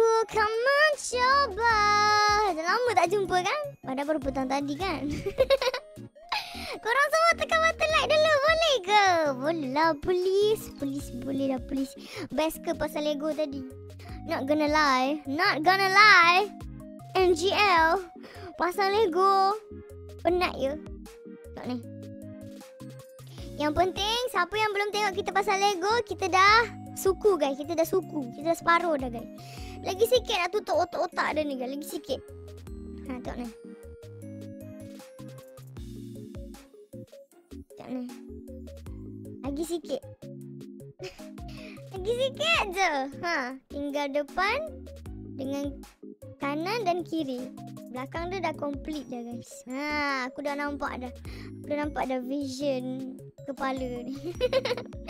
aku Come on coba Dah lama tak jumpa kan ah, Pada perbutan tadi kan Korang semua tekan button like dulu Boleh ke Boleh lah please Please boleh lah please Best ke pasal Lego tadi Not gonna lie Not gonna lie NGL Pasal Lego Penat ya Tak ni yang penting siapa yang belum tengok kita pasal Lego kita dah suku guys kita dah suku kita dah separuh dah guys lagi sikit nak lah, tutup otak-otak dia ni kan. Lagi sikit. Ha, tengok ni. Tengok ni. Lagi sikit. Lagi sikit je. Ha, tinggal depan dengan kanan dan kiri. Belakang dia dah complete dah guys. Ha, aku dah nampak dah. Aku dah nampak dah vision kepala ni.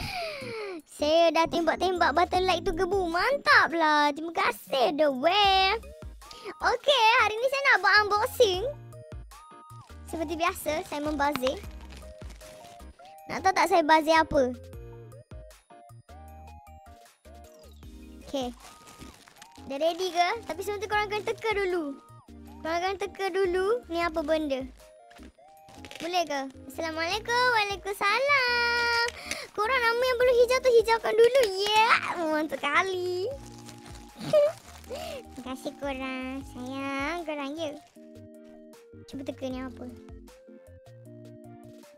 Saya dah tembak-tembak button light tu gebu. Mantap lah. Terima kasih the way. Okay, hari ni saya nak buat unboxing. Seperti biasa, saya membazir. Nak tahu tak saya bazir apa? Okay. Dah ready ke? Tapi sebelum tu korang akan teka dulu. Korang akan teka dulu ni apa benda. Boleh ke? Assalamualaikum. Waalaikumsalam. Korang nama yang belum hijau tu hijaukan dulu. Ya. Yeah. Untuk kali. Terima kasih korang. Sayang korang je. Cuba teka ni apa.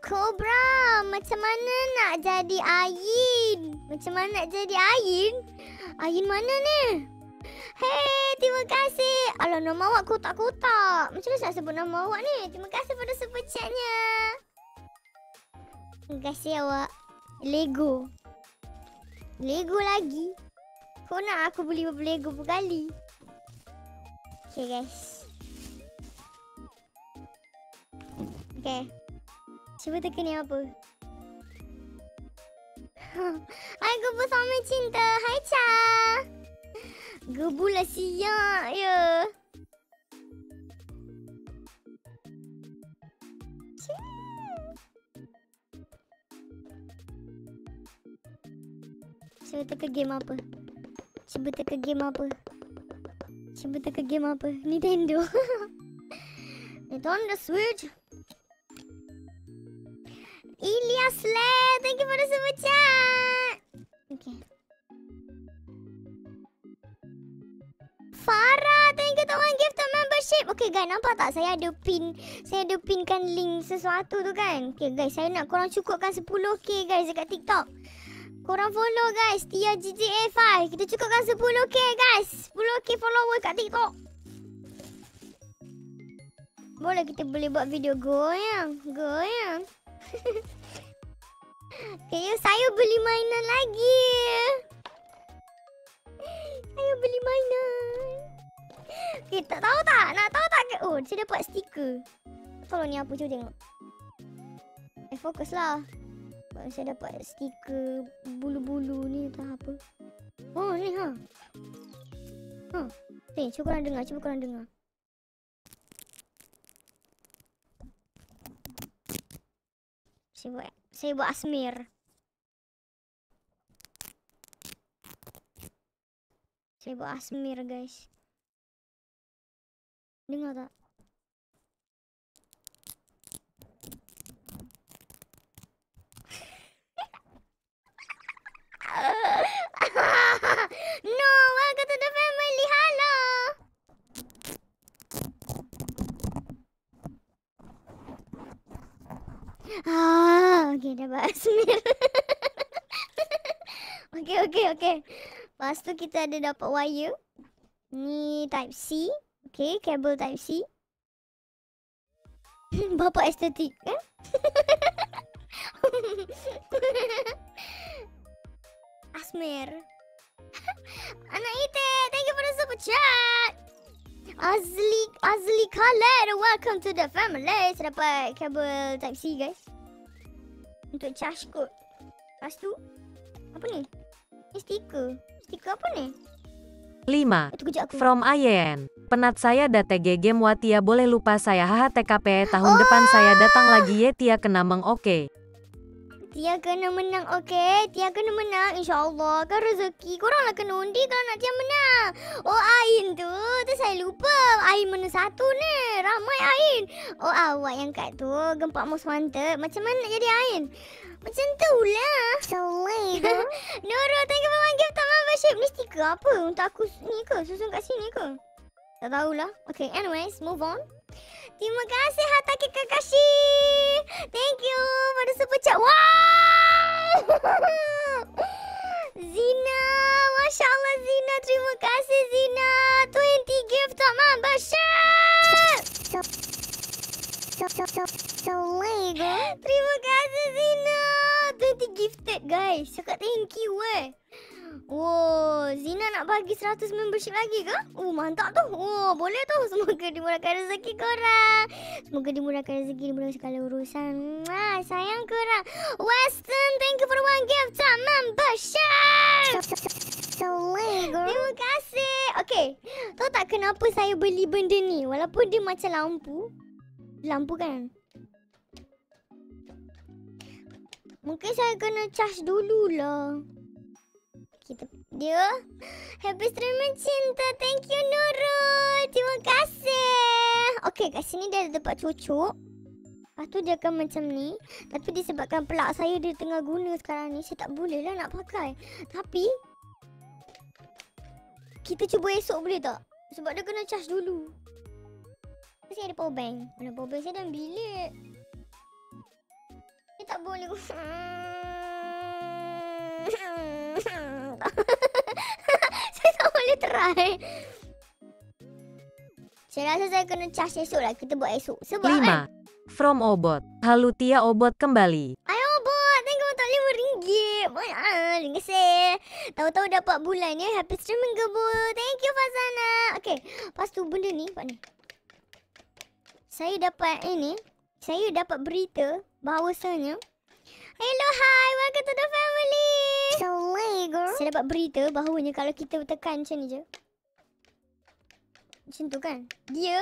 Cobra, macam mana nak jadi Ayin? Macam mana nak jadi Ayin? Ayin mana ni? Hey, terima kasih. Alah, nama awak kotak-kotak. Macam mana saya sebut nama awak ni? Terima kasih pada super chatnya. Terima kasih awak. Lego. Lego lagi. Kau nak aku beli beberapa Lego berkali? Okay, guys. Okay. Cuba teka ni apa? Hai, gubu sama cinta. Hai, Chah. Gebulah siap ya. Cuba teka game apa? Cuba teka game apa? Cuba teka game apa? Nintendo. Nintendo Switch. Ilya le, thank you for the super chat. Okay. Farah, thank you tuan give the membership. Okay guys, nampak tak saya ada pin. Saya ada pinkan link sesuatu tu kan. Okay guys, saya nak korang cukupkan 10k guys dekat TikTok. Korang follow guys, Tia GGA5. Kita cukupkan 10k guys. 10k follower kat TikTok. Boleh kita boleh buat video goyang. Goyang. okay, saya beli mainan lagi. Ayuh beli mainan. Okay, eh, tak tahu tak? Nak tahu tak? Oh, saya dapat stiker. Tolong ni apa? Cuba tengok. Eh, fokus lah. Saya dapat stiker bulu-bulu ni entah apa. Oh, ni ha. Ha. Sini, eh, cuba korang dengar. Cuba korang dengar. Saya buat, saya buat asmir. Seribu Asmir guys Dengar tak? no, welcome to the family, hello! Ah, okay, dapat Asmir Okay, okay, okay Lepas tu kita ada dapat wire. Ni type C. Okay, kabel type C. Bapa estetik kan? Eh? Asmer. Anak Ite, thank you for the super chat. Azli, Azli Khaled, welcome to the family. Saya dapat kabel type C guys. Untuk charge kot. Lepas tu, apa ni? Ini stiker. Tiga apa nih? Lima. Oh, From Ayen. Penat saya Tg game Watia ya, boleh lupa saya haha TKP tahun oh. depan saya datang lagi ye ya, Tia kena meng oke. Okay. Tia kena menang oke, okay? Tia kena menang insyaallah. Kan rezeki kurang lah kena undi kalau nak Tia menang. Oh Ain tu, tu saya lupa. Ain mana satu ni? Ramai Ain. Oh awak yang kat tu gempak most wanted. Macam mana nak jadi Ain? Macam itulah. Selai tu. Noro, thank you for one gift to membership. Ni stiker apa? Untuk aku ni ke? Susun kat sini ke? Tak tahulah. Okay, anyways. Move on. Terima kasih Hatake Kakashi. Thank you for the super chat. Wow! Zina. Masya Allah, Zina. Terima kasih, Zina. 20 gift to membership. So, so, so, so, so, so, Twenty gifted guys Cakap thank you eh Wow oh, Zina nak bagi 100 membership lagi ke? Oh mantap tu Oh boleh tu Semoga dimurahkan rezeki korang Semoga dimurahkan rezeki Dimurahkan sekali urusan Wah sayang korang Western Thank you for one gift Tak membership Terima kasih Okay Tahu tak kenapa saya beli benda ni Walaupun dia macam lampu Lampu kan Mungkin saya kena charge dululah. Kita dia Happy streamer cinta. Thank you Nurul. Terima kasih. Okey, kat sini dia ada tempat cucuk. Lepas tu dia akan macam ni. Tapi disebabkan pelak saya dia tengah guna sekarang ni. Saya tak boleh lah nak pakai. Tapi. Kita cuba esok boleh tak? Sebab dia kena charge dulu. Saya ada power bank. Mana power bank saya dalam bilik tak boleh. saya tak boleh try. Saya rasa saya kena charge esok lah. Kita buat esok. Sebab Lima. kan. From Obot. Halo Tia Obot kembali. Ayo Obot. Tengok tak lima ringgit. Terima kasih. Tahu-tahu dapat bulan ya. Happy streaming ke bu. Thank you Fazana. Okay. Lepas tu benda ni. Apa ni? Saya dapat ini. Eh, saya dapat berita bahawasanya Hello, hi. Welcome to the family. Selay, girl. Saya dapat berita bahawanya kalau kita tekan macam ni je. Macam tu kan? Dia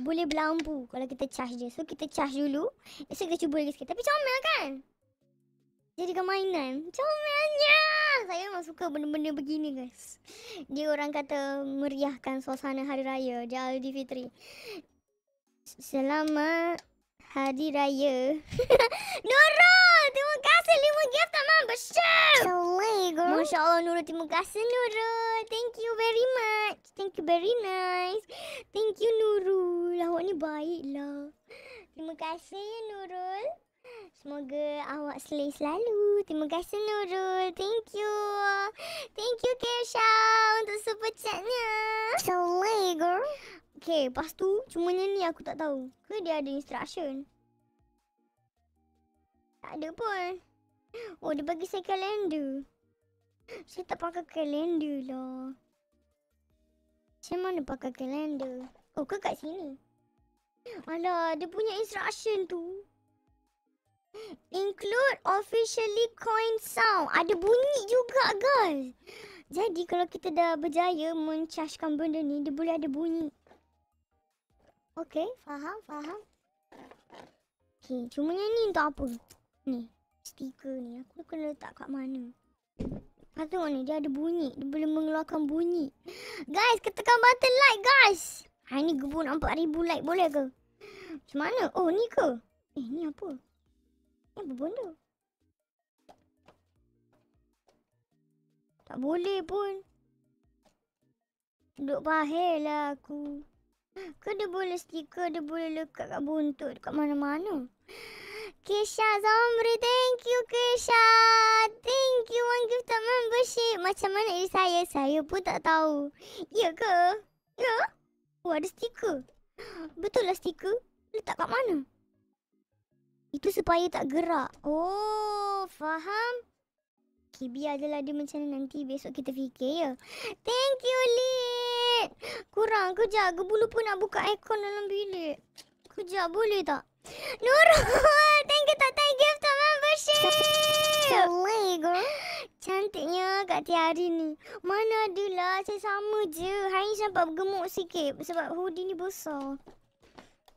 boleh berlampu kalau kita charge dia. So, kita charge dulu. Esok kita cuba lagi sikit. Tapi comel kan? Jadi kemainan Comelnya! Saya memang suka benda-benda begini, guys. Dia orang kata meriahkan suasana hari raya. Dia Aldi Fitri. Selamat Hari Raya. Nurul, terima kasih lima gift tak membership. Assalamualaikum. Masya Allah Nurul, terima kasih Nurul. Thank you very much. Thank you very nice. Thank you Nurul. Awak ni baik lah. Terima kasih ya Nurul. Semoga awak selesai selalu. Terima kasih Nurul. Thank you. Thank you Kesha untuk super chatnya. Assalamualaikum. Okay, lepas tu cumanya ni aku tak tahu. Ke dia ada instruction? Tak ada pun. Oh, dia bagi saya kalender. Saya tak pakai kalender lah. Saya mana pakai kalender? Oh, ke kat sini? Alah, dia punya instruction tu. Include officially coin sound. Ada bunyi juga, guys. Jadi, kalau kita dah berjaya mencashkan benda ni, dia boleh ada bunyi. Okey, faham, faham. Okey, cuma ni untuk apa? Ni, stiker ni. Aku kena letak kat mana? Kau tengok ni, dia ada bunyi. Dia boleh mengeluarkan bunyi. Guys, ketekan button like, guys! Hari ni gue pun nampak ribu like, boleh ke? Macam mana? Oh, ni ke? Eh, ni apa? Ni apa benda? Tak boleh pun. Duduk bahir lah Aku. Kau ada boleh stiker, ada boleh lekat kat buntut, kat mana-mana. Kesha Zomri, thank you Kesha. Thank you one gift of membership. Macam mana ni saya, saya pun tak tahu. Ya ke? Ya? Oh, ada stiker. Betul lah stiker. Letak kat mana? Itu supaya tak gerak. Oh, faham? Okay, biar adalah dia macam nanti besok kita fikir, ya. Thank you, Lid. Kurang, kejap. Aku bulu pun nak buka aircon dalam bilik. Kejap, boleh tak? Nurul, thank you tak give to for membership. Boleh, girl. Cantiknya Kak Tiari ni. Mana adalah, saya sama je. Hari ni sampai bergemuk sikit sebab hoodie ni besar.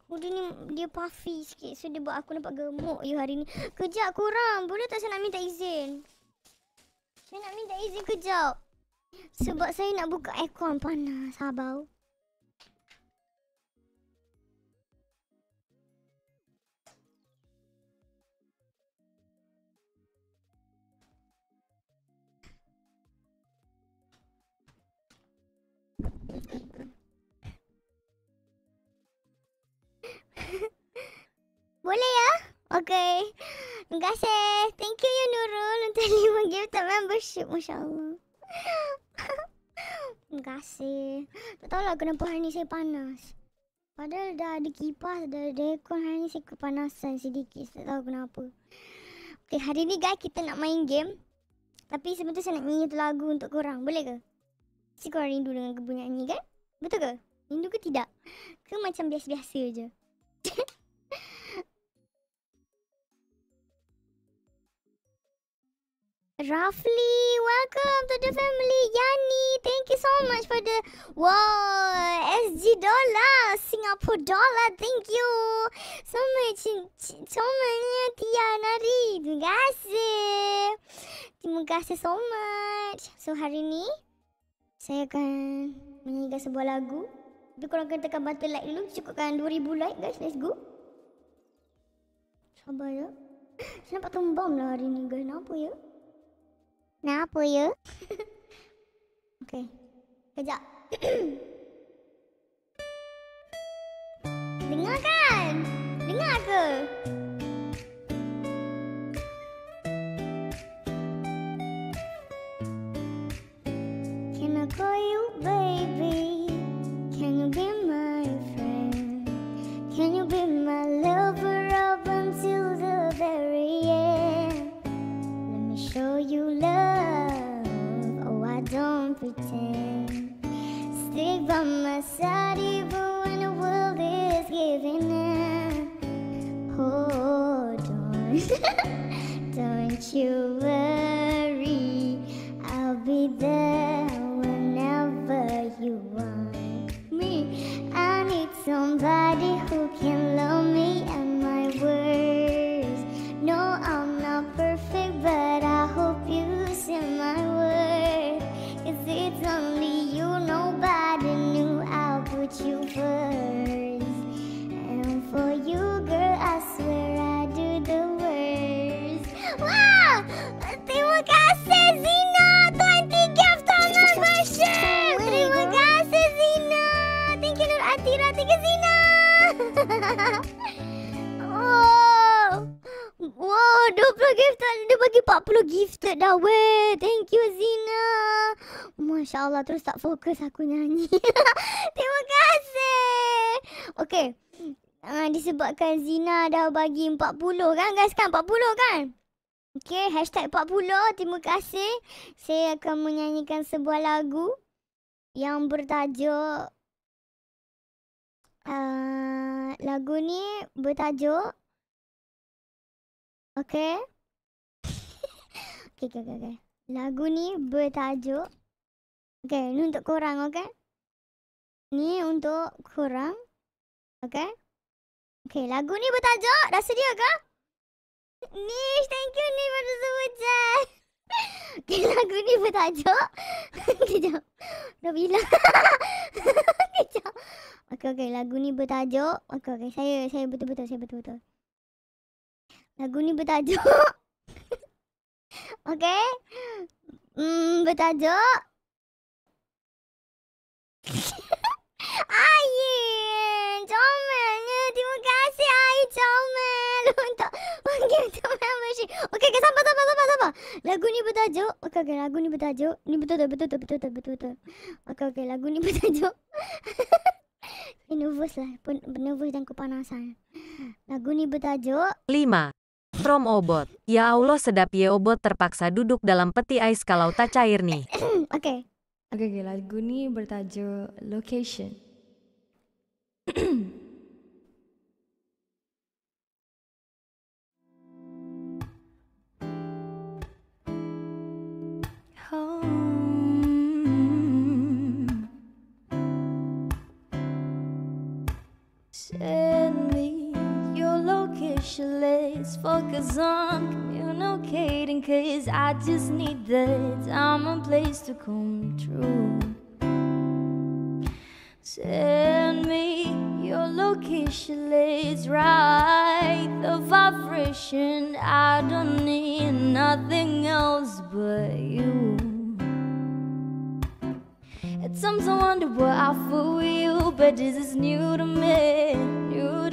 Hoodie ni dia puffy sikit. So, dia buat aku nampak gemuk you ya hari ni. Kejap, kurang. Boleh tak saya nak minta izin? Saya nak minta izin kejap. Sebab saya nak buka aircon panas. Sabar. Boleh ya? Okay. Terima kasih. Thank you, ya Nurul. Untuk lima gift membership. Masya Allah. Terima kasih. Tak tahu lah kenapa hari ni saya panas. Padahal dah ada kipas, dah ada aircon. Hari ni saya kepanasan sedikit. Tak tahu kenapa. Okay, hari ni guys kita nak main game. Tapi sebentar saya nak nyanyi lagu untuk korang. Boleh ke? Si korang rindu dengan kebunyian ni kan? Betul ke? Rindu ke tidak? Ke macam biasa-biasa je? Rafli, welcome to the family. Yani, thank you so much for the whoa SG dollar, Singapore dollar. Thank you so much, so many Tia Nari. Terima kasih, terima kasih so much. So hari ini saya akan menyanyikan sebuah lagu. Tapi korang kena tekan button like dulu. Cukupkan 2,000 like guys. Let's go. Sabar ya. Saya nampak tembam lah hari ini guys. Kenapa ya? Kenapa ya? Okey. Kejap. Dengarkan, Dengar ke? Allah terus tak fokus aku nyanyi. Terima kasih. Okay, Uh, ah, disebabkan Zina dah bagi 40 kan guys kan? 40 kan? Okay, hashtag 40. Terima kasih. Saya akan menyanyikan sebuah lagu yang bertajuk... Uh, lagu ni bertajuk... Okay. Okay, okay, okey. Lagu ni bertajuk... Okay, ni untuk kurang, okay? Ni untuk kurang, Okay? Okay, lagu ni bertajuk. Dah sedia ke? Nish, thank you ni for the je. chat. lagu ni bertajuk. Kejap. Dah bila. Kejap. Okay, okay. Lagu ni bertajuk. Okay, okay. Saya, saya betul-betul. Saya betul-betul. Lagu ni bertajuk. okay. Hmm, bertajuk. Ayin, comel ni. Terima kasih ayin comel untuk mungkin tu membership. Okay, okay, sabar, sabar, sabar, sabar. Lagu ni bertajuk. Okay, okay, lagu ni bertajuk. Ni betul tak, betul tak, betul tak, betul tak. Okay, okay, lagu ni bertajuk. Ini nervous lah. Pun nervous dan kepanasan. Lagu ni bertajuk. Lima. Trom obot. Ya Allah sedap ye ya obot terpaksa duduk dalam peti ais kalau tak cair nih. Okey. Okay, okay lagu ni bertajuk Location. Home. specialists focus on communicating cause I just need the time and place to come true Send me your location, let's right the vibration I don't need nothing else but you At times I wonder what I feel, but this is new to me, new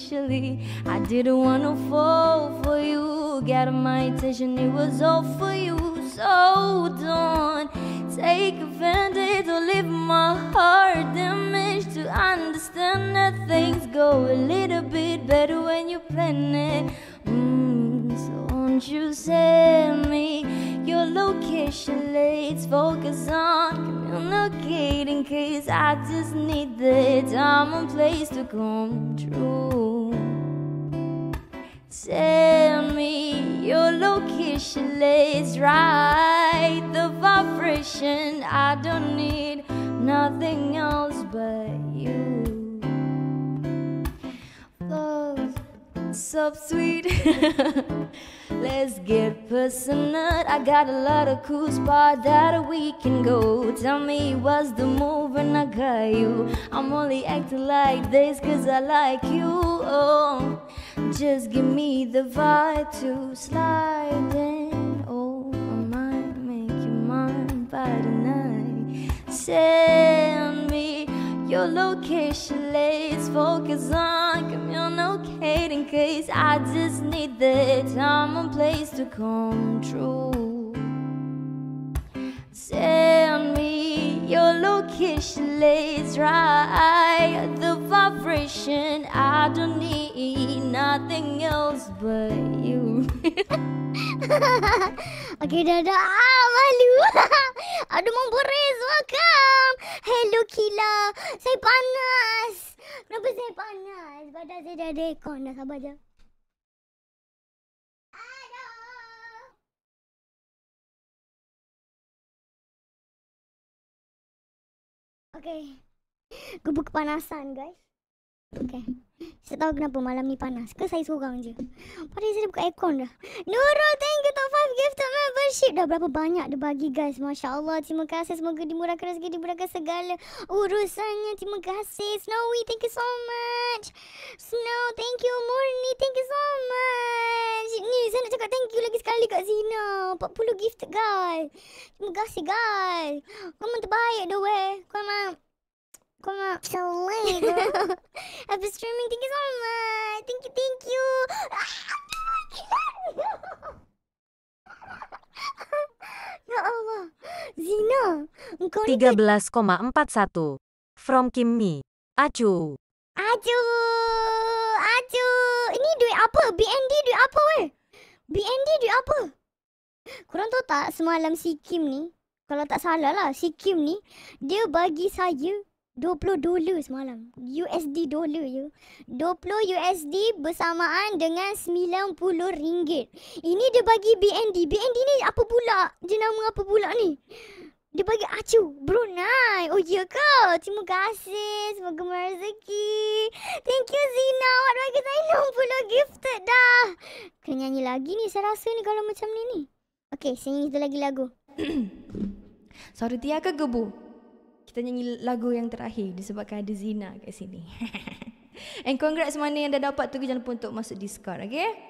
initially. I did not wanna fall for you, got my attention, it was all for you. So don't take advantage or leave my heart damaged to understand that things go a little bit better when you plan it. Mm, so won't you send me? Your location let's focus on communicating Cause I just need the time and place to come true Tell me your location let's ride the vibration I don't need nothing else but you What's up, sweet? Let's get personal. I got a lot of cool spots that we can go. Tell me what's the move and I got you. I'm only acting like this cause I like you. Oh, just give me the vibe to slide in. Oh, I might make you mine by tonight. Say, your location. Let's focus on communicating, cause I just need the time and place to come true. Send me your location. Let's ride the vibration. I don't need nothing else but you. okay, dah Ah, malu. Aduh, mau beres Welcome. Hello, Kila. Saya panas. Kenapa saya panas? Badan saya dah ada aircon. Dah sabar je. Okay. Gubuk kepanasan, guys. Okay. Saya tahu kenapa malam ni panas. Kau saya seorang je. Padahal saya buka aircon dah. Nurul, thank you to five gift of membership. Dah berapa banyak dia bagi guys. Masya Allah. Terima kasih. Semoga dimurahkan rezeki. Dimurahkan segala urusannya. Terima kasih. Snowy, thank you so much. Snow, thank you. Murni, thank you so much. Ni, saya nak cakap thank you lagi sekali kat Zina. 40 gift guys. Terima kasih guys. Kau memang terbaik the eh. way. Kau memang come up so late. I've been streaming. Thank you so much. Thank you. Thank you. Ah, ya Allah, Zina. 13,41 from Kimmi. Acu. Acu. Acu. Ini duit apa? BND duit apa weh? BND duit apa? Korang tahu tak semalam si Kim ni, kalau tak salah lah, si Kim ni, dia bagi saya 20 dolar semalam. USD dolar ya. 20 USD bersamaan dengan 90 ringgit. Ini dia bagi BND. BND ni apa pula? Jenama apa pula ni? Dia bagi acu. Brunei. Oh ya ke? Terima kasih. Semoga merezeki. Thank you Zina. Awak bagi saya 60 gifted dah. Kena nyanyi lagi ni. Saya rasa ni kalau macam ni ni. Okay. Saya nyanyi lagi lagu. Sorry dia ke Gebu? kita nyanyi lagu yang terakhir disebabkan ada Zina kat sini. And congrats mana yang dah dapat tu jangan lupa untuk masuk Discord, okay?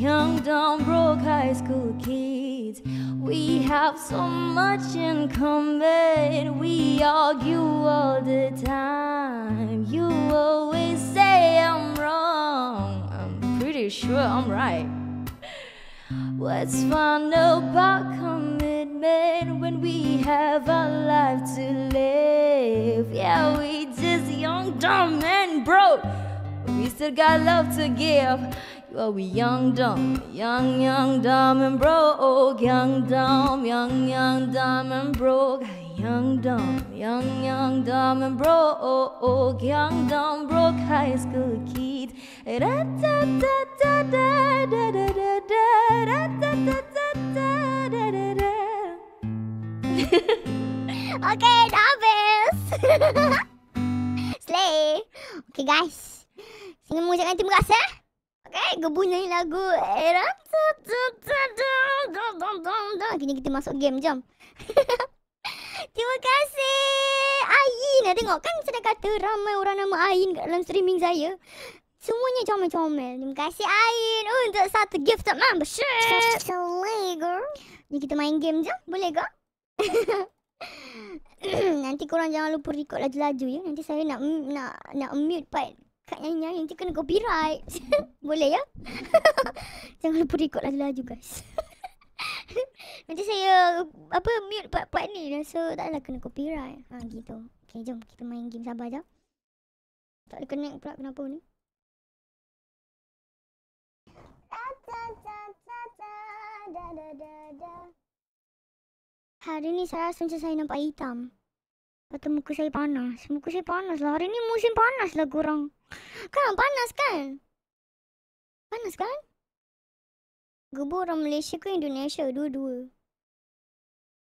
young, dumb, broke high school kids. We have so much in common. We argue all the time. You always say I'm wrong. I'm pretty sure I'm right. What's fun about commitment when we have a life to live? Yeah, we just young, dumb, and broke. We still got love to give. Well, uh, we young, dumb, young, young, dumb and broke, young, dumb, young, young, dumb and broke, young, dumb, young, young, dumb and broke, young, dumb, broke high school kid. Da da da da da da da da da da da da da da da. Okay, novice. Slay. Okay, guys. Sini musikan tim gas eh. Okay, gue bunyi lagu era. Kini kita masuk game jam. Terima kasih Ayn Ada tengok kan saya kata ramai orang nama Ayn kat dalam streaming saya. Semuanya comel-comel. Terima kasih Ayn oh, untuk satu gift of membership. Selegor. Ni kita main game jam. Boleh ke? nanti korang jangan lupa record laju-laju ya. Nanti saya nak nak nak mute part Kak nyanyi nanti kena copyright. Boleh ya? Jangan lupa record laju-laju guys. nanti saya apa mute part, part ni dah. So taklah kena copyright. Ha gitu. Okay jom kita main game sabar jap. Tak boleh connect pula kenapa ni. Hari ni saya rasa macam saya nampak hitam. Kata muka saya panas. Muka saya panas lah. Hari ni musim panas lah korang. Kan panas kan? Panas kan? Gebur orang Malaysia ke Indonesia? Dua-dua.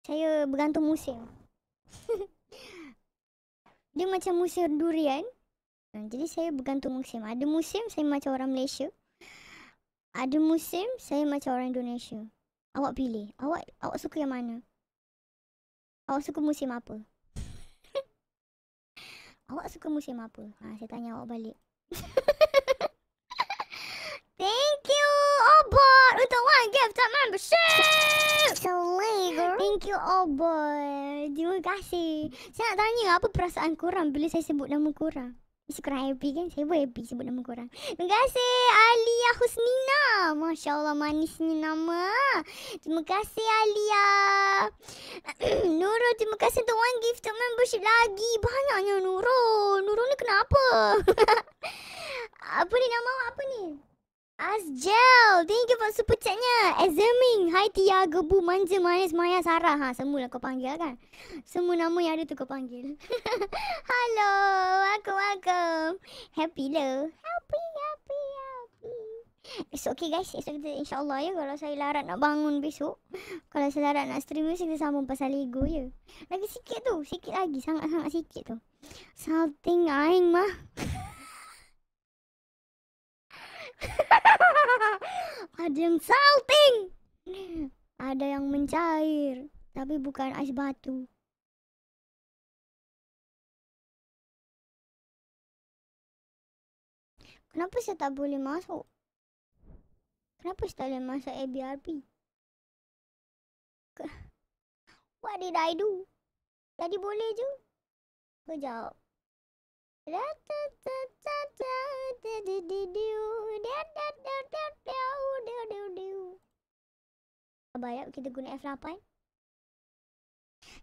Saya bergantung musim. Dia macam musim durian. Hmm, jadi saya bergantung musim. Ada musim saya macam orang Malaysia. Ada musim saya macam orang Indonesia. Awak pilih. Awak awak suka yang mana? Awak suka musim apa? Awak suka musim apa? Ha, saya tanya awak balik. Thank you, Obot, untuk one gift top membership. So, later. Thank you, boy, Terima kasih. Saya nak tanya apa perasaan kurang. bila saya sebut nama kurang. Mesti korang happy kan? Saya pun happy sebut nama korang. Terima kasih Alia Husnina. Masya Allah manisnya nama. Terima kasih Alia. Nurul terima kasih untuk one gift untuk membership lagi. Banyaknya Nurul. Nurul ni kenapa? apa ni nama awak? Apa ni? Azjel, thank you for super chatnya. Azaming, hai Tia, gebu, manja, manis, maya, sarah. Ha, semua kau panggil kan? Semua nama yang ada tu kau panggil. Hello, welcome, welcome. Happy lo. Happy, happy, happy. It's okay guys, esok kita insyaAllah ya Kalau saya larat nak bangun besok Kalau saya larat nak stream besok kita sambung pasal Lego ya Lagi sikit tu, sikit lagi, sangat-sangat sikit tu Something aing mah ada yang salting. Ada yang mencair. Tapi bukan ais batu. Kenapa saya tak boleh masuk? Kenapa saya tak boleh masuk ABRP? What did I do? Jadi boleh je? Kejap. Abayak kita guna F8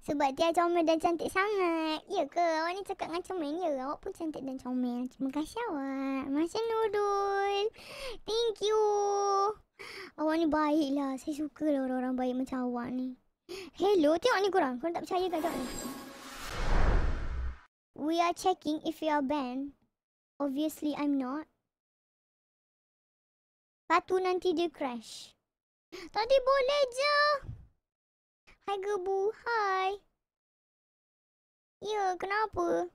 Sebab dia comel dan cantik sangat Ya ke? Awak ni cakap dengan comel Ya awak pun cantik dan comel Terima kasih awak Masih nudul. Thank you Awak ni baik lah Saya suka lah orang-orang baik macam awak ni Hello tengok ni korang Korang tak percaya kan tengok ni We are checking if you are banned. Obviously, I'm not. Patu nanti dia crash. Tadi boleh je. Hai, Gebu. Hai. Ya, kenapa?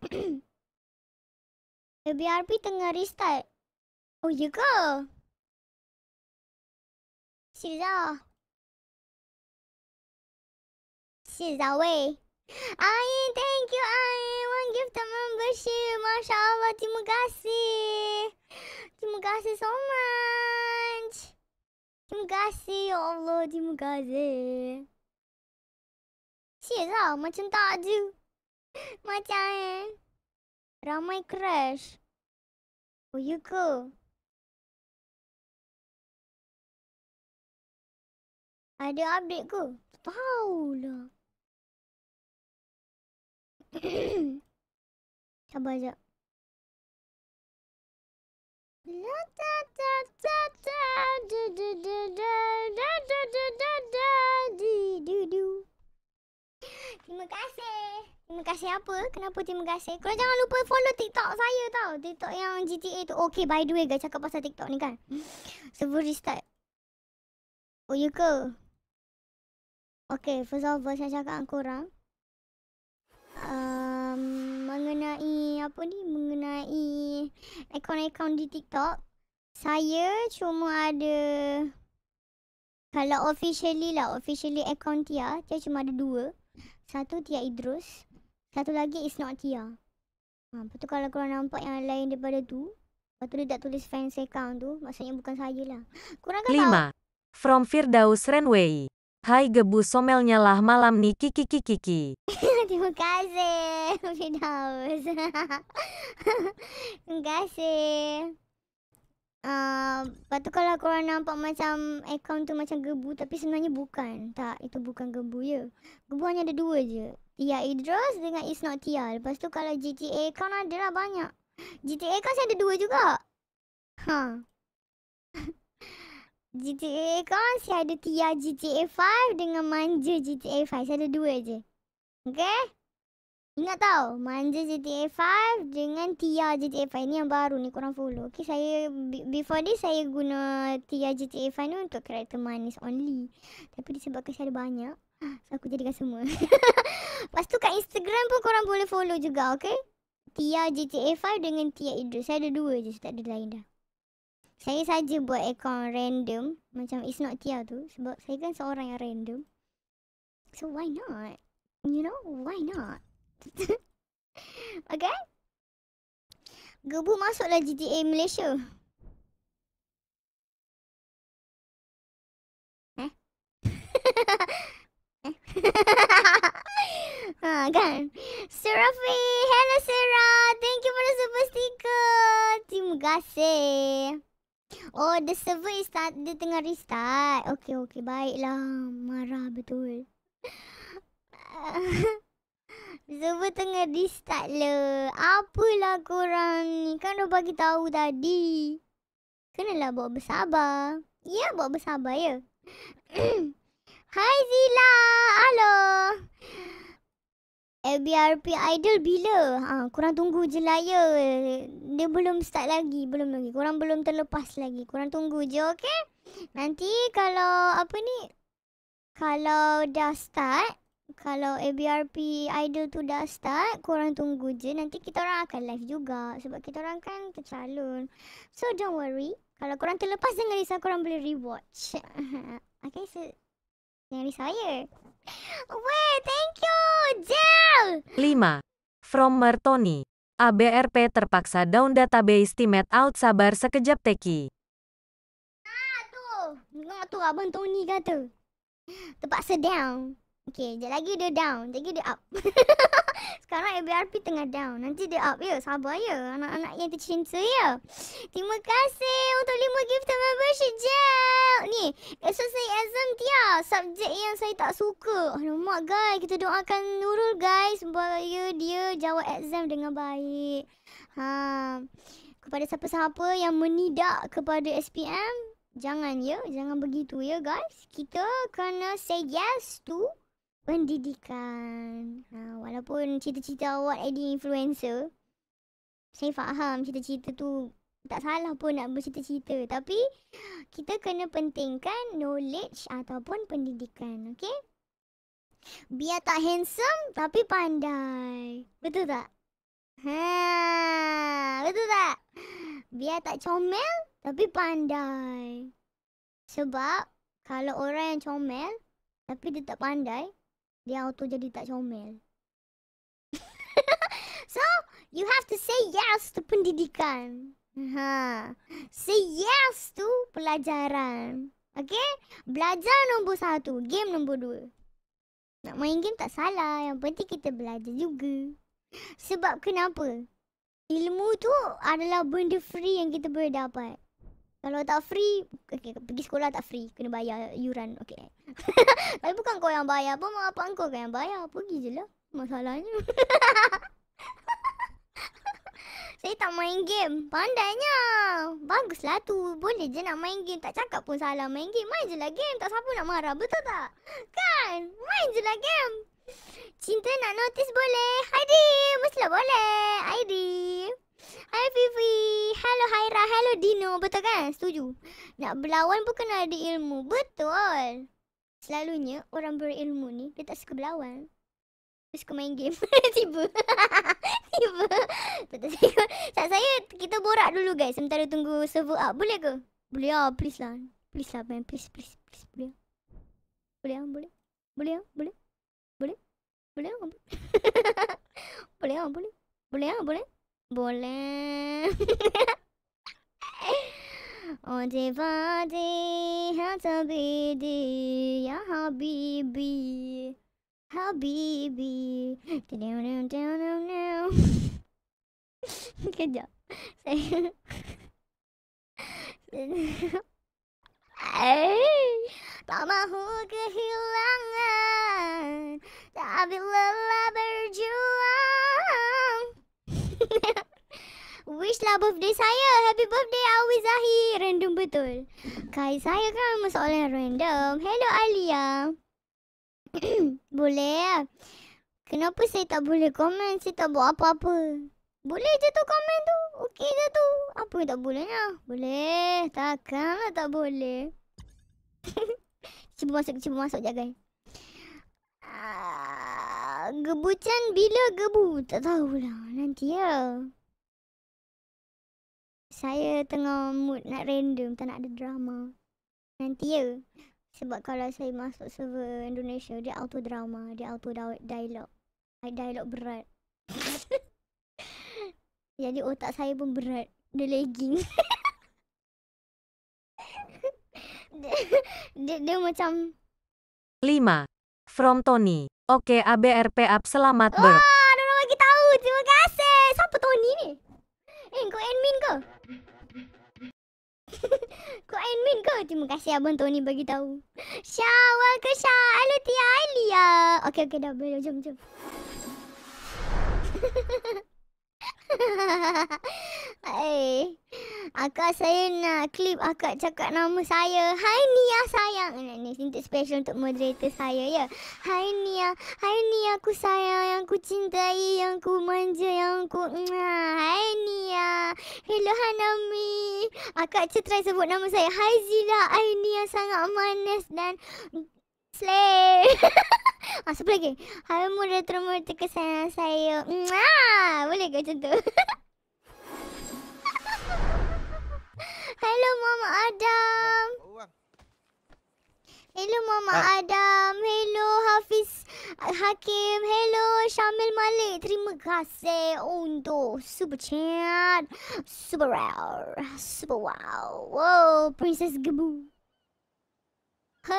BRP tengah restart. Oh, ya ke? Sizzah. Sizzah, weh. Ayin, thank you Ayin. One gift of membership. Masya Allah, terima kasih. Terima kasih so much. Terima kasih, ya Allah. Terima kasih. Sia lah, macam tak ada. macam eh. Ramai crash. Oh, ya ke? Ada update ke? Tahu lah. Cuba je. La ta ta ta ta du du du du du du du du du du du du. Terima kasih. Terima kasih apa? Kenapa terima kasih? Kau jangan lupa follow TikTok saya tau. TikTok yang GTA tu. Okay, by the way guys, cakap pasal TikTok ni kan. Sebelum restart. Oh, you ke? Okay, first of all, saya cakap dengan korang um, mengenai apa ni mengenai akaun-akaun di TikTok saya cuma ada kalau officially lah officially akaun Tia Tia cuma ada dua satu Tia Idrus satu lagi is not Tia ha, lepas tu kalau korang nampak yang lain daripada tu lepas tu dia tak tulis fans account tu maksudnya bukan saya lah korang kan Lima. From Firdaus Renway. Hai gebu somelnya lah malam ni kiki kiki kiki. Terima kasih, Fidaus. Terima kasih. Uh, lepas tu kalau korang nampak macam account tu macam gebu tapi sebenarnya bukan. Tak, itu bukan gebu ya. Gebu hanya ada dua je. Tia Idros dengan It's Not Tia. Lepas tu kalau GTA account adalah banyak. GTA kan saya ada dua juga. Ha. Huh. GTA kan si ada tiar GTA 5 dengan manja GTA 5. Saya ada dua je. Okay? Ingat tau, manja GTA 5 dengan tia GTA 5 ni yang baru ni kurang follow. Okay, saya before ni saya guna tia GTA 5 ni untuk karakter manis only. Tapi disebabkan saya ada banyak, ah, aku jadikan semua. Lepas tu kat Instagram pun korang boleh follow juga, okay? Tia GTA 5 dengan Tia Idris. Saya ada dua je, so tak ada lain dah saya saja buat account random macam it's not tia tu sebab saya kan seorang yang random so why not you know why not okay gebu masuklah GTA Malaysia eh, eh? ha kan Serafi hello Sarah thank you for the super sticker terima kasih Oh, the server is start, dia tengah restart. Okay, okay, baiklah. Marah betul. server tengah restart lah. Apalah korang ni? Kan dah bagi tahu tadi. Kenalah buat bersabar. Ya, buat bersabar ya. Hai Zila. hello. LBRP Idol bila? Ha, korang tunggu je lah ya. Dia belum start lagi. Belum lagi. Korang belum terlepas lagi. Korang tunggu je, okay? Nanti kalau apa ni? Kalau dah start. Kalau ABRP Idol tu dah start, korang tunggu je. Nanti kita orang akan live juga. Sebab kita orang kan tercalon. So, don't worry. Kalau korang terlepas dengan risau, korang boleh rewatch. okay, so... Jangan risau ya. Wah, thank you, Jel. 5. From Mertoni. ABRP terpaksa down database timet out sabar sekejap teki. Ah, tu. nggak tu Abang Tony kata. Terpaksa down. Okay, sekejap lagi dia down. Sekejap lagi dia up. Sekarang EBRP tengah down. Nanti dia up ya. Sabar ya. Anak-anak yang tercinta ya. Terima kasih untuk lima gift membership gel. Ni, esok saya exam dia. Subjek yang saya tak suka. Alamak guys, kita doakan Nurul guys. Supaya dia jawab exam dengan baik. Ha. Kepada siapa-siapa yang menidak kepada SPM. Jangan ya. Jangan begitu ya guys. Kita kena say yes to pendidikan. Ha, walaupun cerita-cerita awak jadi influencer, saya faham cerita-cerita tu tak salah pun nak bercita-cita. Tapi kita kena pentingkan knowledge ataupun pendidikan, okay? Biar tak handsome tapi pandai. Betul tak? Ha, betul tak? Biar tak comel tapi pandai. Sebab kalau orang yang comel tapi dia tak pandai, dia auto jadi tak comel. so, you have to say yes to pendidikan. Ha. Say yes to pelajaran. Okay? Belajar nombor satu. Game nombor dua. Nak main game tak salah. Yang penting kita belajar juga. Sebab kenapa? Ilmu tu adalah benda free yang kita boleh dapat. Kalau tak free, okay, pergi sekolah tak free. Kena bayar yuran. Okay. Tapi bukan kau yang bayar pun. apa bapak kau yang bayar. Pergi je lah. Masalahnya. Saya tak main game. Pandainya. Baguslah tu. Boleh je nak main game. Tak cakap pun salah main game. Main je lah game. Tak siapa nak marah. Betul tak? Kan? Main je lah game. Cinta nak notice boleh. Hai Di, boleh. Hai Di. Hai Vivi. Hello Haira, hello Dino. Betul kan? Setuju. Nak berlawan pun kena ada ilmu. Betul. Selalunya orang berilmu ni, dia tak suka berlawan. Dia suka main game. Tiba. Tiba. Betul saya. Tak saya, kita borak dulu guys. Sementara tunggu server up. Boleh ke? Boleh lah. Please lah. Please lah man. Please, please, please. Boleh. Boleh, ah. boleh. Boleh, ah. boleh. boleh. boleh boleh boleh boleh boleh boleh 어제 바디 하자비디 야 하비비 하비비 드르르르르르 그죠? Tama ku kehilangan Tapi lelah berjuang Wish lah birthday saya Happy birthday Awi Zahir Random betul Kai saya kan soalan random Hello Alia Boleh lah. Kenapa saya tak boleh komen Saya tak buat apa-apa boleh je tu komen tu. Okey je tu. Apa yang tak bolehnya? Boleh. Takkanlah tak boleh. cuba masuk, cuba masuk je guys. Uh, ah, gebucan bila gebu? Tak tahulah. Nanti ya. Saya tengah mood nak random. Tak nak ada drama. Nanti ya. Sebab kalau saya masuk server Indonesia, dia auto drama. Dia auto dialog. Dialog berat. Jadi otak saya pun berat. Dia lagging. dia, dia, dia macam... lima From Tony. Oke, okay, ABRP up. Selamat ber... Wah, ada orang lagi tahu. Terima kasih. Siapa Tony ni? Eh, kau admin ke? kau admin ke? Terima kasih Abang Tony bagi tahu. Syah, welcome Syah. Alu Tia Elia. Okey, okey, dah boleh. Jom, jom. Hai. Eh, akak saya nak klip akak cakap nama saya. Hai Nia sayang. Ini, ini untuk special untuk moderator saya ya. Hai Nia. Hai Nia aku sayang yang ku cintai yang ku manja yang ku Hai Nia. Hello Hanami. Akak cuba try sebut nama saya. Hai Zila. Hai Nia sangat manis dan Slay. ah, siapa lagi? Hai muda termur terkesan saya. Mwah! Boleh ke tu? Hello Mama Adam. Hello Mama ah. Adam. Hello Hafiz Hakim. Hello Syamil Malik. Terima kasih untuk Super Chat. Super Rare. Super Wow. Wow, Princess Gebu.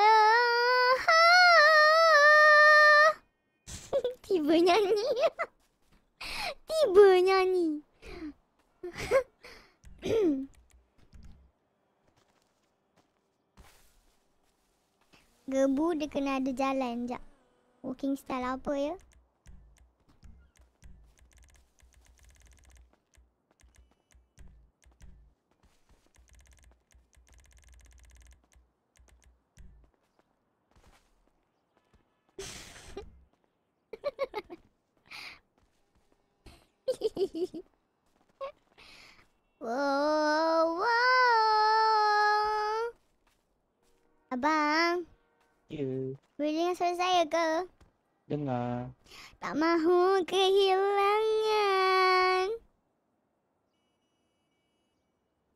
Tiba nyanyi Tiba nyanyi Gebu dia kena ada jalan sekejap Walking style apa ya? whoa, Abang. Yeah. Boleh dengar suara saya ke? Dengar. Tak mahu kehilangan.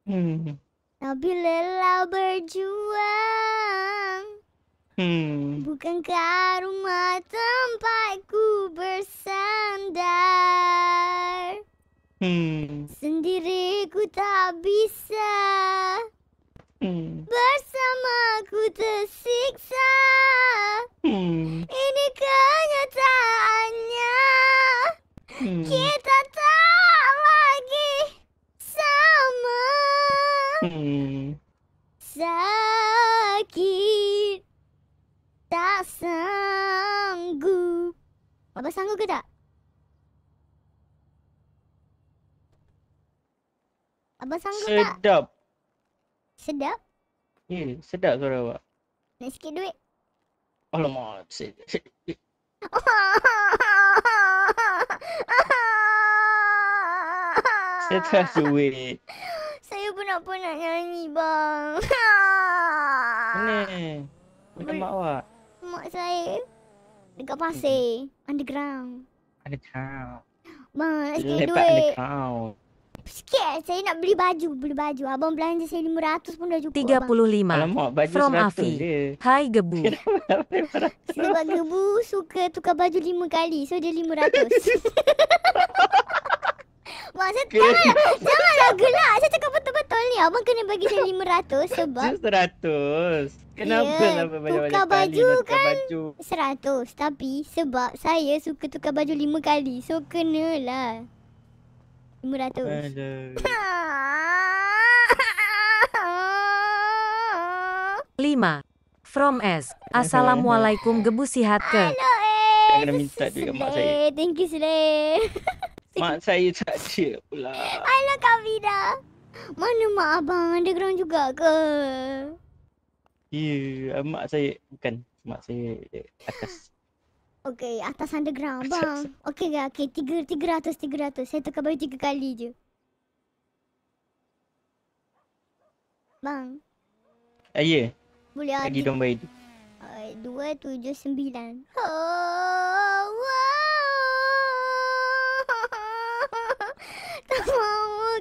Hmm. Tapi lelah berjuang. Hmm. Bukan Bukankah rumah tempatku bersandar? Hmm. Sendiri ku tak bisa. Hmm. Bersama ku tersiksa. Hmm. Ini kenyataannya. Hmm. Kita tak lagi sama. Hmm. Sakit. Tak sanggup. Bapak sanggup ke tak? Abang sanggup sedap. tak? Sedap. Sedap? Ya, yeah, sedap suara awak. Nak sikit duit? Alamak, sedap. Saya tak duit. Saya pun nak pun nak nyanyi, bang. Mana? Mana mak awak? Mak saya. Dekat pasir. Underground. Underground. Bang, nak sikit duit. Lepak underground. Sikit saya nak beli baju, beli baju. Abang belanja saya 500 pun dah cukup. 35. Abang. Alamak, From 100 Afi. Hai Gebu. Sebab Gebu suka tukar baju lima kali. So dia 500. Mak, saya janganlah, janganlah gelak. Saya cakap betul-betul ni. Abang kena bagi saya 500 sebab... Just 100. Kenapa yeah, ya, lah banyak tukar baju kali kan Seratus. Tapi sebab saya suka tukar baju lima kali. So, kena lah lima From S. Assalamualaikum gebu sihat ke? Hello, kena minta duit kat mak saya. Thank you, Sile. mak saya tak ada pula. Hello, Kavida. Mana mak abang underground juga ke? Ya, yeah, mak saya bukan. Mak saya atas. Okay, atas underground, bang. Okay, okay, okay. Tiga, tiga ratus, tiga ratus. Saya tukar baju tiga kali je. Bang. Eh, ya. Yeah. Boleh lagi. Lagi dong bayi tu. Eh, dua, tujuh, sembilan. Oh, wow. tak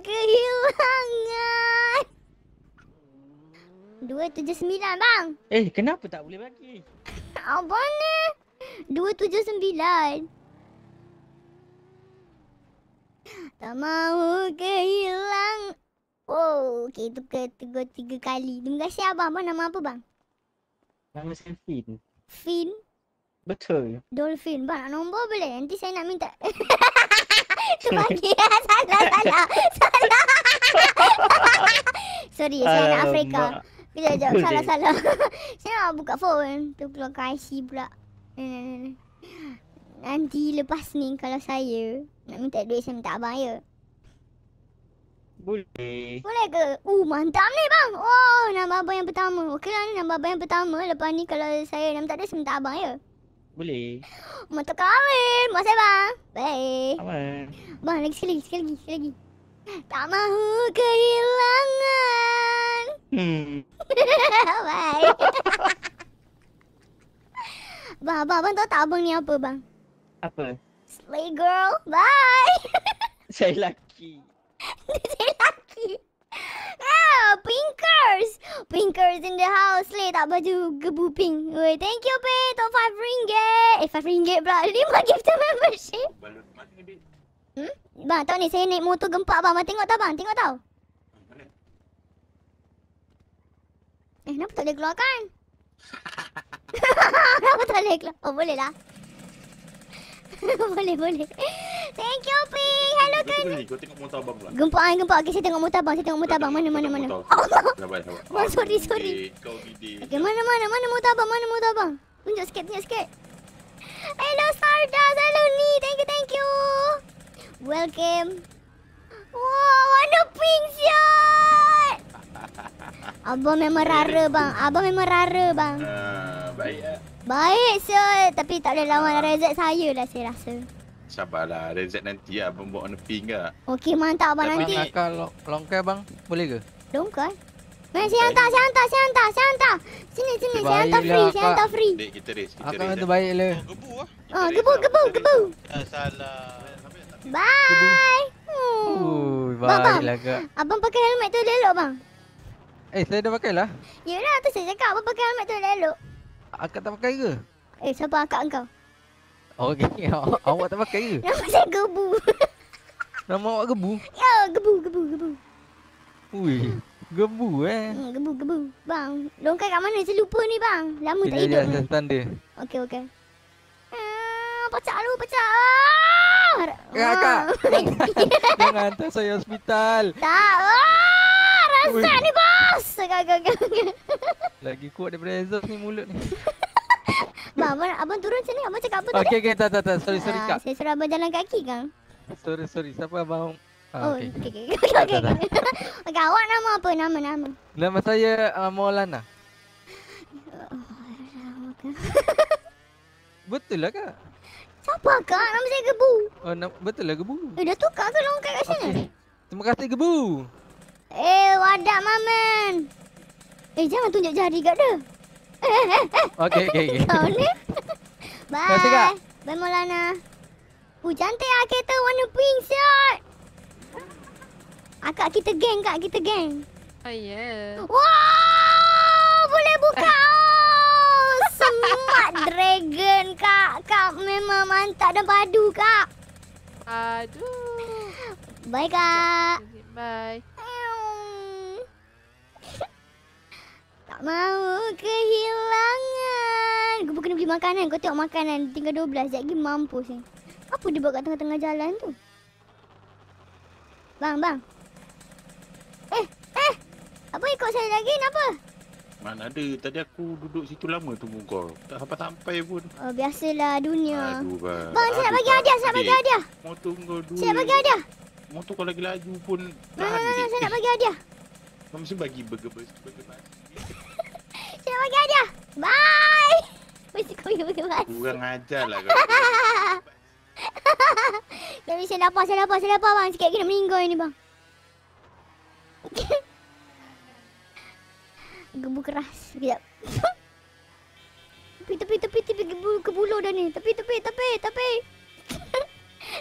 kehilangan. Dua, tujuh, sembilan, bang. Eh, kenapa tak boleh bagi? Abang ni. Dua tujuh sembilan. Tak mahu kehilang. Oh, okay, itu ketiga tiga kali. Terima kasih abang. Abang nama apa bang? Nama saya Finn. Finn? Betul. Dolphin. Bang, nak nombor boleh? Nanti saya nak minta. Terbagi. salah, salah. salah. Sorry, saya nak Afrika. Bila jawab Salah, salah. saya nak buka phone. Tu keluar IC pula. Eh, nanti lepas ni kalau saya nak minta duit saya minta abang ya. Boleh. Boleh ke? Uh, mantap ni bang. Oh, nama abang yang pertama. Okeylah ni nama abang yang pertama. Lepas ni kalau saya nak minta duit saya minta abang ya. Boleh. Mantap kawin. Masih bang. Bye. Bye. Bang, lagi sekali lagi, sekali lagi, sekali lagi. Tak mahu kehilangan. Hmm. Bye. Abang, abang, abang tahu tak abang ni apa bang? Apa? Slay girl, bye! Saya lelaki. Saya lelaki. Ah, pinkers! Pinkers in the house. Slay tak baju gebu pink. Wait, thank you, pay. Top 5 ringgit. Eh, 5 ringgit pula. 5 gift membership. Hmm? Bang, tahu ni saya naik motor gempak bang. Tengok tak bang? Tengok tau. Eh, kenapa tak boleh keluarkan? Aku tak naik lah. Oh, boleh lah. boleh, boleh. Thank you, P. Hello, kan? Kau tengok motor abang pula. Gempa, ay, eh, gempa. Okay, saya tengok motor abang. Saya tengok motor abang. Mana, mana, mana. Allah. Sabar, sabar. Oh, sorry, sorry. Kau gede. Okay, mana, mana. Mana motor abang? Mana motor abang? Tunjuk sikit, tunjuk sikit. Hello, Sardas. Hello, Ni. Thank you, thank you. Welcome. Wow, warna pink siat. Abang memang rara bang. Abang memang rara bang. Uh, baik lah. Baik so, Tapi tak boleh lawan uh. rezek saya lah saya rasa. Sabarlah. Rezek nanti lah. Abang buat on the pin ke. Okey mantap abang nanti. Abang nakal long longkai bang. Boleh ke? Longkai? Mari saya hantar, saya hantar, saya hantar, saya hantar. Sini, sini, saya hantar lah, free, saya hantar free. Dek, kita race, kita akak race. Akak baik le. Oh, gebu lah. Oh, gebu, ah. Ah, gebu, gebu. Ah, salah. Bye. Bye. Hmm. Ui, baiklah kak. Abang pakai helmet tu dia elok, bang. Eh, saya dah pakai lah. Ya Yelah, tu saya cakap. Apa pakai helmet tu elok? Akak tak pakai ke? Eh, siapa akak kau? Okey, awak tak pakai ke? Nama saya Gebu. Nama awak Gebu? Ya, Gebu, Gebu, Gebu. Ui, Gebu eh. Hmm, gebu, Gebu. Bang, longkai kat mana? Saya lupa ni, bang. Lama Bila tak hidup. Bila jalan dia. Okey, okey. Ah, pecah lu, pecah. Kakak, eh, jangan hantar saya hospital. Tak. Ah! Asat ni bos! Gagal, gagal, Lagi kuat daripada Azov ni mulut ni. abang, abang turun sini. Abang cakap apa okay, tadi? Okay, okay. Tak, tak, Sorry, sorry, uh, Saya suruh abang jalan kaki, Kang. Sorry, sorry. Siapa abang? Ah, oh, okey. okay. okay, awak nama apa? Nama, nama. Nama saya uh, Maulana. betul lah, Kak. Siapa, Kak? Nama saya Gebu. Oh, betul lah, Gebu. Eh, dah tukar ke longkat kat sini? Okay. Terima kasih, Gebu. Eh, wadah mamen. Eh, jangan tunjuk jari kat dia. Eh, eh, eh, okey, okey, okey. Kau ni. Bye. Bye, Maulana. Hu, cantik lah kereta warna pink, siot. Akak kita geng, kak. Kita geng. Oh, ya. Yeah. Wow, boleh buka. Oh, semua dragon, kak. Kak memang mantap dan padu, kak. Aduh. Bye, kak. Bye. mau kehilangan. Kau kena beli makanan. Kau tengok makanan tinggal 12. Sekejap lagi mampus ni. Apa dia buat kat tengah-tengah jalan tu? Bang, bang. Eh, eh. Apa ikut saya lagi? Kenapa? Mana ada. Tadi aku duduk situ lama tunggu kau. Tak sampai-sampai pun. Oh, biasalah dunia. Aduh, bang. Bang, saya nak bagi hadiah. Saya nak bagi hadiah. Mau tunggu dulu. Saya bagi hadiah. Motor kau lagi laju pun. Mana, ah, mana, Saya nak bagi hadiah. Kamu mesti bagi burger-burger kita bagi aja. Bye. Mesti kau pergi pergi mas. Kurang ajar lah kau. Tapi saya lapar, saya lapar, saya lapar bang. Sikit kita meninggal ini bang. Gebu keras. Tidak. Tapi tapi tapi tapi tepi, kebulu dah ni. Tapi tapi tapi tapi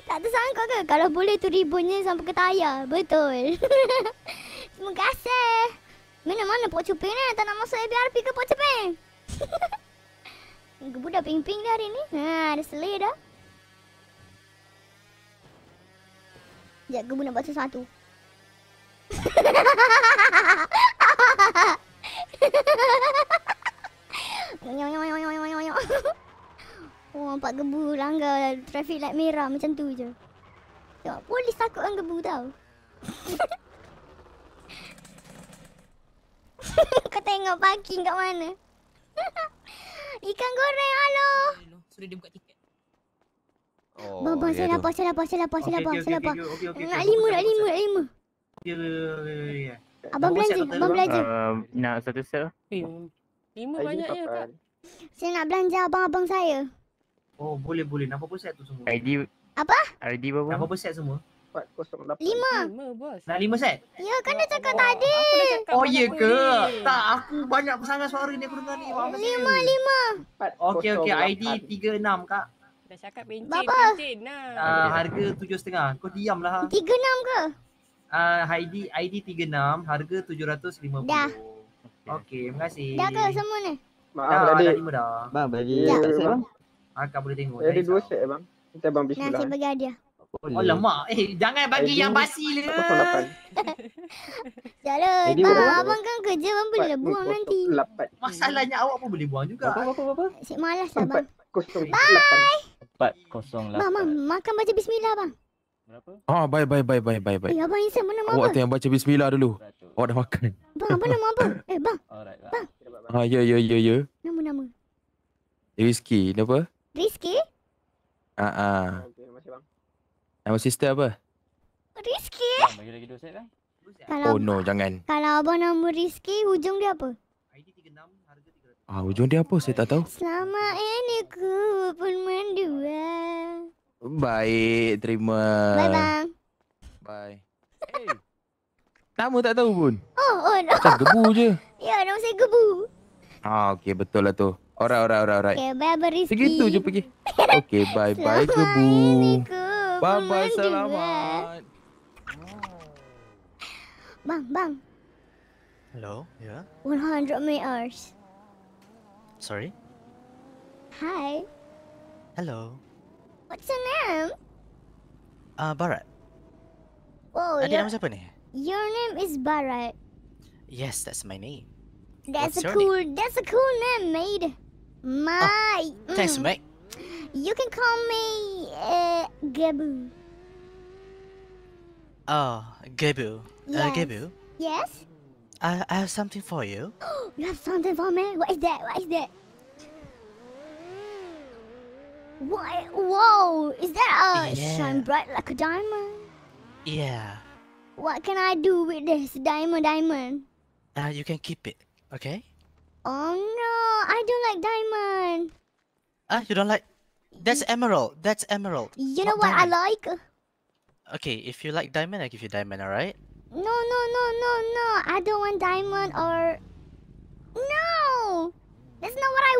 tak tersangka ke? Kalau boleh tu ribunya sampai ke tayar. Betul. Terima kasih. Mana mana pocu pink ni tak nak masuk ABRP ke pocu pink? Gebu dah pink-pink dah hari ni. Ha, ada selir dah. Sekejap, gebu nak baca satu. oh, nampak gebu langgar traffic light merah macam tu je. Tengok, polis takutkan gebu tau. Kau tengok pagi, kat mana? Ikan goreng, alo. Sudah dia buka tiket. Oh, Baba, ya saya lapar, saya lapar, saya lapar, saya lapar, saya lapar. Nak lima, nak lima, nak lima. Ya, ya, abang belanja, abang belanja. Um, nak satu set lah. Lima banyak ya, Kak. Saya nak belanja abang-abang saya. Oh, boleh, boleh. Nak apa-apa set tu semua? ID. Apa? ID berapa? Nak apa-apa set semua? Lima. Lima, Dah lima set? Ya, kan dah cakap oh, tadi. oh, ya ke? Tak, aku banyak pesanan suara ni aku dengar ni. lima, lima. Okey, okey. ID tiga enam, kak. Dah cakap bencin, Bapa? Ah, harga tujuh setengah. Kau diam lah. Tiga enam ke? Uh, ah, ID ID tiga enam, harga tujuh ratus lima puluh. Dah. Okey, terima kasih. Dah ke semua ni? Maaf, dah, dah lima dah. Bang, bagi. Ya, bang. Akak boleh tengok. Jadi dua set, bang. Kita bang bismillah. Nasib bagi hadiah. Oh Alamak, eh jangan bagi ID yang basi le. Jalan, ba, abang kan kerja abang boleh buang nanti. Masalahnya awak pun boleh buang juga. Apa, apa, apa? apa? Cik malas lah, abang. Bye! 408. Ba, ma, makan baca bismillah, bang. Berapa? Ah, bye, bye, bye, bye, bye, bye. Eh, abang insan mana nama Awak tengok yang baca bismillah dulu. Awak dah makan. Bang, apa nama abang? Eh, bang. Alright, bang. bang. Ah, ya, ya, ya, ya. Nama-nama. Rizky, kenapa? Rizky? Ah, uh-uh. ah. Nama sister apa? Rizky. Bagi oh no, jangan. Kalau abang nama Rizky, hujung dia apa? ID Ah, hujung dia apa? Saya tak tahu. Selama ini ku pun mendua. Baik, terima. Bye, bang. Bye. Hey. Eh, nama tak tahu pun. Oh, oh no. Macam gebu je. ya, nama saya gebu. Ah, okey. Betul lah tu. Alright, alright, alright, alright. Okay, bye, Rizky. Segitu je pergi. Okay, bye, bye, kebu. Bang, bang, selamat. Bang, bang. Hello, yeah. One 100 meters. Sorry. Hi. Hello. What's your name? Ah, Barat. Oh, Adik your... nama siapa nih? Your name is Barat. Yes, that's my name. That's a cool. That's a cool name, mate. My. Oh, thanks, mm, mate. You can call me uh, Gabu. Oh, Gabu, uh, Yes. Uh, Yes. I I have something for you. you have something for me? What is that? What is that? What? Whoa! Is that a yeah. shine bright like a diamond? Yeah. What can I do with this diamond? Diamond. Uh, you can keep it. Okay. Oh no, I don't like diamond. Ah, you don't like? That's emerald. That's emerald. You know what diamond. I like? Okay, if you like diamond, I give you diamond. All right? No, no, no, no, no. I don't want diamond or. No, that's not what I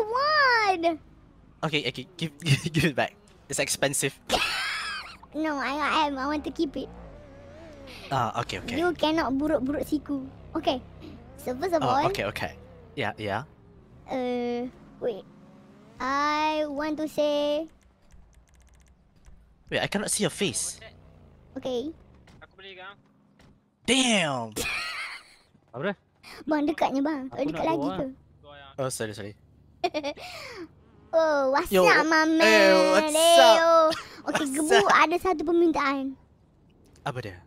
want. Okay, okay, give give it back. It's expensive. no, I, I I want to keep it. Ah, okay, okay. You cannot buruk-buruk siku. Okay. So first of oh, all. Okay, okay. Yeah, yeah. Uh, wait. I want to say. Wait, I cannot see your face. Okay. Aku Damn. Apa? bang dekatnya bang. Aku dekat lagi tu. Oh, sorry, sorry. oh, what's Yo, up, my man? Hey, eh, what's Leo. Okay, Gebu ada satu permintaan. Apa dia?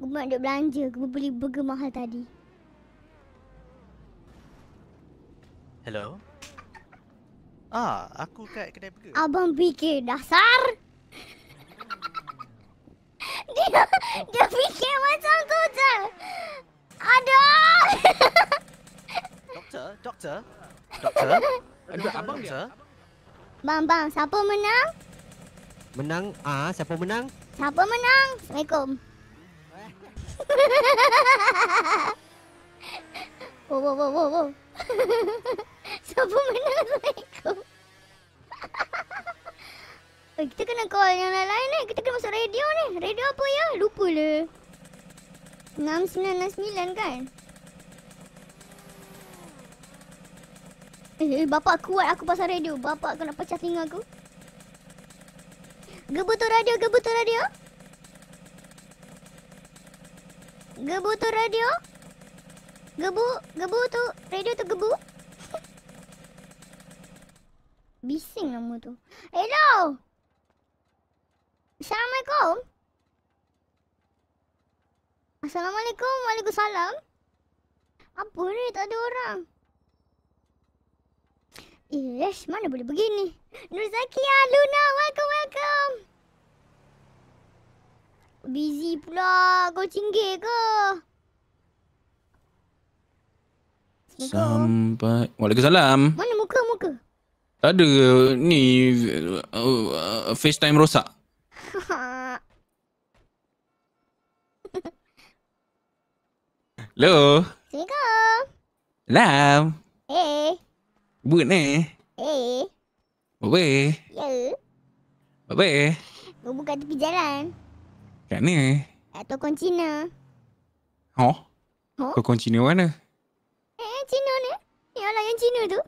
Gebu nak belanja. Gebu beli burger mahal tadi. Hello. Ah, aku kat kedai burger. Abang fikir dasar. Hmm. dia dia fikir macam tu je. Aduh. doktor, doktor. Doktor. Aduh, abang dia. Bang bang, siapa menang? Menang ah, siapa menang? Siapa menang? Assalamualaikum. Eh. Wo wo wo wo wo. Siapa main dengan suara Kita kena call yang lain-lain ni. Eh. Kita kena masuk radio ni. Radio apa ya? Lupa le. 6969 kan? Eh, eh, bapak kuat aku pasal radio. Bapak kena pecah tinggal aku. Gebutur radio, gebutur radio. Gebutur radio. radio. Gebu, gebu tu. Radio tu gebu. Bising nama tu. Hello! Assalamualaikum. Assalamualaikum. Waalaikumsalam. Apa ni? Tak ada orang. Yes, mana boleh begini? Nur Zakia, Luna, welcome, welcome. Busy pula. Kau cinggir ke? Sampai. Waalaikumsalam. Mana muka muka? ada ni uh, uh, FaceTime rosak. Hello. Assalamualaikum. lam eh Buat ni. Hey. Eh. Apa? Ya. Apa? Kau buka tepi jalan. Kat ni. Atau kong Cina. Oh. Huh? Kau kong Cina mana? Eh, Cina ni? Yang lah yang Cina tu.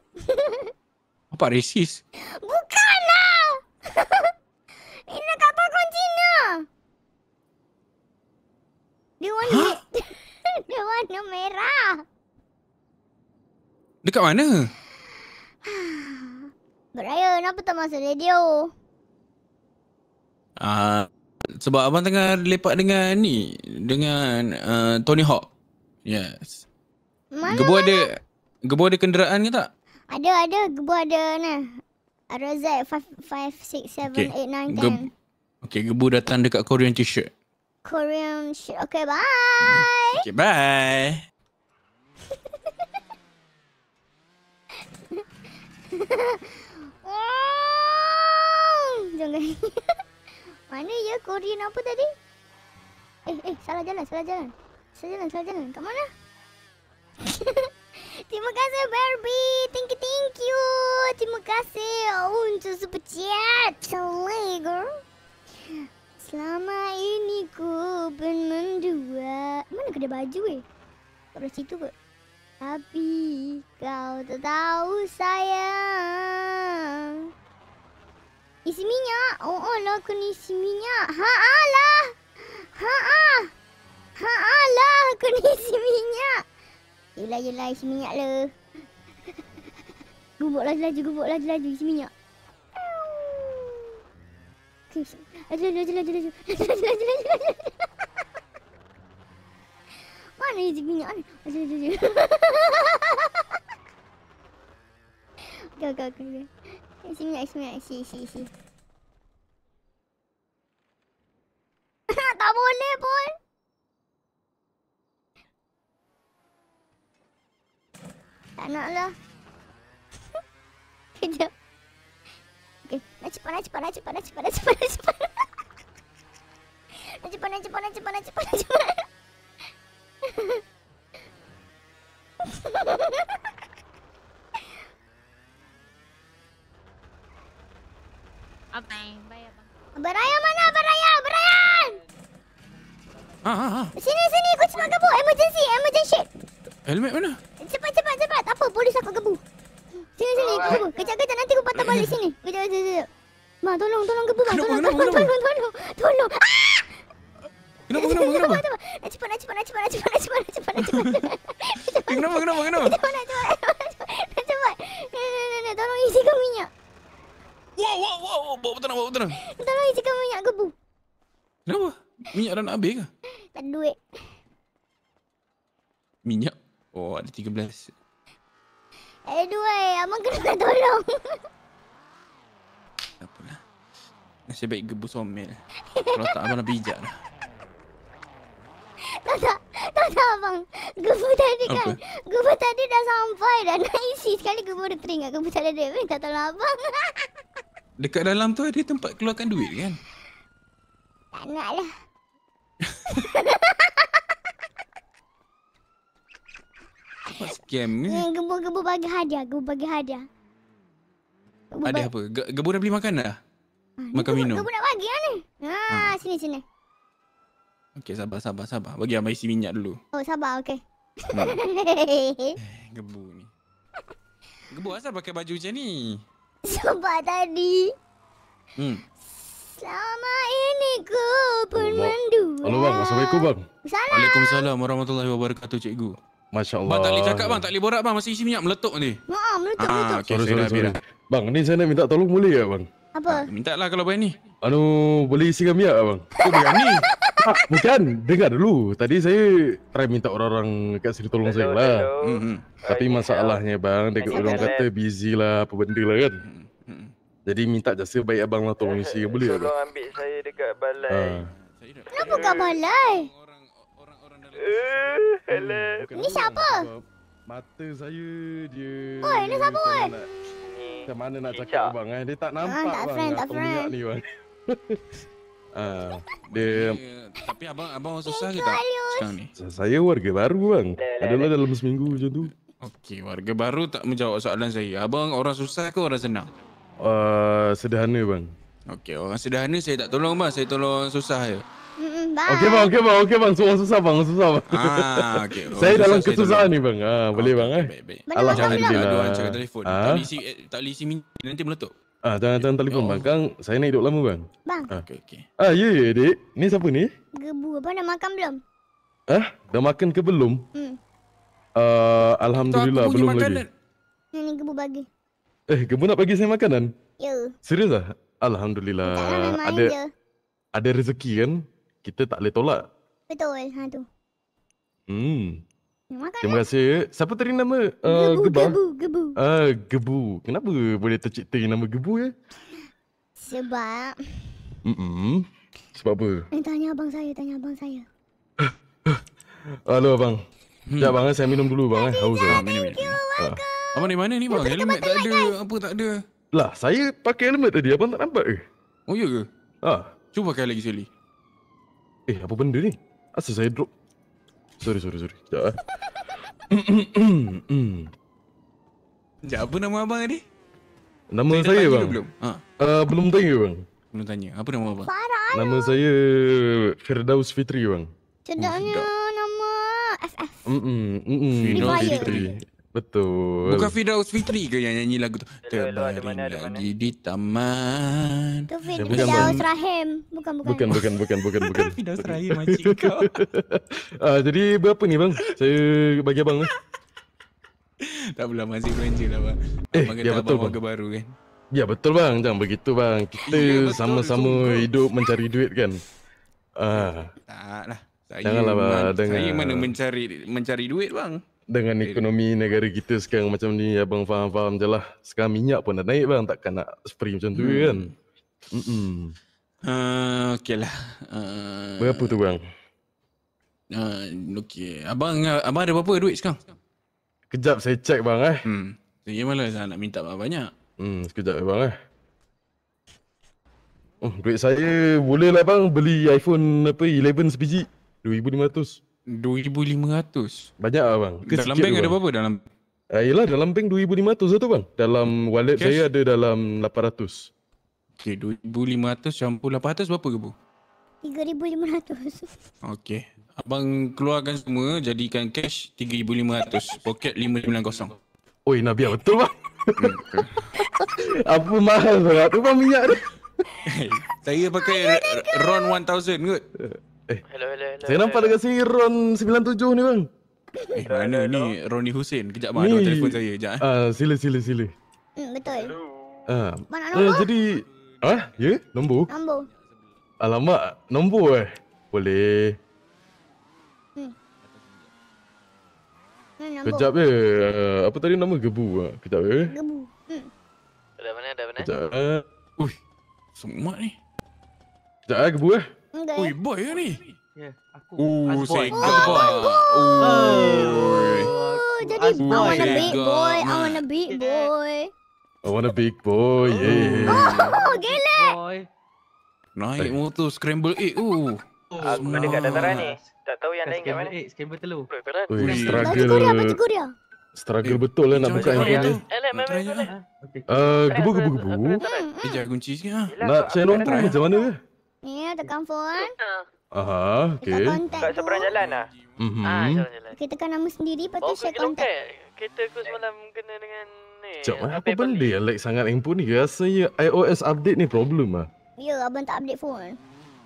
Apa resis? Bukan lah! Ini kapal kau Cina! Dia warna... Huh? Dia warna merah! Dekat mana? beraya apa tak masuk radio? Ah, sebab abang tengah lepak dengan ni, dengan uh, Tony Hawk. Yes. Mana gebu mana? ada gebu ada kenderaan ke tak? Ada ada gebu ada ni. Ada Z 5 5 6 7 okay. 8 9 10. gebu datang dekat Korean T-shirt. Korean shirt. Okay, bye. Okay, bye. wow. Jangan. Mana ya Korean apa tadi? Eh, eh, salah jalan, salah jalan. Salah jalan, salah jalan. Kat mana? Terima kasih Barbie. Thank you, thank you. Terima kasih. Oh, untuk super chat. Selega. Selama ini ku dua. Mana kedai baju eh? Terus situ kot. Tapi kau tak tahu sayang. Isi minyak. Oh, oh lah aku ni isi minyak. Ha'alah. Ha'ah. Ha'alah aku ni isi minyak. Yelah, yelah, isi minyak le. gubuk laju, laju, gubuk laju, laju, isi minyak. Laju, laju, laju, laju, laju, laju, laju, laju, laju. Mana isi minyak ni? Laju, laju, laju. Gak, gak, gak, gak. Isi minyak, isi minyak, isi, isi, isi. tak boleh pun. Bon. Tak nak lah. Kejap. Okay. Nak cepat, nak cepat, nak cepat, nak cepat, nak cepat, nak cepat. Nak cepat, nak cepat, nak cepat, nak cepat, nak cepat. Helmet mana? cepat cepat cepat. Apa polis aku gebu. Sini sini aku gebu. Kejap kejap nanti aku patah balik sini. Kejap kejap kejap. Ma tolong tolong gebu ma tolong tolong tolong tolong. Tolong. tolong. Kenapa kenapa kenapa? Cepat cepat cepat cepat cepat cepat cepat cepat. Kenapa kenapa kenapa? Cepat cepat cepat cepat. Ne ne tolong isi kau minyak. Wow wow wow bawa tenang bawa tenang. Tolong isi kau minyak gebu. Kenapa? Minyak dah nak habis ke? Tak duit. Minyak. Oh, ada tiga belas. 13. Anyway, eh. Abang kena minta tolong. Tak apalah. Nasib baik gebus omel. Kalau tak, Abang dah bijak lah. Tak tak, tak tak Abang. Gebu tadi okay. kan, gebu tadi dah sampai dah nak isi. Sekali gebu dah teringat gebu tak ada duit. Minta tolong Abang. Dekat dalam tu ada tempat keluarkan duit kan? Tak nak lah. Apa scam ni? Yang eh, gebu-gebu bagi hadiah, gebu bagi hadiah. Gebu hadiah apa? Gebu dah beli makan dah? Ha, makan gebu, minum. Gebu nak bagi lah ni. Ha, sini sini. Okey, sabar sabar sabar. Bagi ambil isi minyak dulu. Oh, sabar okey. Hmm. Eh, gebu ni. Gebu asal pakai baju macam ni? Sebab tadi. Hmm. Selama ini ku pun mendua. Halo bang, Assalamualaikum bang. Assalamualaikum warahmatullahi wabarakatuh cikgu. Masya Allah. Bang tak boleh cakap bang, tak boleh borak bang, masih isi minyak meletup ni. Ha, meletup, ha, meletup. Ah, okay, sorry, sorry, Bang, ni saya nak minta tolong boleh ke bang? Apa? Ah, minta lah kalau berani. Anu, boleh isi minyak ke bang? Kau berani? ah, bukan, dengar dulu. Tadi saya try minta orang-orang kat sini tolong saya lah. Hello. Mm-hmm. Tapi masalahnya bang, dekat orang kata busy lah, apa benda lah kan. Mm-hmm. Jadi minta jasa baik abang lah tolong eh, isi boleh ke? Tolong ambil saya dekat balai. Ah. Kenapa kat balai? Ini hmm, siapa? Mata saya dia. Oh, ini siapa oi? Macam mana nak cakap Cicak. bang eh? Dia tak ah, nampak ah, tak bang. Friend, tak friend, tak friend. Ah, dia tapi abang abang susah ke tak sekarang ni? Saya warga baru bang. Adalah dalam seminggu macam tu. Okey, warga baru tak menjawab soalan saya. Abang orang susah ke orang senang? Uh, sederhana bang. Okey, orang sederhana saya tak tolong bang, saya tolong susah je. Ya. Bye. Okey bang, okay bang, okay bang. Suruh susah bang, susah bang. Ah, okey. Oh, saya susah, dalam kesusahan ni bang. Ah, okay, ah, boleh bang eh. Baik, baik. Mana Allah jangan cakap telefon. Ah? Eh, tak isi tak isi min nanti meletup. Ah, jangan jangan telefon oh. bang. Kang, saya nak hidup lama bang. Bang. Ah, okey okey. Ah, ye ye, Dik. Ni siapa ni? Gebu. apa dah makan belum? Eh? Dah makan ke belum? Hmm. Uh, alhamdulillah so, belum lagi. Makanan. Ni gebu bagi. Eh, gebu nak bagi saya makanan? Ya. Serius ah? Alhamdulillah. Tak, lah, ada ada rezeki kan? kita tak boleh tolak. Betul, ha tu. Hmm. Makan Terima kasih. Eh. Siapa tadi nama? Uh, eh, gebu, gebu, gebu. Ah, uh, gebu. Kenapa boleh tercipta nama gebu ya? Sebab. Mm Sebab apa? Eh, tanya abang saya, tanya abang saya. Halo abang. Hmm. Jap bang, saya minum dulu bang eh. Haus Thank you. ni ah. mana ni bang? Helmet tak ada, guys. apa tak ada. Lah, saya pakai helmet tadi. Abang tak nampak ke? Oh ya ke? Ah, cuba pakai lagi sekali. Eh, apa benda ni? Asal saya drop? Sorry, sorry, sorry. Sekejap eh. Sekejap, apa nama abang ni? Nama saya, saya bang? Belum? Ha. Uh, belum tanya bang. Belum tanya. Apa nama abang? Farah. Nama saya Firdaus Fitri bang. Cedaknya hmm, nama FF. Mm -mm, mm -mm. Fitri. Betul. Bukan Firdaus Fitri ke yang nyanyi lagu tu? Terbaring lagi di taman. Itu Firdaus Rahim. Bukan, bukan. Bukan, bukan, bukan. bukan, bukan. Firdaus Rahim, makcik kau. uh, jadi berapa ni bang? Saya bagi abang ni. tak pula, masih belanja lah bang. Eh, abang ya betul bang. baru kan? Ya betul bang, jangan begitu bang. Kita sama-sama sungguh. hidup mencari duit kan? Ah. Uh. Tak lah. Saya, Janganlah, bang. saya mana mencari mencari duit bang dengan ekonomi negara kita sekarang macam ni abang faham-faham je lah. Sekarang minyak pun dah naik bang takkan nak spray macam tu hmm. kan. Hmm. Uh, ah, okay lah. Uh, berapa tu bang? Uh, ah, okay. Abang abang ada berapa duit sekarang? Kejap saya check bang eh. Hmm. Saya malas saya lah nak minta banyak. Hmm, sekejap eh, bang eh. Oh, duit saya boleh lah bang beli iPhone apa 11 sebiji 2500. 2500. Banyak ah bang. Ke eh, dalam bank ada berapa dalam? Ah yalah dalam bank 2500 lah tu bang. Dalam wallet Cash. saya ada dalam 800. Okey 2500 campur 800 berapa ke bu? 3500. Okey. Abang keluarkan semua jadikan cash 3500 poket 590. Oi nabi betul bang. Hmm. Apa mahal sangat tu bang minyak ni? saya pakai Ron 1000 kot. Eh. Hello, hello, hello. Saya nampak dekat sini Ron 97 ni bang. Eh, mana hello. ni Ronnie Hussein? Kejap bang, ada telefon saya. Kejap uh, eh. ah, sila sila sila. Hmm, betul. Ah. Uh, nombor? Uh, jadi, ha? Uh, ya, yeah? nombor. Nombor. Alamak, nombor eh. Boleh. Hmm. hmm Kejap ya. Eh. Uh, apa tadi nama gebu? Ah. Kejap ya. Eh. Gebu. Hmm. Ada mana? Ada mana? Kejap. Uh, Ui. Semak ni. Kejap ya, eh, gebu eh. Okay. Ui, ya? boy ke ni? Ya, yeah, aku. Ooh, boy. Oh, boy. Oh, boy. Jadi, I want a big boy. I want a big boy. I want a big boy. Yeah. Oh, gila. Naik eh. motor scramble egg. Ooh. Oh, aku ada dekat dataran ni. Tak tahu yang lain ke mana. scramble telur. Ui, struggle. Baju Korea, baju eh, Struggle eh, betul lah nak buka yang ni. Eh, lah. eh gebu gebu gebu. Hmm, hmm. Eh, jangan kunci sikit ha. Nak channel try macam mana ke? Ni yeah, tekan phone. Aha, okey. Tak seberang jalan lah. mhm. ah. Mhm. Mm ah, jalan jalan. Kita kan nama sendiri patut oh, share kontak. Okay. Kita aku semalam kena dengan ni. Cak, eh, apa benda yang lag sangat handphone ni? Rasanya iOS update ni problem ah. Ya, yeah, abang tak update phone.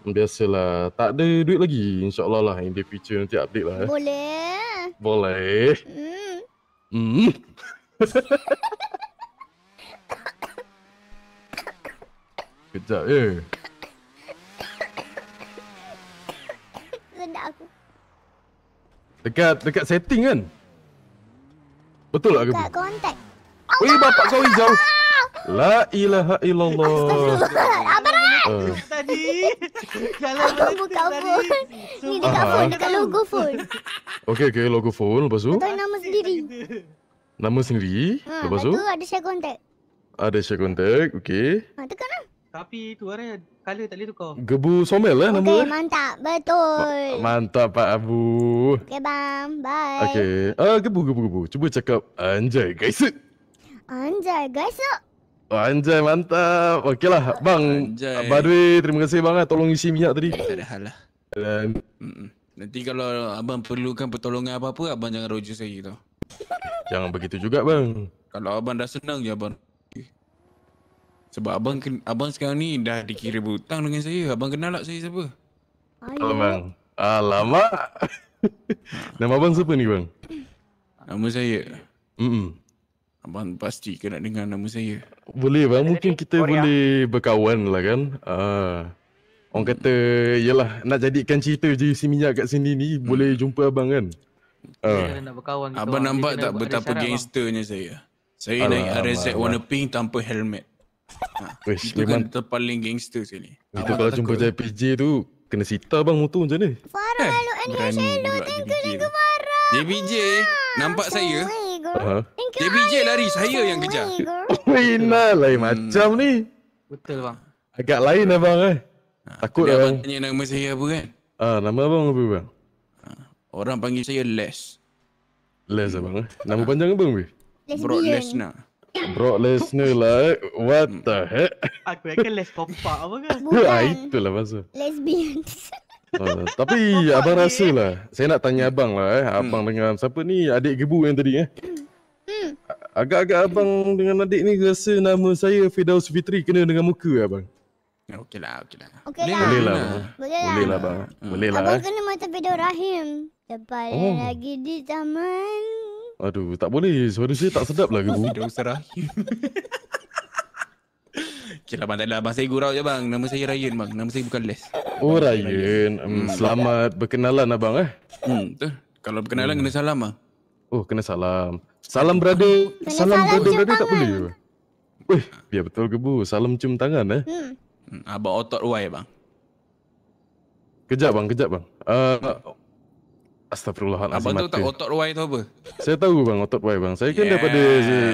Biasalah, tak ada duit lagi. Insya-Allah lah in the future nanti update lah. Eh. Boleh. Boleh. Hmm. Hmm. Kejap, eh. Dekat dekat setting kan? Betul tak ke? Dekat bapak kau hijau. La ilaha illallah. Eh. Tadi. Jalan mana kau tadi? Ni dekat phone, dekat logo phone. Okey okey logo phone lepas tu. Tak nama sendiri. Nama sendiri ha, lepas tu. Ada share kontak. Ada share kontak, Okay. Ha tekanlah. Tapi tu ada Color tak boleh tukar. Gebu Somel lah nama. Okay, mantap. Betul. Ma- mantap Pak Abu. Okay, bang. Bye. Okay. Uh, eh, gebu, gebu, gebu. Cuba cakap anjay guys. Anjay guys. Oh, anjay mantap. Okeylah bang. Anjay. By the way, terima kasih bang eh, tolong isi minyak tadi. Tak ada hal lah. Dan nanti kalau abang perlukan pertolongan apa-apa abang jangan rojo saya tau. Jangan begitu juga bang. Kalau abang dah senang je abang sebab abang abang sekarang ni dah dikira berhutang dengan saya. Abang kenal tak saya siapa? Abang, Alamak. Nama abang siapa ni bang? Nama saya. Hmm. Abang pasti kena dengar nama saya. Boleh bang, mungkin kita Korea. boleh berkawan lah kan. Ah. Orang kata, yelah nak jadikan cerita je si minyak kat sini ni, hmm. boleh jumpa abang kan? Ya, ah. nak Abang nampak tak betapa gangsternya saya? Saya Alamak. naik RZ warna pink tanpa helmet. Ha. Weh, itu memang... kan terpaling gangster sini. Kita kalau jumpa jumpa pj tu, kena sita bang motor macam ni. Farah, eh, berani pula JPJ. JPJ, nampak Say saya. JPJ lari, saya yang kejar. Wina, lain hmm. macam ni. Betul bang. Agak lain lah bang eh. Ha, takut lah bang. Tanya nama saya apa kan? Ah, ha, nama abang apa bang? Ha, orang panggil saya Les. Les abang eh, eh. Nama ha. panjang abang weh? Bro, Les nak. Bro listener lah eh. What hmm. the heck Aku yakin les papa up apa kan Itulah pasal Lesbian Uh, tapi abang rasa lah Saya nak tanya abang lah eh Abang hmm. dengan siapa ni Adik gebu yang tadi eh hmm. Agak-agak abang dengan adik ni Rasa nama saya Fidaus Fitri Kena dengan muka lah abang ya, Okey lah, okey lah. Okay lah. lah Boleh lah. Boleh lah. Boleh lah, bang. Hmm. Boleh lah. Abang eh. kena mata pedo rahim. Lepas oh. lagi di taman. Aduh, tak boleh. Suara saya tak sedap lah ke tu. Dia usah Rahim. Kira lah, bang, tak ada. Bang, saya gurau je bang. Nama saya Ryan bang. Nama saya bukan Les. Oh, Ryan. Ryan. Hmm, hmm selamat abang. berkenalan abang eh. Hmm, tu. Kalau berkenalan, hmm. kena salam lah. Oh, kena salam. Salam brother. Kena salam brother-brother tak boleh. Weh, biar ya betul ke bu? Salam cium tangan eh. Hmm. hmm abang otot wai bang. Kejap bang, kejap bang. Uh, Astagfirullahalazim. Abang tahu tak otot Y tu apa? Saya tahu bang otot Y bang. Saya kan kan daripada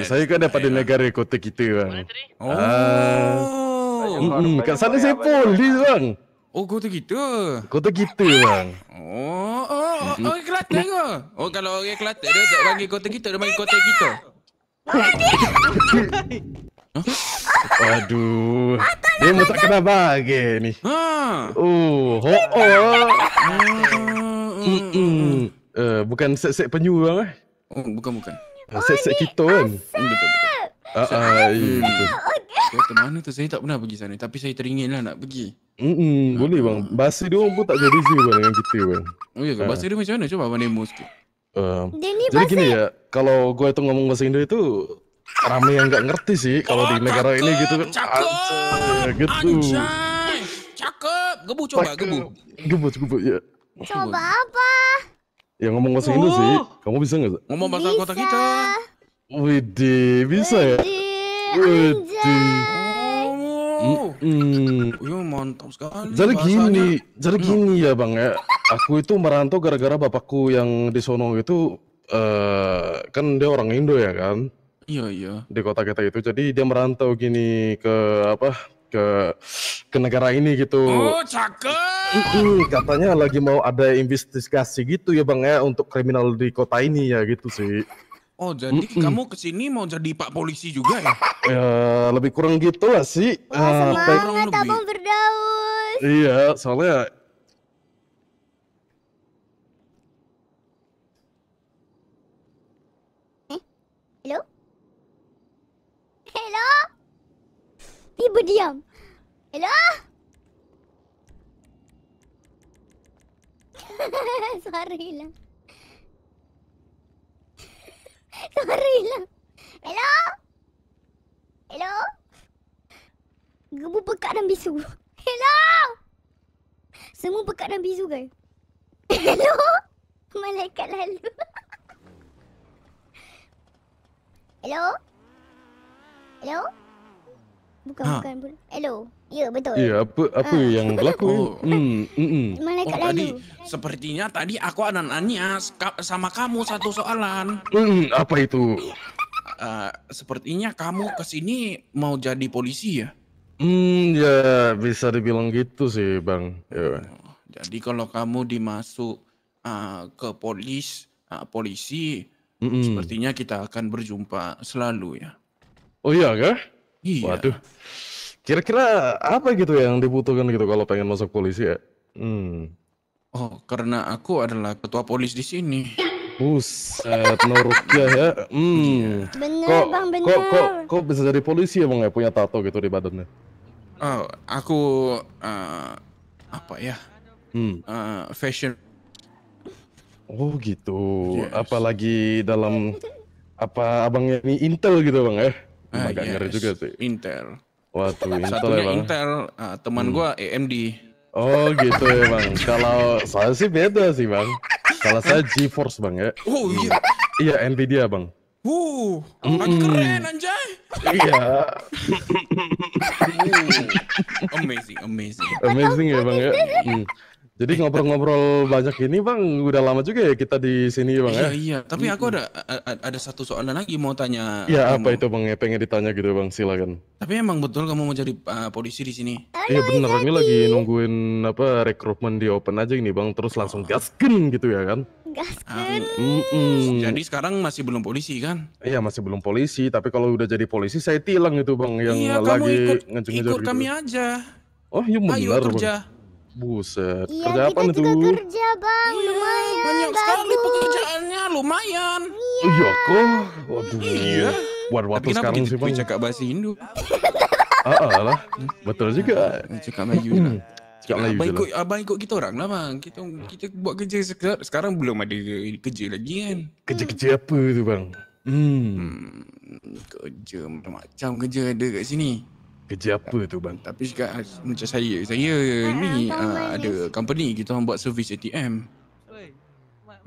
saya kan daripada yes. negara kota kita bang. Ah. Oh. Ah. Hmm, kat sana saya polis bang. Oh, kota kita. Kota kita bang. Oh, oh, oh, oh Kelantan ke? Oh, kalau orang Kelantan dia tak panggil kota kita, dia panggil kota kita. Huh? Aduh. Ah, dia mesti tak kena bagi ni. Ha. Oh, ho. Oh. Uh, bukan set-set penyu ke eh? Oh, bukan bukan. Oh, set-set kita kan. Oh, betul betul. Ah, ah, mana tu saya tak pernah pergi sana tapi saya teringinlah nak pergi. Hmm, boleh bang. Bahasa dia orang pun tak jadi zero bang dengan kita bang. Oh ya, ah. bahasa dia macam mana? Cuba abang Nemo sikit. Ah. jadi gini ya, kalau gua tu ngomong bahasa Indo itu ramai yang enggak ngerti sih kalau di oh, negara ini gitu kan. Cakep. Gitu. Anjay. Cakep. Gebu coba, gebu. Gebu, gebu ya. Coba apa? Ya ngomong bahasa Indo sih. Oh. Kamu bisa nggak? Ngomong bahasa kota kita. Widih, bisa ya? Widih. Mm. mantap sekali. Jadi gini, jadi hmm. gini ya bang ya. Aku itu merantau gara-gara bapakku yang di sono itu eh kan dia orang Indo ya kan. Iya iya. Di kota kita itu, jadi dia merantau gini ke apa ke ke negara ini gitu. Oh, cakep. katanya lagi mau ada investigasi gitu ya Bang ya untuk kriminal di kota ini ya gitu sih. Oh, jadi mm -mm. kamu kesini mau jadi Pak Polisi juga ya? Ya, lebih kurang gitu lah sih. Wah, uh, semangat kamu berdaun. Iya, soalnya eh? Hello? Hello? tiba-tiba diam. Hello? Suara hilang. Suara hilang. Hello? Hello? Gebu pekat dan bisu. Hello? Semua pekat dan bisu, guys. Hello? Malaikat lalu. Hello? Hello? Bukan, ha. bukan. Hello. Ya, betul. Ya, yeah, apa apa ha. yang berlaku? Oh. Hmm, Hmm, hmm. Oh, Tadi, sepertinya tadi aku anan Ania sama kamu satu soalan. Hmm, apa itu? Uh, sepertinya kamu ke sini mau jadi polisi ya? Hmm, ya bisa dibilang gitu sih, Bang. Ya. Oh, jadi kalau kamu dimasuk uh, ke polis, uh, polisi, mm -mm. sepertinya kita akan berjumpa selalu ya. Oh iya kah? Iya. Waduh. Kira-kira apa gitu yang dibutuhkan gitu kalau pengen masuk polisi ya? Hmm. Oh, karena aku adalah ketua polis di sini. Buset, nurut ya. Hmm. Iya. Bener, kok, Bang, bener. Kok, kok, kok bisa jadi polisi ya, Bang, ya? Punya tato gitu di badannya? Oh, aku... Uh, apa ya? Hmm. Uh, fashion. Oh, gitu. Yes. Apalagi dalam... Apa abangnya ini Intel gitu, Bang, ya? agak ah, yes. Iya. ngeri juga sih. Intel. Waduh, Intel Satunya ya, Intel, uh, teman hmm. gua AMD. Oh gitu ya bang. Kalau saya sih beda sih bang. Kalau saya GeForce bang ya. Oh iya. Hmm. Iya Nvidia bang. Wuh, mm keren anjay. Iya. Uh, amazing, amazing. Amazing ya bang ya. Hmm. Jadi ngobrol-ngobrol banyak ini bang, udah lama juga ya kita di sini bang iya, ya. Iya tapi aku ada ada satu soal lagi mau tanya. Iya apa itu bang? Ya? Pengen ditanya gitu bang, silakan. Tapi emang betul kamu mau jadi uh, polisi di sini? Oh, iya benar, kami lagi nungguin apa rekrutmen di open aja ini bang, terus langsung ah. gasken gitu ya kan? Gasken. Ah, mm Jadi sekarang masih belum polisi kan? Iya masih belum polisi, tapi kalau udah jadi polisi saya tilang itu bang yang iya, lagi ngejung-ngejung. Ikut, ikut gitu. kami aja. Oh, iya benar. Ayo kerja. Bang. Buset, iya, kerja apa itu? Iya, kerja bang, iya, lumayan Banyak bagus. sekali pekerjaannya, lumayan Iya, iya kok Waduh, iya. buat waktu Tapi sekarang sih bang cakap bahasa Hindu ah, ah, lah. Betul juga hmm, Cakap Melayu lah hmm. Abang lah. ikut, abang ikut kita orang lah bang. Kita kita buat kerja sekarang, sekarang belum ada kerja lagi kan. Kerja-kerja apa tu bang? Hmm. hmm, hmm kerja macam-macam kerja ada kat sini. Kerja ya. apa tu bang? Tapi cakap macam saya. Saya ni ah, ada company. Kita buat servis ATM. Oi, Mak, Mak,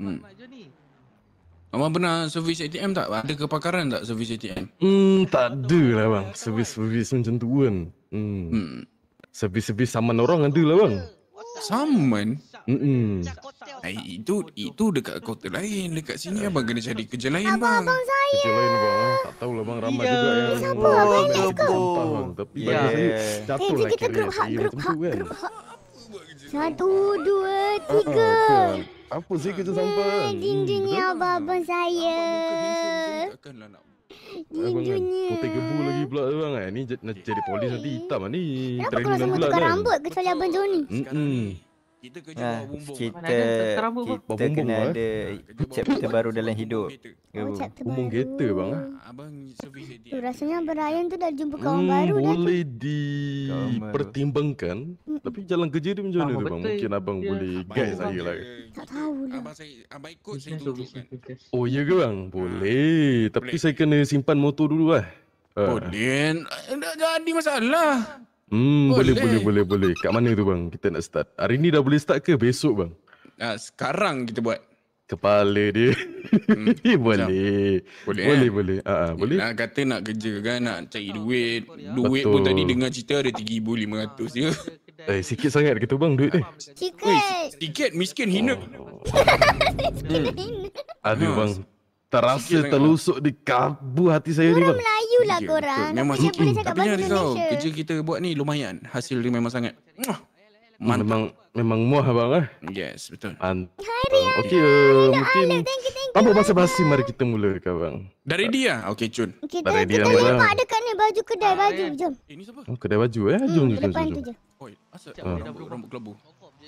hmm. pernah servis ATM tak? Ada kepakaran tak servis ATM? Hmm, tak ada lah bang. Servis-servis macam tu kan. Hmm. hmm. Servis-servis sama orang ada lah bang. Sama? Hmm. Eh, itu itu dekat kota lain. Dekat sini eh. abang kena cari kerja lain abang. Abang, abang saya. Kerja lain bang. Eh? Tak tahu lah bang ramai yeah. juga yang. Siapa abang yang abang ni Tapi yeah. bagi ya. saya jatuh lah kerja saya macam hak, tu Hak. Kan. Satu, dua, ah, tiga. apa sih kerja ya, sampah? Hmm, Dindingnya abang-abang saya. Lah eh, abang Dindunya. Kan, Putih gebu lagi pula tu bang. Kan. Ni jadi polis nanti hitam lah ni. Kenapa kalau semua tukar rambut kecuali abang Joni? Sekarang kita kerja ha, ah, bawa bumbung. Kita, kan? kita, eh? kita bumbung ada ha, chapter baru dalam hidup. Bumbung kereta bang. abang service dia. Rasanya Brian tu dah jumpa kawan hmm, baru boleh dah. Boleh dipertimbangkan. Hmm. Tapi jalan kerja dia macam mana bang? Mungkin abang dia. boleh guide saya lah. Tak tahu lah. Abang, saya, abang ikut saya tunjukkan. Oh ya ke bang? Ah, boleh. Tapi saya kena simpan motor dulu lah. Boleh. Tak jadi masalah. Hmm, oh, boleh, boleh, boleh, boleh. Kat mana tu bang? Kita nak start. Hari ni dah boleh start ke besok bang? Uh, sekarang kita buat. Kepala dia. Hmm, eh, boleh. boleh. Boleh, eh? boleh. Uh, uh, boleh. Nak kata nak kerja kan, nak cari duit. Ya. Duit Betul. pun tadi dengar cerita ada RM3,500 je. Eh, sikit sangat kata bang duit ni. Eh. Sikit. Sikit, miskin, hina. Oh. Aduh bang, hmm. terasa sikit terlusuk di kabu hati saya Orang ni bang. Melayu itulah kerja, korang. Betul. Memang Nanti saya boleh cakap bahasa Kerja kita buat ni lumayan. Hasil dia memang sangat. Mantap. Memang memang muah abang lah Yes, betul. Mantap. Okey, okay. mungkin. Apa bahasa bahasa mari kita mulakan abang. Dari dia. Okey, Chun. Kita Dari dia kita ni baju kedai ah, baju. Eh. Jom. ini eh, siapa? Oh, kedai baju eh. Jom, hmm, jom, jom. Depan tu je. Oi, asal oh. rambut kelabu.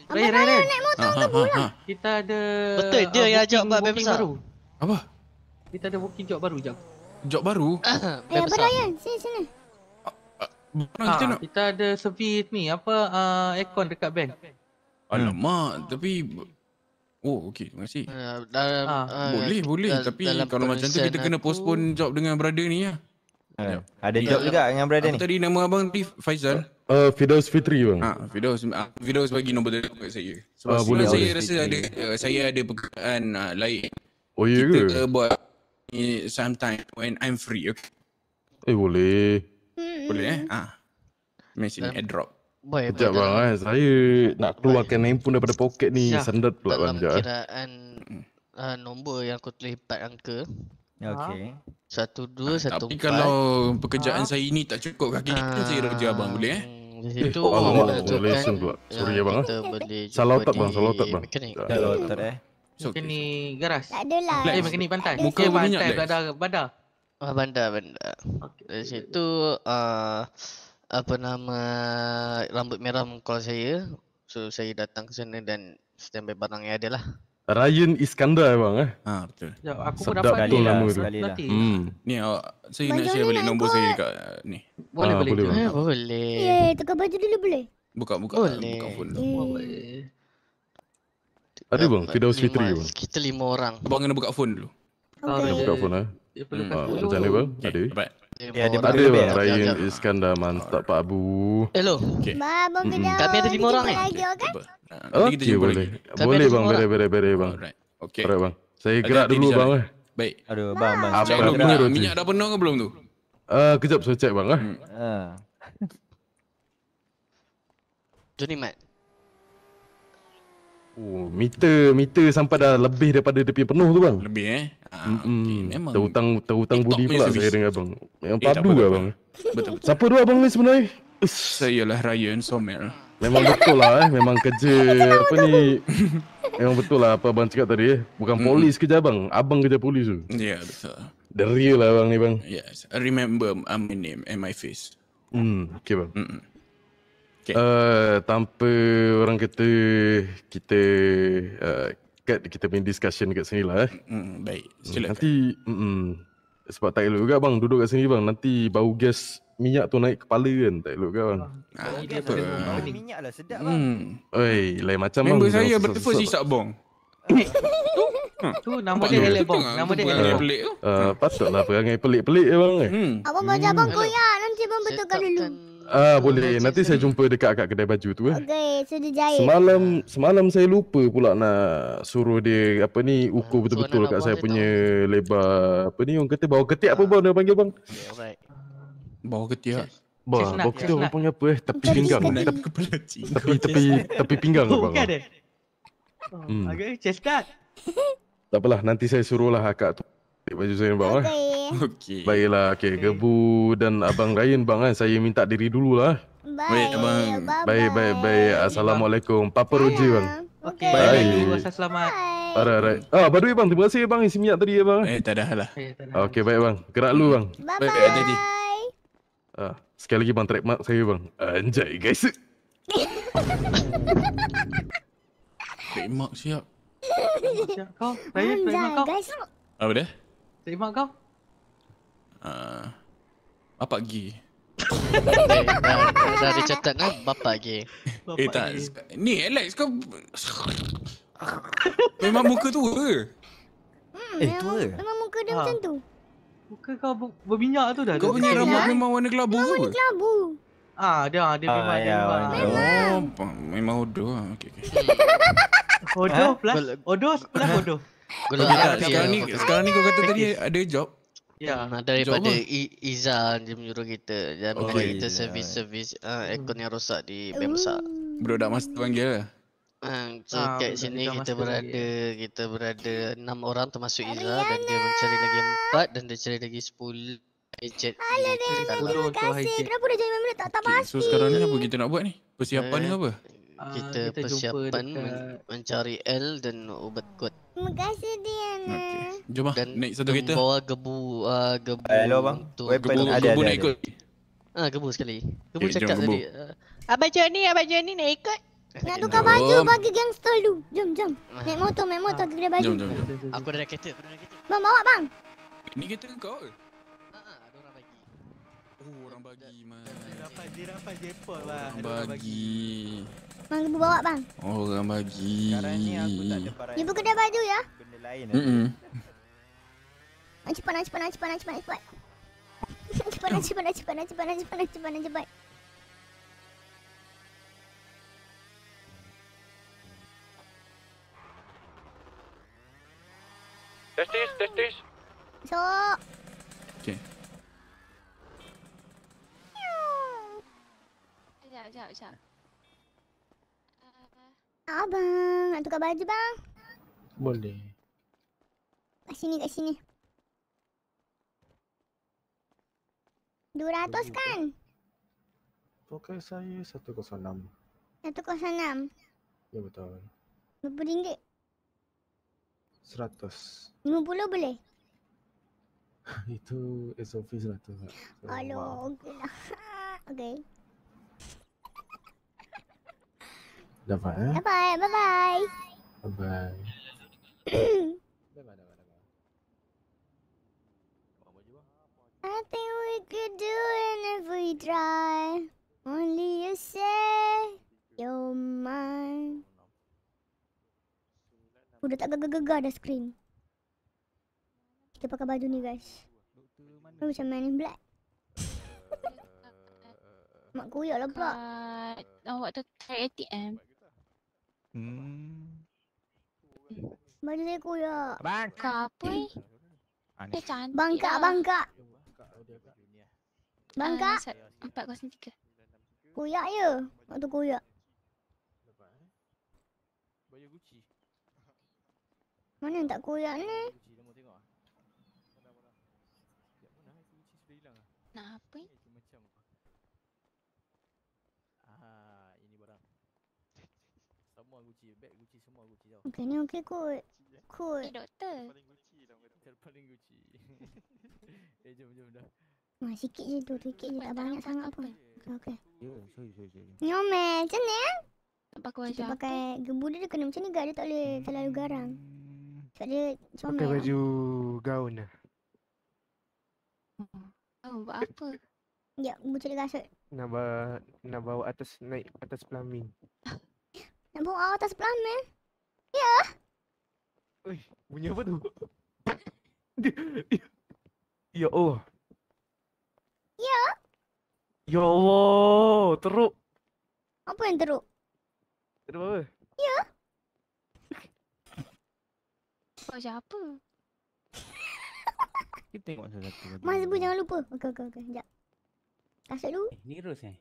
Abang Ryan, Ryan. motor ha, Kita ada... Betul, dia yang ajak buat baby baru. Apa? Kita ada booking job baru, jap job baru. Eh, Brian, sini sini. Ah, kita, ah, nak... kita ada servis ni apa uh, aircon dekat bank. Alamak, hmm. tapi Oh, okey, terima kasih. Uh, dah, uh, boleh, uh, boleh. tapi kalau macam tu kita kena postpone aku... job dengan brother ni ya. Uh, ada job juga dengan brother ni. Tadi nama abang ni Faizal. Uh, eh, Fidos Fitri bang. Ah, Fidos, ah, Fidos bagi nombor telefon kat saya. Sebab uh, boleh, saya rasa ada uh, saya ada pekerjaan uh, lain. Oh, iya ke? Kita buat ni sometime when I'm free, okay? Eh boleh. Boleh eh? Ah. Ha. Mesin ni airdrop. Boy, Sekejap bang, eh. saya nak keluarkan boy. handphone daripada poket ni, ya. sendat pula bang. Dalam eh. kiraan uh, nombor yang aku tulis empat angka. Ya, okay. Ha? Satu, dua, ha, satu, tapi empat. Tapi kalau pekerjaan ha? saya ini tak cukup kaki, ha. kita ah, saya kerja bang boleh eh? Itu eh, oh, oh, boleh kan. Sorry ya, bang. Eh. Kita boleh jumpa salah otak bang, salah otak bang. Salah otak eh. So, okay. ni garas. Tak ada lah. Lain makan ni pantai. Muka so, pantai ada badar. Ah bandar bandar. Okay. Dari situ uh, apa nama rambut merah mengkol saya. So saya datang ke sana dan standby barang yang ada lah. Ryan Iskandar bang eh. Ha betul. Ya, aku Sedap dapat kali lah, nama tu. Lah. Hmm. Ni awak saya nak share balik nombor saya dekat ni. Ah, boleh boleh. Boleh. Eh, boleh. Ye, ya, tukar baju dulu boleh. Buka buka buka phone. Boleh. Eh. Ada bang, Firdaus Fitri lima, bang. Kita lima orang. Bang kena buka phone dulu. Okay. Kena buka phone lah. Ah, macam mana bang? Okay. Ada? Dapat. Ya, ada bang. Ada Ryan jam, jam. Iskandar mantap Pak Abu. Hello. Eh, Ma, bang mm Kami ada lima orang eh. Okay. boleh. Boleh bang, beri beri beri bang. Okay. bang. Saya gerak dulu bang. Eh. Baik. Aduh, bang, bang. Apa dulu minyak, minyak dah penuh ke belum tu? Eh, kejap saya cek bang. Ha. Johnny Matt. Oh, meter meter sampai dah lebih daripada dia penuh tu bang. Lebih eh. Ah, mm-hmm. okay. memang terhutang terhutang budi pula service. saya dengan abang. Memang eh, padu eh, lah bang. Betul betul. Siapa dua abang ni sebenarnya? Ush. Eh, saya lah Ryan Somer. Memang betul lah eh, memang kerja apa ni. Memang betul lah apa abang cakap tadi eh. Bukan polis hmm. kerja abang, abang kerja polis tu. Ya, yeah, betul. The real lah bang ni bang. Yes, remember um, my name and my face. Hmm, okay bang. Mm-mm okay. uh, eh, tanpa orang kata kita uh, kita main discussion dekat sini lah eh. Mm, mm, mm. baik. Hmm, Silakan. Nanti mm, mm, sebab tak elok juga bang duduk kat sini bang nanti bau gas minyak tu naik kepala kan tak elok ke bang ah, ah, minyak lah sedap hmm. bang oi lain macam member bang member saya bertepuk si bang? tu tu nama dia hele bong nama dia hele pelik tu eh, patutlah perangai pelik-pelik bang eh hmm. abang baca bang hmm. koyak nanti bang betulkan lu. Ah uh, boleh. Cik Nanti cik saya jumpa dekat kat kedai baju tu eh. Okey, sudah jaya. Semalam semalam saya lupa pula nak suruh dia apa ni ah, ukur betul-betul so, kat saya punya tahu. lebar apa ni orang kata bawa ketiak uh. apa ah, bang dia panggil bang? Okay, bawah ketiak. Bawa ketiak orang panggil apa eh? Tepi pinggang. Tepi kepala cik. Tepi tepi tepi pinggang apa oh, bang? Bukan dia. Hmm. Okey, oh, chestnut. tak apalah, nanti saya suruhlah akak tu. Tip baju saya bang. Lah. Okey. Okay. Baiklah, okey. Okay. Gebu dan Abang Ryan bang kan. Saya minta diri dululah. Baik, Abang. Baik, baik, baik. Assalamualaikum. Papa Roji bang. Okey. Baik. Okay. Masa selamat. Ara, Ara. alright. Ah, baru bang. Terima kasih bang isi minyak tadi ya bang. Eh, tak ada lah. Eh, okey, baik bang. Gerak lu bang. Bye. Baik, baik, baik. Ah, sekali lagi bang trademark saya bang. Anjay guys. trademark siap. Siap kau. Baik, trademark kau. Apa dia? Tembak kau? Uh, bapak gi. Dah ada catat kan? Bapak gi. Eh tak. Gi. Ni Alex kau... memang muka tua ke? Hmm, eh tua Memang muka dia ha. macam tu. Muka kau berminyak tu dah. Kau punya rambut memang warna kelabu ke? Warna kelabu. Ah, dia ada dia ah, memang dia. Ya, ya. Memang. Oh, memang hodoh. lah. okey. Hodoh plus. Hodoh plus hodoh. Gula, tak, tapi sekarang ni, sekarang ni kau kata tadi ada job. Ya, nah, daripada Iza dia menyuruh kita dia oh, kita servis-servis uh, ah, hmm. aircon yang rosak di oh. Bank Besar. Bro dah masuk panggil lah. Ah, so ah, kat sini kita berada, kita berada enam orang termasuk Iza dan dia mencari lagi empat dan dia cari lagi sepuluh. Hijet. Halo, Dan. Terima kasih. Kenapa dah jadi member tak tak okay. pasti. So sekarang ni apa kita nak buat ni? Persiapan uh, eh, ni apa? Ah, kita, persiapan men- mencari L dan ubat kuat. Terima kasih Diana. Okay. Jom ah. Dan naik satu kereta. Bawa gebu a uh, gebu. Eh, hello bang. gebu, ada gebu ada. Ikut. Ada. Ah gebu sekali. Gebu eh, cakap tadi. Uh, abang Johnny, abang Johnny nak ikut. Nak tukar jom. baju bagi gangster dulu. Jom jom. Naik motor, naik motor kita ah. baju. Jom, jom, jom. Aku ada kereta, aku ada kereta. Bang bawa bang. Ini kereta kau ke? Oh, orang bagi mah. Dia dapat, dia dapat jepot lah. Orang bagi. Bang ibu bawa bang. Oh, bagi. Ni buku dah baju ya? Benda lain. Hmm. -mm. Cepat, cepat, cepat, cepat, cepat, cepat. Cepat, cepat, cepat, cepat, cepat, cepat, cepat, cepat, cepat. Testis, testis. So. Okay. Jap, jap, jap. Abang, nak tukar baju bang? Boleh. Kat sini, kat sini. 200 kan? Pokai saya 106. 106? Ya betul. Berapa ringgit? 100. 50 boleh? Itu SOP 100. Alo, okeylah. Okey. Dapat eh? Dapat. Bye-bye. Bye-bye. Bye-bye. bye Nothing we could do and if we try Only you say your mind Udah tak gegar-gegar dah screen Kita pakai baju ni guys Lu macam man black Mak kuyak lah pula Awak oh, tak tak ATM Hmm. Boleh kuya. bangka apa? Eh. bangka, bangka. Bangka. Empat kosong tiga. Kuya ya. Waktu kuya. mana yang tak kuya ni? Nak apa? Okay ni okay kot Kot Eh doktor Paling guci lah Kita paling guci dah Wah sikit je tu Sikit je tak banyak sangat pun Okay okay Yo ya, sorry macam ni eh Tak pakai wajah Kita pakai gebu dia kena macam ni gak Dia tak boleh hmm. terlalu garang Sebab dia comel Pakai baju gaun lah Oh buat apa Ya, bucu dia kasut. Nak bawa, nak bawa atas, naik atas pelamin. nak bawa atas pelamin? Ya. Oi, bunyi apa tu? ya Allah. Ya. Ya Allah, teruk. Apa yang teruk? Teruk apa? Ya. Kau siapa? Kita tengok satu-satu. Mas bu jangan lupa. Okey okey okey, jap. Kasut dulu. Eh, ni rose eh.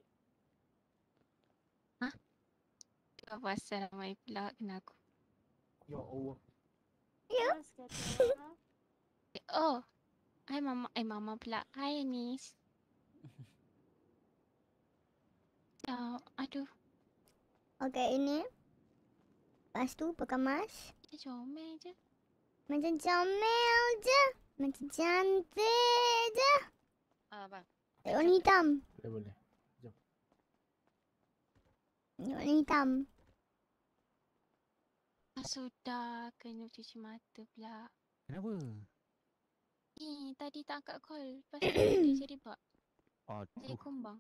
Ha? Apa pasal main pula kena aku? You're over. You? oh. Hi mama. Hi eh, mama pula. Hi Anis. Oh, aduh. Okay, ini. Lepas tu, pakai mask. Macam comel je. Macam comel je. Macam cantik je. Abang. Ah, uh, Warna hitam. Boleh, boleh. Jom. Warna hitam. Ah, sudah kena cuci mata pula. Kenapa? Eh, tadi tak angkat call. Lepas tu dia jadi bug. Aduh. Jadi kumbang.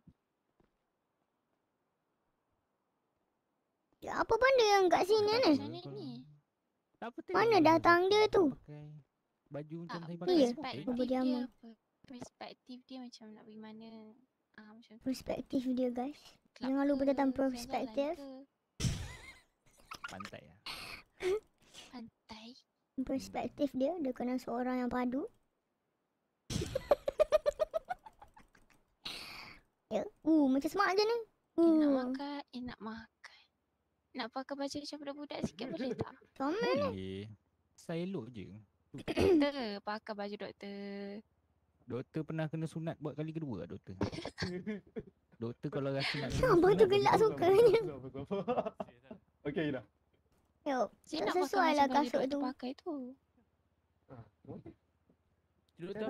Ya, apa benda yang kat sini ni? Mana ni? Mana datang dia tu? Baju macam tak, tak ya, pakai dia Perspektif dia macam nak pergi mana? Ah, macam perspektif dia guys. Jangan lupa datang lah perspektif. Pantai ya. Pantai. Hmm. Perspektif dia, dia kenal seorang yang padu. ya. Uh, macam smart aja ni. Uh. Nak makan, eh nak makan. Nak pakai baju macam budak-budak sikit boleh tak? Comel ni. Okay. Saya elok je. doktor, pakai baju doktor. Doktor pernah kena sunat buat kali kedua lah doktor. doktor kalau rasa nak kena tu gelak sukanya. ni. Okey dah. Yo, tak sesuai lah kasut tu. Pakai tu. Ha,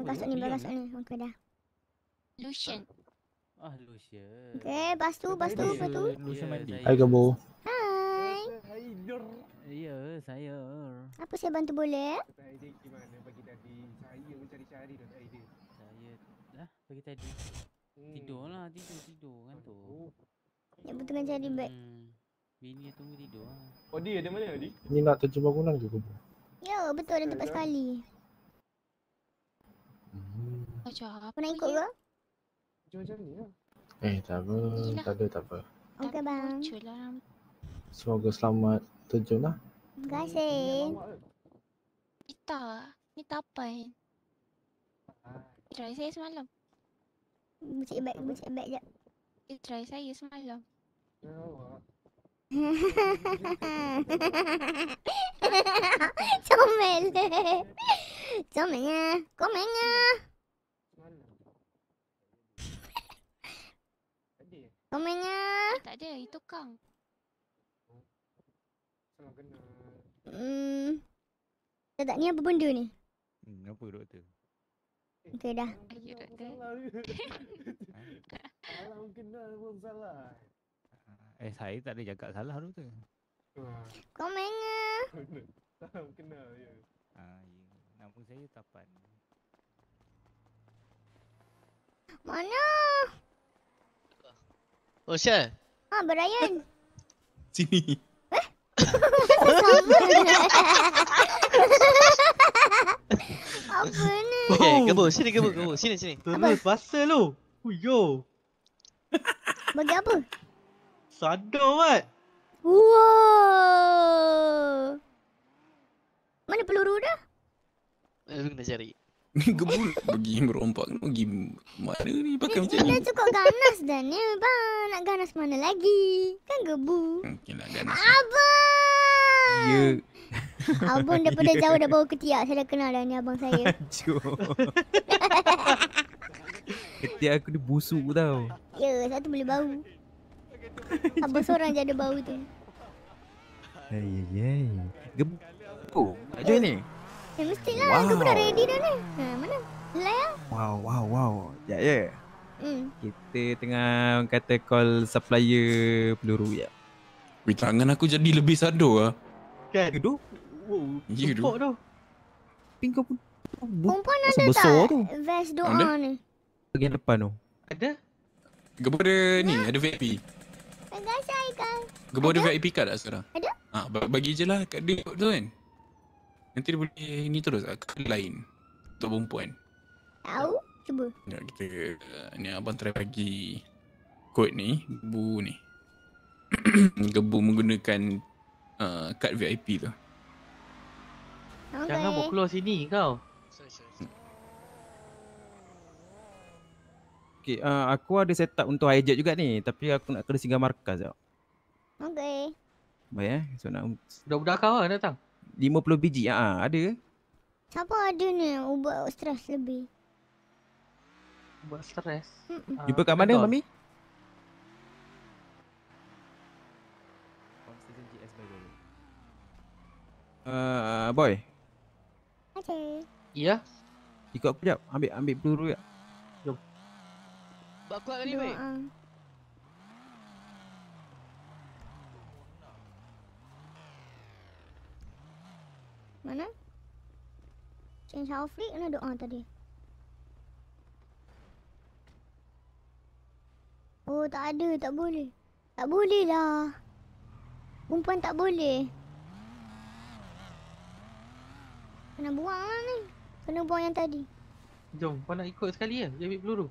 kasut ni, kasut ni. Okey dah. Lotion. Ah, lotion. Okey, lepas tu, lepas tu, lepas tu. Lotion mandi. Hai, Gabo. Hai. Hai, Nur. Ya, saya. Apa saya bantu boleh? Saya ke ah, mana pagi tadi. Saya mencari-cari dah tak Saya lah pagi tadi. Tidurlah, tidur, tidur kan tu. Ya, betul kan cari bag. Hmm. Bini dia tunggu tidur lah ada oh, mana tadi? Ni nak terjun bangunan ke kubur? Ya betul ada tempat sekali hmm. Macam apa nak ikut ke? Macam ni lah. Eh tak apa, tak ada tak apa Okay bang lah. Semoga selamat terjun lah Terima kasih Kita, ni tapan eh. Try saya semalam Bucik beg, bucik beg jap try saya semalam Comel Comel Comel Comel Comel Tak ada, itu kang Sama kena Hmm Tak tak ni apa benda ni? Hmm, apa doktor? Okay dah Ayuh doktor Salah mungkin dah, salah Eh saya tak ada cakap salah tu tu. Kau main ke? Tak kena ya. Ah ya. Nama saya Tapan. Mana? Oh Syah. Ha Brian. Sini. Eh? Apa ni? Okay, kamu sini kamu kamu sini sini. Tunggu pasal lu. Uyo. Bagi apa? Sadar buat. Wow. Mana peluru dah? Aku eh, kena cari. Ni gebul pergi merompak pergi mana ni pakai macam ni. dia cukup ganas dah ni bang. Nak ganas mana lagi? Kan gebu. Okeylah ganas. Abang. Ya. Abang daripada yeah. jauh dah bawa ketiak. Saya dah kenal dah ni abang saya. ketiak aku ni busuk tau. Ya, yeah, satu boleh bau. Apa seorang je ada bau tu. Hey, yeah, yeah. Gem oh, nak join ni? Ya, mesti lah. Wow. dah ready dah ni. Ha, mana? Lay lah. Wow, wow, wow. Ya, yeah. Hmm. Kita tengah kata call supplier peluru ya. Wih, tangan aku jadi lebih sadu lah. Kan? Kedu? Wow, yeah, tu. Tapi kau pun... Kumpulan ada besar tak? Tu. Vest doa ni. Bagian depan tu. Ada? Gempa ni, ada VIP guys, hi guys. Gebo ada VIP card tak sekarang? Ada. Ha, bagi je lah kat dia tu kan. Nanti dia boleh ini terus lah, ke lain. Untuk perempuan. Tahu, cuba. Nak kita, ah, ni abang try bagi kod ni, bu ni. Gebu menggunakan uh, kad VIP tu. Okay. Jangan berkeluar sini kau. Okay, uh, aku ada set untuk hijack juga ni. Tapi aku nak kena singgah markas tau. Okay. Baik eh. So nak... Budak-budak kau lah datang. 50 biji. Ha, uh, ada ke? Siapa ada ni ubat stres lebih? Ubat stres? Uh, Jumpa kat mana, Mami? Uh, boy. Okay. Ya. Yeah. Ikut aku jap. Ambil ambil peluru jap. Ya. Buat kuat kali baik. Ah. Mana? Change how free kena doa tadi. Oh, tak ada, tak boleh. Tak boleh lah. Perempuan tak boleh. Kena buang lah ni. Kena buang yang tadi. Jom, kau nak ikut sekali ya? Dia ambil peluru.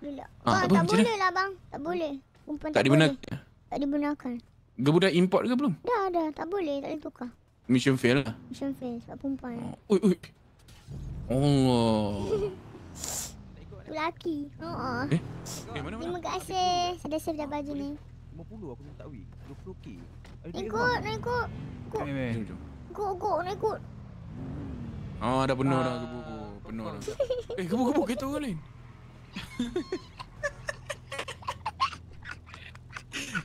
Ah, ah, tak, boleh lah bang. Tak boleh. Umpan tak, dibenarkan. Ya? Tak dibenarkan. Gebudak import ke belum? Dah ada. Tak boleh. Tak boleh tukar. Mission fail lah. Mission fail sebab perempuan. Ui, ah, ui. Allah. Tu lelaki. Oh, oh. Eh? Okay, eh, mana, Terima mana? kasih. Saya dah save dah baju ni. 50 aku tak tahu. 20k. Eh, eh. Ikut, nak ikut. Nak ikut. Go, go, nak ikut. Oh, dah penuh dah. Gebu, penuh dah. eh, gebu, gebu. Kita orang lain.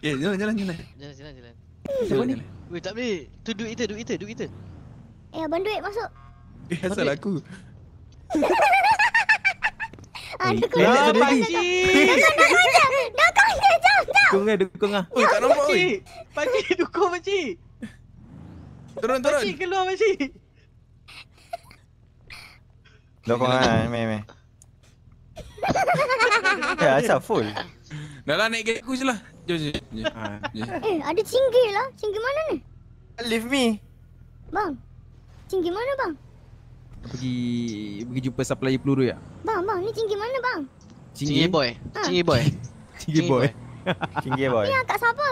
Eh, jalan jalan jalan. Jalan jalan jalan. Siapa ni? Weh, tak boleh. Tu duit kita, duit kita, duit kita. Eh, abang duit masuk. Eh, asal aku. Aduh, kau tak boleh. Dukung dia, jauh, Dukung dia, eh, dukung lah. Oh, tak nampak, weh. Pakcik, dukung, pakcik. Turun, turun. Pakcik, keluar, pakcik. Dukung lah, meh, meh. Ya, asal full. Dah lah naik gerak aku lah, Jom, jom, jom. Ah. Eh, ada cinggir lah. Cinggir mana ni? Leave me. Bang, cinggir mana bang? Pergi pergi jumpa supplier peluru ya. Bang, bang, ni cinggir mana bang? Cinggir boy. Ha. Ah. Cinggir boy. cinggir boy. cinggir boy. Ni akak siapa?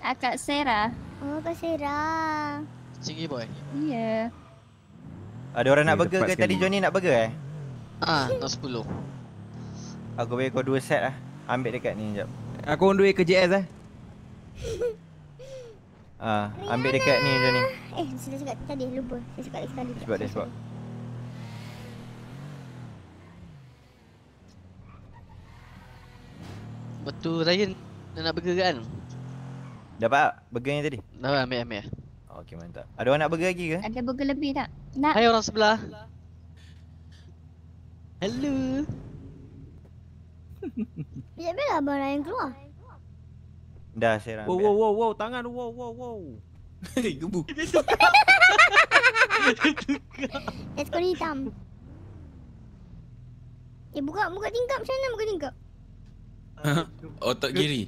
Akak Sarah. Oh, Akak Sarah. Cinggir boy. Ya. Ada orang nak burger ke tadi Johnny nak burger eh? Ah, nak sepuluh. Aku bagi kau dua set lah. Ambil dekat ni jap. Aku orang duit ke JS eh. ah, ambil Riana. dekat ni je ni. Eh, sila cakap tadi lupa. Saya cakap lagi sekali. Sebab dia sebab. Betul Ryan dia nak burger kan? Dapat tak burger yang tadi? Dapat ambil ambil. Okey mantap. Ada orang nak burger lagi ke? Ada burger lebih tak? Nak. Hai orang sebelah. sebelah. Hello. Bila ya, bila abang lain keluar? Dah saya Wow, wow, wow, wow, tangan wow, wow, wow. Hei, eh, gebu. Let's go eh, hitam. Eh, buka, buka tingkap macam mana? Buka tingkap. Otak kiri.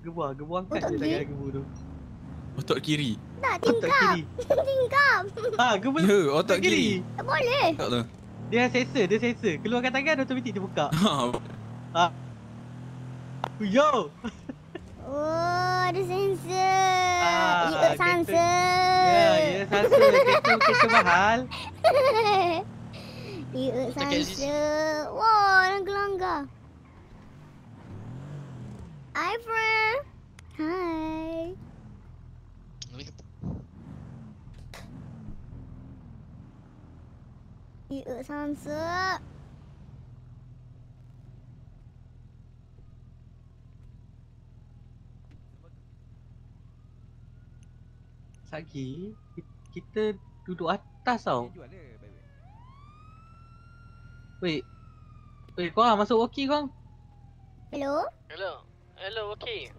Gebu lah, gebu angkat Otak gebu tu. Otak kiri. Tak, tingkap. tingkap. Ha, gebu. Ya, otak kiri. Tak boleh. Tak tahu. Dia sensor, dia sensor. Keluarkan tangan automatik dia buka. Ha. ha. Yo. Oh, ada sensor. Ah, ya, sensor. Ya, ya sensor. Itu kereta mahal. Ya, sensor. Wah, wow, orang Hi, friend. Hi. 一二三四。Sagi, kita duduk atas tau. Wait. Wait, kau orang ah, masuk walkie kau? Hello? Hello. Hello, walkie.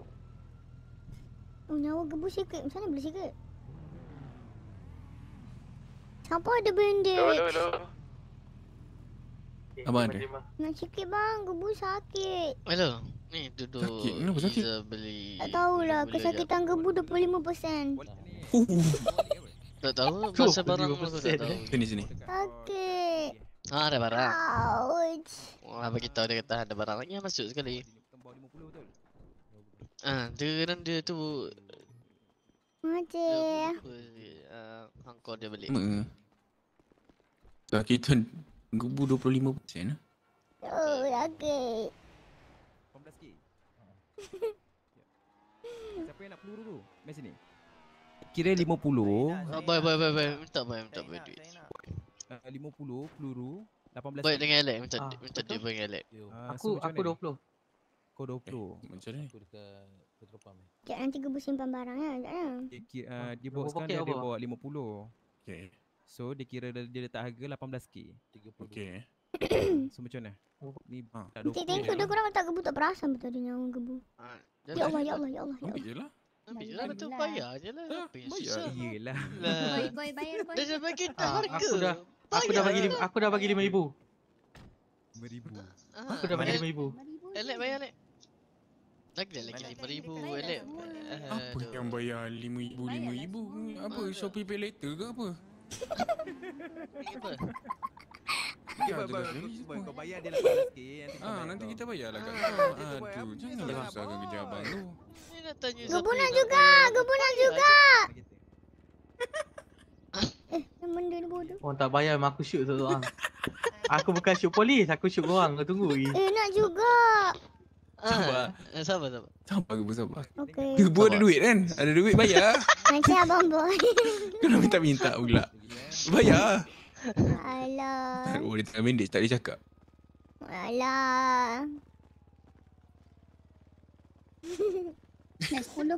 Oh, nyawa gebu sikit. Macam mana boleh sikit? Siapa ada bandit? Hello, hello, hello. Okay, abang ada? Nak sakit bang, gebu sakit. Hello. Ni duduk. Sakit. Kenapa sakit? Kita beli. Tak tahulah, kesakitan gebu 25%. tak tahu masa barang aku tak Sini sini. Sakit. Ha, ada barang. Ouch. Wah, bagi tahu dia kata ada barang lagi yang masuk sekali. Ah, ha, dia kan dia tu. Macam. Ah, uh, hangkor dia beli. Tak ah, Gubu 25% Oh, sakit 15k Siapa yang nak peluru tu? Mari sini Kira 50 Baik, baik, baik, baik, baik Minta, baik, minta, baik, duit 50 eh, peluru 18 Baik dengan Alec, minta, ah, minta dia bagi Alec uh, Aku, so, aku 20 Kau 20 eh, Macam mana? Aku dekat Petropam Sekejap, nanti gubu simpan barang lah, sekejap lah Dia, ah, dia, ah, bawa sekarang, dia bawa 50 Okay So dia kira dia letak harga 18k 30k okay. So macam mana? Ni ha. Tak ada. Tengok dia kurang tak gebu tak perasan betul dia yang gebu. Ha. Ya, ya Allah ya Allah ya Allah. Ambil jelah. Ambil lah betul bayar lah. je lah. Ha? Iyalah. Boy boy bayar boy. Dah bagi tak ah, harga. Aku dah aku dah bagi lah. aku dah bagi 5000. 5000. Aku dah bagi 5000. Elek bayar elek. Lagi ada lagi lima ribu, Alek. Apa yang bayar lima ribu, lima ribu? Apa, lah. Shopee Pay Letter ke apa? Ah, ah nanti, kita bayar lah kat Aduh, jangan lah kerja abang tu Gebunan juga, gebunan juga, gubunan juga. Eh, benda ni bodoh tak bayar, aku shoot satu orang Aku bukan shoot polis, aku shoot korang, kau tunggu lagi Eh, nak juga Ah. Eh, sabar. Sabar, sabar. Sabar, sabar. Okay. Ibu ada duit kan? Ada duit, bayar. Macam abang boy. Kena minta-minta pula. Bayar. Alah. Tak boleh tengah mendek, tak boleh cakap. Alah.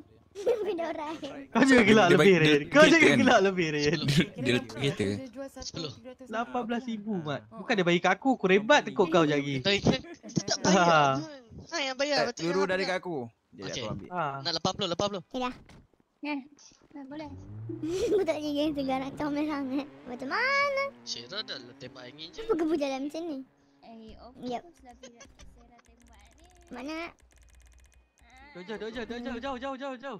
Kau jangan kan? gelak lebih, Rin. Kau jangan kan? lebih, Rin. Dia letak kereta. Lapan belas ribu, Mat. Bukan dia bayi kat aku. Aku rebat tu kau jari. Tak bayar. Ha, yang bayar. Tak, eh, turu dari kat aku. Okey. Ah. Nak lepas puluh, lepas puluh. Okey dah. boleh. Aku tak jaga yang segar nak tahu sangat. Macam mana? Syirah dah letak lah angin je. Kenapa kebu dalam macam ni? Eh, okey. Mana? Dah jauh, dah jauh, dah jauh, jauh, jauh, jauh.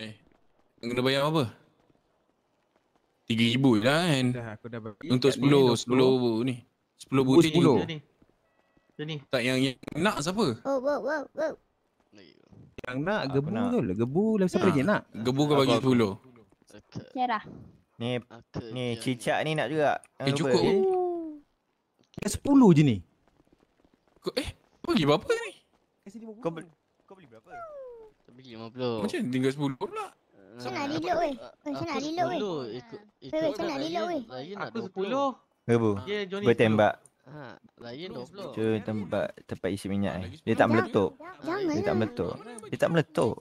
Eh, kau kena bayar apa? Tiga ribu lah kan? Dah, aku dah Untuk sepuluh, sepuluh ribu ni. Sepuluh ribu ni. Oh, sepuluh ribu ni. Tak, yang, yang nak siapa? Oh, wow, wow, wow. Yang nak, aku gebu tu lah. Gebu lah, siapa lagi nak? Gebu ke bagi sepuluh. Cerah. Ni, ni cicak ni nak juga. Eh, cukup. Dah sepuluh je ni. Kau eh, kau beli berapa ni? Kasi 50. Kau beli kau beli berapa? Kau beli puluh. Macam tinggal sepuluh. pula. Ah, macam nak reload weh? Ah, macam nak reload weh? Aku 10 eh. ah. eh. Apa? Bertembak Ryan 20 Cuma tembak tempat isi minyak eh Dia tak meletup Jangan Dia tak meletup Dia tak meletup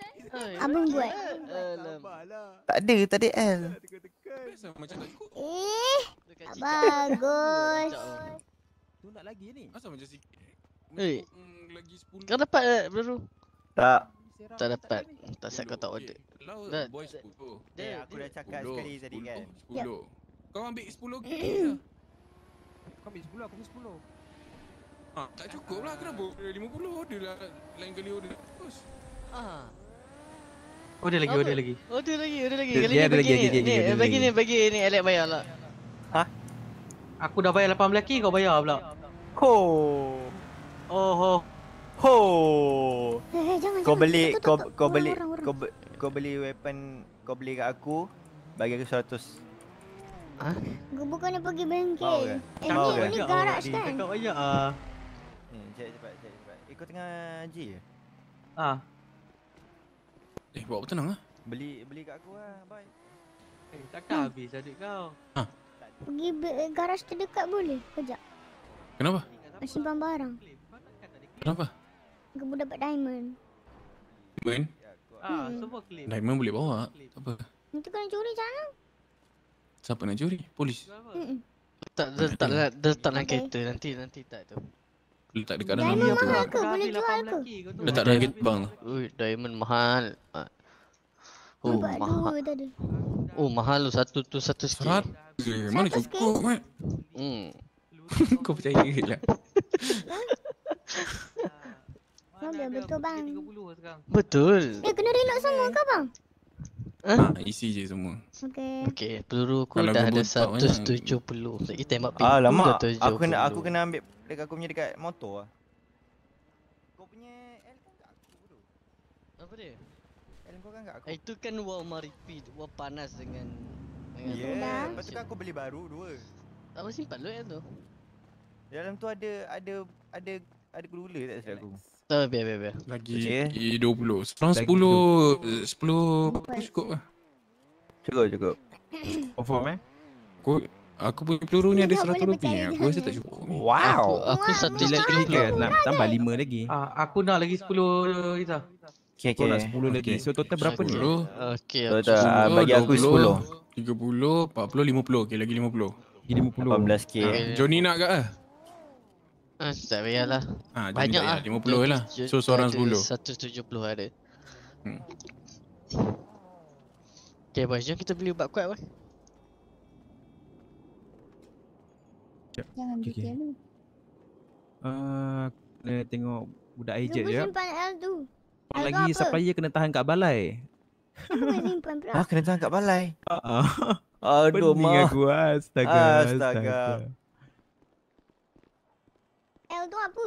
Abang buat Tak ada, tak ada L Eh Tak bagus Tu nak lagi ni? Masa macam sikit Eh. Hey. Lagi Kau dapat eh, bro? Tak. Tak dapat. Tak sebab kau tak order. Kalau boy 10. Ya, eh, aku dah cakap sekali tadi kan. 10. Kau ambil 10 ke? Lah. Kau ambil 10, aku ambil 10. Ah, ha, tak cukup lah kenapa? 50 order lah lain kali order terus. Ah. Order lagi, order lagi. Order lagi, order lagi. Kali ni bagi ni. Ni bagi ni, bagi ni Alex bayar lah. Ha? Aku dah bayar 18 kau bayar pula. Oh. Oh, oh, ho. Ho. Eh, eh, kau beli, kau, kau beli, kau, be, kau beli weapon, kau beli kat aku, bagi aku 100. Hah? Gua bukannya pergi bengkel. Oh, okay. Eh, oh, kan? Cakap banyak ah. Ni, cepat, cepat. Eh, eh tengah G ke? Ah. Eh, buat apa tenang ah? Beli, beli kat aku lah, bye. Eh, takkan hmm. habis adik kau. Ha. Pergi garaj terdekat boleh? Kejap. Kenapa? Simpan barang. Clear. Kenapa? Kamu dapat diamond. Diamond? Ah, hmm. semua claim. Diamond boleh bawa. Claim. Apa? Nanti kena curi macam Siapa nak curi? Polis. Hmm. Tak, letak tak letak lah kereta. Nanti, nanti tak tu. Letak dekat dalam Diamond mahal ke? Boleh jual aku. Letak dalam kereta bang. Ui, diamond mahal. Ah. Oh, oh, mahal. Oh, mahal satu tu satu skin. Serat? Mana cukup, kan? Hmm. Kau percaya ke lah. Lah, Ah. Mana betul bang? Betul. Eh kena reload semua ke bang? Ha? Huh? Ah, isi je semua. Okey. Okey, peluru aku Kalau dah ada 170. Saya tembak tembak ah, pintu. Alamak, aku kena aku kena ambil dekat aku punya dekat motor ah. Kau punya L kan kat aku Apa dia? L kau kan ada aku. Itu kan wall repeat, wall panas dengan dengan yeah. Tu. Lepas tu kan aku beli baru dua. Tak apa simpan lu yang tu. Dalam tu ada ada ada ada gula tak saya aku. Tak, biar, biar, biar. Lagi dua puluh, Sekarang sepuluh, eh, sepuluh, 10, aku cukup lah. Cukup, cukup. Confirm eh? Aku, aku punya peluru ni ada 100 lebih. Aku rasa tak cukup. Wow. Aku, aku wow. satu lagi peluru. Nak tambah lima lagi. Ah, aku nak lagi sepuluh, Iza. Okay, okay. Aku nak sepuluh lagi. So total berapa 10. ni? Okay, total, 10, uh, ah, bagi aku 10. 20, 30, 40, 50. Okay, lagi 50. Lagi 50. 18k. Uh, Johnny nak ke? Uh? Ha, tak payahlah. Ha, Banyak lah. 50 lah. lah. So, seorang 10. 170 ada. Hmm. Okay, boys. Jom kita beli ubat kuat, boys. Jangan okay. Uh, ah, kena tengok budak air je je. simpan L tu. Kalau lagi apa? supplier kena tahan kat balai. Aku simpan pula. Ah, kena tahan kat balai. Uh -uh. Aduh, Pening mah. aku. Astaga. Astaga. astaga. L tu apa?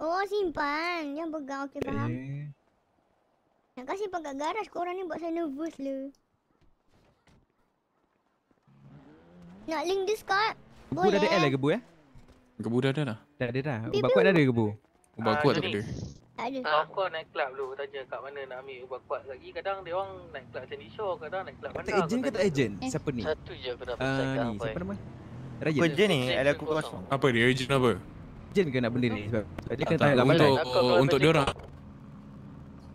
Oh simpan, jangan pegang, okey okay. faham Nak kasi pegang garas garaj, korang ni buat saya nervous le Nak link this card? Kebu boleh. dah ada L lah eh? kebu ya? Kebu dah eh? ada lah Dah ada dah, ubat kuat dah ada kebu? Ubat uh, kuat tak ada ah, Aku naik club dulu, tanya kat mana nak ambil ubat kuat lagi Kadang dia orang naik club sendiri show, kadang naik club mana Kata agent ke tak agent? Eh. Siapa ni? Satu je aku dapat uh, ah, cakap ni, apa Siapa nama? Raya apa jen ni? Ada aku kosong. Apa dia jen apa? Jen ke nak beli ni dia kena tanya lambat untuk untuk dia orang.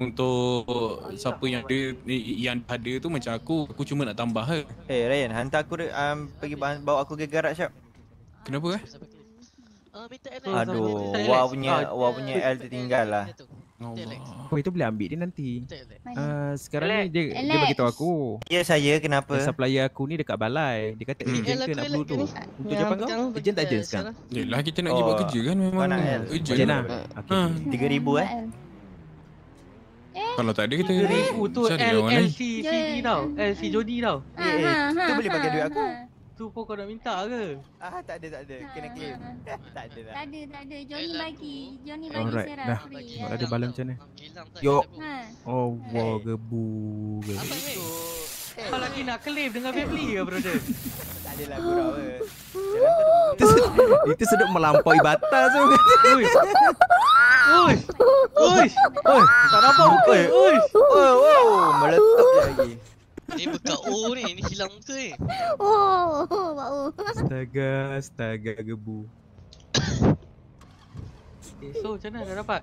Untuk siapa yang ada yang ada tu macam aku, aku cuma nak tambah ke. Eh hey, Ryan, hantar aku um, pergi bawa aku ke garaj siap. Kenapa eh? Aduh, wah punya wah punya L tertinggal lah. Allah. Oh itu boleh ambil dia nanti. Uh, sekarang Alex. ni dia dia bagi tahu aku. Ya yeah, saya kenapa? Dia supplier aku ni dekat balai. Dia kata eh, hmm. agent eh, ke perlu tu. Untuk jawapan ya, kau? Agent tak agent sekarang. Yalah kita nak pergi buat oh, kerja kan memang. Agent lah. Okey. 3000 ha. eh? eh. Kalau tak ada kita Itu LLC CV tau LC Jody tau ah, Eh eh ha, ha, Kita boleh pakai duit aku Tu pun kau nak minta ke? Ah tak ada tak ada. Ha. Kena claim. tak ada lah. Tak ada tak ada. Johnny bagi. Johnny bagi Alright, serah dah. Tak ada bala macam ni. Yo. Ha. Oh, wow, gebu. Apa ni? Kau lagi nak claim dengan family ke, brother? tak ada lah, Itu, itu sedap melampaui batas tu. Ui. Ui. Ui. Tak nampak. Ui. Ui. Ui. Ui. Ui. Ui. Ni bekat O ni, ni hilang muka ni Oh, oh, bau Astaga, astaga gebu Okay, eh, so macam mana dah dapat?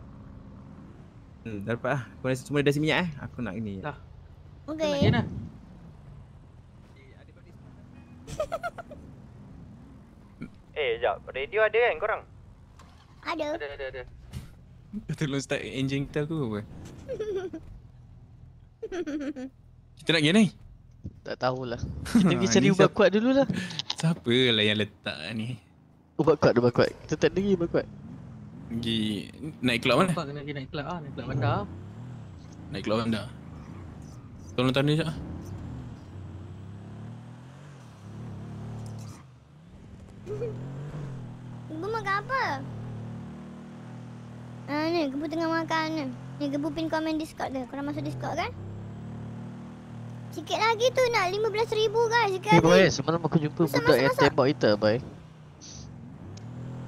Hmm, dah dapat lah, korang rasa cuma ada dasi minyak eh Aku nak ini. Dah Okay Kena lah Eh, sekejap, radio ada kan korang? Ada Ada, ada, ada Kau tolong start engine kita aku apa? Kita nak pergi ni? Tak tahulah Kita pergi ah, cari ubat siap... kuat dululah Siapalah yang letak ni Ubat kuat ubat kuat Kita tak ada lagi ubat kuat Pergi Naik club mana? Nak naik club lah Naik club bandar Naik club bandar Tolong tanda sekejap ah. Ibu makan apa? Ah, ni, Gebu tengah makan ni. Ni Gebu pin komen Discord dia. Korang masuk Discord kan? Sikit lagi tu nak 15,000 guys sikit Hey boy, semalam aku jumpa masa, budak masa, yang masa. tembak kita boy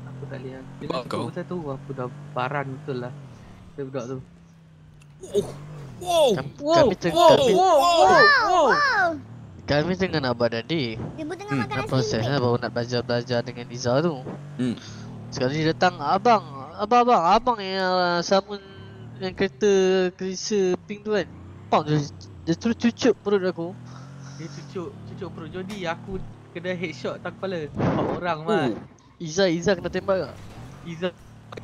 Aku tak lihat Bila aku cakap tu, aku dah baran betul lah Kita budak tu Kami tengah Kami tengah nak buat daddy Dia pun tengah hmm, makan nasi ha, Baru nak belajar-belajar dengan Liza tu hmm. Sekali datang abang Abang-abang, abang yang uh, sama Yang kereta kerisa pink tu kan Pong dia terus cucuk perut aku Dia cucuk, cucuk perut Jody aku kena headshot tak kepala Empat oh. orang mat oh. Iza, Iza kena tembak kak Iza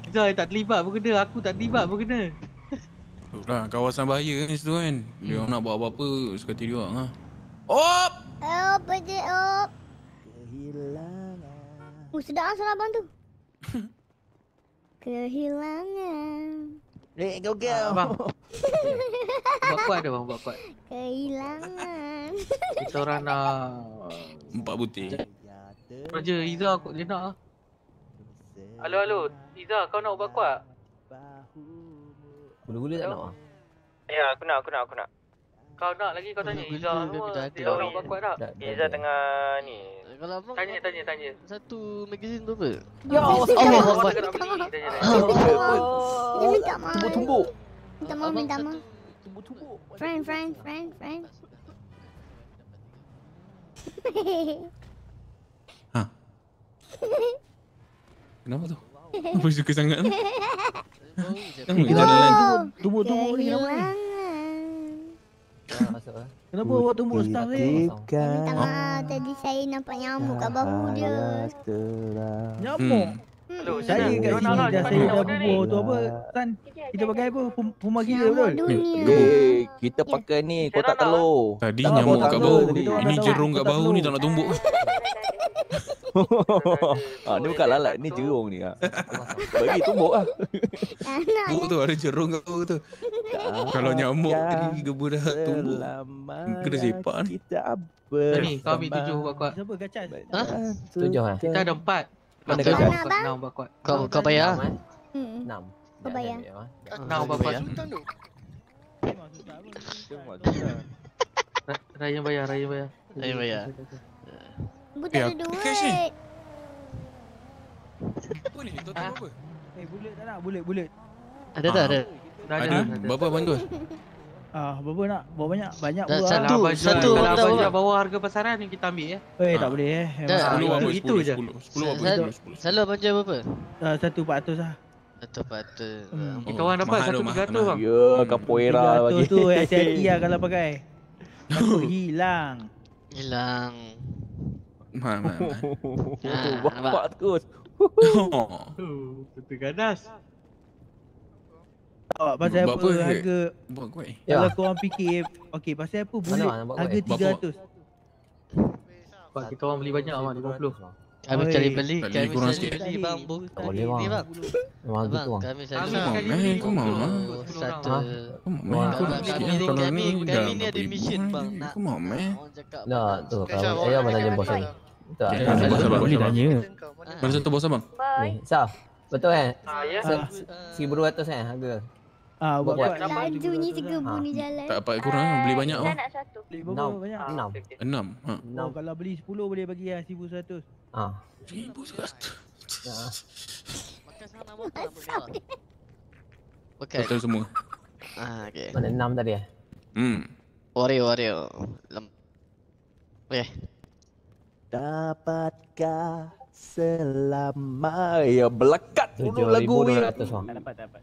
Iza yang tak terlibat pun kena, aku tak terlibat pun kena Itulah kawasan bahaya kan situ kan hmm. Dia nak buat apa-apa, suka tiri orang lah Op! Op, berjik op Kehilangan Oh sedap lah abang tu Kehilangan Let's kau go. Uh, ah, bang. kuat ada bang buat kuat. Kehilangan. Kita orang nak empat butir. Raja Iza aku dia nak ah. Halo halo, Iza kau nak buat kuat? Gula-gula tak nak Ya, aku nak, aku nak, aku nak. Kau nak lagi kau tanya Iza. Kau nak buat kuat tak? Iza tengah ni, kalau abang Tanya, tanya, tanya Satu magazine tu apa? Ya Allah, Allah Allah Allah Allah Minta maaf Tumbuh, tumbuh Minta maaf, minta maaf Tumbuh, tumbuh Friend, friend, friend, friend Ha Kenapa tu? Kenapa suka sangat tu? Kenapa kita ada lain? Tumbuh, tumbuh, tumbuh Kenapa ni? Masuk lah Kenapa awak tumbuk ustaz ni? Minta maaf tadi saya nampak nyamuk kat bahu dia. Nyamuk. Hmm. Saya kat lah, sini dah saya, saya dah bubur tu apa Tan Kita pakai apa? Puma gila betul? Eh, eh, eh, lah. Kita ya. pakai ni kotak lah. telur Tadi nyamuk kat bau Ini jerung kat bau ni tak nak tumbuk ah, ni bukan lalat, ni jerung ni. Ah. Bagi tumbuk ah. Tumbuk tu, ada jerung kat bau tu. Kalau nyamuk tadi, gebur dah tumbuk. Kena sepak ni. Tadi, kau ambil tujuh kuat-kuat. Siapa, Gacan? Ha? Tujuh lah. Kita ada empat. Mana kau bayar? Eh? Hmm. Kau bayar? Kau bayar? Kau bayar? Kau bayar? Kau bayar? Raya bayar, Raya bayar Raya bayar Bu tak ya. ada duit Boleh, apa ah. Eh, bullet tak nak, bullet, bullet Ada tak, ada Ada, bapa bantu. Ah, berapa nak? bawa banyak? Banyak pula. Satu, satu kalau abang jual bawah harga pasaran ni kita ambil ya. Eh, ha. tak boleh eh. Tak, tak boleh. Itu je. 10 Selalu abang jual berapa? Ah, 1400 lah. 1400. Hmm. Eh, kita orang dapat 1300 bang. Ya, kapoeira bagi. Itu tu eh, hati-hati ah kalau pakai. hilang. Hilang. Man, man, man. Ah, bapak oh. ganas. Oh, pasal apa, apa harga Buat kuat ya. Kalau ya. korang fikir Okay pasal apa bullet Harga 300 Sebab kita orang beli banyak bang 50 Kami Oi. cari beli Kami cari beli bang Tak boleh bang Memang gitu bang Kami cari beli Kami cari beli Kami cari beli Kami cari beli Kami ni ada mission bang Kami cari beli Nak tu kalau saya abang tanya bos ni Tak Boleh tanya Mana satu bos abang Saf Betul kan? Ah, ya. Yeah. Ah. 1200 kan harga. Ah, buat buat. buat. Laju ni tiga kan. ah. bu ni jalan. Tak dapat kurang, lah, beli ah, banyak lah. Oh. Nak satu. Beli banyak? Enam. Enam. Enam. Ha. Oh, kalau beli sepuluh boleh bagi lah, seribu seratus. Ha. Ah. Seribu seratus. Makan sana, makan semua. Ah, okay. Mana enam tadi ya? Hmm. Wario, Wario. Lem. Okay. Dapatkah selama ya belakat dulu lagu ini 7200 orang. Tak dapat, tak dapat.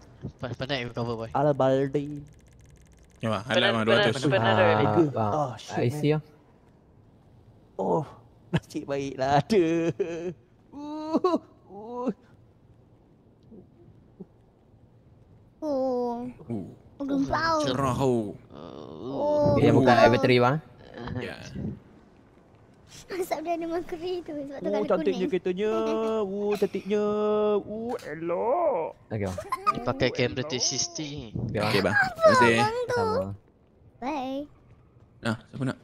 Pas pandai aku cover boy. Ala baldi. Cuma ala mah 200. Ah, ya. ah, ah, ah, ah, ah, Oh, nasib baiklah ada. Uh, uh. Oh. Oh. Oh. Cerah oh. Oh. Dia bukan oh. battery bang. Ya. Yeah. Sebab dia ada Mercury tu Sebab tu oh, kalau cantiknya kuning katanya. Oh cantiknya ketunya Oh cantiknya Oh elok Okay bang Dia pakai camera 360 Okay bang Apa abang Bye Nah siapa nak?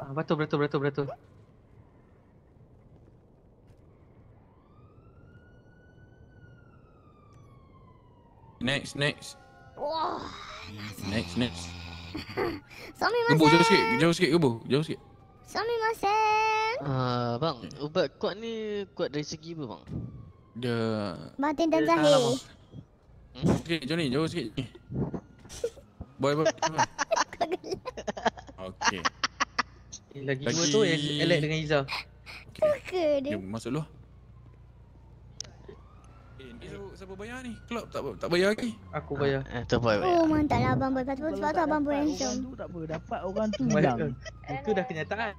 Ah, beratur beratur beratur Next next Wah, Next next Sambil masak Jauh sikit jauh sikit Jauh sikit Assalamualaikum. Ah, uh, bang, ubat kuat ni kuat dari segi apa bang? Dia Batin dan zahir. Okey, okay, Johnny, jauh sikit. Boy, boy. boy. okay. Lagi dua tu Alex dengan Iza. Okay. Okay, masuk dulu siapa bayar ni? Klub tak tak bayar lagi. Aku bayar. Eh, tu bayar. Oh, mantaklah abang bayar. Sebab tu abang bayar handsome. Tak apa, dapat orang tu hilang. Itu dah kenyataan.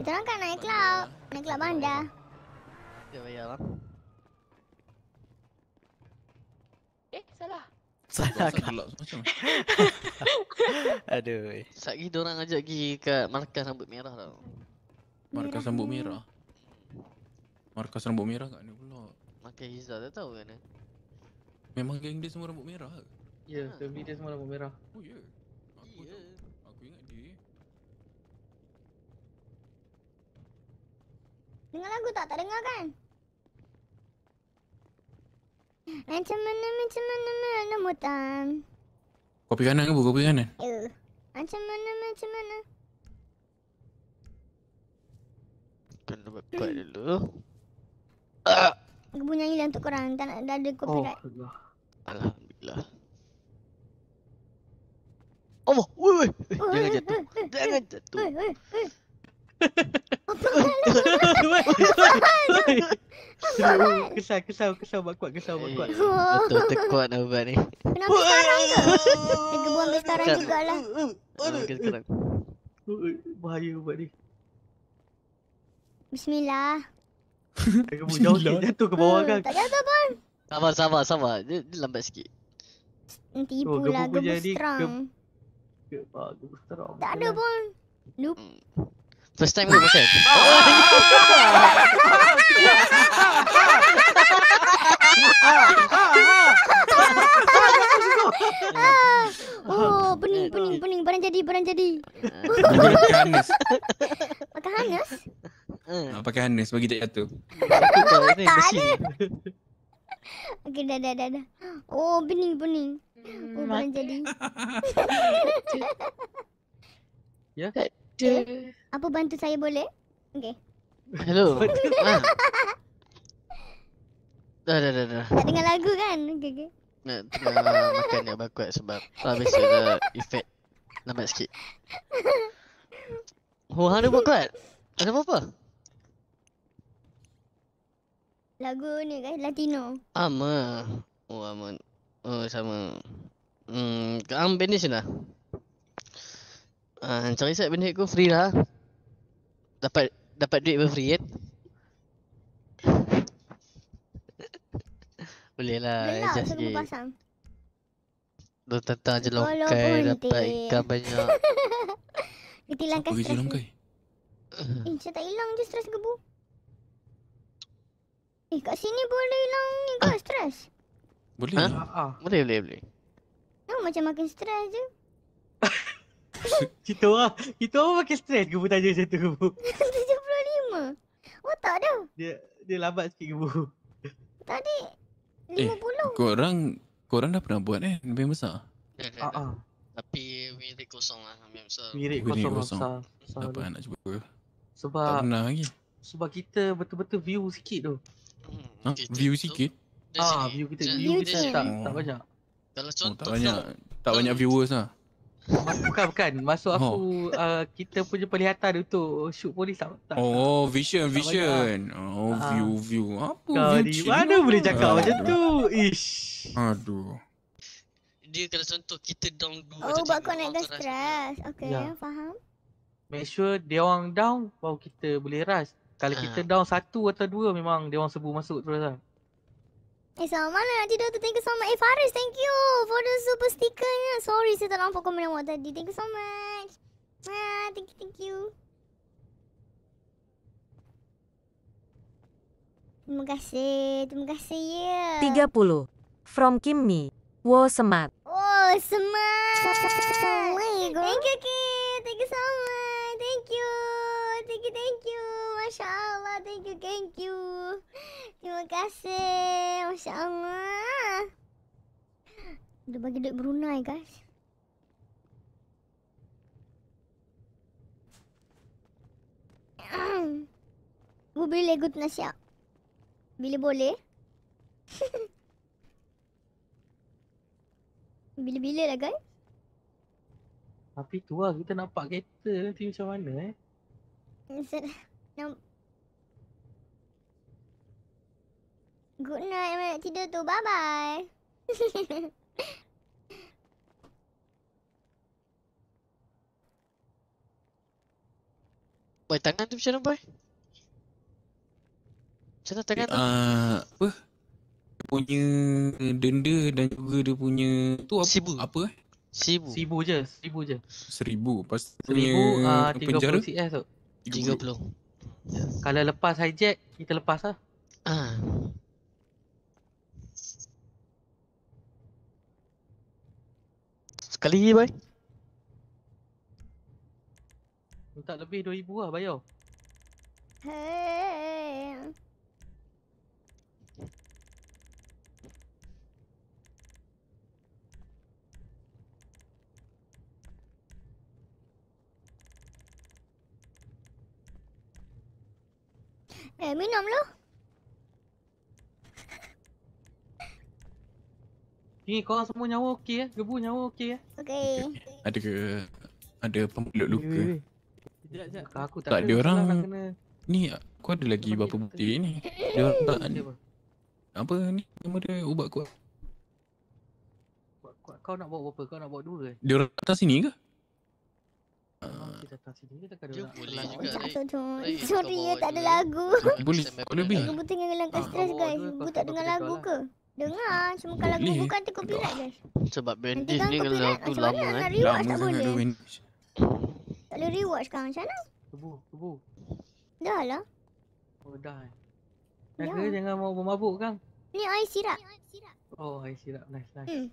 Kita orang kan naik klub. Naik klub bandar. Kita bayar lah. Eh, salah. Salah kan? Salah macam Aduh. Sekejap lagi diorang ajak pergi kat markas rambut merah tau. Markas rambut merah? Markas rambut merah kat ni. Makan Hizal tak tahu kan Memang geng dia semua rambut merah ke? Ya, yeah, ha. family dia semua rambut merah. Oh ya. Yeah. Aku yeah. tak Dengar lagu tak? Tak dengar kan? Macam mana macam mana mana mutan? Kopi kanan ke bu? Kopi kanan? Ya. Uh. Macam mana macam mana? Kena buat kuat dulu. Ah. Aku punya nyanyi untuk korang Tak nak ada copyright Oh Allah Alhamdulillah Allah Wuih wuih Jangan jatuh Jangan jatuh Apa kau nak Kesal kesal kesal buat kuat kesal buat kuat oh. Betul terkuat lah buat ni Kenapa sekarang tu? Dia buang sekarang jugalah ah, Okay sekarang Bahaya buat ni Bismillah Jauh jatuh ke bawah kan? Tak jatuh pun. Sabar, sabar, sabar. Dia, dia lambat sikit. Nanti ibu oh, lah, gemuk strong. Ke... Tak ada pun. Loop. First time gue pasal. Oh, pening, pening, pening. Barang jadi, barang jadi. Makan hangus. Makan hangus? Hmm. Ha, pakai harness bagi tak jatuh. Tak ada. Okey dah dah dah dah. Oh bening bening. Hmm, oh hmm, bang jadi. ya. Eh, apa bantu saya boleh? Okey. Hello. Ah. Dah dah dah dah. Tak dengar lagu kan? Okey okey. Nak tengah makan yang bakuat sebab habis ah, uh, lah efek lambat sikit. Oh, hana bakuat? Ada apa-apa? Lagu ni kan Latino. Ama. Oh ama. Oh sama. Hmm, kau am finish lah. Ah, cari set benda aku free lah. Dapat dapat duit berfree kan? Boleh lah, Lelah, just je. Lelah, tetap je longkai, dapat ikan banyak. Kita hilangkan stres. longkai? Eh, macam tak hilang je stres gebu. Eh kat sini boleh hilang ni kau stres. Boleh. Ha? Lah. Ah. Boleh boleh boleh. Kau oh, macam makin stres je. Cita orang, kita orang makin stres ke buat tanya macam tu kubu. 75. Oh tak ada. Dia dia lambat sikit kubu. Tadi 50. Eh, korang korang dah pernah buat eh lebih besar. Ha ah. Tapi mirip kosong lah ambil besar. Mirip kosong, kosong. kosong. Apa nak cuba? Sebab tak pernah lagi. Sebab kita betul-betul view sikit tu. Ha? View sikit? Ha, ah, view kita. Just, view kita tak, oh. tak banyak. Kalau oh, contoh, tak banyak. Tak banyak ah. viewers lah. Bukan bukan Maksud aku oh. uh, Kita punya perlihatan Untuk shoot polis tak, tak, Oh vision tak vision banyak. Oh ah. view uh. view Apa Kau view di mana apa? boleh cakap Aduh. macam tu Ish Aduh Dia kena contoh Kita down dulu Oh buat connect the stress Okay ya. faham Make sure dia orang down Baru kita boleh rush kalau ha. kita down satu atau dua memang dia orang sebu masuk terus lah. Eh sama mana nanti tu thank you so much. Eh Faris thank you for the super sticker -nya. Sorry saya tak nampak komen awak tadi. Thank you so much. Ah, thank you, thank you. Terima kasih, terima kasih ya. Tiga puluh From Kim Mi. Wo semat. Wo semat. Thank you, Kim. Thank you so much. Thank you. Thank you, thank you. Masya Allah, thank you, thank you. Terima kasih. Masya Allah. Dia bagi duit Brunei, guys. Bu beli Lego tu nasi tak? Bila boleh? Bila-bila lah, guys. Tapi tu lah, kita nampak kereta nanti macam mana, eh? Masa dah. Good night, mana nak tidur tu. Bye-bye. Boy, tangan tu macam mana, Boy? Macam mana tangan tu? Uh, apa? Dia punya denda dan juga dia punya... Tu apa? Sibu. Apa? Eh? Sibu. Sibu je. Sibu je. Seribu. Pas punya uh, penjara? Seribu, 30 CS tu. 30. Yes. Kalau lepas hijack, kita lepas lah. Ah. Sekali je, boy. Tak lebih 2,000 lah, bayar. Hey. Eh, minum lu. Ni eh, korang semua nyawa okey eh? Gebu nyawa okey eh? Okey. Ada ke ada pemeluk luka? Sekejap, sekejap. Aku tak, tak ada orang. Kena... Ni, aku ada lagi berapa bukti ni? Dia orang tak ada. Apa ni? Nama dia ubat kuat. Kau nak bawa berapa? Kau nak bawa dua ke? Dia orang atas sini ke? kita ada sorry tak ada lagu boleh ah, kau lebih aku tengah ngelangkan stres guys aku tak dengar lagu ke Dengar, cuma kalau lagu bukan tu copyright guys Sebab bandage ni kalau aku lama eh Lama sangat tu Tak boleh rewatch sekarang macam mana? Tubu, tubu Dah lah Oh dah eh Jaga jangan mau bermabuk kang Ni air sirap Oh air sirap, nice nice Hmm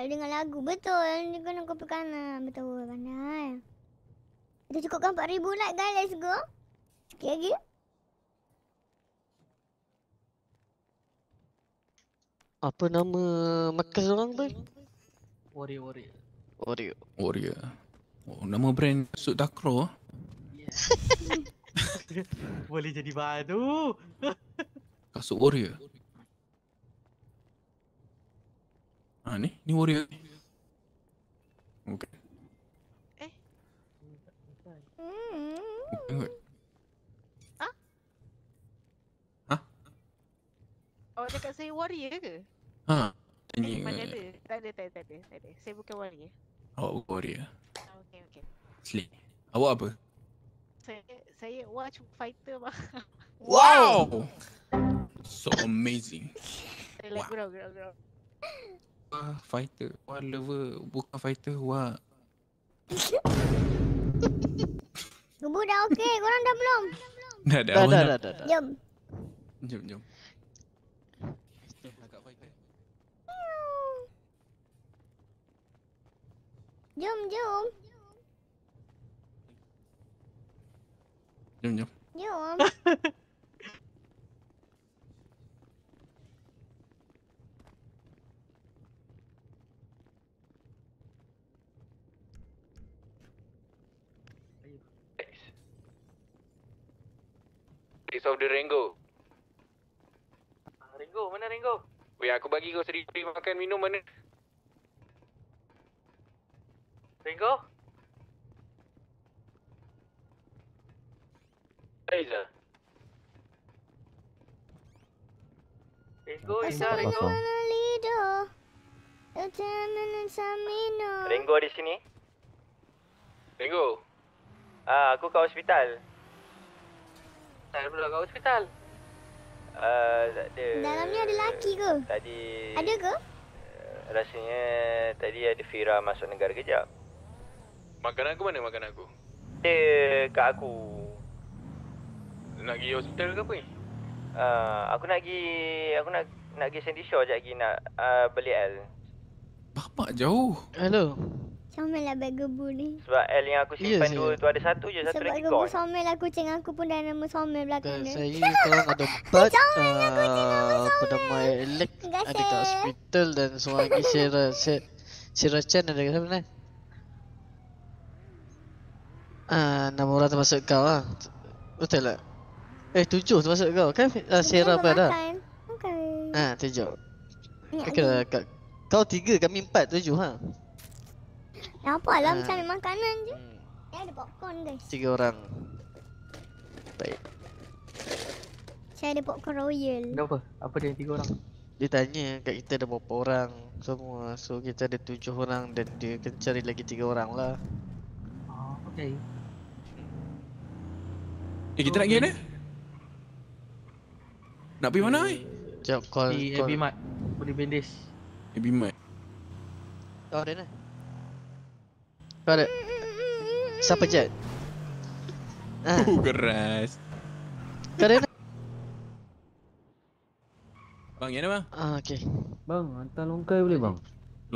Kalau dengar lagu, betul. Ni kena kopi kanan. Betul, kanan. Dah cukupkan 4,000 like lah, guys, let's go. Sikit lagi. Apa nama makan orang tu? Warrior, warrior. Warrior. Warrior. Oh, nama brand Sud Dakro ah. Boleh jadi badu. Kasut warrior. Ha ni, ni warrior. Okay. Eh. Okay. Ah? Ha? Ha? Oh, dekat saya warrior ke? Ha. Tanya. Eh, mana ada? Tak Saya bukan warrior. Awak warrior. Ah, okay, okay. Slay. Awak apa? Saya, saya watch fighter bang. Wow! so amazing. wow. Wah fighter Wah lover Bukan fighter Wah Gubu dah okey Korang dah belum? Dah dah dah dah dah Jom Jom jom Jom jom Jom jom Jom base of the Rango. Ah, Rango, mana Rango? Weh, aku bagi kau sendiri makan minum mana? Rango? Aiza. Rango, Aiza, Rango. Rango. Rengo di sini. Rengo. Ah, aku kat hospital hospital pula kat hospital. Uh, tak ada. Dalam ni ada lelaki ke? Tadi... Ada ke? Uh, rasanya tadi ada Fira masuk negara kejap. Makanan aku mana makanan aku? Dia kat aku. Nak pergi hospital ke apa ni? Uh, aku nak pergi... Aku nak nak pergi Sandy Shore sekejap lagi nak uh, beli L. Bapak jauh. Hello. Comel lah bag gebu ni. Sebab L yang aku simpan yes, dua yeah. tu ada satu je, satu Sebab Sebab gebu somel lah kucing aku pun dah nama somel belakang eh, dia. Saya sekarang lah, ada empat. Aku dah main elek, ada kat hospital dan semua lagi Sarah. Sarah Chan ada kat sana. Ah, nama orang termasuk kau lah. Betul tak? Eh, tujuh termasuk kau. Kan uh, Sarah pun ada. Okay. Ah, tujuh. Ah, lah, kau tiga, kami empat, tujuh ha? Dah apa lah ah. macam ambil makanan je hmm. ada popcorn guys Tiga orang Baik Saya ada popcorn royal Kenapa? Apa dia tiga orang? Dia tanya kat kita ada berapa orang semua So kita ada tujuh orang dan dia akan cari lagi tiga orang lah Oh ah, ok Eh kita so, nak pergi okay. mana? Nak pergi mana eh? Sekejap call Di Abimat Boleh bendis Abimat Oh ada. ni Got it. Siapa chat? Ah. Uh, keras. Got it. Bang, yang mana bang? Ah, okay. Bang, hantar longkai boleh bang?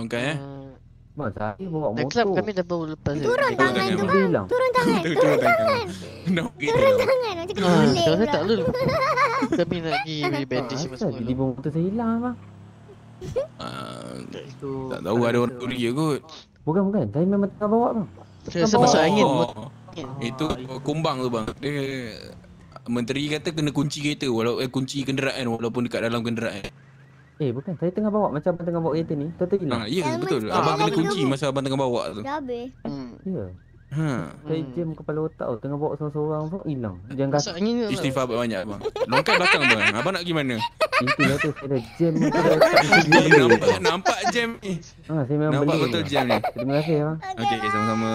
Longkai eh? Ah. Bang, saya bawa motor. Dah kami dah lepas. Turun tangan, turun. Turun tangan, turun tangan. Turun tangan, macam kena ah, boleh. Kalau saya tak lalu. Kami nak pergi bandage semua semua. Jadi bawa motor saya hilang bang. Uh, tak tahu ada orang curi ke kot. Oh. Bukan bukan, tapi memang tengah bawa tu. Saya masuk angin. Oh. Itu kumbang tu bang. Dia menteri kata kena kunci kereta walaupun eh, kunci kenderaan walaupun dekat dalam kenderaan. Eh bukan, saya tengah bawa macam abang tengah bawa kereta ni. Tentu hilang. Ha, ya betul. Abang kena kunci masa abang tengah bawa tu. Dah habis. Hmm. Ya. Ha. Saya jam kepala otak tau. Tengah bawa seorang-seorang pun hilang. Jangan kata. Masuk Istighfar buat banyak bang. Longkai belakang bang. Apa nak gimana? Itu lah tu. Saya dah jam ni. Nampak, nampak jam ni. Ha, saya memang nampak beli. Nampak betul jam ni. Terima kasih bang. Okey, okay, sama-sama.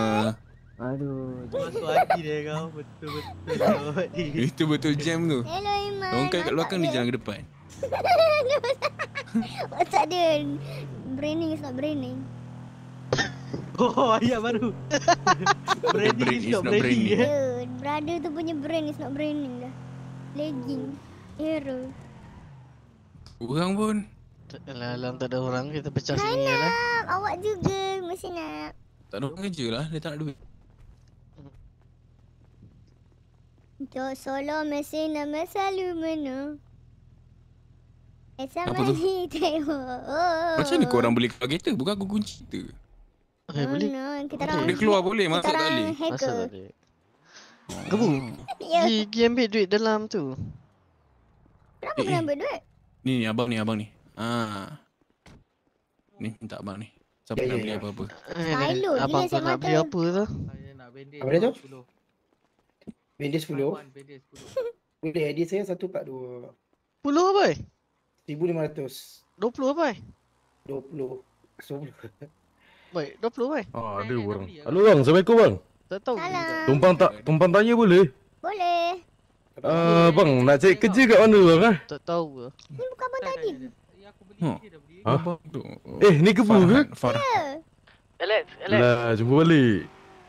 Aduh. Masuk hati dia kau. Betul-betul. Itu betul jam tu. Hello, Longkai kat belakang ni jalan ke depan. What's up, Braining is not braining. Oh iya baru Branding brain is not branding eh? Eh, Brother tu punya brand is not branding dah Legging Hero Orang pun Alam, alam tak ada orang kita pecah sini lah Nak awak juga mesti nak Tak ada orang kerja dia tak nak duit Jo solo mesti nama selalu menu Eh sama ni tengok Macam ni korang beli kat kereta bukan aku kunci tu Okay, oh, eh, boleh. No. Kita boleh keluar boleh masuk tak boleh. Masuk tak boleh. Gebu. Dia dia ambil duit dalam tu. Kenapa kena eh, eh. ambil duit? Ni ni abang ni abang ni. Ha. Ni minta abang ni. Siapa nak ya, ya, beli ya. apa-apa? Silo dia Abang tak nak beli apa tu? Saya nak bendit. Apa dia? Bendit 10. Bendit 10. Boleh hadiah saya Dua 10 apa? 1500. 20 apa? 20. 20. Baik, 20 kan? ah, ada orang. Halo bang, Assalamualaikum bang. Tak tahu. Tumpang, tak, tumpang tanya boleh? Boleh. Uh, bang, nak cari kerja kat mana bang? Ah? Tak tahu ke. Ni bukan abang tadi. Ha? Eh, ni kebu ke? Farhan. Ya. Alex, Alex. Lah, jumpa balik.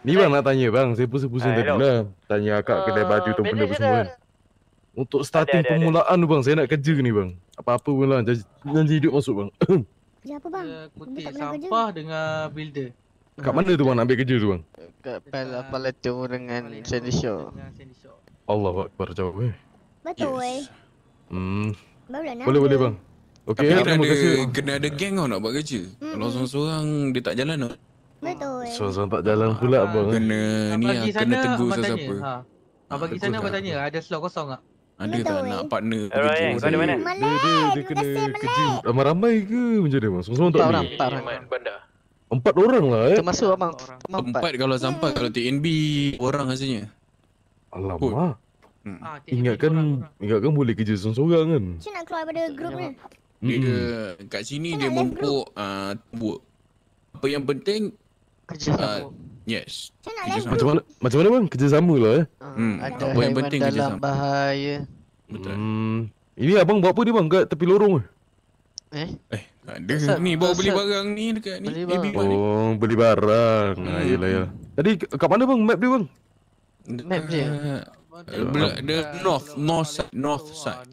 Ni bang nak tanya bang, saya pusing-pusing ah, tadi lah. Tanya akak kedai baju tu benda semua kan? Untuk starting ada, ada, bang, saya nak kerja ni bang. Apa-apa pun lah, janji, janji hidup masuk bang. Kerja apa bang? Kutip sampah kerja. dengan builder. Kat mana tu bang nak ambil kerja tu bang? Kat Pala ah, Palatum dengan Sandy Shaw. Allah Akbar jawab eh. Betul yes. Hmm. Boleh boleh bang. Okey, ya, Ada, kena ada geng kau nak buat kerja. Mm-hmm. Kalau seorang-seorang dia tak jalan tak? Betul. Seorang-seorang tak jalan pula ha, bang. Eh. Kena ni lah, kena tegur sesiapa. Ha. Abang kita sana bertanya ada slot kosong tak? Ada tak way. nak partner Kau right, right. mana mana Dia, dia, dia, dia kena kerja Ramai-ramai ke Macam mana Semua-semua tak ni Empat orang Empat orang lah eh Termasuk abang Empat, empat kalau sampai hmm. Kalau TNB Orang rasanya Alamak hmm. Ah, Ingat kan boleh kerja seorang-seorang kan. Saya nak keluar daripada grup ni. Dia hmm. kat sini dia mumpuk ah, Apa yang penting kerja Yes. Lah? Macam mana macam mana bang? Kerja sama lah eh. Ah, hmm. Apa yang penting kerja sama. Bahaya. Betul. Hmm. Ini abang buat apa ni bang kat tepi lorong Eh? Eh, ada Asap. ni bawa beli barang ni dekat ni. Beli barang. Oh, beli barang. Ah, hmm. Ayolah ya. Tadi kat mana bang map dia bang? Map dia. Eh, Bel north, north side, north side.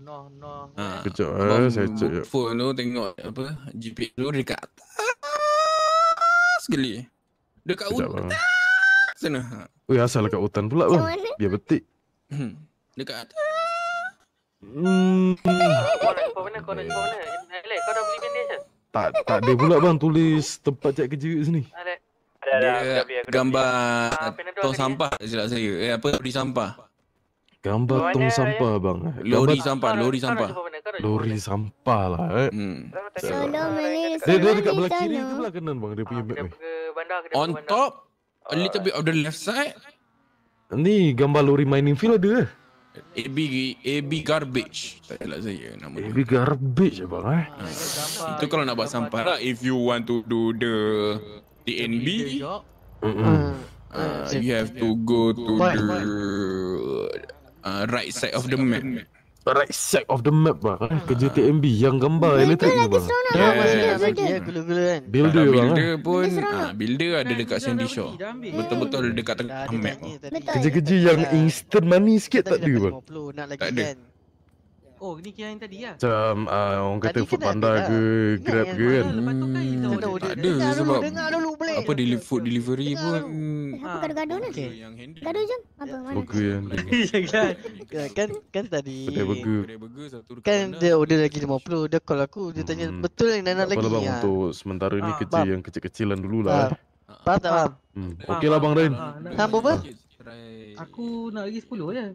Ha. Kejap eh, saya cek. Phone tu tengok apa? GPS tu dekat atas sekali. Dekat hutan. Bang. Sana. Oi, asal dekat hutan pula bang. Biar betik. Hmm. dekat atas. Hmm. Tak, tak ada pula bang tulis tempat cek kerja kat sini. Alek. Ada ada gambar ah, tong ya? sampah je lah saya. Eh apa beli sampah? Gambar mana, eh. tong sampah eh? bang. Lori Gambar... sampah, lori sampah. Lori sampah lah eh. Hmm. Solo Malaysia. Dia dua dekat belah kiri ke belah kanan bang dia punya map ah, ni. On top a ah. little bit of the left side. Ni gambar lori mining field ada. Eh? AB AB garbage. Tak salah saya nama AB garbage eh, bang. eh? Ah, Itu kalau nak buat sampah lah if you want to do the DNB. Mm -mm. Uh, you have to go to the right side of the map. Right side of the map lah. Kerja TMB yang gambar yeah, elektrik tu bang. Ya, builder. Builder pun. Builder, pun builder ada dekat Sandy Shore. Betul-betul dekat tengah map. Kerja-kerja yang instant money sikit tak ada bang. Tak ada. Oh, ni kira yang tadi lah. Macam uh, orang kata food panda ke, dah. grab ke kan. kan hmm, tak ada dia sebab dengar dulu, dengar dulu, apa deli food delivery dengar pun. Dulu. Eh, hmm. apa gado-gado ha. ni? Okay. Gado je? Apa? Mana? Burger yang ni. Ya kan? Ya, kan, kan tadi. Pada burger. Kan dia order lagi 50. Dia call aku, dia tanya hmm. betul yang nak lah, lagi. Apa ah. untuk sementara ni ah, kerja yang kecil-kecilan dulu lah. Faham tak faham? Okey lah Bang Rain. Faham apa? Aku nak lagi 10 je.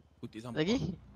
Lagi?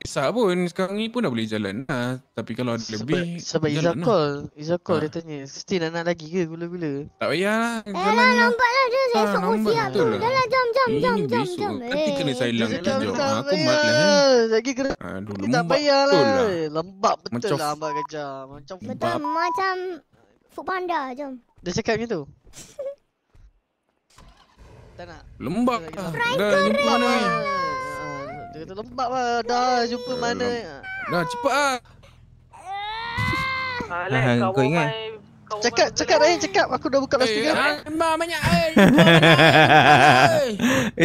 Isa pun sekarang ni pun dah boleh jalan lah. Tapi kalau ada lebih Sebab Isa lah. call lah. Isa call ha. dia tanya Mesti nak nak lagi ke gula-gula Tak payah lah Eh lah nampak lah dia ha, Esok usia siap tu lah. Dahlah jam jam eh, jam jam jam besok. jam Nanti kena saya hilang ya? eh, jam jam Aku mat lah Lagi kena Aduh, Tak payah lah Lembab lah. betul macam lah Lembab kejam Macam Betul macam Food panda jom Dia cakap macam tu Tak nak Lembab lah Frank Kering dia kata lembab lah. Dah jumpa uh, mana. Dah cepat lah. Alah, ah, kau ingat? Kau cakap, cakap Rahim, cakap. Aku dah buka last tiga. Lembab banyak. Eh. Eh.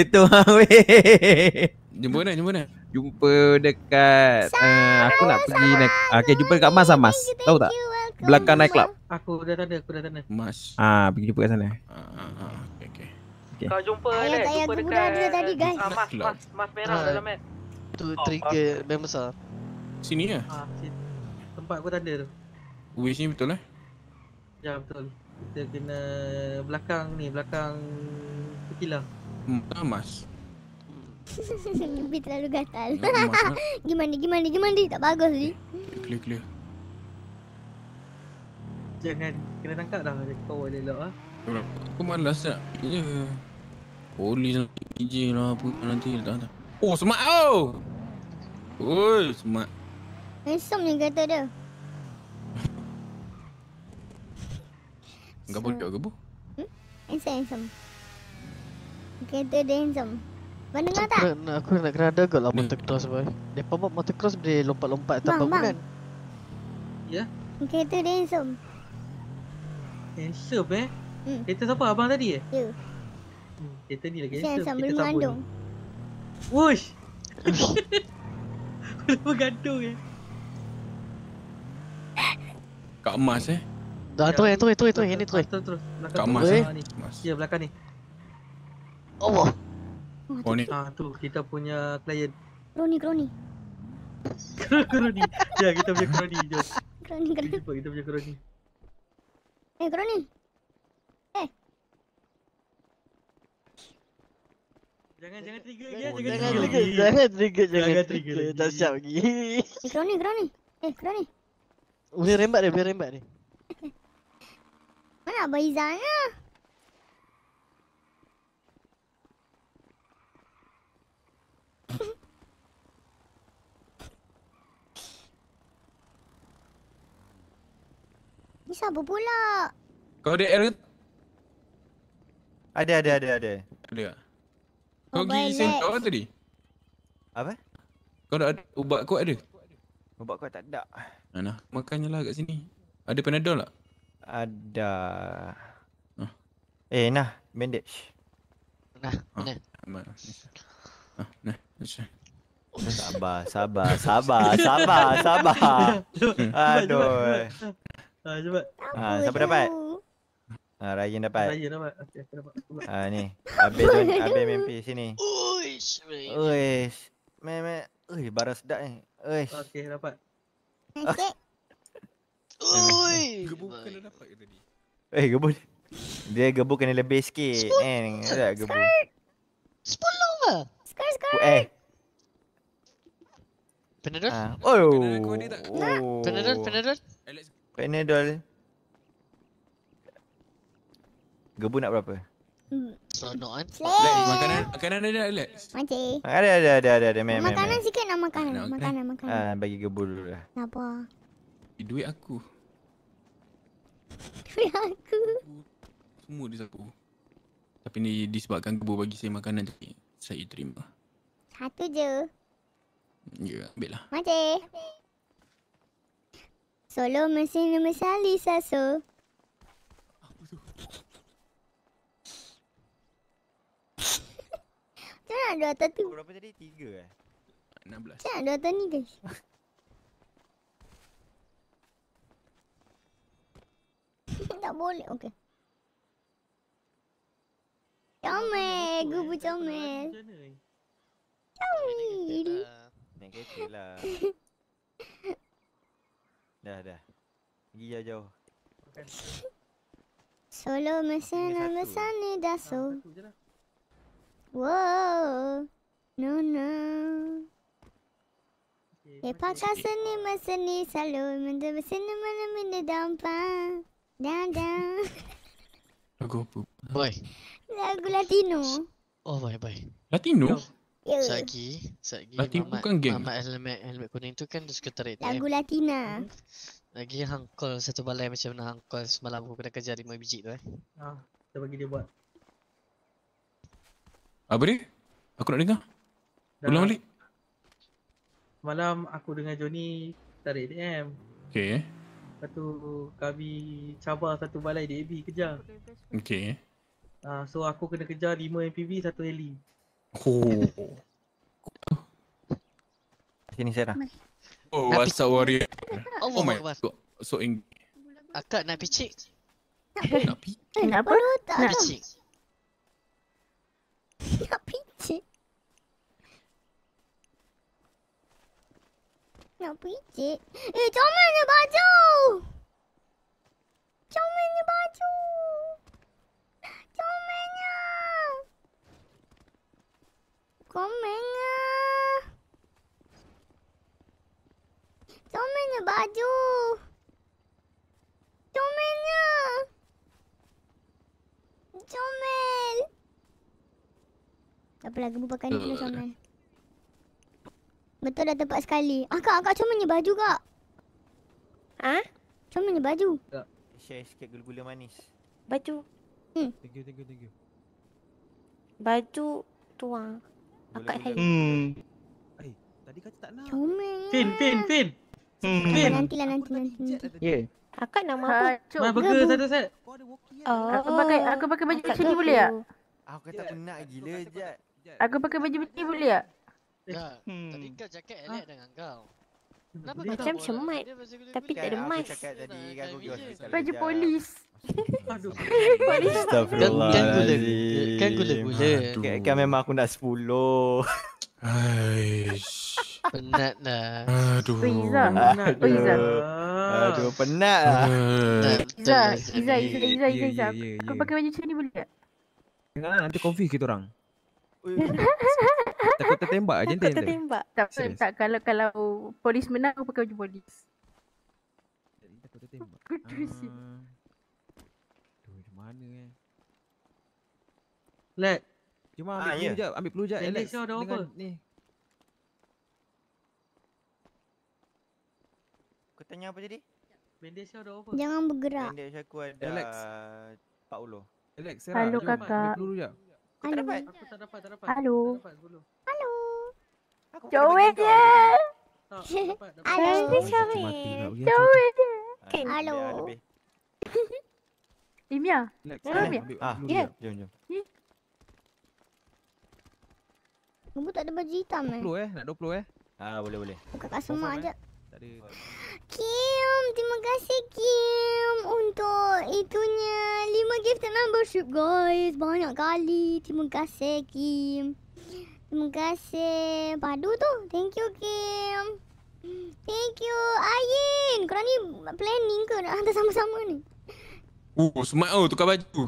Itu lah weh. Jumpa mana, jumpa mana? Jumpa dekat uh, Aku nak pergi naik ah, Okay jumpa dekat Mas lah Mas Tahu tak? Belakang naik club Aku dah tanda Aku dah tanda Mas Ah, pergi jumpa kat sana uh, uh, uh. Okay. Kau jumpa ni, jumpa dekat. ada tadi guys. Ah, mas, mas, mas merah ah, dalam map. Tu oh, trigger memang besar. Sini ke? Ya? Ah, sini. Tempat aku tanda tu. Wish ni betul eh? Ya, betul. Kita kena belakang ni, belakang petilah. Hmm, tak mas. Mimpi terlalu gatal. gimana, gimana, gimana? Tak bagus ni. Klik eh, klik. Jangan kena tangkap dah. Kau boleh lelok lah. Aku malas nak. Ya. Yeah. Polis nak DJ lah apa nanti tak ada. Oh smart oh. Oi semak. Handsome yang kata dia. Enggak boleh ke bu? Hmm? Handsome handsome. Kata dia Mana dengar tak? Aku, aku nak kena ada kot lah hmm. motocross boy. Depa buat cross boleh lompat-lompat tak bangunan. Bang. Ya? Kita dah ensam. Ensam, Handsome eh? Hmm. Kata siapa abang tadi eh? Ya. Kereta ni lah kereta Kita sambil mengandung Wush Kenapa gantung ya Kak emas eh Dah tu eh tu eh tu eh tu eh ni tu eh Kak emas eh Ya belakang ni Allah Oh, oh ni Ha tu kita punya client Kroni kroni Kroni Ya kita punya kroni Jom Kroni kroni Kita punya kroni Eh kroni Jangan jangan trigger lagi jangan, jangan, jangan, jangan, jangan, jangan, jangan trigger jangan trigger jangan trigger lagi. Tak siap lagi. Kerani kerani. Eh kerani. Boleh rembat dia, boleh rembat dia. Mana Abah Izzah ni? Bisa berpulak. Kau ada air? Ada, ada, ada, ada. Ada tak? Kau pergi sentuh apa tadi? Apa? Kau ada ubat kuat ada? Ubat kuat tak ada. Mana? Makannya lah kat sini. Ada panadol tak? Ada. Ah. Eh, nah. Bandage. Nah, nah. nah. Nah, Sabar, sabar, sabar, sabar, sabar. Aduh. Ah, cepat. Ah, siapa dapat? Ha, ah, Ryan dapat. Ryan dapat. Ha, ni. Habis join, habis main sini. Uish. Uish. Meh, meh. Uish, baru sedap ni. Uish. Okey, dapat. Uish. Gebu kena dapat ke tadi? Eh, gebu. Dia gebu kena lebih sikit. Eh, tak gebu. Sepuluh ke? Skar, skar. Eh. Penedol? Ah. Oh. Penedol, penedol. Penedol. Penedol. Gebu nak berapa? Hmm. Seronok eh? Makanan, makanan ada tak Alex? Makcik Ada, ada, ada, ada, ada, Makanan sikit nak makan Makanan, makanan, makanan. Ah, Bagi gebu dulu lah Kenapa? Eh, duit aku Duit aku Semua dia sapu Tapi ni disebabkan gebu bagi saya makanan tadi Saya terima Satu je Ya, ambil lah Makcik Solo mesin nama Sali Saso Apa tu? Macam mana ada atas tu? Oh, berapa tadi? Tiga eh? Enam belas. Macam mana ada atas ni guys? tak boleh. Okay. Comel. Gubu eh? comel. Eh? Eh? Comel. Naik kereta lah. dah dah. Pergi jauh-jauh. Solo mesin nama sana dah so. Nah, Whoa. No, no. Okay, Epa ka seni meseni selalu minta meseni mana minta dampan. Dang, dang. Lagu apa? Boy. Lagu Latino. Oh, boy, boy. Latino? Yeah. Sagi, Sagi Latino Mamat, bukan game. Mamat helmet, helmet kuning tu kan dia suka tarik Lagu Latina. Lagi hang satu balai macam mana hang semalam aku kena kejar lima biji tu eh. Ha, ah, kita bagi dia buat. Apa ni? Aku nak dengar. Dah. Ulang balik. Malam aku dengan Johnny tarik DM. Okay. Lepas tu kami cabar satu balai DAB kejar. Okay. Uh, ah, so aku kena kejar 5 MPV, satu heli. Oh. Sini saya dah. Oh, what's up warrior? Oh, oh, oh my oh, god. So angry. Akak nak picik? nak picik? Kenapa? Eh, nak eh, picik. 이거 피치 나 피치 이 정면을 봐줘 정면을 봐줘 정면아 정면아 정면을 봐줘 정면아 정면 Tak apalah, gemupakan ni kena somel. Betul dah tepat sekali. Ah, kak, kak macam mana baju kak? Ha? Macam mana baju? Tak. Share sikit gula-gula manis. Baju. Hmm. Thank you, thank Baju tua. lah. Akak saya. Hmm. Eh, tadi kata tak nak. Comel Fin, Fin, Fin. Hmm. Fin. Hmm. nanti, nanti, nanti. Ya. Yeah. Akak nak ha, apa? Mabuk burger satu set. Oh. Aku pakai, aku pakai baju macam ni boleh tak? Aku kata penat gila, Jad. Aku pakai baju putih boleh tak? Eh, hmm. Tadi kau cakap elek dengan kau. Kenapa Macam cemat. Tapi tak ada mas. Baju polis. Aduh. Astagfirullahaladzim. Kan, kan gula-gula. Kan, kan memang aku nak sepuluh. Aish. Penat lah. Aduh. Oh, Iza. Aduh. Oh, Iza. Aduh, penat lah. Iza, Iza, Iza, Iza, Iza. Kau pakai baju macam ni boleh tak? Jangan lah, nanti covid kita orang. Takut tertembak aje Takut tertembak. Tak, Serius. tak kalau kalau polis menang aku pakai baju polis. Takut tertembak. Kudu sih. Uh, mana eh? Let. Cuma ambil ah, peluja, ya. ambil peluja Alex. Alex ada Ni. Aku tanya apa tadi? Bandage kau ada apa? Jangan bergerak. Bandage aku ada Alex. 40. Uh, Alex, Sarah, Halo, kakak. ambil peluru tak dapat. Aku tak dapat, tak dapat. Halo. Tak dapat sebelum. Halo. Aku Joey je. Tak, tak dapat, dapat. Halo, Joey. Joey je. Halo. Imia. Next. Imia. Ah, ya. Jom, jom. Kamu tak ada baju hitam eh? 20 eh, nak 20 eh. Ah, boleh, boleh. Buka kat semak aje. Eh ada. Kim, terima kasih Kim untuk itunya. Lima gifted membership guys. Banyak kali. Terima kasih Kim. Terima kasih. Padu tu. Thank you Kim. Thank you. Ayin. Korang ni planning ke nak hantar sama-sama ni? Oh, smart tu oh, tukar baju.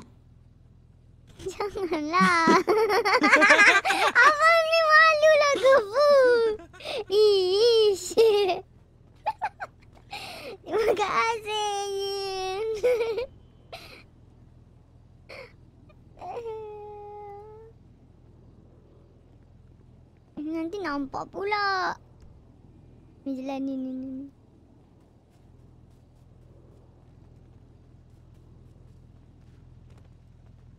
Janganlah. Abang ni malu lah kebu. Ish. Terima kasih, Nanti nampak pula. Menjelan ni, ni, ni.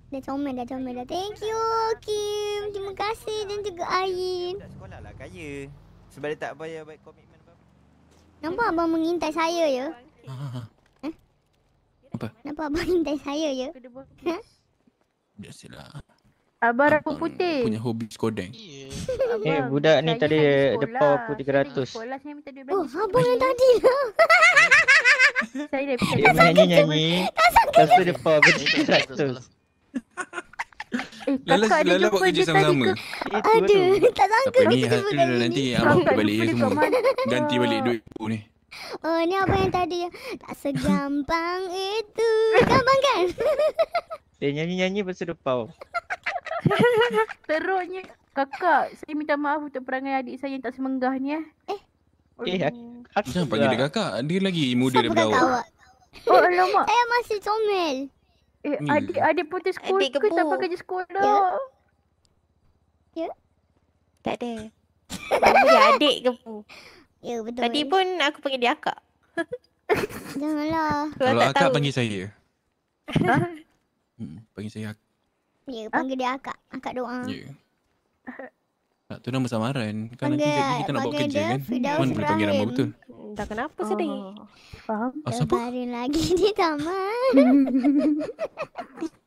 Dah comel, dah comel dah. Thank you, Kim. Terima kasih dan juga Ayin. Dah sekolah lah kaya. Sebab dia tak bayar baik komik. Nampak eh, abang mengintai saya ya? Ha ha ha. Apa? Kenapa eh? abang mengintai saya ya? Ha? Biasalah. Abang rambut putih. Punya hobi skodeng. Eh yeah. hey, budak ni tadi ada power pun 300. oh abang yang tadi lah. saya dah pilih. Eh, dia nyanyi-nyanyi. Tak sangka dia. Tak sangka dia. Tak sangka dia. Eh, Lala, kakak ada Lala jumpa dia sama -sama. tadi ke? Itu, ada. Itu. Tak sangka lah kita jumpa nanti kakak abang balik ya semua. Ganti balik duit aku ni. Oh, ni apa yang tadi? Tak segampang itu. Gampang kan? Eh nyanyi-nyanyi pasal depau. Teruknya. Kakak, saya minta maaf untuk perangai adik saya yang tak semenggah ni eh. Eh. Okay, eh, aku, aku Jangan panggil dia kakak. Dia lagi muda Siapa daripada awak. Oh, alamak. Eh, masih comel. Eh, hmm. adik adik pun tak sekolah adik ke tak pakai kerja sekolah? Ya. ya. Tak ada. Tapi adik ke pu? Ya, betul. Tadi pun aku panggil dia akak. Janganlah. Kalau akak tahu. panggil saya. hmm, panggil saya akak. Ya, panggil dia akak. Akak doa. Ya. Kan? Tak tu nama samaran. Kan nanti jadi kita nak buat kerja kan. Mana boleh panggil nama betul. Tak kenapa sedih. Oh. Faham. Oh, ah, Kembali lagi di taman.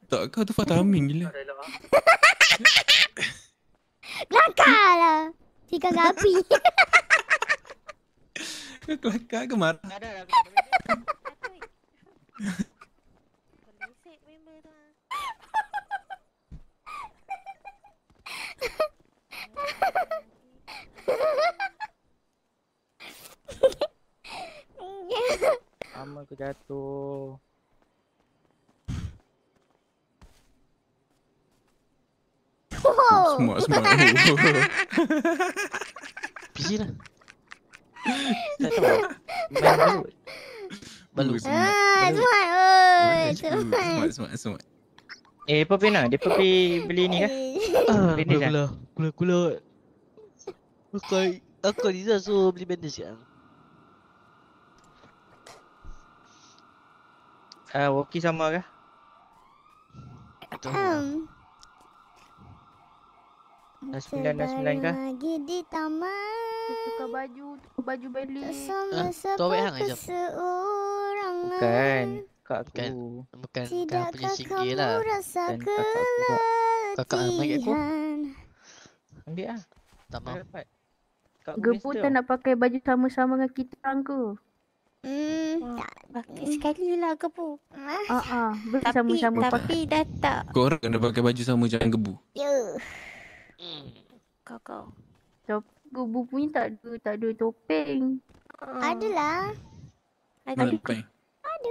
tak kau tu Fatah Amin gila. Kelakar lah. Tika Gapi. Kelakar ke marah? Lama aku jatuh Semua semua Pergi lah Tak tahu Balut Semua Semua Semua Eh, apa pergi nak? Dia pergi beli ni kah? Ah, gula-gula. Gula-gula. Aku aku Liza so beli bandage kan. Ah, uh, walkie sama ke? Um. Lah. Sembilan dan sembilan ke? Lagi di taman. Tukar baju, tukar baju beli. Sama sebab uh, keseorangan. Bukan. Kak aku. Bukan. Bukan. Lah. Bukan. Bukan. Bukan. Bukan. Bukan. Bukan. Bukan. Bukan. Bukan. Bukan. Bukan. Bukan. Bukan. Bukan. Bukan. Bukan. Gebu tak nak pakai baju sama-sama dengan kita orang ke? Hmm, ah. tak. Pakai sekali lah gebu. Ah, ah, tapi, sama -sama tapi dah tak. Kau orang kena pakai baju sama macam gebu? Ya. Kau, kau. gebu punya tak ada, tak ada topeng. Ah. Oh. Ada lah. Ada. Ada. Topeng. Ada.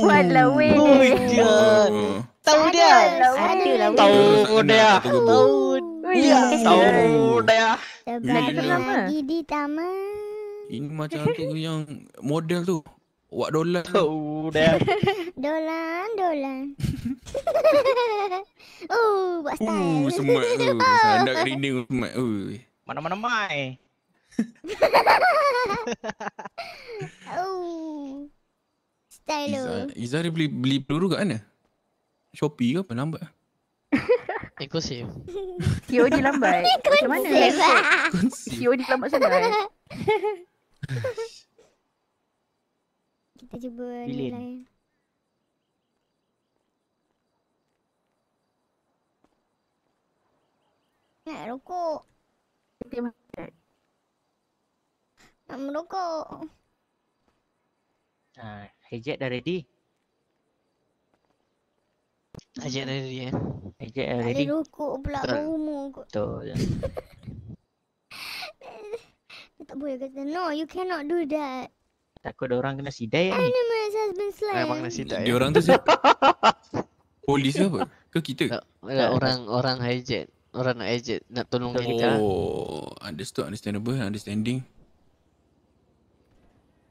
Walau weh. Oh, dia. Tahu dia. Tahu dia. Tahu dia. Tahu dia. Sorry. Ya, yeah. tahu dah. Sebab pergi di taman. Ini macam tu yang model tu. Wak dolan. Tahu dah. dolan, dolan. Oh, uh, buat style. Oh, uh, semak tu. Uh, sandak rinding semak. Uh. Mana-mana mai. oh. Style Iza, Iza dia beli beli peluru kat mana? Shopee ke apa nampak? Inclusive. di lambat. Macam mana? Ah. di lambat sangat. Kita cuba Bilin. lain. Nak rokok. Nak merokok. Ah, uh, hijab dah ready. Ajak dah ready eh Ajak dah ready rokok pula Kau umur kot Betul Dia tak boleh kata No you cannot do that Takut orang kena sidai kan eh. Ini my husband slam Memang kena sidai Dia eh. orang tu siapa? Polis apa? Ke kita? Tak, tak orang orang hijack Orang nak hijack Nak tolong oh, kita Oh Understood understandable Understanding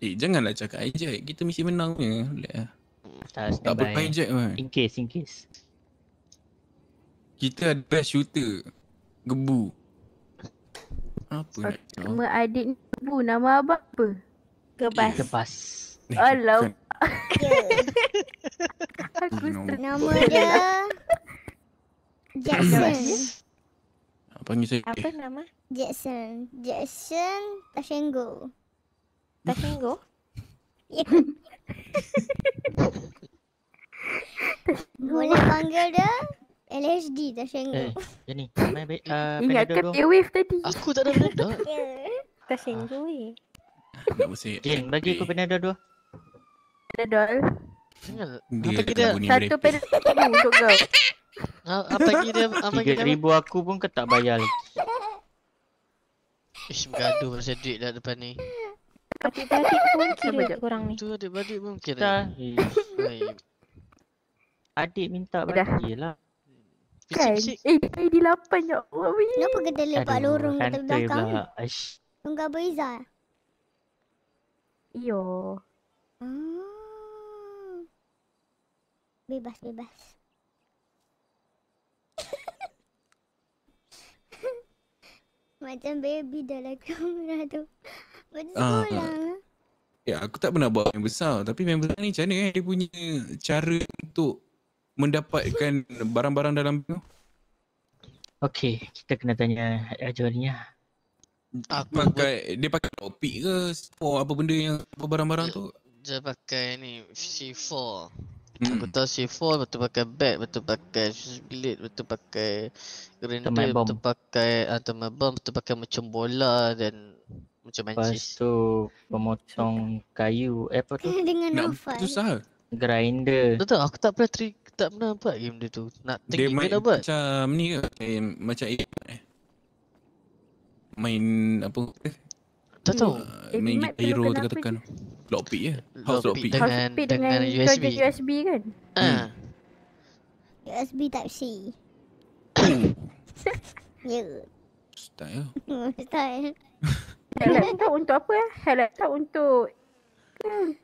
Eh janganlah cakap hijack Kita mesti menang punya Boleh lah Uh, tak bermain jack man. Eh? In case, in case. Kita ada best shooter. Gebu. Apa nak cakap? Nama adik ni Gebu. Nama abang apa? Kebas. Eh, kebas. Alam. Kan. Aku nama dia. Jackson. Apa panggil saya? Apa nama? Jackson. Jackson Tashengo. Tashengo? Boleh panggil dia LHD dah sengguk Eh, macam ni Main be- uh, Ingat ke wave tadi Aku tak ada benda ya. Dah sengguk weh Okay, bagi aku benda dua-dua Benda dua Apa kita Satu benda untuk kau ah, Apa kita ah, Apa kita ribu aku pun kau tak bayar lagi Ish, bergaduh pasal duit dah depan ni Batik-batik pun kira Sekejap. korang ni. Tu ada batik pun kira. Dah. Eh, Adik minta batik lah. Pisik-pisik. Eh, ID eh, 8 ya. Kenapa kena lepak lorong kat belakang? Ash. Tunggu apa Iza? Yo. Hmm. Bebas, bebas. Macam baby dalam kamera tu. Uh, ya, aku tak pernah buat yang besar. Tapi yang besar ni macam mana eh? Dia punya cara untuk mendapatkan barang-barang dalam tu. Okey, kita kena tanya Ajar ni ah. pakai, dia pakai topik ke? Oh, apa benda yang apa barang-barang tu? Dia pakai ni, C4. Hmm. Betul C4, betul pakai bag, betul pakai blade, betul pakai grenade, betul pakai uh, thermal bomb, betul pakai macam bola dan macam mancis. Lepas tu pemotong kayu eh, apa tu? Dengan novel. Eh. Susah Grinder. Tak aku tak pernah trik, tak pernah buat game dia tu. Nak tinggi dia, dia buat. Macam ni ke? Eh, macam eh. Main apa? Tak tahu. Hmm. Main Guitar Hero tu katakan. Lockpick je. Eh. House Lockpick. Dengan, dengan, dengan USB. Dengan USB kan? Ha. Hmm. USB type C. Ya. Style. Style. laptop untuk apa eh? Hack laptop untuk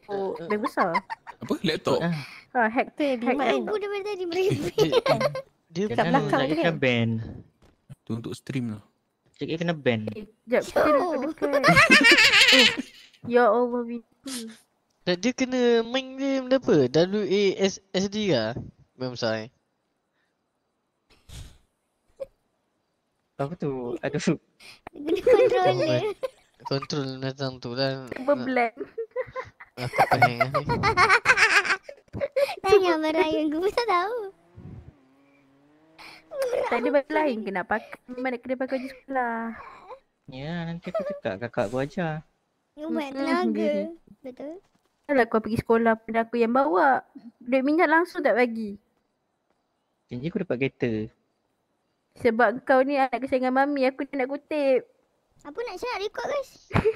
Oh, eh. lebih besar. Apa? Laptop? Ha, oh, hack tu. Hack tu. Dia kat belakang tu kan? Dia kena ban. Tu untuk stream lah. Cik kena ban. Sekejap, eh, kita nak kedekat. Ya Allah, bintu. Dia kena main game apa? W-A-S-S-D kah? Memang besar eh. Apa tu? Aduh. Dia kena Kontrol datang tu lah Berblend Aku pening lah Tanya kan Merayan Gua tak tahu Tak ada baju lain ke nak pakai Mana kena pakai baju sekolah Ya nanti aku cakap kakak aku ajar Umat tenaga Betul Kalau aku pergi sekolah pada aku yang bawa Duit minyak langsung tak bagi Janji aku dapat kereta Sebab kau ni anak kesayangan mami aku nak kutip apa nak cakap rekod guys?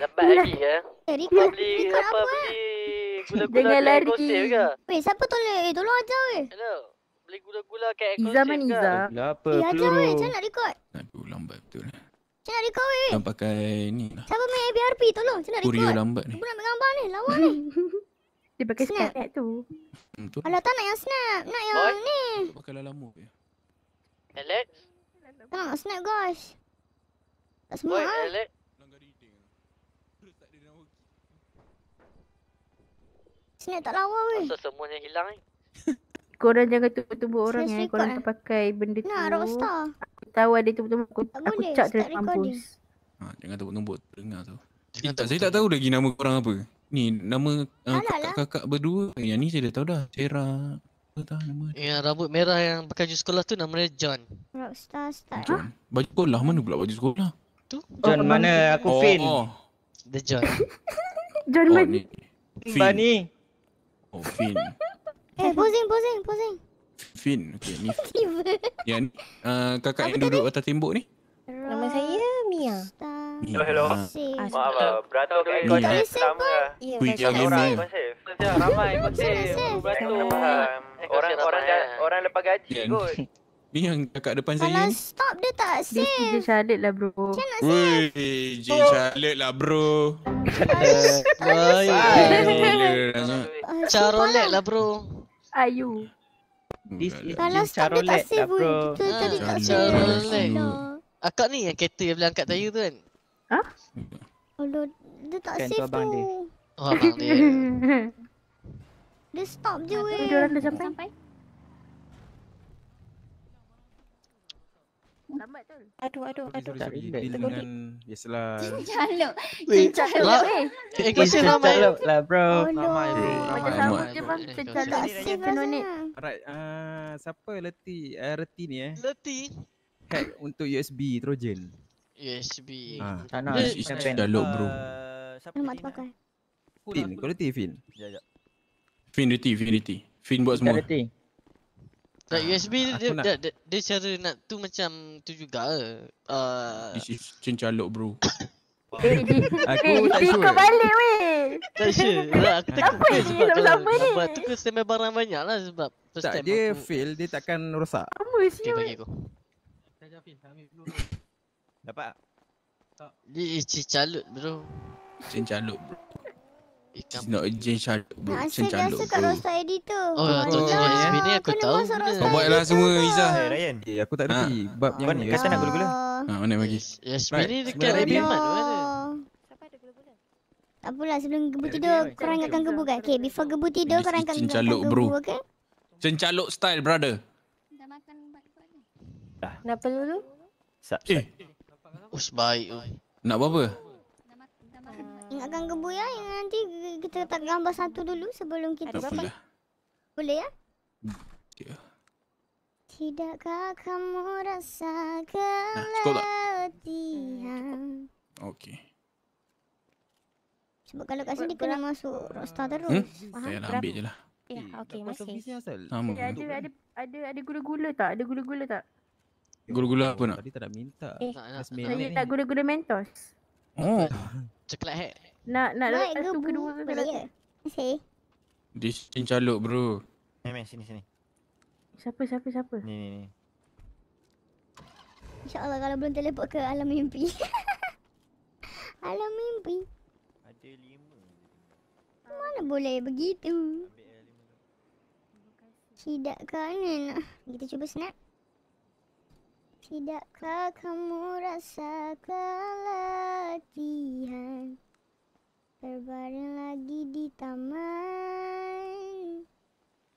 Dapat lagi ya. Eh, rekod beli record apa, apa? Beli eh? gula-gula Dengan lari. Kek siapa tolong eh? Tolong ajar weh. Hello. Beli gula-gula kat ekosistem. Izam ni Iza. Gula apa? Eh, ajar weh, saya nak rekod. Aduh, lambat betul eh. Saya nak rekod weh. Jangan pakai ni lah. Siapa main ABRP? Tolong, saya nak rekod. Kurio lambat ni. Aku nak ambil gambar ni, lawa ni. Dia pakai snap, snap tu. Betul. Hmm, Alah, tak nak yang snap. Nak yang Boy. ni. Pakai lama ya. weh. Alex. Tak nak snap guys. Tak semua Oi, lah. Alert. Sini tak lawa weh. Asal semuanya hilang ni. Eh? Korang jangan tubuh-tubuh orang eh. Kau Korang tak pakai benda tu. Nah, Rockstar. Aku tahu ada tubuh-tubuh. Aku, aku cak terus mampus. Ha, jangan tubuh-tubuh. Dengar tu. Saya eh, tak, saya tak tahu lagi nama orang apa. Ni nama kakak, ah, lah. kakak berdua. Eh, yang ni saya dah tahu dah. Cera. Apa tahu nama dia. Yang rambut merah yang pakai baju sekolah tu nama dia John. Rockstar start. John. Ha? Baju sekolah mana pula baju sekolah? tu? John oh, mana oh, aku Finn. Oh. The John. John oh, mana? Finn. Bani. Oh Finn. Eh pusing pusing pusing. Finn. Okay ni. Finn. yang uh, kakak Apa yang tadi? duduk atas tembok ni. Nama saya Mia. Hello hello. Ah. Ah, Maaf lah. Beratau ke kau tak sama. Kui je game ni. Ramai kau Beratau. Orang-orang orang lepas gaji kot. Ni yang kakak depan Kalau saya ni. Kalau stop dia tak safe. Dia Jin Charlotte lah bro. Macam nak safe? Jin Charlotte oh. lah bro. Lah, Charolette lah bro. Ayu. Kalau stop dia tak safe pun. Lah, Kita hmm. tadi tak safe. Akak ni yang kereta yang boleh angkat tayu tu kan? Ha? Aloh, dia tak kan safe tu. Oh, abang dia. Dia stop je weh. Dia orang dah sampai. Lambat tu. Aduh, aduh, okay, aduh. Sorry, sorry. Deal dengan... Biasalah. Cincaluk. Cincaluk, eh. Eh, kau cincaluk lah, bro. Oh, no. Macam sama je, bang. Cincaluk asyik uh, uh, siapa Leti? Uh, ni, eh. Leti? untuk USB Trojan. USB. Ah, eh, sana. Eh, cincaluk, bro. Uh, Lambat pakai. Fin, kau Leti, Fin? Ya, ya. Fin, Leti, Fin, Leti. Fin buat semua. Leti. Ha, USB dia, dia, dia, dia, dia, cara nak tu macam tu juga ke? Eh. Uh... This is cincaluk bro. aku tak sure. Kau balik weh. Tak sure. aku tak Apa ni sama-sama Sebab tu kau sembah barang banyak lah sebab. First time dia fail dia takkan rosak. Apa sih okay, bagi aku. Dapat tak? Dia cincaluk bro. Cincaluk bro. It's not Jin Shaluk bro Nak asal kat roster editor Oh tu tu tu ni aku tahu Kau buat lah semua Izzah Eh aku tak tepi ha. Bab yang ni Kata nak gula-gula Ha mana bagi Yes ni dekat Rabbit Mat tak pula sebelum gebu tidur, yeah, korang ingatkan gebu kan? Okay, before gebu tidur, This korang akan ingatkan gebu, okay? Cencaluk style, brother. Dah makan ubat ni. Dah. Nak perlu dulu? eh. Us baik. Um. Nak apa pegang gembu ya yang nanti kita letak gambar satu dulu sebelum kita apa lah. boleh ya hmm, okay. Lah. tidakkah kamu rasa keletihan nah, okey sebab kalau kat sini kena masuk rockstar terus hmm? saya nak ambil je lah Ya, hmm, okay, masih. Ada, ada ada ada gula-gula tak? Ada gula-gula tak? Gula-gula apa nak? Tadi tak nak minta. Eh, tak nak. Saya nak gula-gula mentos. Oh. Coklat hack. Eh? Nak nak lepas tu kedua kedua. Okey. Di sini calok bro. Eh hey, sini sini. Siapa siapa siapa? Ni ni ni. Insya-Allah kalau belum teleport ke alam mimpi. alam mimpi. Ada lima. Mana boleh begitu? Tidak kanan. Kita cuba snap. Tidakkah kamu rasa kelatihan? Berbaring lagi di taman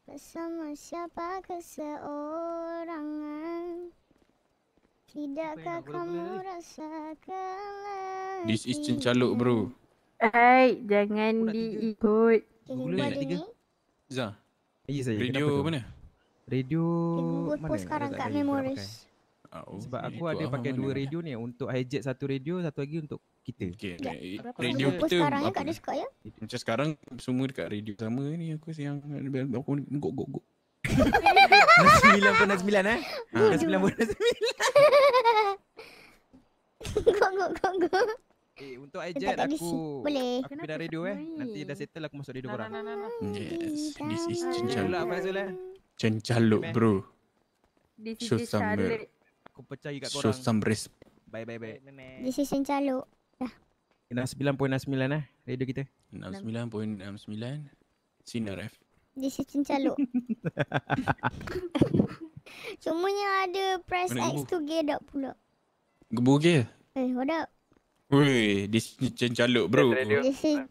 Bersama siapa keseorangan Tidakkah kamu rasa kalah This is cincaluk bro Hai, jangan diikut Google ni tiga Zah Ya saya, Radio mana? Radio Kena mana? Kena sekarang kat Memories Sebab aku ada pakai lah dua kan. radio ni Untuk hijack satu radio Satu lagi untuk kita. Okay. Ya. Radio ya. kita. Sekarang kat Discord ya. Macam sekarang semua dekat radio sama ni aku siang aku go go go. Sembilan eh. Ha, dah sembilan pun dah sembilan. Go Eh, untuk ajak aku. Boleh. Aku pindah radio eh. Nanti dah settle aku masuk radio korang. Yes. This is Cencaluk. Cencaluk bro. This is Cencaluk. Aku percaya kat korang. Bye bye bye. This is Cencaluk. 69.69 lah eh, radio kita 69.69 Sinar F Di sistem Cuma Semuanya ada press Mana X tu gear tak pula Gebu gear? Eh, what up? Wey, di sistem caluk bro Di sistem eh, lah.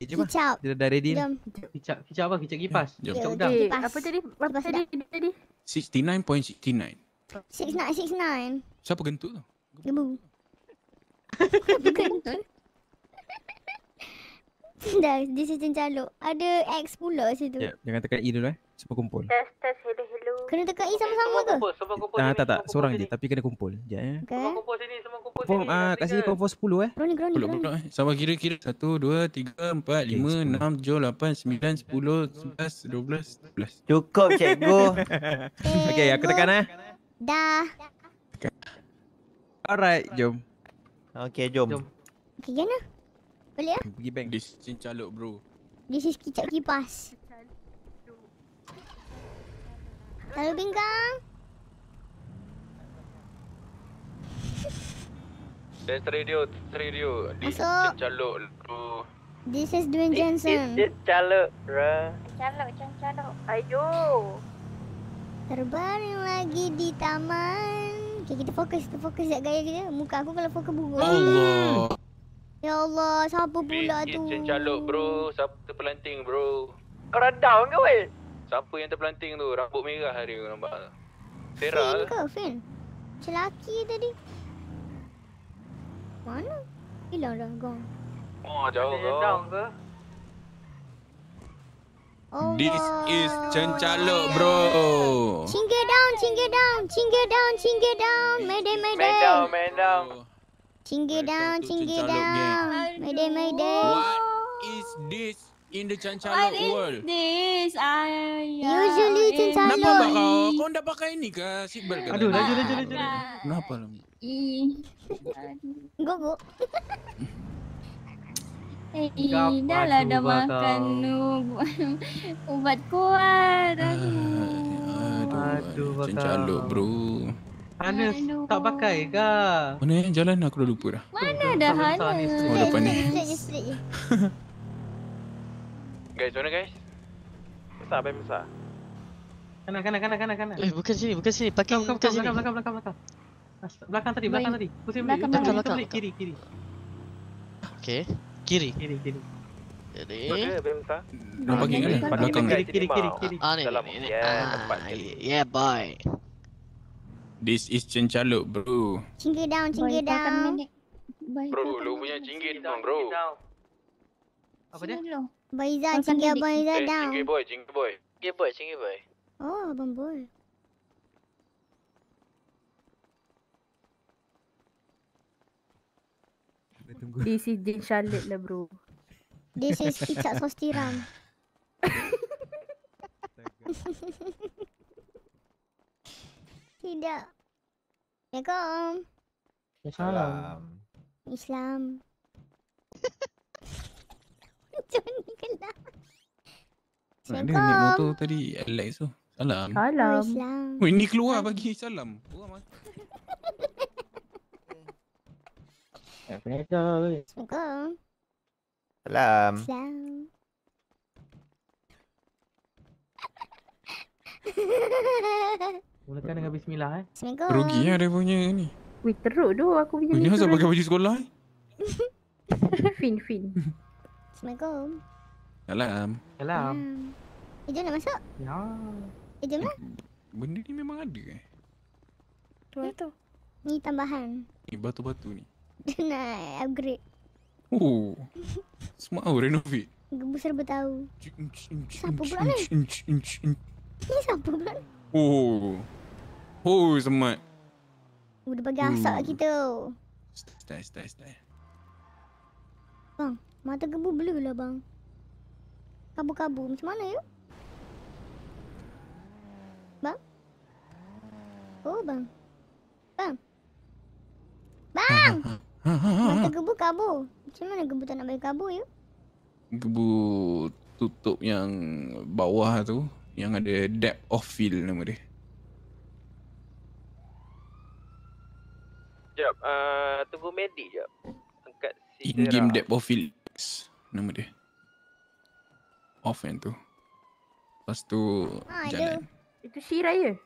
Kicap Kita dah ready Jom. Kicap, apa? Kicap kipas? Jom. udang kipas. Apa tadi? Apa tadi? tadi? 69.69 69.69 Siapa gentuk tu? Gebu. Bukan Dah, di situ caluk. Ada X pula situ. Ya, yeah, jangan tekan E dulu eh. Cuba kumpul. Test, test. Hello, hello. Kena tekan E sama-sama semua ke? Kumpul, semua kumpul. Nah, sini, tak, tak. Seorang sini. je. Tapi kena kumpul. Sekejap ya, eh. Ya. Okay. Semua kumpul sini. Semua kumpul sini. Ah, kat sini kumpul sepuluh eh. Kroni, kroni, kroni. Eh. Sama kira-kira. satu, 1, 2, 3, 4, 5, 6, 7, 8, 9, 10, 11, 12, 13. Cukup, cikgu. okay, aku tekan eh. Dah. Alright, jom. Okay, jom. jom. Okay, jana. Boleh lah. Pergi bank. This is cincaluk, bro. This is kicap kipas. Lalu bingkang. This radio, this radio. This Masuk. Cincaluk, bro. This is Dwayne Johnson. This is cincaluk, bro. Cincaluk, cincaluk. Ayo. Terbaring lagi di taman. Okay, kita fokus. Kita fokus dekat gaya kita. Muka aku kalau fokus burung. Allah. Ya Allah, siapa pula Bin, tu? Cik Caluk bro. Siapa terpelanting bro? Kau radau ke weh? Siapa yang terpelanting tu? Rambut merah hari kau nampak. Sera Finn ke? Finn? Macam lelaki tadi. Mana? Hilang dah. Gone. Oh, jauh kau. Ada down ke? Oh this is cencalok bro. Chingge down, chingge down, chingge down, chingge down. Mayday, mayday. Main down, main down. Chingge down, Mayday, mayday. What is this? In the cancalok world. What is this? I, Usually yeah, cancalok. Kenapa bakal? Kau dah pakai ni ke? Sibar ke? Aduh, laju, laju, laju. Kenapa lah? lah? Gogo. Hey, dah lah dah makan ubat kuat. Ah, aduh. Aduh, aduh Cincaluk, bro. Mana tak pakai ke? Mana yang jalan aku dah lupa dah. Mana dah Hana? Oh, depan ni. guys, mana guys? Besar, abang besar. Kana, kana, kana, kana, kana. Eh, bukan sini, bukan sini. Pakai, bukan, sini. Belakang, belakang, belakang, belakang. Belakang tadi, belakang tadi. Pusing, belakang, belakang, belakang, belakang, belakang, belakang, belakang, belakang, kiri. Kiri kiri. Jadi. Bukan bentar. Bagi kanan. Belakang kiri kiri kiri kiri. Ah ni. Dalam ni. Ya, ah, yeah, boy. This is Cincaluk, bro. Cinggir down, cinggir down. Bro, lu punya cinggir down, bro. Apa dia? Boy Izzah, cinggir Boy Izzah eh, down. Cinggir boy, cinggir boy. Cinggir boy, cinggir boy. Oh, abang boy. tunggu. This is Jean Charlotte lah bro. This is kicap sos tiram. Tidak. Assalamualaikum. Assalam. Islam. Jom ni kelam. Assalamualaikum. Mana motor tadi Alex tu? Salam. Salam. Oh, Islam. Oh, ini keluar bagi salam. Oh, Assalamualaikum. Salam. Salam. Mulakan dengan bismillah eh. Rugi lah dia punya ni. Wih teruk tu aku punya. Ini asal pakai eh. baju sekolah eh. fin fin. Assalamualaikum. Salam. Salam. Eh jom nak masuk? Ya. Eh jom Benda ni memang ada eh. Tu tu. Ni tambahan. Ni batu-batu ni nak eh, upgrade. Oh. semua tau, renovate. Gebus serba tahu. Siapa pula ni? Ni siapa pula ni? Oh. Oh, smart. Oh, dia bagi asap lagi hmm. tu. Stai, stai, stai. Bang, mata gebu blue lah bang. Kabur-kabur. Macam mana you? Bang? Oh, bang. Bang. Bang! Mata gebu kabur. Macam mana gebu tak nak bagi kabur you? Ya? Gebu tutup yang bawah tu yang ada depth of field nama dia. Jap, uh, tunggu medik jap. Angkat si In game lah. depth of field nama dia. Off yang tu. Lepas tu ha, jalan. Itu si raya.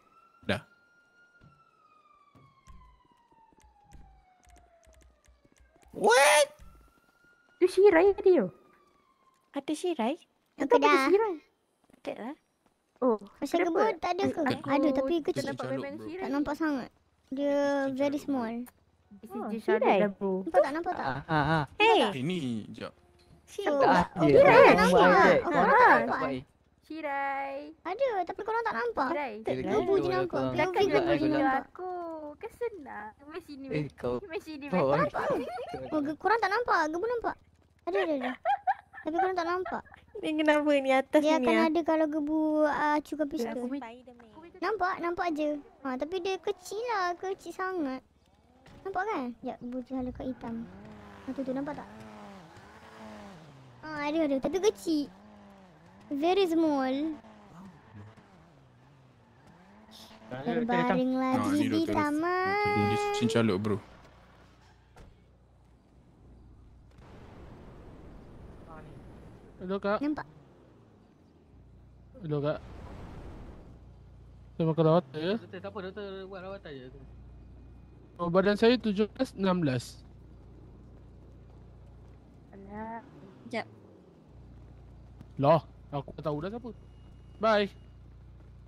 What? Ada sirai tadi tu. Ada sirai? Yang ada sirai. Tak lah. Oh, masih ke pun tak ada ke? Aku ada tapi kecil. Tak nampak, tak nampak sangat. Dia very small. Oh, sirai. Kau tak nampak tak? Ah, ah, ah. Hey. Ini, jap. Siapa? Ah, oh, dia ah, tak nampak. Oh, kau tak ah, nampak. Cirai. Ada tapi korang tak nampak. Cirai. Tak tahu je nampak. Tak tahu je nampak. Aku. Kan senang. Mai sini. Eh kau. Mai sini. Kau nampak. Oh, korang tak nampak. Gebu nampak. Ada ada ada. tapi korang tak nampak. Ni kenapa ni atas dia ni? Dia akan ah. ada kalau gebu uh, cuka pistol. Aku nampak, nampak aje. Ha, ah, tapi dia kecil lah, kecil sangat. Nampak kan? Ya, gebu tu halau kat hitam. Ha, tu tu nampak tak? Ha, ada ada, tapi kecil. Very small. Terbaring lagi ah, di taman. Ini okay. cincaluk bro. Hello kak. Nampak. Hello kak. Saya makan rawatan ya. Tak apa, doktor buat rawatan Oh, badan saya 17, 16. Alah. Sekejap. Saya nak tengok Aku tak tahu dah siapa. Bye.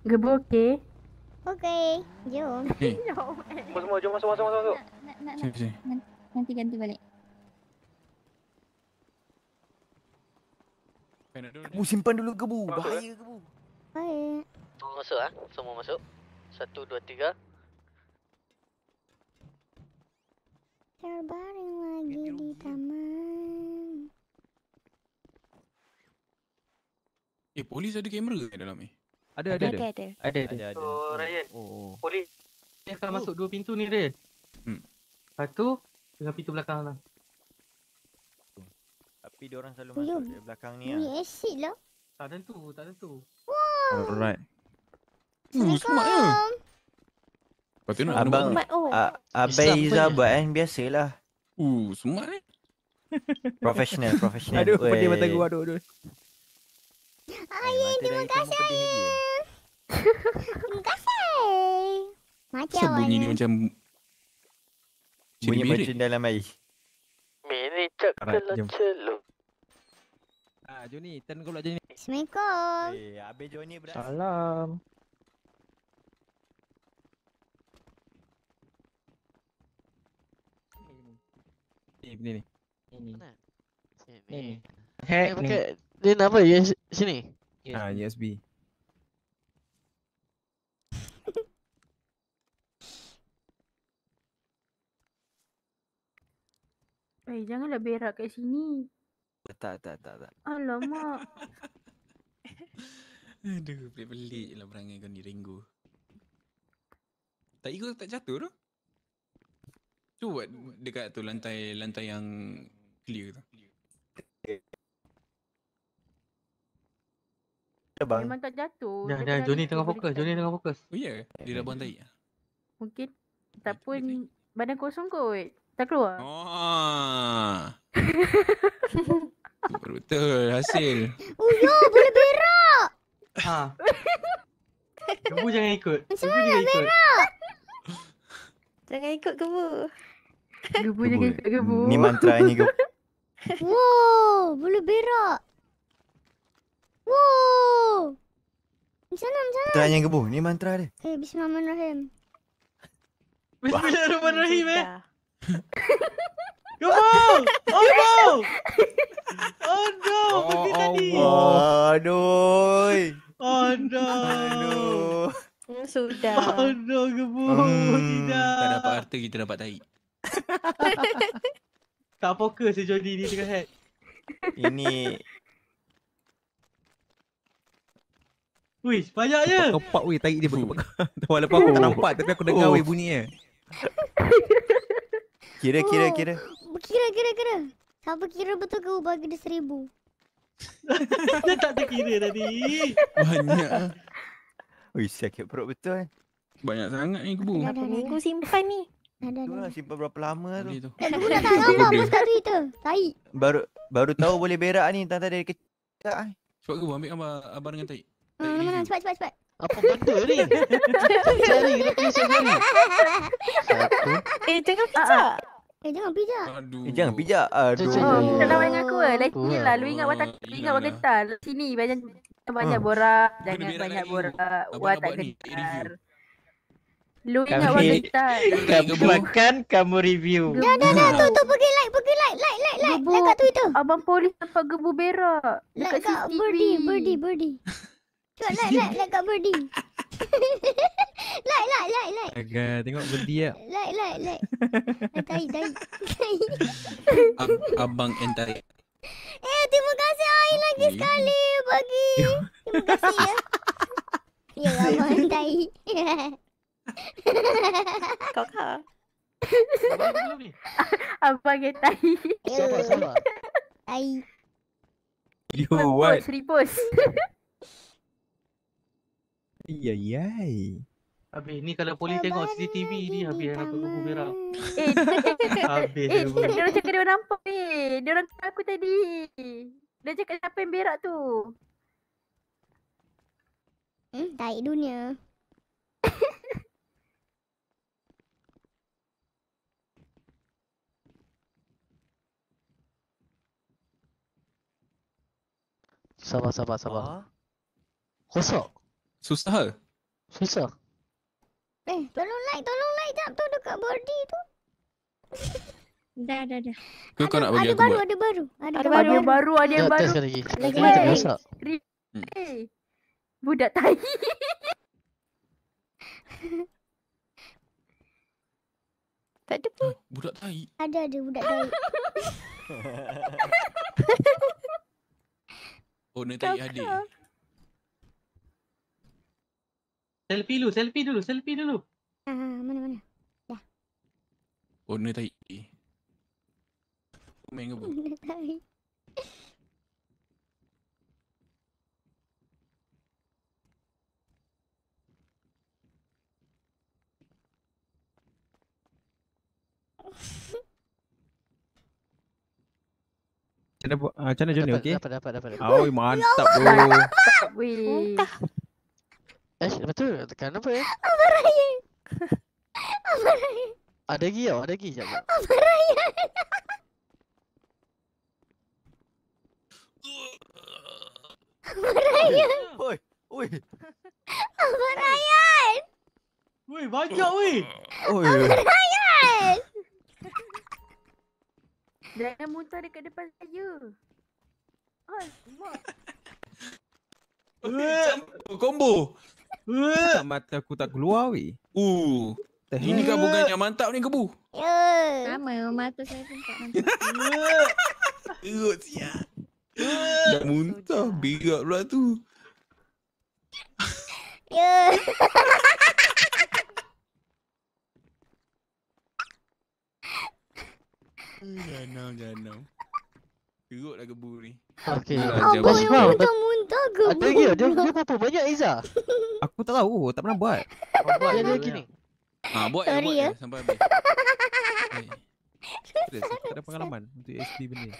Gebu okey. Okey. Jom. Okay. semua jom masuk masuk masuk masuk. Nanti ganti balik. Eh, Kamu simpan dulu gebu. Bahaya gebu. Baik. Semua masuk ah. Semua masuk. Satu, dua, tiga. Terbaring lagi di taman. Eh polis ada kamera ke dalam ni? Ada ada ada. Ada ada. ada. So oh, Ryan. Oh, oh. Polis. Dia akan oh. masuk dua pintu ni Ryan. Hmm. Satu dengan pintu belakang lah. Tapi dia orang selalu masuk dari belakang ni ah. Bunyi ah. Ni exit lah. Tak tentu, tak tentu. Wow. Alright. Uh, smart ah. abang. Smart, oh. A- abang Iza buat kan biasalah. Uh, smart eh. professional, professional. aduh, pedih mata gua, aduh, aduh. Ayin, ah, ya, terima kasih Ayin. Terima kasih. Macam awak. Bunyi ni macam bunyi mirip. macam dalam air. Mini cakalah celup. Ah, Joni, turn kau pula Joni. Assalamualaikum. Eh, hey, habis Joni beras. Salam. Ni ni. Ini. ni. Ni ni. Ni ni. Ni ni. Ini apa? ya sini? Ah, USB. E eh, janganlah berak kat sini. Tak, tak, tak, tak. Alamak. Aduh, pelik-pelik lah perangai kau ni, Ringo. Tak ikut tak jatuh tu? Cuba dekat tu lantai lantai yang clear tu. bang. Memang tak jatuh. Dah, dah. Joni tengah fokus. Joni tengah fokus. Oh, ya yeah. Dia dah buang tahi. Ya? Mungkin. Tak dia, pun. badan kosong kot. Tak keluar. Oh. Betul hasil. Oh yo, boleh berak. Ha. Kebu jangan ikut. Macam mana nak berak? jangan ikut kebu. Kebu jangan ikut kebu. Ni mantra ni kebu. Wow, boleh berak. Woo! Macam sana macam mana? Tak yang gebu. Ni mantra dia. Eh, bismillahirrahmanirrahim. Bismillahirrahmanirrahim eh. Gebu! Oh, gebu! Oh, no! Pergi oh, tadi. Oh, oh, aduh. Oh, no. Sudah. Oh, no, gebu. Hmm, tidak. Tak dapat harta, kita dapat taik. tak fokus je Jody ni tengah head. Ini Wih, banyak je. Kepak wih, tarik dia bagi Walaupun aku tak oh. nampak tapi aku dengar wih oh. bunyi dia. Eh. Kira kira oh. kira. Kira kira kira. Siapa kira betul kau bagi dia seribu? dia tak terkira tadi. Banyak. Wih, sakit perut betul eh. Banyak sangat ni kebu. Ada ni aku simpan ni. Ada ni. simpan berapa lama tu? Aku dah tak tahu apa kat Twitter. Tai. Baru baru tahu boleh berak ni tentang dari kecil. Eh. Sebab kebu ambil gambar abang dengan tai. Mana ah, mana cepat cepat cepat. Apa benda ni? Cari location mana? Eh jangan pijak. Eh jangan pijak. Aduh. Eh jangan pijak. Aduh. Oh, kita lawan dengan aku ah. Lain sikit lah. Lu ingat watak lu ingat watak kita. Lah. Sini banyak banyak, hmm. borak, jangan banyak borak. Buat tak kena. Lu ingat watak kita. Kamu makan, kamu review. Dah dah dah tu tu pergi like, pergi like, like, like, like. Like kat Twitter. Abang polis tempat gebu berak. Like kat birdie, birdie, birdie. Cuk, like, like, like kat Birdie. like, like, like, like. Agak, tengok Birdie lah. Ya. Like, like, like. Tari, tari. abang entai. Eh, terima kasih Ain lagi okay. sekali bagi. Terima kasih ya. ya, abang entai. Kau kau. Abang and tari. Sabar, sabar. You what? Repost, Iya iya. Abi ni kalau polis tengok CCTV ni Abi yang aku tunggu berak. Abi. dia. Eh, dia orang cakap dia nampak ni. Dia orang kata aku tadi. Dia cakap siapa yang berak tu. Hmm, tai dunia. sabar, sabar, sabar. Ah? Kosok. Susah ke? Susah Eh, tolong like, tolong like jap tu dekat body tu Dah, dah, dah Kau, ada, nak bagi ada aku baru, buat? Ada baru, ada baru Ada baru, ada yang baru Ada yang baru Ada yang baru Lagi hmm. budak tahi Tak ada pun ah, Budak tahi? Ada, ada budak tahi Oh, nak tahi hadir Selfie dulu, selfie dulu, selfie dulu. Ah ha, mana mana. Dah. Oh, ni tai. Eh. Kau main ke bu? Tai. Macam mana ah, Johnny okey? Dapat dapat dapat. Oi mantap bro. Wih. Eh, betul. Tekan apa eh? Apa raya? Apa raya? Ada lagi tau, ada lagi. Apa raya? Apa raya? Oi, oi. Apa raya? Oi, banyak oi. Oi. Apa raya? Jangan muntah dekat depan saya. Oh, semua. Oi, eh. combo tak mata aku tak keluar weh. Uh. Ini gabungan yang mantap ni kebu. Sama ya. yang mata saya pun tak mantap. Teruk sia. Dah muntah birak pula tu. Ya. jangan. no, Teruk lah gebu ni Okay Apa yang muntah-muntah gebu Ada lagi dia, dia apa-apa banyak Iza Aku tak tahu tak pernah buat Kau buat dia lagi ni Ha buat ya buat ya sampai habis Hei Tak ada pengalaman untuk SD benda ni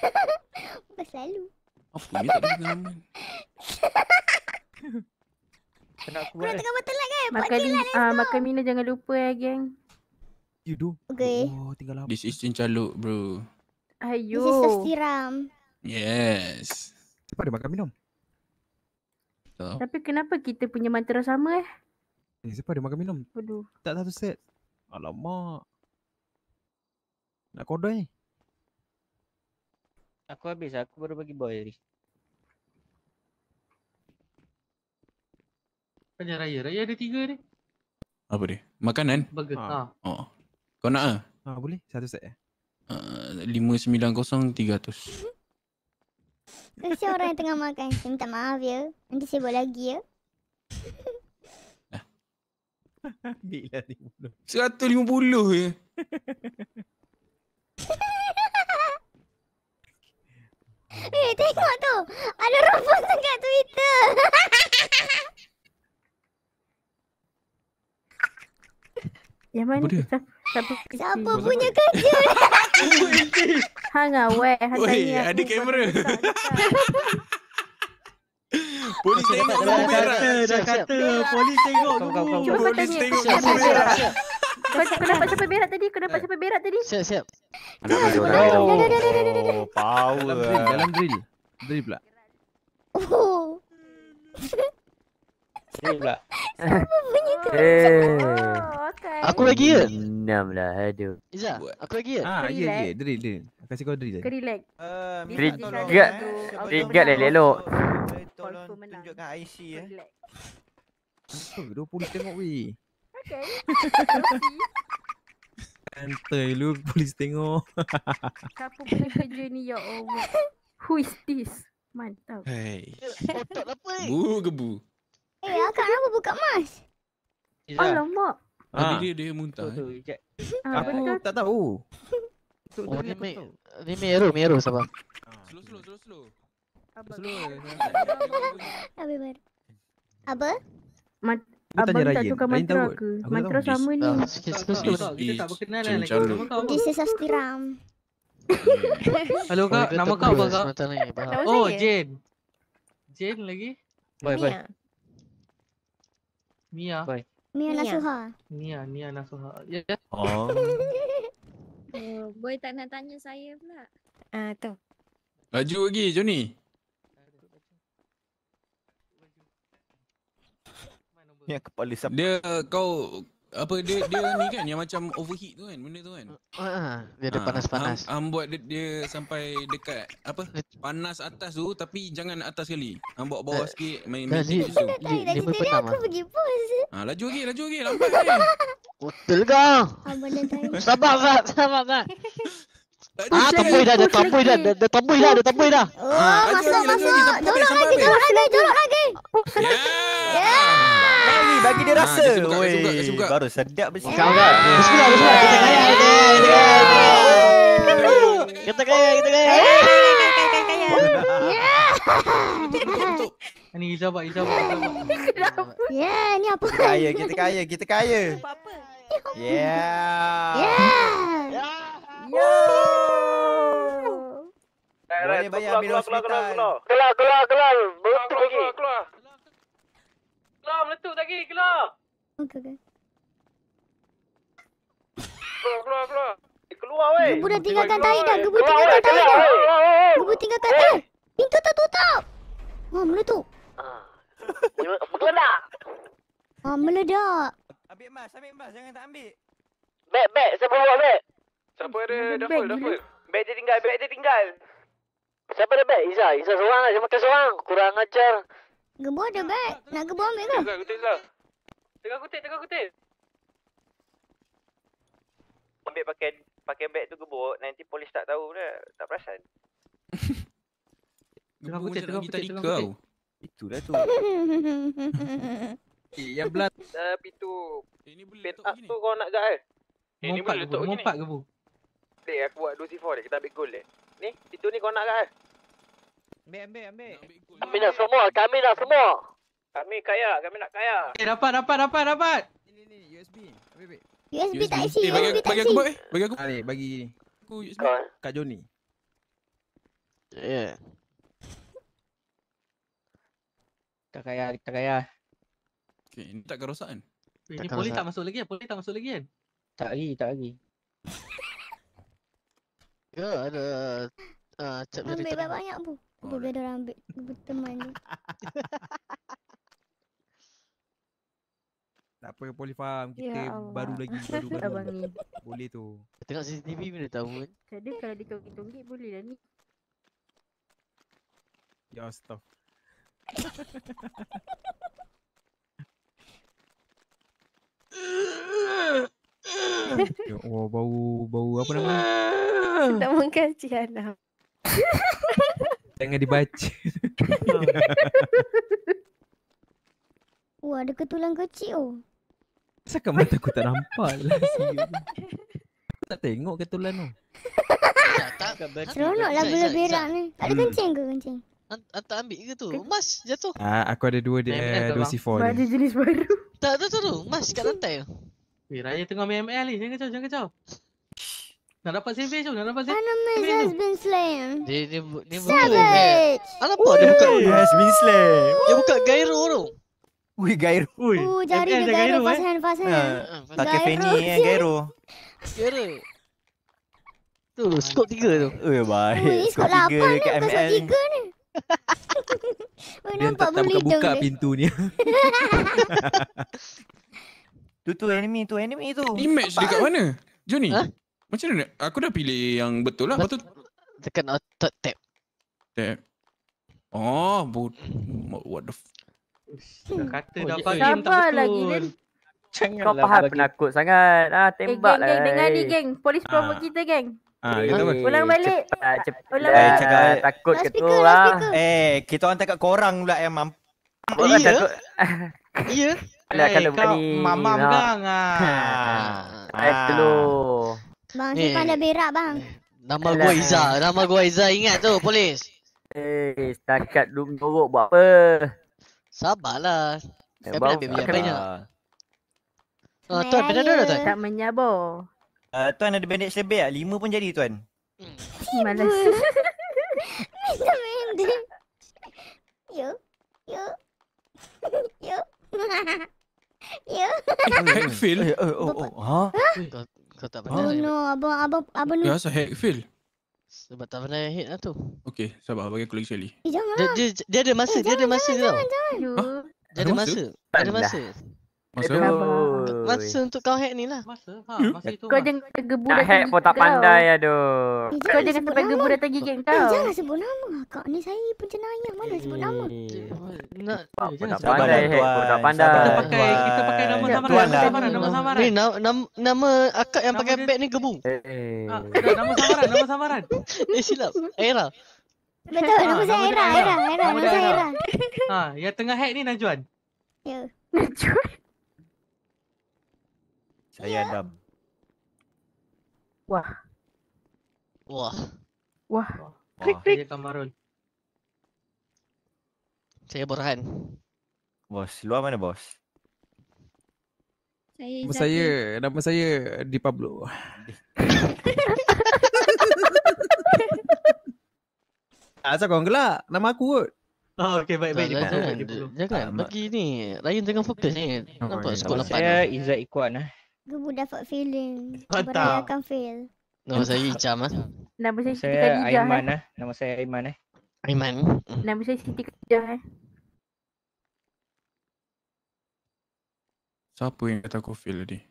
selalu Apa ni tak ada pengalaman Kena eh. tengah betul kan Makan mina ah, jangan lupa ya geng You do Okay oh, This is cincaluk bro Ayo This is so Yes. Cepat dia makan minum. Tahu. Tapi kenapa kita punya mantra sama eh? Eh, siapa dia makan minum? Aduh. Tak satu set. Alamak. Nak kodoh ni. Aku habis, aku baru bagi boy ni. Raya, raya ada tiga ni. Apa dia? Makanan? Burger. Ha. ha. Oh. Kau nak ah? Ha? ha, boleh. Satu set eh. Uh, 590 300. Kasi orang yang tengah makan Saya minta maaf ya Nanti saya buat lagi ya Ambillah RM50 RM150 je Eh tengok tu Ada rumput dekat Twitter Yang mana? Siapa, siapa punya kerja? Hangar, weh. Weh, ada kamera. Polis tengok kamu merah. Dah kata, polis tengok kamu. Polis tengok kamu merah. Kau dapat siapa berak tadi? Kau dapat eh. siapa berak tadi? Siap, siap. Ada oh, power. Dalam drill. Dalam drill. Drill pula. Oh. pula. Siapa oh. eh. oh, Okay. Aku lagi ya? Enam lah, aduh. Iza, aku lagi ya? Ha, ya, ya. Drill, drill. Kasih kau drill. Kerilek. Kerilek. Kerilek dah lelok. tunjukkan IC ya. Eh. Kenapa? Dua polis tengok weh. Okay. Santai lu polis tengok. Siapa punya kerja ni ya Allah. Who is this? Mantap. Hey. Otak apa ni? Bu gebu. Eh, hey, Akak kenapa buka mas? Alamak. Ha. Tapi ah. dia, dia muntah. Eh. Ah, Aku ah, tak tahu. Oh, ni me, ni me error, sabar. Slow, slow, slow, slow. slow. Abang. Slow. Abang. Apa? Mat Abang tak tukar mantra ke? Mantra sama ni. Ah, kita tak berkenalan eh, lagi. This is Astiram. Halo kak, nama kau apa kak? Oh, Jane. Jane lagi? Bye, bye. Mia. Bye. Mia Nasuha. Mia, Mia Nasuha. Ya. Yeah, Oh. oh, boy tak nak tanya saya pula. Ah, uh, tu. Laju lagi, Johnny. Dia kau apa dia dia ni kan yang macam overheat tu kan benda tu kan ha uh, dia ada ah, panas-panas ha, hang buat dia, dia sampai dekat apa panas atas tu tapi jangan atas sekali hang bawa bawah uh, sikit main main dia, tu dia, dia, aku pergi pos ha ah, laju lagi laju lagi lambat ni kan? betul kau sabar sabar sabar Ah, tamboi dah, dah tamboi dah, dah, dah tamboi dah, dah tamboi dah. Oh, ah, masuk, masuk. Jolok lagi, jolok lagi, jolok lagi. Yeah. yeah. Bagi, bagi dia rasa. Ah, dia Baru sedap bersih. Kau kan? Bismillah, ya. bismillah. Kita kaya, kita kaya. Kita kaya, kita kaya. Yeah, Ini hijau pak, hijau pak. Yeah, ini apa? Kaya, kita kaya, kita kaya. Yeah. Yeah. Ya. Ya. Ya. Boleh bayar ambil hospital. keluar, keluar, keluar, Meletup lagi. keluar, meletup lagi. keluar, Okey, okey. Keluar, keluar, keluar. Eh, keluar, weh. Gubu dah tinggalkan tayi dah. Gubu tinggalkan tayi dah. Gubu tinggalkan tayi dah. Pintu tak tutup. Wah, meletup. Meledak. Ah. Wah, meledak. Ambil mas, ambil mas. Jangan tak ambil. Bek, bek. Saya boleh buat, bek. Siapa ada dapur, dapur? Beg dia tinggal, beg dia tinggal. Siapa ada beg? Izzah, Izzah seorang lah. Dia makan seorang. Kurang ajar. Gebu ada beg. Nak gebu ambil ke? Tengah kutip, Izzah. Tengah kutip, tengah kutip. Ambil pakai pakai beg tu gebu, nanti polis tak tahu dah. Tak perasan. Tengah kutip, tengah kutip, tengah kutip. Itulah tu. Eh, yang belah tapi tu. Ini boleh letak gini. Tu kau nak gak eh? Ini boleh letak gini. Mompak ke bu? Play aku buat 2C4 dia kita ambil gold dia. Ni, situ ni kau nak kan? Ambil ambil ambil. kami nak semua, kami nak semua. Kami kaya, kami nak kaya. Eh dapat dapat dapat dapat. Ini ni USB. Ambil ambil. USB, tak isi. Eh, bagi, bagi aku buat eh. Bagi aku. Ari, ah, bagi ni. Aku USB. Kau, eh? Kak Joni. Ya. Kak kaya, kak kaya. Okay, ini takkan rosak kan? Ini tak poli tak masuk lagi kan? Poli tak masuk lagi kan? Tak lagi, tak lagi. Ya, ada uh, ah, cap jari Ambil tengah. banyak bu. Oh, Bila dia orang ambil teman ni. Tak apa, poli faham. Kita ya baru lagi. Baru baru. Abang ni. Boleh tu. Tengok CCTV mana tahu pun. Kadang kalau dia kongkit boleh lah ni. Ya, stop. Ugh! Oh, bau bau apa nama? Tak mengkaji alam. Jangan dibaca. Wah, ada ketulang kecil oh. Sakit mata aku tak nampak lah. Aku tak tengok ketulan tu. Seronok lah bulu berak ni. Tak ada hmm. kencing ke kencing? Anta ambil ke tu? Emas jatuh. Ah, aku ada dua dia, eh, dua C4 ni. Berada jenis baru. Tak, tu tu tu. Emas kat lantai tu. Weh, Raya tengah main ML ni. Jangan kacau, jangan kacau. Nak dapat save tu, nak dapat save. Enemies has been slain. Dia, dia, dia buka. Savage! Alapak dia buka. Enemies has been slain. Dia buka gyro tu. Ui, gyro. Ui, oh, jari dia gyro. Eh. Fast hand, fast hand. Pakai ha, penny eh, gyro. Gyro. Tu, scope tiga tu. Ui, baik. Scope tiga dekat ML. tiga ni. Oh, dia tak buka, -buka pintu ni. Tu tu enemy tu enemy tu. Image Apa? dekat mana? Johnny. Ha? Macam mana? Aku dah pilih yang betul lah. betul. tekan auto tap. Tap. Oh, but what the f. Dah kata dah pagi oh, tak lagi ni. Jangan Kau faham lagi. penakut sangat. Ah, eh, tembak lah. Eh, dengar ni eh. geng. Polis ah. promo kita geng. Ah, ulang balik. Cepat, cepat. Ulang eh, balik. Eh, cakap, takut ke tu lah. Eh, kita orang takut korang pula yang mampu. Iya. Iya. Mana hey, eh, kalau bukan ni? Mama ha. bang. Ha. ha. ha. ha. Bang, ni mana berak bang? Eh, nama gua Iza. Nama gua Iza ingat tu polis. Eh, hey, setakat duk buat apa? Sabarlah. Eh, Siapa nak bimbing apa? Oh, tuan, benda dah tuan? Tak menyabur. Uh, ah, tuan ada bandage lebih tak? Lima pun jadi tuan. Hmm. Malas. Mister Mendy. Yo. Yo. Yo. 哈哈哈。Ya. Hack fail? Eh, eh, oh, oh, ha? Kau, tak pernah. Oh, no, abang, abang, abang. Ya, so hack fail. Sebab tak pernah hit lah tu. Okay, sabar. Bagi aku lagi sekali. Eh, jangan. Lah. Dia, dia, ada masa. dia ada masa tau. Jangan, jangan. Dia ada masa. Ada masa. Ada masa. Masa Aduh. Masa untuk kau hack ni lah Masa ha, masa itu Kau lah. jangan kata gebu Nak hack pun tak pandai aduh Kau jangan sampai gebu datang gigit eh, kau jangan sebut nama Kak ni saya pencenayah mana eh, sebut nama Nak eh, Jangan sebut Hack tak pandai Kita pakai ah, nama samaran Nama samaran Nama samaran Nama akak yang pakai pet ni gebu Nama samaran Nama samaran Eh silap Aira Betul ah, nama saya Era. Era. Nama saya Aira Ha ah, yang tengah hack ni Najuan Ya Najuan saya yeah. Adam. Wah. Wah. Wah. Klik, klik. Saya Kamarun. Saya Borhan. Bos, luar mana bos? Saya nama saya, nama saya Di Pablo. Asal kau gelak, nama aku kot. Oh, ah, okay, baik, baik. Jangan, jangan. Bagi ni, Ryan jangan fokus ni. Nampak, skor lapan. Saya Izzat Ikuan lah. Eh. Aku pun dapat feeling. Kau akan feel. Nama saya Icam lah. Nama saya Siti Khadijah. Saya eh. Aiman lah. Eh. Nama saya Aiman eh. Aiman. Nama saya Siti Khadijah eh. Siapa yang kata aku feel tadi?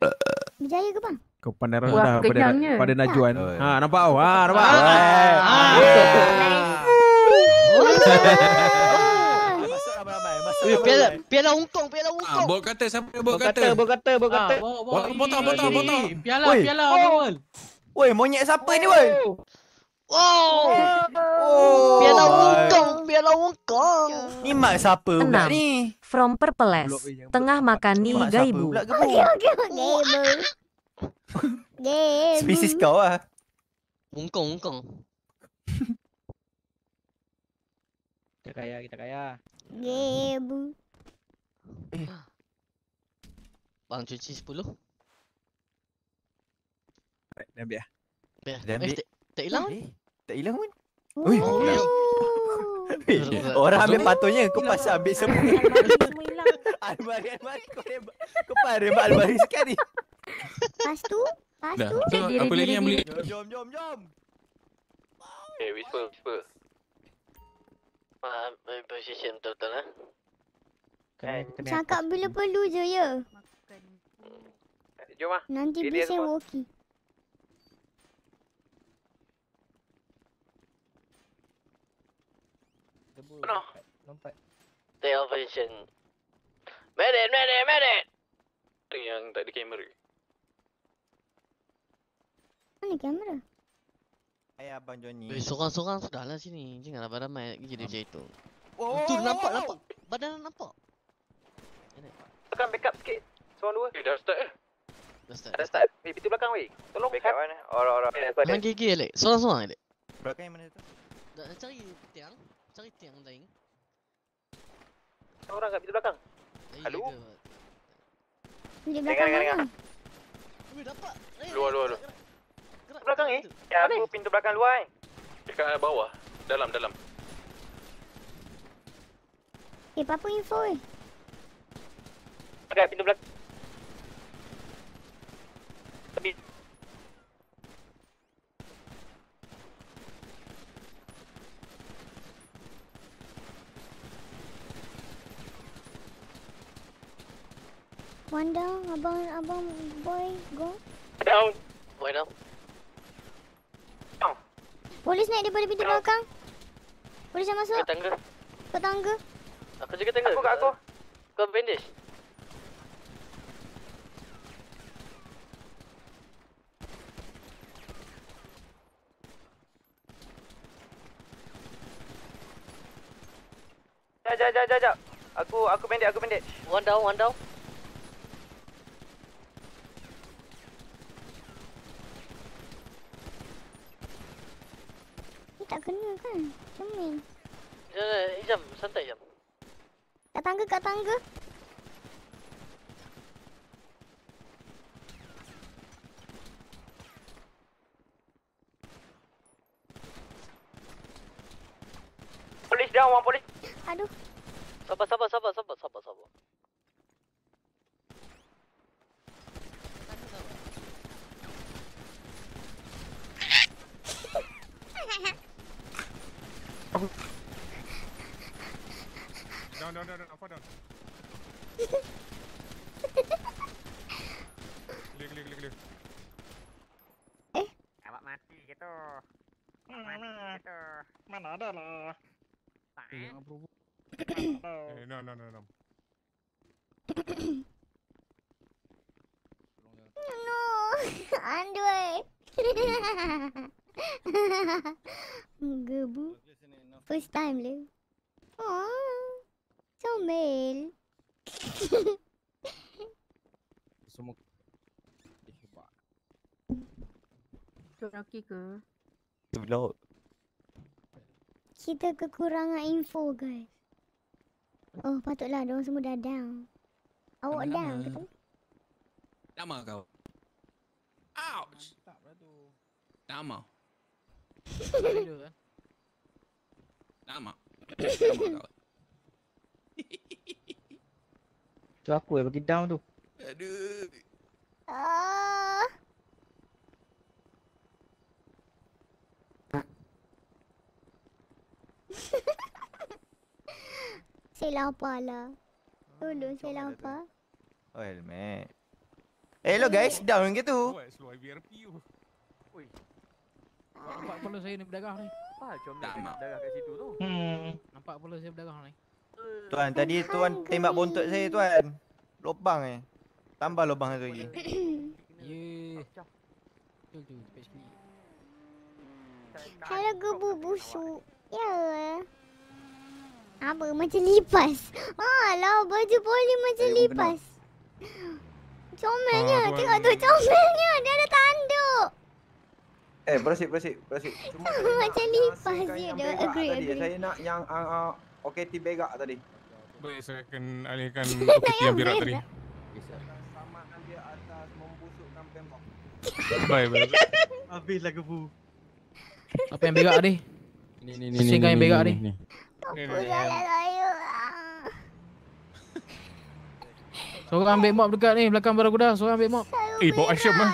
Berjaya ke bang? Kau pandai rasa dah pada, pada Najuan. Oh, ha, nampak kau? Ha, nampak kau? Ah, ha, nampak kau? Ha, nampak kau? Ha, nampak kau? Eh, piala, piala untung, piala untung. Ah, bot kata, siapa yang bot kata? Bot kata, bot kata, ah, bot kata. Potong, potong, potong. Piala, Oi. piala, oh. Woi, monyet siapa oh. ni, woi? Wow. Oh. Piala untung, piala untung. Ni mak siapa pula ni? From Perpeles. Tengah makan ni, Gaibu. Okey, okey, okey. Spesies kau ah? Ungkong, lah. ungkong. Kita kaya, kita kaya. Yeah, bu. Bang cuci sepuluh. Baik, dah ambil lah. Dah eh, ambil. Tak hilang? Eh, tak hilang pun. Ui, Orang ambil patungnya, kau pasal ambil semua. Almari, almari, kau rembak. Kau pasal rembak almari sekali. Lepas tu, lepas tu. Apa lagi yang boleh? Jom, jom, jom. Eh, whisper, whisper. Faham, position betul-betul lah kan Cakap bila perlu je, ya eh, Jom lah Nanti beli saya walkie Lompat Stay off position Medit, medit, medit Itu yang tak ada kamera Mana kamera? Eh abang Johnny. Eh sorang-sorang sudahlah sini. Janganlah badan main lagi jadi hmm. macam itu. Oh, tu nampak nampak. Badan nampak. Ini. Tekan backup sikit. Seorang dua. Eh dah start eh. Dah start. Dah start. Ni pintu belakang weh. Tolong backup mana? Orang orang. Eh, mana gigi elek? Sorang-sorang elek. Belakang mana tu? Dah cari tiang. Cari tiang lain. Orang kat pintu belakang. Halo. Di belakang. Dengar dengar. dapat. Luar luar luar belakang ni? Ya, aku pintu belakang luar kan. Dekat bawah. Dalam, dalam. Eh, apa-apa info ni? Eh? Dekat pintu belakang. One down, abang, abang, boy, go. Down. Boy down. Polis naik daripada pintu belakang. Polis dah masuk. Kat tangga. Kat tangga. Aku juga tangga. Aku kat aku. Kau bandage. Jap, jap, Aku, aku bandage, aku bandage. One down, one down. tak kena kan? Cermin. Jom, ya, ya, ya, jam, Santai jam. Kat tangga, kat tangga. Polis down, polis. Aduh. Sabar, sabar, sabar. lagi ke? No. Kita kekurangan info guys. Oh patutlah dia semua dah down. Awak Lama. down ke tu? Lama kau. Ouch. Ah, tak tu. Lama. Eh. Lama. Lama kau. tu aku yang pergi down tu. Aduh. saya lampar lah ah, Tolong saya lampar Oh helmet eh, Hello guys, down gitu. Nampak pula saya ni berdarah ni Apa comel berdarah kat situ tu hmm. Nampak pula saya berdarah ni Tuan, tadi tuan tembak bontot saya tuan Lobang eh Tambah lobang satu lagi Yeee Cepat sini gebu busuk Ya yeah. Apa? Macam lipas. Alah, baju poli macam Ayuh, lipas. Benar. Comelnya. Ah, Tengok tu, comelnya. Dia ada tanduk. Eh, berasik, berasik, berasik. macam nak, lipas dia tu. Agree, tadi. agree. Saya nak yang uh, uh, OKT berak tadi. Baik, saya akan alihkan OKT yang berak tadi. Baik, baik. Habislah kebu. Apa yang berak tadi? Ni, ni, ni. Pusingkan yang berak ni? Sorang ambil mop dekat ni belakang baru kuda. Sorang ambil mop. Eh, bawa asyam lah.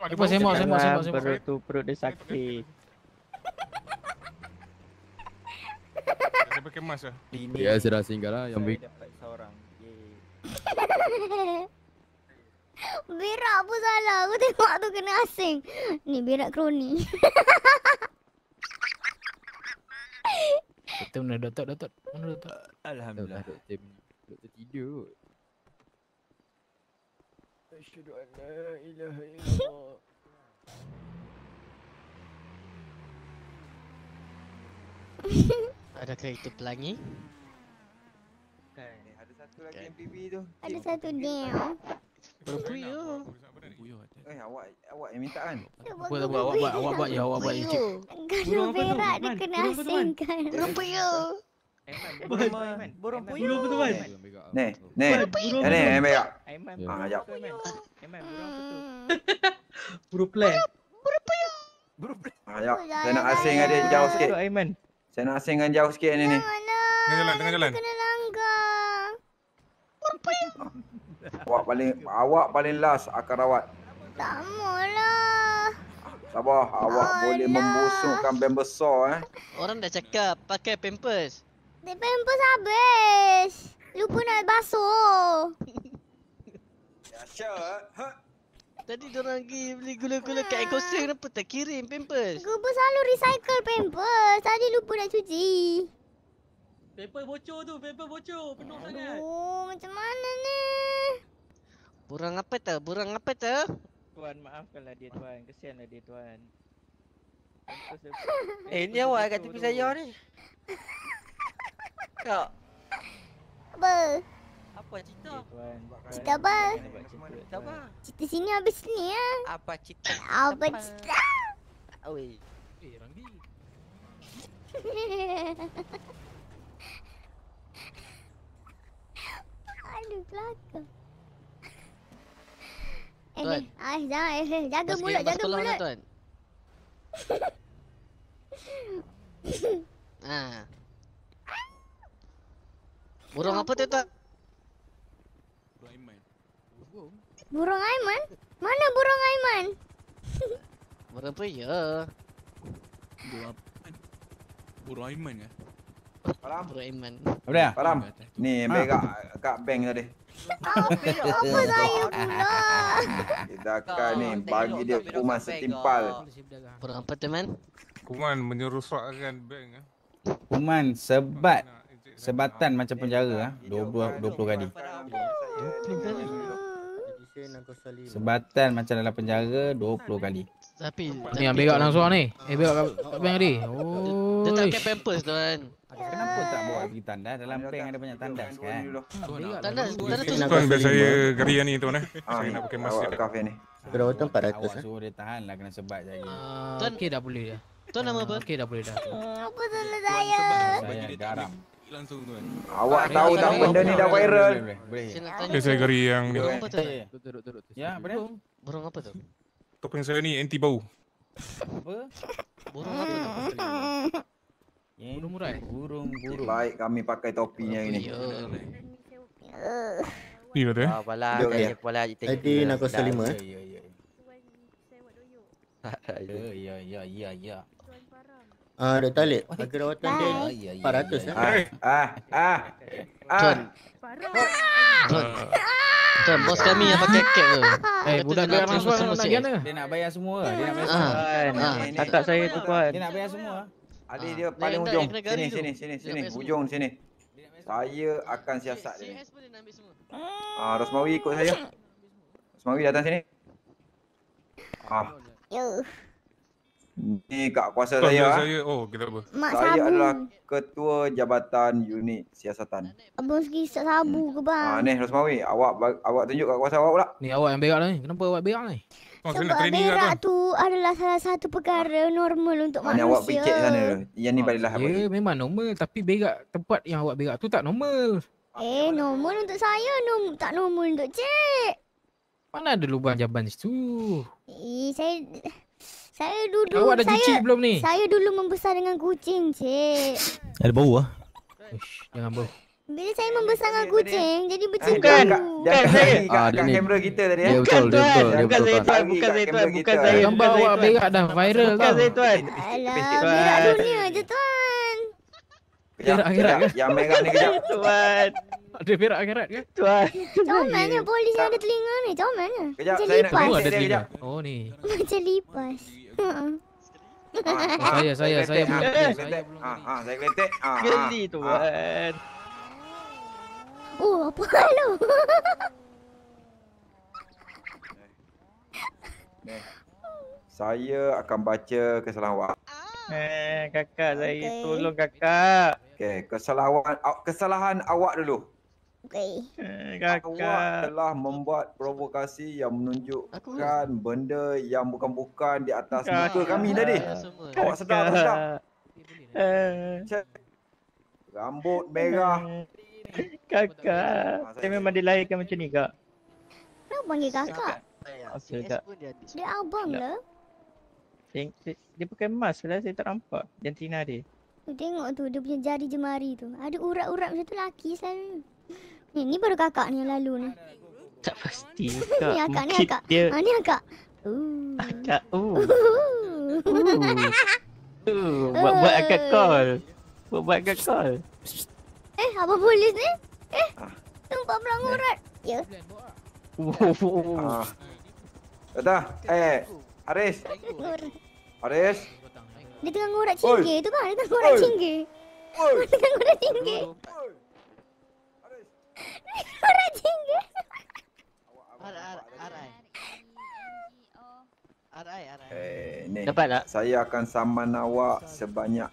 Apa saya mop, saya mop, saya mop. Perut perut dia sakit. Dia berkemas lah. Ya, saya dah singgah lah. Yang baik. Birak pun salah? Aku tengok tu kena asing. Ni birak kroni. Doktor mana doktor doktor mana doktor? Eh, Alhamdulillah doktor doktor tidur. Asyhadu an la ilaha illallah. Adakah itu pelangi? Okay, eh, ada satu lagi okay. MPP tu Ada satu dia Berapa puyuh atas. Eh awak awak yang minta kan? Apa tak buat awak buat awak buat ya awak buat ya. Gunung Perak dia kena asingkan. Gunung puyuh. Burung puyuh. Burung ah, ya. puyuh. Ni, ni. Ni, ni. Ni, ni. Ni, ni. Ni, ni. Burung puyuh. Burung puyuh. Burung puyuh. Ayak. Saya nak ya, asing dengan ya. dia jauh sikit. Saya nak asing dengan jauh sikit ni ni. Tengah jalan, tengah jalan. Tengah jalan. awak paling awak paling last akan rawat. Tak maulah. Sabar, awak Alah. boleh membusukkan band besar eh. Orang dah cakap pakai pampers. Dia pampers habis. Lupa nak basuh. Ya Tadi diorang pergi beli gula-gula kat ekosistem kenapa tak kirim pampers? Gua selalu recycle pampers. Tadi lupa nak cuci. Paper bocor tu, paper bocor. Penuh sangat. Oh, macam mana ni? burang apa tu? burang apa tu? Tuan maafkanlah dia tuan. Kesianlah dia tuan. Eh ni awak kat tepi saya ni. Kak. Apa? Apa cerita? Cerita apa? Cerita apa? Cerita sini habis sini ya. Apa cerita? Apa cerita? Oi. Ah, eh, Aduh, belakang. Eh, tuan. Eh, jangan, eh, eh, jaga Mas mulut, jaga mulut. Lah, tuan. ha. Burung apa tu, Tuan? Burung Aiman. Burung? Aiman? Mana burung Aiman? burung apa ya? Burung Aiman. Burung Aiman ke? Ya? Faham? Burung Aiman. Apa dia? Faham? Ni, ambil ah. ha. kat, kat bank tadi. Apa saya guna? Tindakan ni bagi dia kuman setimpal. Kurang apa teman? Kuman menyerosakkan bank ah. Kuman sebat sebatan macam penjara ah 20 20 kali. Sebatan macam dalam penjara 20 kali. Tapi ni ambil kat langsung ni. Eh berak bank tadi. Oh. Dia tak pakai pampers tuan. Kenapa tak buat pergi tandas? Dalam peng ada banyak tandas kan? Lah, tandas, tandas tu. Tuan, biar saya geria ni tuan eh. Ah, saya nak pakai masjid dia. Awak ni. Berapa tu 400 eh? Awak dia tahan lah kena sebat saya. Ah, tuan, okey dah boleh dah. Tuan nama ah, apa? Okey dah boleh dah. Hmm, hmm, aku tu lah eh. saya? Awak tahu tak benda ni dah viral. Boleh. Saya geri yang ni. Turut, turut, turut. Ya, benda. Burung apa tu? Topeng saya ni anti bau. Apa? Burung apa tu? Murung-murai. Eh? Burung-burung. Baik kami pakai topinya ini. Ni kata eh. Ah, pala saya pala cerita. Tadi nak kau selima eh. Ya ya ya. ya ya ya. Ya Ah, ada talik. Harga rawatan dia 400 ah, eh? ya. Ah, ah, ah. Ton. Ah. Ton, bos kami yang pakai cap tu. Eh, budak kau masuk semua sikit. Dia nak bayar semua. Dia nak ah. bayar semua. saya tu kuat. Dia nak bayar semua. Ali ha. Ah. dia paling hujung. Sini sini sini sini hujung sini. Saya akan siasat dia. Saya pun dia ambil semua. Ah Rosmawi ikut saya. Rosmawi datang sini. Ah. Yo. Ni kat kuasa Tuan saya. Ah. Saya ah. oh kita apa? Mak saya sabu. adalah ketua jabatan unit siasatan. Abang segi sabu hmm. ke bang? Ah ni Rosmawi, awak awak tunjuk kat kuasa awak pula. Ni awak yang berak ni. Kenapa awak berak ni? Oh, sebab berak lah kan? tu adalah salah satu perkara normal untuk Mana manusia. Awak sana. Yang ni balilah apa. Ya, memang normal tapi berak tempat yang awak berak tu tak normal. Eh, normal untuk saya, normal, tak normal untuk cik. Mana ada lubang jamban situ? Eh, saya saya dulu awak ada saya belum ni? Saya dulu membesar dengan kucing, cik. Ada bau ah. jangan bau. Bila saya membesarkan kucing, jadi ah, bercinta. Bukan, bukan saya. Ah, dia kamera kita tadi. Ya? Bukan tuan. Bukan saya tuan. Bukan saya tuan. Bukan saya Gambar awak berak dah viral tau. Bukan saya tuan. Alah, berak dunia je tuan. Berak akhirat Yang merah ni kejap. Tuan. Ada berak akhirat ke? Tuan. Comel mana polis ada telinga ni. Comel oh, ni. Macam lipas. Oh, ada telinga. Oh, ni. Macam lipas. Saya, saya, saya. Saya Ha, ha, saya kletek. ha. Geli tuan. Oh, apa halu? saya akan baca kesalahan awak. Ah. Eh, kakak saya okay. tolong kakak. Okey, keselawat kesalahan awak dulu. Okay. Eh, kakak awak telah membuat provokasi yang menunjukkan aku... benda yang bukan-bukan di atas kakak. muka kami kakak. tadi. Kakak. Awak sedar tak? Eh. Rambut merah. Eh. kakak. Saya memang dilahirkan macam ni kak. Kenapa panggil kakak? Okey kak. Dia abang lah. Dia pakai mask lah saya tak nampak jantina dia. Tengok tu dia punya jari jemari tu. Ada urat-urat macam tu lelaki selalu. Ni, ni baru kakak ni yang lalu ni. Tak pasti kak. ni akak, ni akak. Ah, dia... Ha, ni akak. Ooh. Uh. Akak, ooh. ooh. Uh. Uh. Buat-buat akak call. Buat-buat akak call. Eh, apa polis ni? Eh, ah. tempat pelang Ya. Yeah. Dah. Eh, Aris. Aris. Dia tengah ngurat cinggir tu kan? Dia tengah ngurat cinggir. Dia tengah ngurat cinggir. Orang jingga. Arai, arai. Arai, arai. Eh, ni. Dapat tak? Saya akan saman awak sebanyak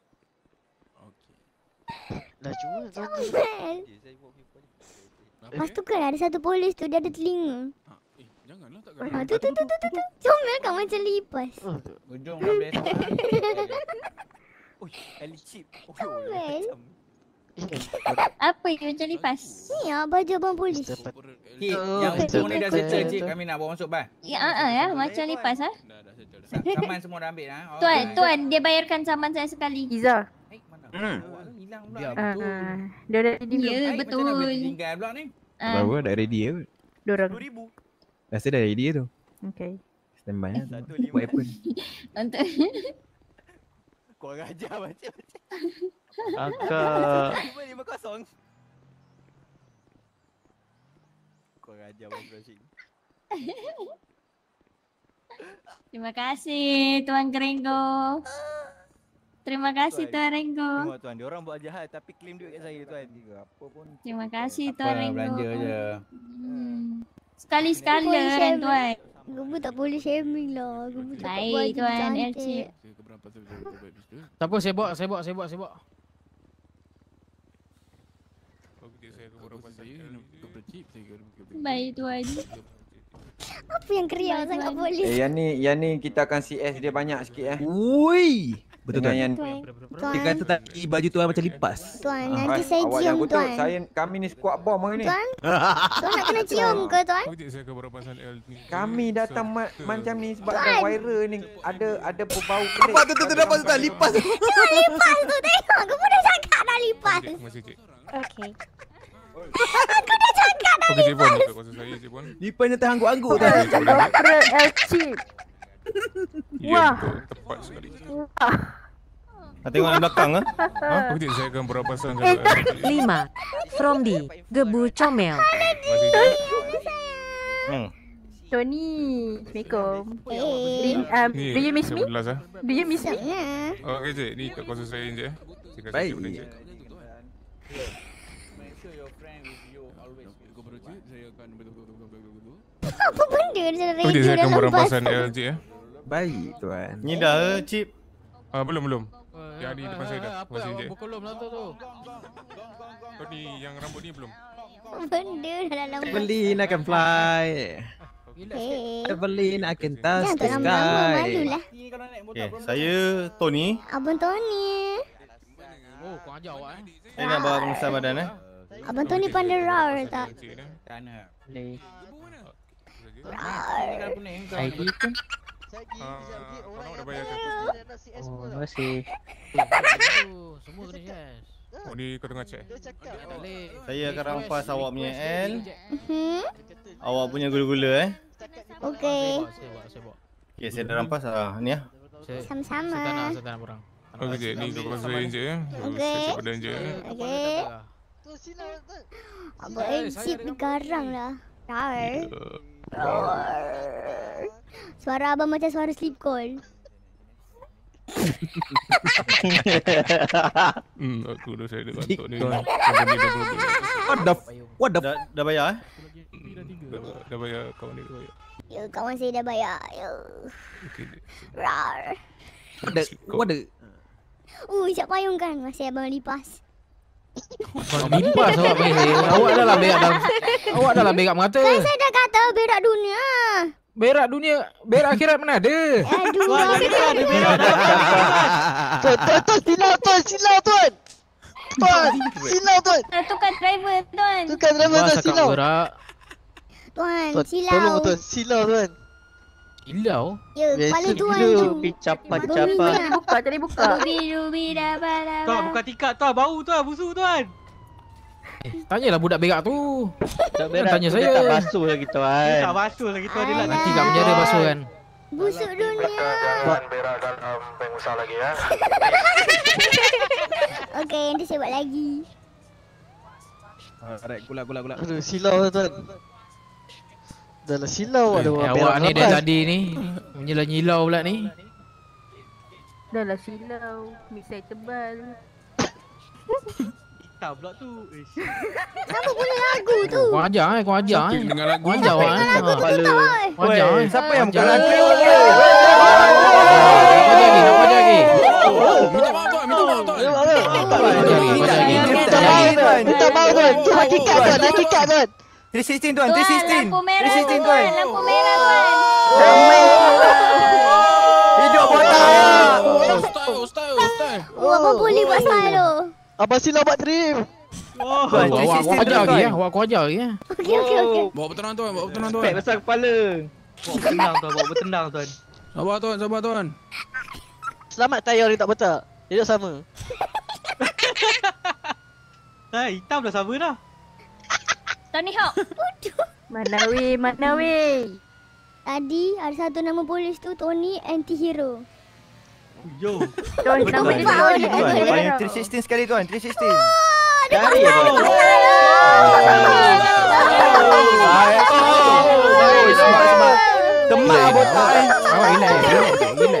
Dah cuba zombie. Eh, saya buat Lepas tu kan ada satu polis tu dia ada telinga. Ha, eh, janganlah tak ah, kena. Ha, tu tu tu tu tu. Comel eh, kan ah, lah. macam lipas. Ujung dah eh. best. Oi, Ali chip. Comel. Apa yang macam lipas? Ni ya, baju abang polis. Oh. Yang semua ni dah secer cik, kami nak bawa masuk bang. Ya, uh, ya, macam lipas ha. Saman semua dah ambil ha. Tuan, tuan, dia bayarkan saman saya sekali. Iza. Hmm hilang pula. Ah, ah, ah. Ya dia dah ready yeah, betul. Ya betul. Tinggal pula ni. Baru dah ready ke? Dorang. 2000. Rasa dah ready tu. Okay. Standby lah. Eh, Buat apa Untuk. Kau orang ajar macam-macam. Angkat. Kau orang ajar macam Terima kasih Tuan Keringo. Terima kasih Tuan, tuan Renggo. Tengok Tuan, dia orang buat jahat tapi claim duit kat saya Tuan. Apa pun. Terima kasih Tuan, tuan Renggo. Belanja je. Hmm. Sekali-sekala kan Tuan. Gubu tak boleh shaming lah. Gubu tak boleh buat Tuan LC. Tak apa, saya buat, saya buat, Baik Tuan. Apa yang keria sangat boleh. Eh, yang ni, yang ni kita akan CS dia banyak sikit eh. Wuih! Betul tuan. Yang tuan. Dia kata tadi baju tuan macam lipas. Tuan, ha. nanti saya Awak cium tuan. Awak saya kami ni squad bomb hari ni. Tuan, tuan nak kena cium ke tuan? Kami datang ma macam ni sebab tuan. ada viral ni. Ada ada berbau kering. Apa tu tu tu dapat tuan? Lipas tu. Tuan lipas tu. Tengok, aku pun dah cakap dah lipas. Okay. aku dah cakap dah lipas. Lipas ni tak angguk-angguk tuan. Lipas ni tak angguk-angguk tuan. Wah. Tepat sekali. Wah. tengok yang belakang ah. Ha? Aku tidak saya akan berapa pasang eh, Lima. From D. Gebu comel. Mana hmm. Tony, Assalamualaikum. Um, hey. Ah? Do you miss me? Do you miss me? Yeah. Oh, kejap. Ni tak kuasa saya je. Eh. Baik. Baik. Apa benda dia dah lupa? Apa dia dah lupa? Apa dia dah lupa? Apa dia dah lupa? Baik tuan. Ni dah ke chip? Ah belum belum. Uh, yang ni depan eh, saya dah. Apa yang buku lah tu tu. yang rambut ni belum? Benda dah dalam Evelyn akan fly. Hey. Evelyn akan touch the sky. Okay, saya Tony. Abang Tony. Oh, kau ajar awak eh. Saya nak bawa pengusaha badan eh. Abang Tony pandai roar tak? Tak nak. Boleh. Saya pun. Sagi, uh, ah, Oh, masih Oh, semua kena ha. cash Oh, ni kau tengah check Saya akan rampas awak punya L hmm? Awak punya gula-gula eh Okay Okay, saya dah rampas lah, ni lah Sama-sama Saya nak orang Okay, okay. ni kau kena je Okay Okay Okay Okay Okay Okay Okay Okay Okay Okay Okay Suara abang macam suara sleep call. hmm, aku dah saya dah bantuk eh? hmm, ni. Ya, ya. What the what the dah, bayar eh? dah, bayar kawan ni dah kawan saya dah bayar. Yo. Okay. Rar. What the what siap payung kan masih abang lipas. Mimpas awak main Awak dah lah berak dalam Awak dah lah berak mata Kan saya dah kata berak dunia Berak dunia Berak akhirat mana ada Tuan tuan silau tuan silau tuan Tuan silau tuan Tukar driver tuan Tukar driver tuan silau Tuan silau Tolong tuan silau tuan Kilau? Ya, kepala tu ada Capat-capat lah. Tadi buka, tadi buka Tuan, buka tikat tuan, lah, bau tuan, lah, busu tuan Eh, tanyalah budak berak tu Tak berak tanya saya. dia tak basuh lagi tuan Dia tak basuh lagi tuan, dia Nanti kat penjara basuh kan Busuk dunia Berak dalam pengusaha lagi ya Okay, nanti saya buat lagi Alright, gulak, gula gulak Aduh, silau tuan Dah lah silau ada eh, awak ni dah tadi ni Menyelah nyilau pula ni Dah lah silau Mix saya tebal Tak pula tu Siapa boleh lagu tu Kau ajar eh Kau ajar eh dengar lagu Kau ajar eh Kau ajar eh Kau ajar eh Siapa yang buka lagu Kau ajar lagi Kau ajar lagi Minta maaf tuan Minta maaf tuan Minta maaf tuan Minta maaf tuan Itu hakikat tuan Hakikat tuan 316 tuan, tuan 316 Lampu merah 316, tuan. tuan Lampu merah tuan oh. Ramai oh. Hidup botak Ustaz, Ustaz, Ustaz Apa boleh buat style tu? Apa sila buat trim? Wah, wah, wah, wah, wah, wah, wah, wah, wah, Okey, okey, okey. Bawa bertenang tuan, bawa bertenang tuan. Spek besar kepala. Bawa bertenang tuan, bawa bertenang tuan. Sabar tuan, sabar tuan. Selamat tayar orang tak betak. Hidup sama. Hai, hitam dah sama dah. Tony Hawk. Bodoh. mana we, mana we. Tadi ada satu nama polis tu Tony Antihero. Yo. Tony nama dia Tony Antihero. 316 sekali tuan, 316. Oh, Dari. Temak botak eh. Awak ini. Ini.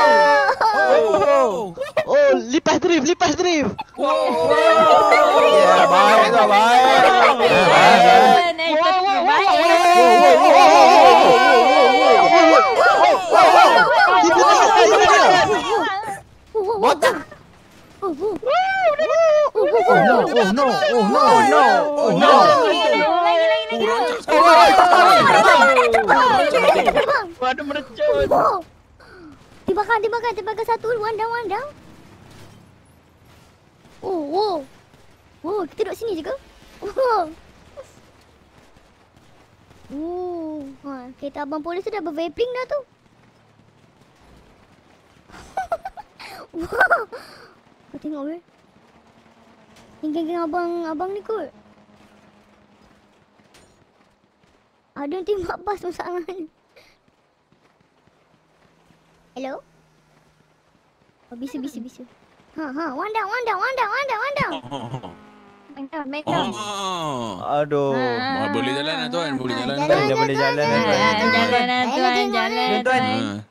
Ô, oh, Lipas Drive, Lipas Drive! É mais, é mais! É mais! Bota! Oh não, oh não, oh não, oh não, oh não! Waduh merecut. Di belakang, di belakang, di belakang satu. One down, one down. Oh, oh. Oh, kita duduk sini je ke? Oh. Oh, ha, kereta abang polis tu dah ber dah tu. Wah. Kau tengok weh. tinggal abang, abang ni kot. Ada nanti mak bas masalah ni. Hello? Oh, bisu, bisu, hmm. bisu. Ha, ha. One down, one down, one down, one down. Oh, oh, oh. oh. Aduh. Ha, ha, ha. Boleh jalan, lah, Tuan. Ah, boleh jalan. Jalan, jalan, jalan. Jalan, jalan, jalan. Jalan, jalan, jalan. jalan, jalan, jalan, jalan,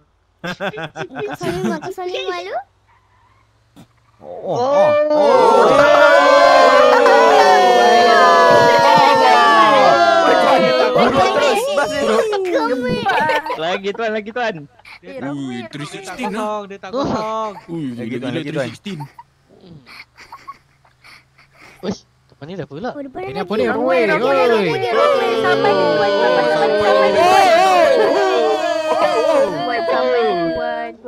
Saya malu. Oh. Lagi tuan, lagi tuan. Ui, 316 dia tak kosong. Dia tak kosong. Ui, lagi tuan, lagi tuan. Ui, apa ni dah pula? Ini apa ni? Ramai, ramai, ramai. Sampai, sampai, sampai, sampai. Wow,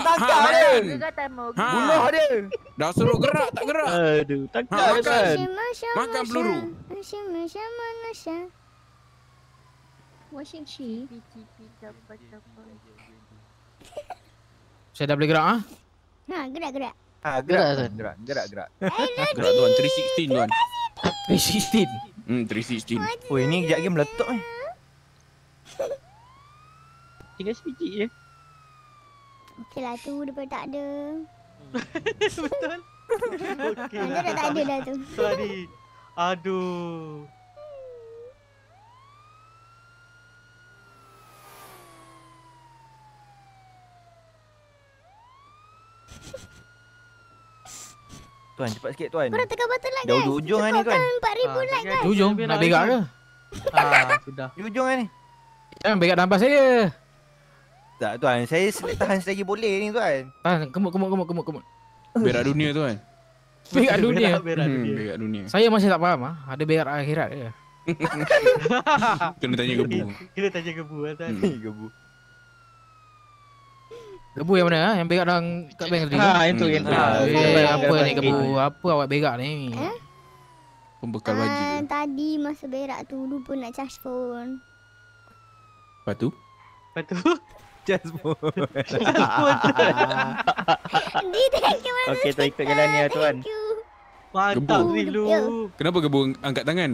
Tangkap, tangkap ha, dia. Ha. Buluh dia. Dah suruh gerak, tak gerak. Aduh, ha, tangkap ha, kan. Makan peluru. Washing machine, washing machine. Washing machine. Saya dah boleh gerak, ha? Ha, gerak, gerak. Ha, gerak, gerak, gerak, gerak. gerak, tuan. 316, tuan. 316? Hmm, 316. Oh, ini sekejap lagi meletup, ni. Tinggal sebiji je. Okey lah tu daripada tak ada. Hmm. Betul. Okey. Mana lah. dah tak ada dah tu. Sorry. Aduh. Tuan cepat sikit tuan. Kau tekan button lah guys. Dah hujung lah ni tuan. Cepat 4000 ah, like guys. Hujung nak berak ke? Lah. Ah sudah. Hujung ni. Jangan berak tanpa saya. Tak tuan, saya selit tahan selagi boleh ni tuan. Ah, kemuk kemuk kemuk kemuk kemuk. Eh. Berak dunia tuan. Berak dunia. Hmm, berak dunia. Saya masih tak faham ah, ada berak akhirat ke? Ya? Kena tanya gebu. Kena tanya gebu ah, tuan. Hmm. Gebu. Gebu yang mana ha? Yang berak dalam kat bank tadi? Haa, itu yang tadi hmm. ah, eh, Apa ni gebu? Apa awak berak ni? Eh? Pembekal uh, baju tu Tadi masa berak tu, lupa nak charge phone Lepas tu? chest pun. Hindi, thank you. Okay, tak ikut jalan ni lah tuan. Pantang dulu. Ya. Kenapa kebu angkat tangan?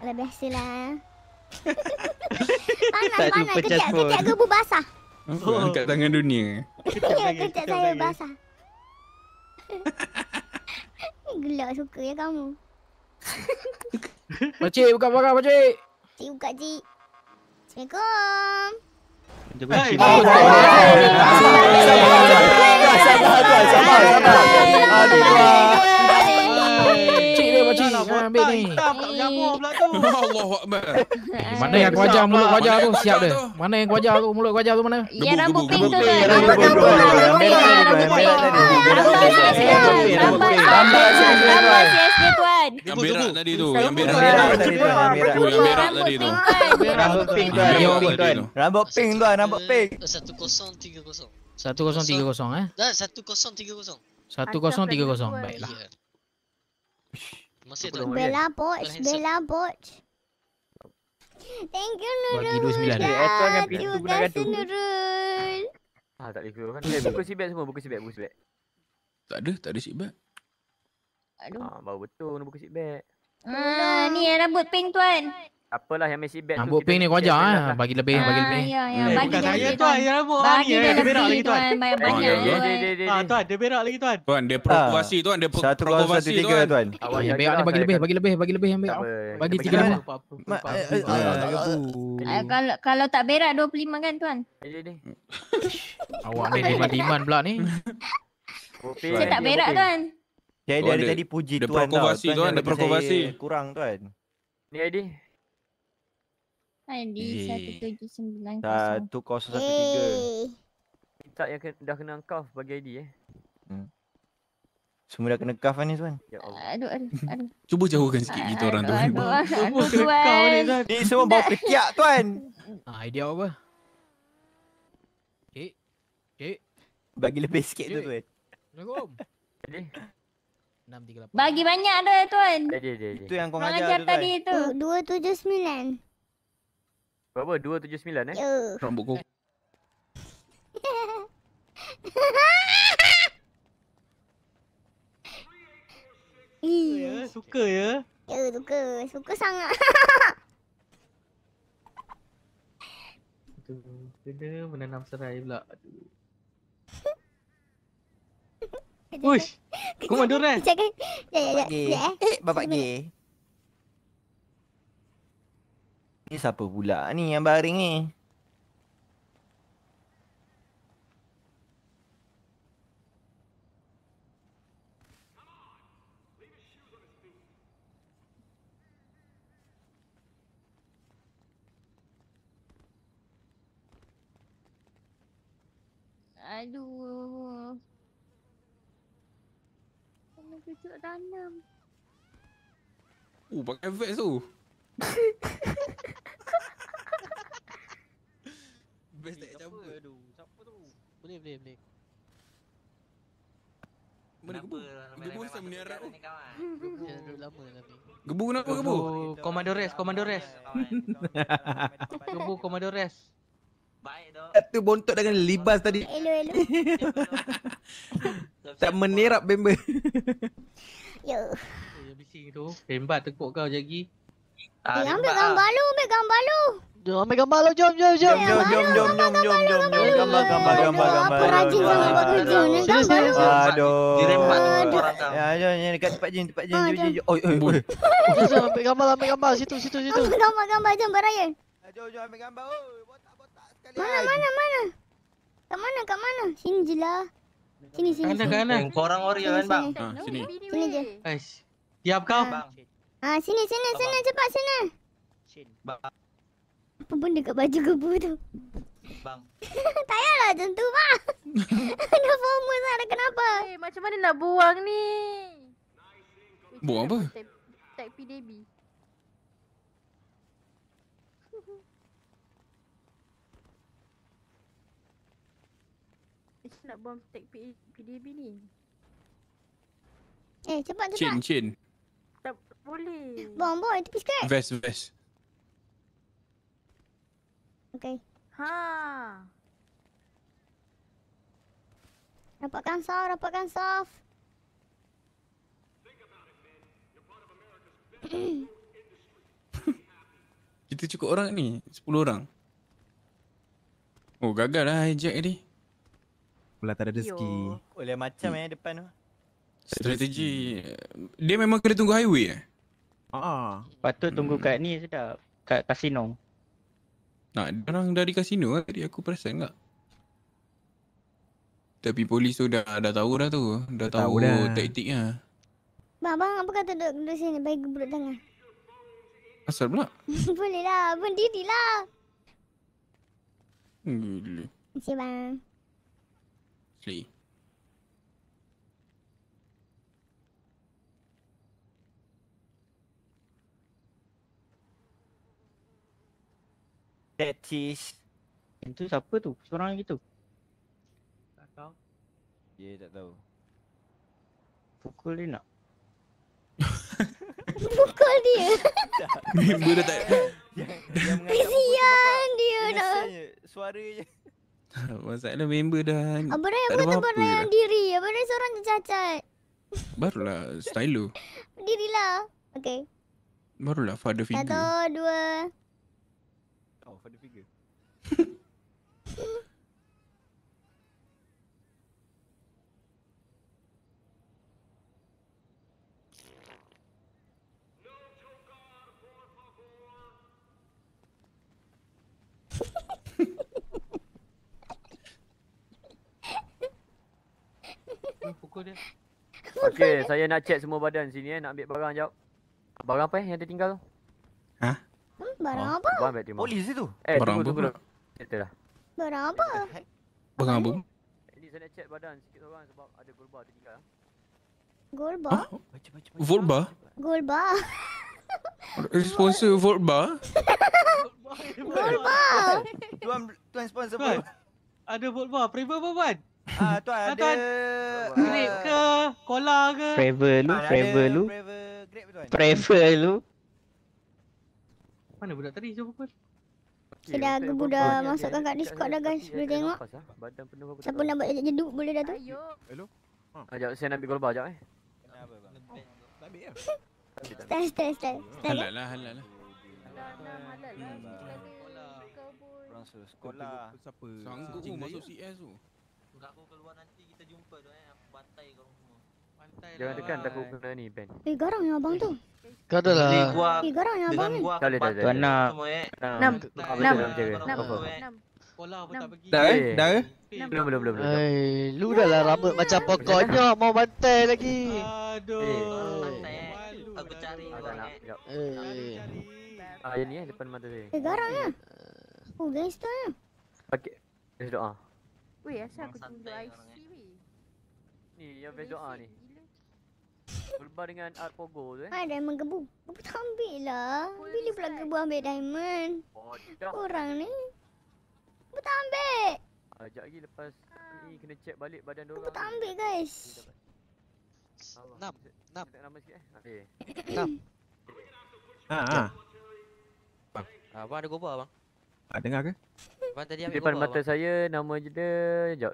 Alah, biasalah. Panas-panas, kejap, kejap kebu basah. Oh, angkat tangan dunia. Kejap saya basah. Gula suka ya kamu. Pakcik buka barang pakcik. Cik buka cik. Assalamualaikum. Jangan buat. Sabar, sabar, sabar, sabar. Aduh. Allah eh, Mana yang wajah mulut wajah tu siap dia Mana yang wajah tu mulut wajah tu mana Ya rambut pink tu Ya rambut pink tu Ya rambut pink tu Rambut pink tu Rambut yang merah tadi tu Yang merah tadi Yang merah tadi tu Rambut pink tuan Rambut pink tuan Rambut pink tuan Rambut pink 1030 1030 eh Dah 1030 1030 Baiklah masih tu. Bella Boch, Thank you Nurul. Bagi 29. Ya, tu hanya pintu gunakan gaduh. Terima Nurul. Ah tak review kan. Eh, buku si sibet semua, buku si sibet, buku sibet. Tak ada, tak ada sibet. Aduh. Ah baru betul nak buku sibet. Ah ni yang rambut pink Tuan apalah yang Messi bet rambut ah, tu. Rambut pink ni kau ajar ah, lah. bagi lebih, bagi ah, lebih. Ya, ya. Eh, bagi dia. tu ai rambut Bagi dia berak lagi tuan. Banyak banyak. Ah, ya, ya. ah tuan, dia berak lagi tuan. Tuan, dia provokasi tuan, dia provokasi tuan. tiga tuan. Awak berak ni bagi lebih, bagi lebih, bagi lebih yang berak. Bagi tiga lima. Eh, eh, kalau kalau tak berak 25 kan tuan? Awak ni demand-demand pula ni. Saya tak berak tuan. Jadi ada tadi puji tuan. Dia provokasi tuan, dia provokasi. Kurang tuan. Ni ID satu tujuh sembilan kosong. Satu 1719 satu tiga. Tak yang ke, dah kena engkau bagi ID eh hmm. Semua dah kena kaf kan ni Suan? Ya Allah Aduh, aduh, aduh Cuba jauhkan sikit kita ah, orang tu Aduh, aduh, aduh, aduh, aduh, aduh, aduh, aduh, semua bawa ketiak tuan Haa, ah, idea apa? Cik okay. Cik okay. Bagi lebih sikit okay. tu tuan Assalamualaikum Jadi 638 Bagi banyak tu tuan Jadi, jadi, jadi Itu yang kau ajar tu tadi tuan Tadi tu 279 Berapa? 279 eh? Ya. Rambut kau. Iya, suka ya. Ya, suka. Suka sangat. Kena menanam serai pula. Aduh. Wush! Kau mandur kan? Sekejap, sekejap, sekejap. bapak G. Eh. Ni siapa pula ni yang baring ni? Aduh. Kena cucuk tanam. Oh, pakai vest tu. Best tak campur Siapa tu? Boleh boleh boleh Mana gebu? Lah gebu asal meniara tu Gebu ya, lama tapi lah, Gebu kenapa gebu? Komandores, Komandores Gebu Komandores Baik tu Satu bontot dengan libas tadi Elo elo Tak menerap member Yo Yang bising tu Rembat tekuk kau jagi Ah, eh, ambil gambar, gambar ah. lu, ambil gambar lu. Jom ambil gambar lu, jom, jom, jom. Jom, jom, jom, jom, jom, jom. Gambar, gambar, gambar, gambar. Apa rajin sama buat tu, Jin? Gambar lu. Aduh. Dirempat tu orang tau. Ya, jom, dekat tempat Jin, tempat Jin. Oi, oi, oi. Ambil gambar, ambil gambar. Situ, situ, situ. Ambil gambar, gambar. Jom, Brian. Ya, jom, jom, ambil gambar. Oi, botak, botak sekali. Mana, mana, mana? Kat mana, kat mana? Sini je lah. Sini, sini. Kat mana, kat mana? Korang ori kan, bang? Ah, sini. Sini je. Diam kau. Ah sini sini Abang. sini cepat sini. bang Apa benda kat baju kubu tu? Bang. tak payahlah tentu bang. Ada formus ada lah, kenapa? Eh hey, macam mana nak buang ni? Buang apa? Tak PDB. nak buang tag PDB ni. Eh, cepat cepat. Chin chin boleh. Bomb boy, tepi sikit. Best, best. Okay. Ha. Dapatkan saw, dapatkan saw. Kita cukup orang ni, 10 orang. Oh, gagal lah hijack ni. Pula tak ada rezeki. Oleh macam hmm. eh depan tu. Strategi. Dia memang kena tunggu highway eh? Ah. Patut tunggu hmm. kat ni sedap. Kat kasino. Nah, orang dari kasino ke eh? tadi aku perasan enggak? Tapi polis tu dah dah tahu dah tu. Dah, tahu, tahu dah. taktiknya. Bang, bang, apa kata duduk di sini? Baik duduk tengah. Asal pula? Boleh lah, berdiri lah. Gila. Terima kasih, bang. Sleep. That is, Itu siapa tu? Seorang lagi Tak tahu. Ya, yeah, tak tahu. Pukul dia nak. Pukul dia. Member dah tak. Kesian dia dah. Suara je. Masalah member dah. Abang Ray, apa tu abang Ray diri? Abang Ray seorang je cacat. Barulah stylo. Dirilah. Okay. Barulah father figure. Satu, dua. Okey, saya nak check semua badan sini eh, nak ambil barang jap. Barang apa eh yang tertinggal tu? Hah? Barang oh. apa? Polis itu. Eh, barang tunggu, Tunggu, tunggu. Itulah. Barang apa? Barang apa? Ini saya nak check badan sikit orang sebab ada gulba tadi kan. Gulba? Ha? Volba? Gulba. Responsor Volba? Volba. Tuan tuan sponsor Volba. Ada Volba, Prever apa Ah tuan ada tuan. grape ke, cola ke? Prever lu, Prever ah, lu. Prever lu. Mana budak tadi? Jom pukul okay, sudah aku dah, dah masukkan kat Discord dah guys. Boleh tengok. Siapa nak buat jeduk boleh dah tu. Hello. Ha. Ajak saya nak ambil golbah ajak eh. Kenapa bang? Tak ambil ya. Stay stay stay. Stay. Halal lah halal lah. Orang suruh sekolah Siapa? Sanggup masuk CS tu Kalau aku keluar nanti kita jumpa tu eh Aku bantai kau Jangan lah. tekan takut kena ni ban. Eh garang yang abang eh, tu. Kau tu lah. Eh garang yang abang ni. Tak boleh tak boleh. Enam. Enam. Enam. Enam. Enam. Enam. Dah eh? eh? Belum belum belum. Eh lu dah lah ya, rambut ya, ya. macam pokoknya mau bantai lagi. Aduh. Eh. Aku cari. Eh. Ah yang ni eh depan mata saya. Eh garang ya. Oh guys tu ya. Pakai. Terus doa. Weh asal aku tunggu IC weh. Ni yang best doa ni. Berubah dengan Art Pogo tu eh. Ha, diamond gebu. Gebu tak ambil lah. Bila pula gebu ambil diamond? Bodoh. Orang ni. Gebu tak ambil. Ha, sekejap lagi lepas ah. ni kena check balik badan diorang. Gebu tak ambil guys. Nam. Nam. Nam. Nam. Haa. Abang. Abang ada gobar abang? Tak dengar ke? Abang tadi ambil Depan mata saya nama je dia. Sekejap.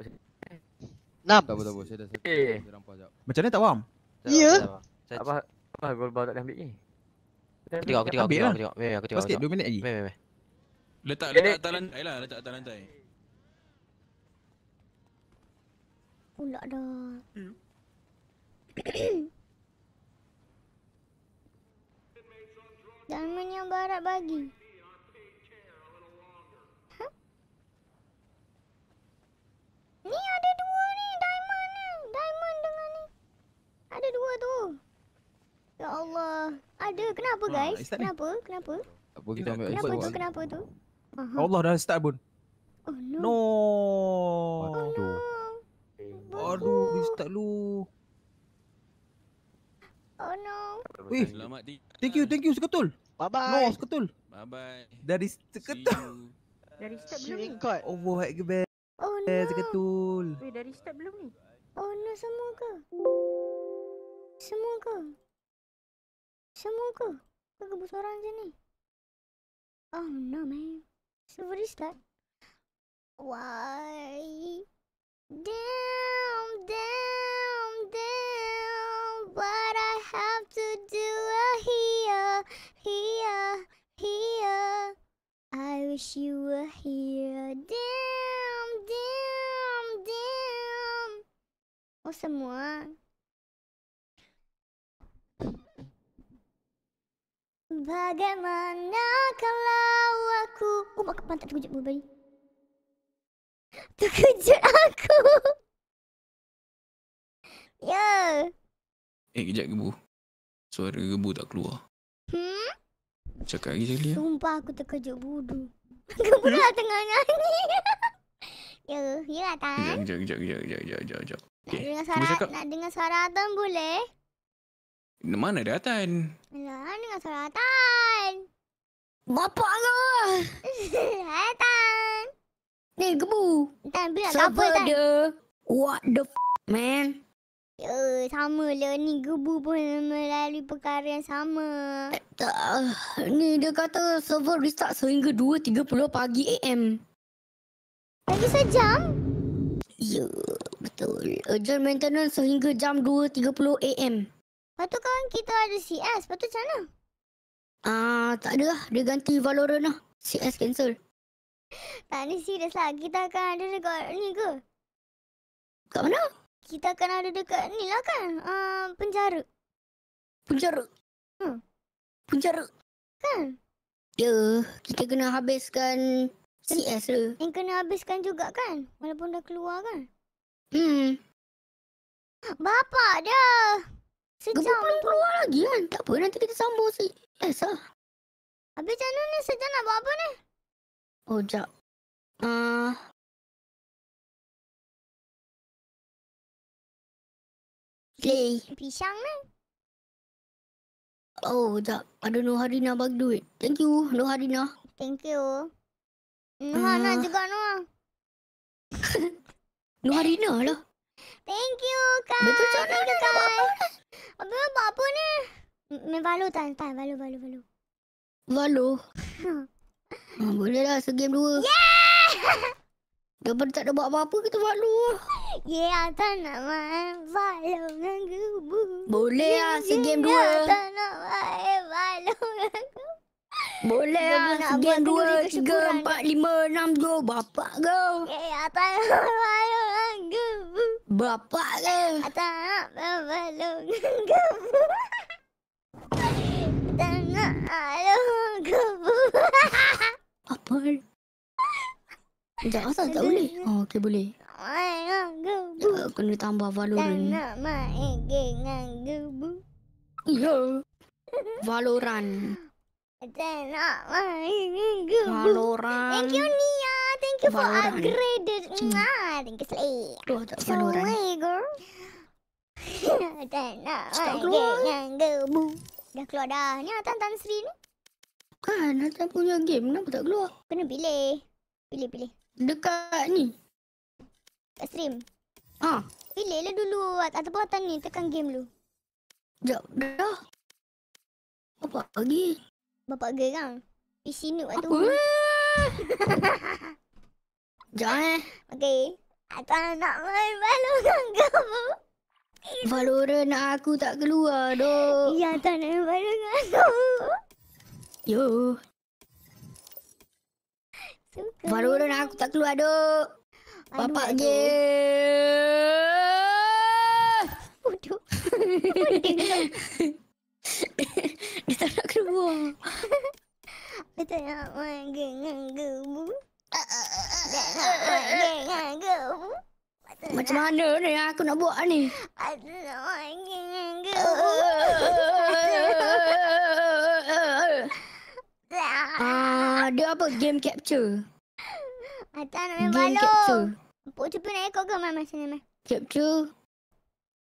Nam. Tak apa-apa. Saya dah eh. sempat. Macam ni tak faham? Ya. Yeah. Apa apa gol bau tak ambil ni? Aku tengok, aku tengok, aku tengok, lah. aku tengok. Wei, aku tengok. Pasti 2 minit lagi. Wei, wei, wei. Letak letak atas lantai lah, letak atas lantai. Pula dah. Dan mana yang barat bagi? Ni ada Ada dua tu. Ya Allah. Ada. Kenapa ah, guys? Ah, kenapa? Kenapa? Apa kita ambil kenapa tu? Kan? Kenapa tu? Aha. Allah dah start pun. Oh no. no. Oh no. Aduh, restart lu. Oh no. Wih. Thank you, thank you seketul. Bye bye. No, seketul. Bye bye. Dari seketul. Dari start belum ni? Record. Oh no. Seketul. Wih, dari start belum ni? Oh no, semua ke? Semua ke? Semua ke? Kau gebus orang je ni? Oh no man. Silver restart. Why? Damn, damn, damn. What I have to do uh, here, here, here. I wish you were here. Damn, damn, damn. Oh, semua. Bagaimana kalau aku... Oh, mak kepan tak terkejut pun bayi. Terkejut aku. ya. Yeah. Eh, kejap gebu. Suara gebu tak keluar. Hmm? Cakap lagi sekali. Ya. Sumpah aku terkejut bodoh. Gebu dah hmm? tengah nyanyi. ya, yeah, ya yeah, kan? Kejap, kejap, kejap, kejap, kejap, Nak dengar suara, nak boleh? Di Mana daratan? Daratan dengan selatan. Bapak lah. Daratan. Ni kebu. Tan, bila tak apa, Tan. The... What the f***, man? Ya, sama lah. Ni kebu pun melalui perkara yang sama. Ni dia kata server restart sehingga 2.30 pagi AM. Lagi sejam? Ya, betul. Urgent maintenance sehingga jam 2.30 AM. Lepas tu kan kita ada CS. Lepas tu macam mana? Ah, tak ada lah. Dia ganti Valorant lah. CS cancel. Tak ni serius lah. Kita akan ada dekat ni ke? Kat mana? Kita akan ada dekat ni lah kan. Uh, penjara. Penjara? Hmm. Penjara? Kan? Ya, kita kena habiskan CS tu. Yang kena habiskan juga kan? Walaupun dah keluar kan? Hmm. Bapak dia! Sejam Gemuk tu. keluar lagi kan? Tak boleh nanti kita sambung si Esa. Habis macam mana ni? Sejam nak buat apa ni? Oh, sekejap. Uh... Ah. Play. Pisang ni? Oh, sekejap. Ada Noharina bagi duit. Thank you, Noharina. Thank you. Noharina ah. uh... juga, Noah. Noharina lah. Thank you, guys. Betul cakap. Thank you, guys. Apa nak buat apa ni? Main Valo tak? Tak, Valo, Valo, Valo. Valo? Hmm. Ah, hmm, boleh lah, se-game dua. Yeah! Dia tak ada buat apa-apa, kita Valo. Yeah, tak nak main Valo dengan Boleh lah, se-game dua. Yeah, tak boleh lah. Sekian dua, tiga, empat, lima, enam, dua. Bapak ke? Eh, atas nak balong aku. Bapak ke? Atas nak balong aku. Atas nak balong aku. Apa? Tak, atas tak boleh. Oh, okey boleh. Ya, kena tambah Valorant. Dan nak main game dengan gubu. Ya. Valorant. Valorant. Thank you, Nia. Thank you for upgraded. Nah, hmm. thank you, Slay. Oh, so, Valorant. way, girl. dah keluar dah. Ni Atan Tan Sri ni. Kan, ah, Atan punya game. Kenapa tak keluar? Kena pilih. Pilih, pilih. Dekat ni. Dekat stream. Ha. Pilih lah dulu. Ataupun Atan ni tekan game dulu. Sekejap, dah. Apa lagi? bapak gerang. Di sini waktu Apa? Jom eh. Okey. Aku nak main balon kamu. Valorant nak aku tak keluar dok. Ya tak nak balon aku. Yo. Suka. nak aku tak keluar dok. Bapak je. Bodoh dia tak nak keluar. dia tak nak main dengan gubu. Dia nak main dengan gubu. Macam mana ni aku nak buat ni? Aku nak main dengan gubu. Ah, dia apa game capture? Aku tak nak main balong. Capture. Pucu pun nak ikut ke mana sini? Capture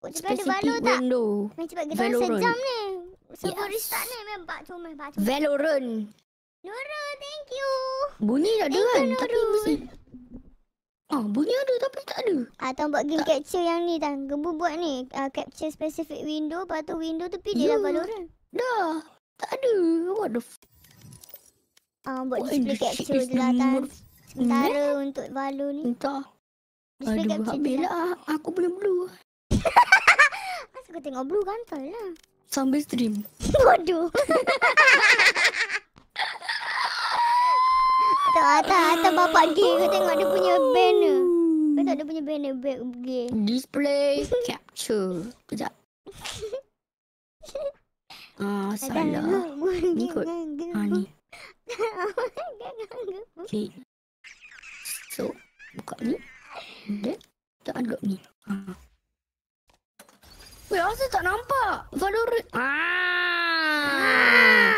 specific Valor tak? window. Main cepat gedung Valorant. sejam ni. Sebab yes. restart ni memang bak cuma Valorant. Nuru, thank you. Bunyi tak ada kan? Nuru. Tapi mesti. Ah, bunyi ada tapi tak ada. Atau ah, buat game tak. capture yang ni tang. Gembu buat ni uh, capture specific window, lepas tu window tu pilih yeah. Valorant. Dah. Tak ada. What the f Ah, buat What display capture tu lah tang. Sementara hmm? untuk Valor ni. Entah. Display Aduh, capture habislah. Lah. Aku belum blue. Masa kau tengok blue gantai lah. Sambil stream. Bodoh. tak, tak, tak bapak gay. Kau tengok dia punya banner. Kau tak ada punya banner back g. Display capture. Sekejap. Ah, oh, salah. Ah, ni kot. Ha, ni. Okay. So, buka ni. Dan, tak ada ni. Ha. Uh. Weh, asal tak nampak? Valorant. Ah. Ah.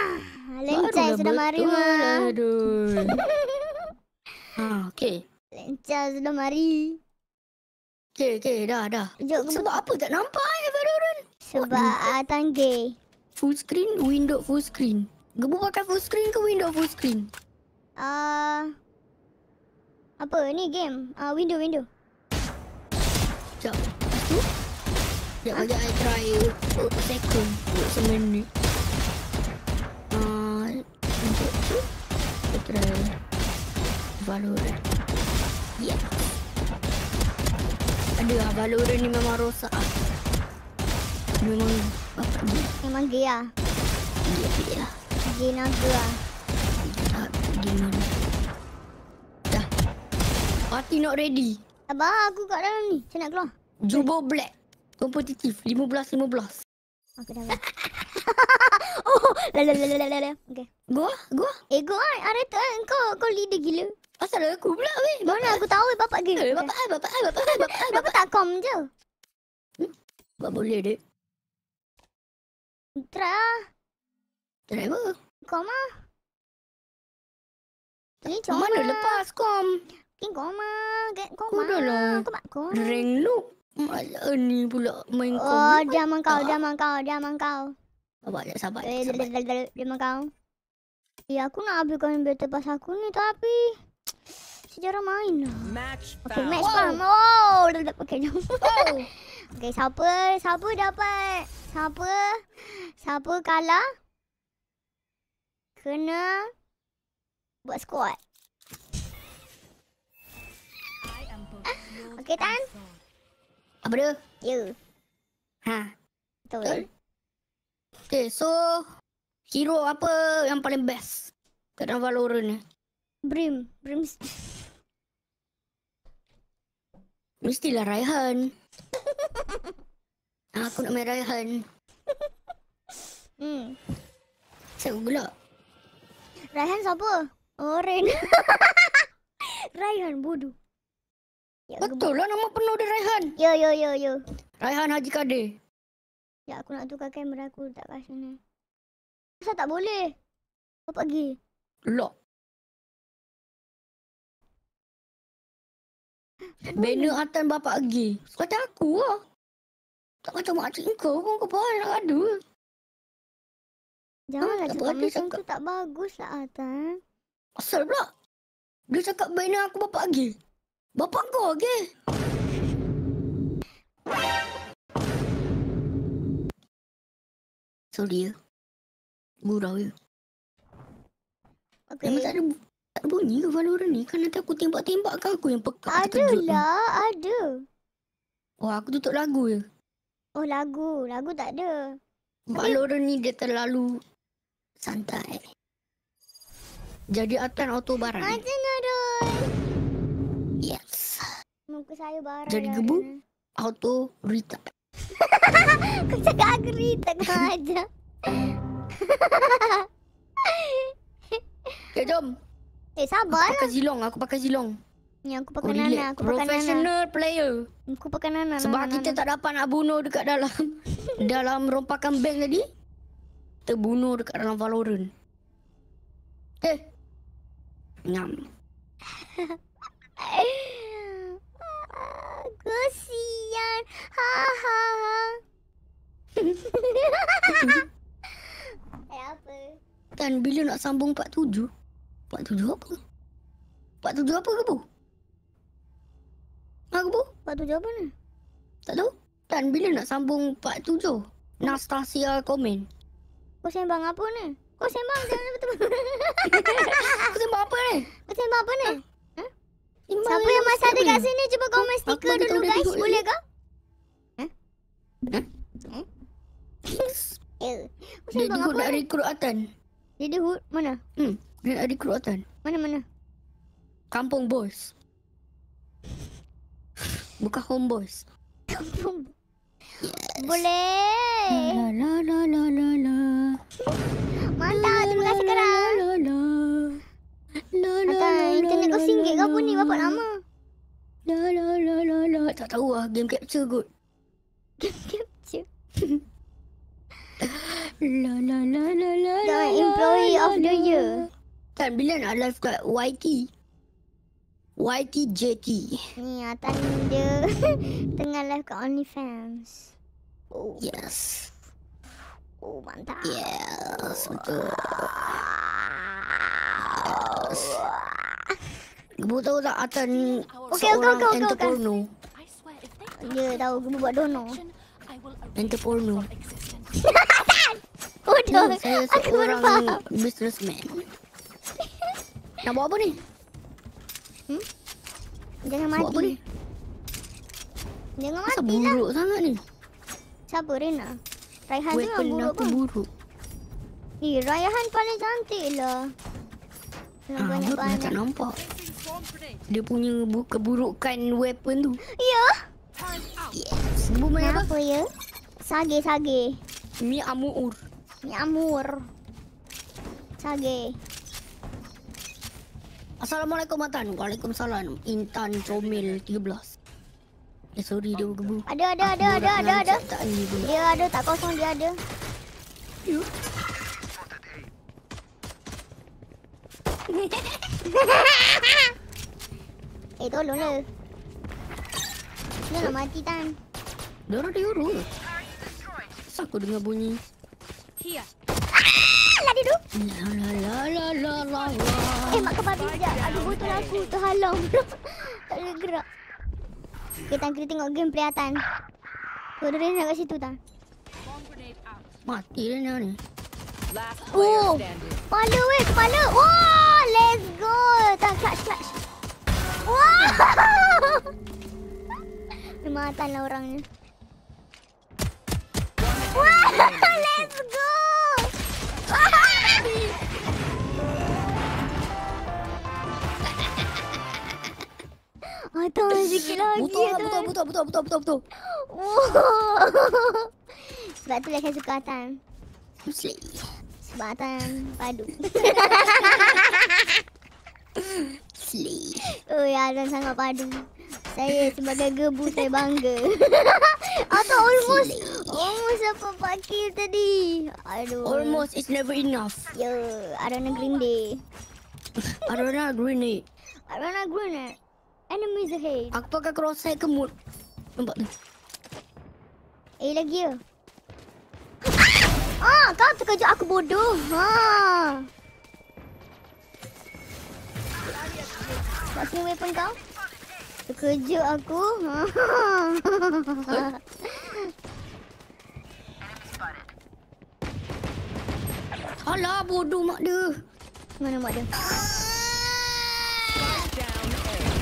Lencai sudah mari mah. Aduh. ah, okey. Lencai sudah mari. Okey, okey, dah, dah. Jok, Sebab apa tak nampak ya Valorant? Sebab ah, tanggih. Full screen, window full screen. Gebu pakai full screen ke window full screen? Ah. Uh, apa ni game? Ah, uh, window, window. Jap. Sekejap aja saya try Untuk second Untuk semenit Untuk uh, tu Kita try Valorant Ya. Ada lah Valorant ni memang rosak lah Memang Bapak dia Memang dia Dia dia Dia naga lah Dia gimana Dah Party not ready Abah aku kat dalam ni Saya nak keluar Jumbo Black kompetitif 15 15 Okay, dah Oh, la la la la la la la Okay Go lah, go lah Eh, go lah, arah tu kan kau, kau leader gila Asal aku pula weh Mana aku tahu eh, bapak game Eh, bapak eh, bapak eh, bapak eh, bapak eh, bapak tak kom je Hmm, tak boleh dek Try Try apa? Kom lah Ni coba Mana lepas kom? Ini koma, lah. koma. Kudalah. Lah. Koma. Ring loop. Malah ni pula main oh, kau. Oh, dia mang kau, dia mang kau, dia mang kau. Sabar, dia sabar. Eh, sabar. Dia, dia, dia, dia mang kau. Ya, aku nak habiskan battle pass aku ni tapi sejarah main lah. Match okay, match pun. Oh, dah dapat pakai jam. Okay, siapa? Siapa dapat? Siapa? Siapa kalah? Kena buat squad. Ah, okay, Tan. Asal. Apa dia? Ya. Ha. Betul. Eh? Okay, so hero apa yang paling best dalam Valorant ni? Brim, Brim. Mestilah Raihan. Ah, aku nak main Raihan. hmm. Saya gula. Raihan siapa? Oren. Raihan bodoh. Ya, Betul lah nama penuh dia Raihan. Ya, ya, ya, ya. Raihan Haji Kadir. Ya, aku nak tukar kamera aku tak kat sana. Kenapa tak boleh? Kau pergi. Lock. Banner atan bapak pergi. Kata aku lah. Tak kata makcik kau pun kau pahal nak ada. Janganlah hmm, cakap macam cakap... tu tak bagus lah Atan. Asal pula? Dia cakap banner aku bapak pergi. Bapak kau ke? Sorry ya. Gurau ya. Okay. Memang tak ada, tak ada bunyi ke Valorant ni? Kan nanti aku tembak-tembak ke aku yang pekat? Adalah, terkejut. ada. Oh, aku tutup lagu ya. Oh, lagu. Lagu tak ada. Valorant ni dia terlalu santai. Jadi Atan auto barang. Macam mana, Roy? muka saya barang. Jadi gebu, auto Rita. Kau cakap aku Rita kau aja. Okay, ya, jom. Eh, sabar. Aku pakai zilong, lah. aku pakai zilong. Ni ya, aku pakai oh, nana, aku pakai nana. Professional player. Aku pakai nana. Sebab nana, kita nana. tak dapat nak bunuh dekat dalam dalam rompakan bank tadi. Terbunuh dekat dalam Valorant. Eh. Ngam kesian. Ha ha ha. Ayah eh, apa? Dan bila nak sambung part tujuh? Part tujuh apa? Part tujuh apa ke, Bu? Ha, ke, Bu? Part tujuh apa ni? Tak tahu. Dan bila nak sambung part tujuh? Nastasia komen. Kau sembang apa ni? Kau sembang jangan betul-betul. Kau sembang apa ni? Kau sembang apa ni? Imbang Siapa yang masih ada kat sini cuba kau mesti ke dulu guys. Boleh ke? Eh? Hmm? Hmm? Hmm? Dia dihut dari Kruatan. Dia dihut mana? Hmm. Dia dari Kruatan. Mana mana? Kampung bos. Buka home bos. Kampung. Yes. Boleh. Lalalalalala. Mantap, terima kasih kerana la la la internet kau singgit kau pun ni berapa lama? La la la la la tak tahu ah game capture kot. Game capture. la la la la la. Dah employee of the year. Kan bila nak live kat YT? YT JT. Ni atas dia tengah live kat OnlyFans. Oh. Yes. Oh mantap. Yes, betul. Ah atas. Gemuruh tak atas ni okay, seorang enter porno. Dia tahu gemuruh buat dono. Enter porno. Oh, no, saya seorang businessman. Nak buat apa ni? Hmm? Jangan mati. Apa ni? Jangan mati lah. Kenapa buruk sangat ni? Siapa Rina? Raihan tu lah buruk pun. Eh, Raihan paling cantik lah. Ha, dia tak nampak. Dia punya keburukan weapon tu. Ya. Yes. Bumai apa? ya? Sage-sage. Mi amur. Mi amur. Sage. Assalamualaikum Matan. Waalaikumsalam. Intan Comel 13. Eh sorry dia berkebu. Ada ada ada ah, ada ada ada. Dia ada tak kosong dia ada. Ya. Eh, hey, tolong lah. Dia nak mati, Tan. Dia orang diuruh. Kenapa aku dengar bunyi? Ah, lah, dia la, la, la, la, la, la. Eh, mak kebabi sekejap. Ada botol lah aku. Terhalang. tak boleh gerak. Okay, Tan. Kita tengok game play, Kau ada rena kat situ, Tan. Mati lah ni. Oh, kepala weh, kepala. Oh, let's go. Tak clutch, clutch. Wah. Kematan lah orang ni. Wah, let's go. Oh, tunggu sikit lagi. Butuh lah, butuh, butuh, butuh, butuh, butuh, Wah! Sebab tu lah saya suka time. Batan padu. Sleep. Oh ya, dan sangat padu. Saya sebagai gebu saya bangga. Atau almost almost apa pakai tadi. Aduh. Almost is never enough. Yo, ya, Arana Green Day. Arana Green Day. Arana Green Day. Enemy the hate. Aku pakai cross saya kemut. Nampak tu. Eh lagi ya. Ah, ha, kau terkejut aku bodoh. Ha. Tak sini weapon kau. Terkejut aku. Ha. Alah bodoh mak dia. Mana mak dia?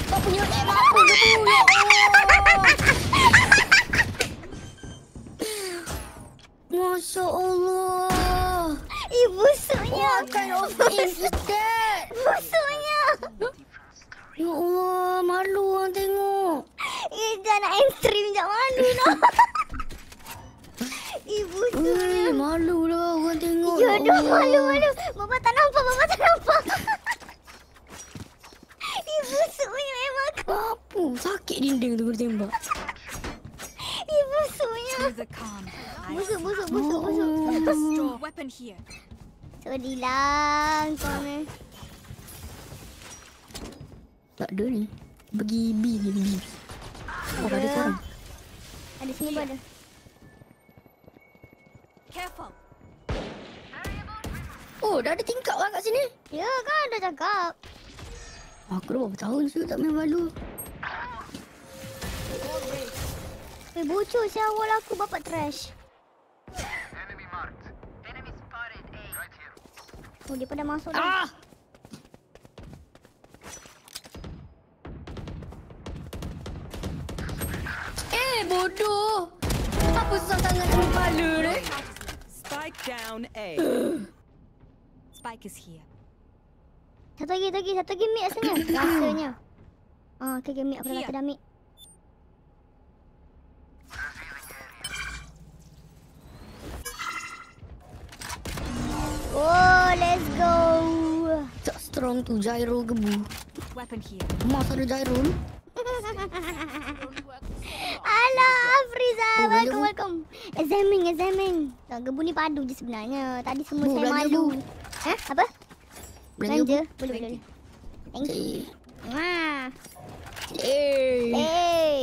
Kau punya apa? Kau apa? Masya Allah. Eh, busuknya. Makan Allah. Eh, Ustaz. Busuknya. Ya Allah, malu orang tengok. Eh, dah nak end stream sekejap malu lah. eh, busuknya. Eh, malu lah orang tengok. Ya, dah ya malu, malu. Bapak tak nampak, bapak tak nampak. eh, busuknya memang. Apa? Sakit dinding tu kena tembak. Ini musuhnya. Musuh, musuh, musuh, musuh. Store weapon here. Sorry lah, kau ni. Tak ada ni. Bagi B ni, B. Oh, ada sekarang. Ada sini pun ada. Careful. Oh, dah ada tingkap lah kat sini. Ya kan, ada tingkap. Aku dah berapa tahun sudah tak main balu. Oh, Eh, bocor si awal aku bapak trash. Oh, dia pun dah masuk dah. Ah! Eh, bodoh! Apa susah sangat dengan kepala ni? Eh? Spike down A. Spike is here. Satu lagi, satu lagi. Satu lagi mid rasanya. rasanya. Ah, okay, okay, mid. Aku dah kata dah mid. Oh, let's go. Tak strong tu gyro gebu. Mas ada gyro Hello, Afriza. Oh, welcome, welcome. Examing, examing. Tak gebu ni padu je sebenarnya. Tadi semua oh, saya malu. Eh? Apa? Belanja? Boleh, boleh. Thank you. Wah. Hey. Hey.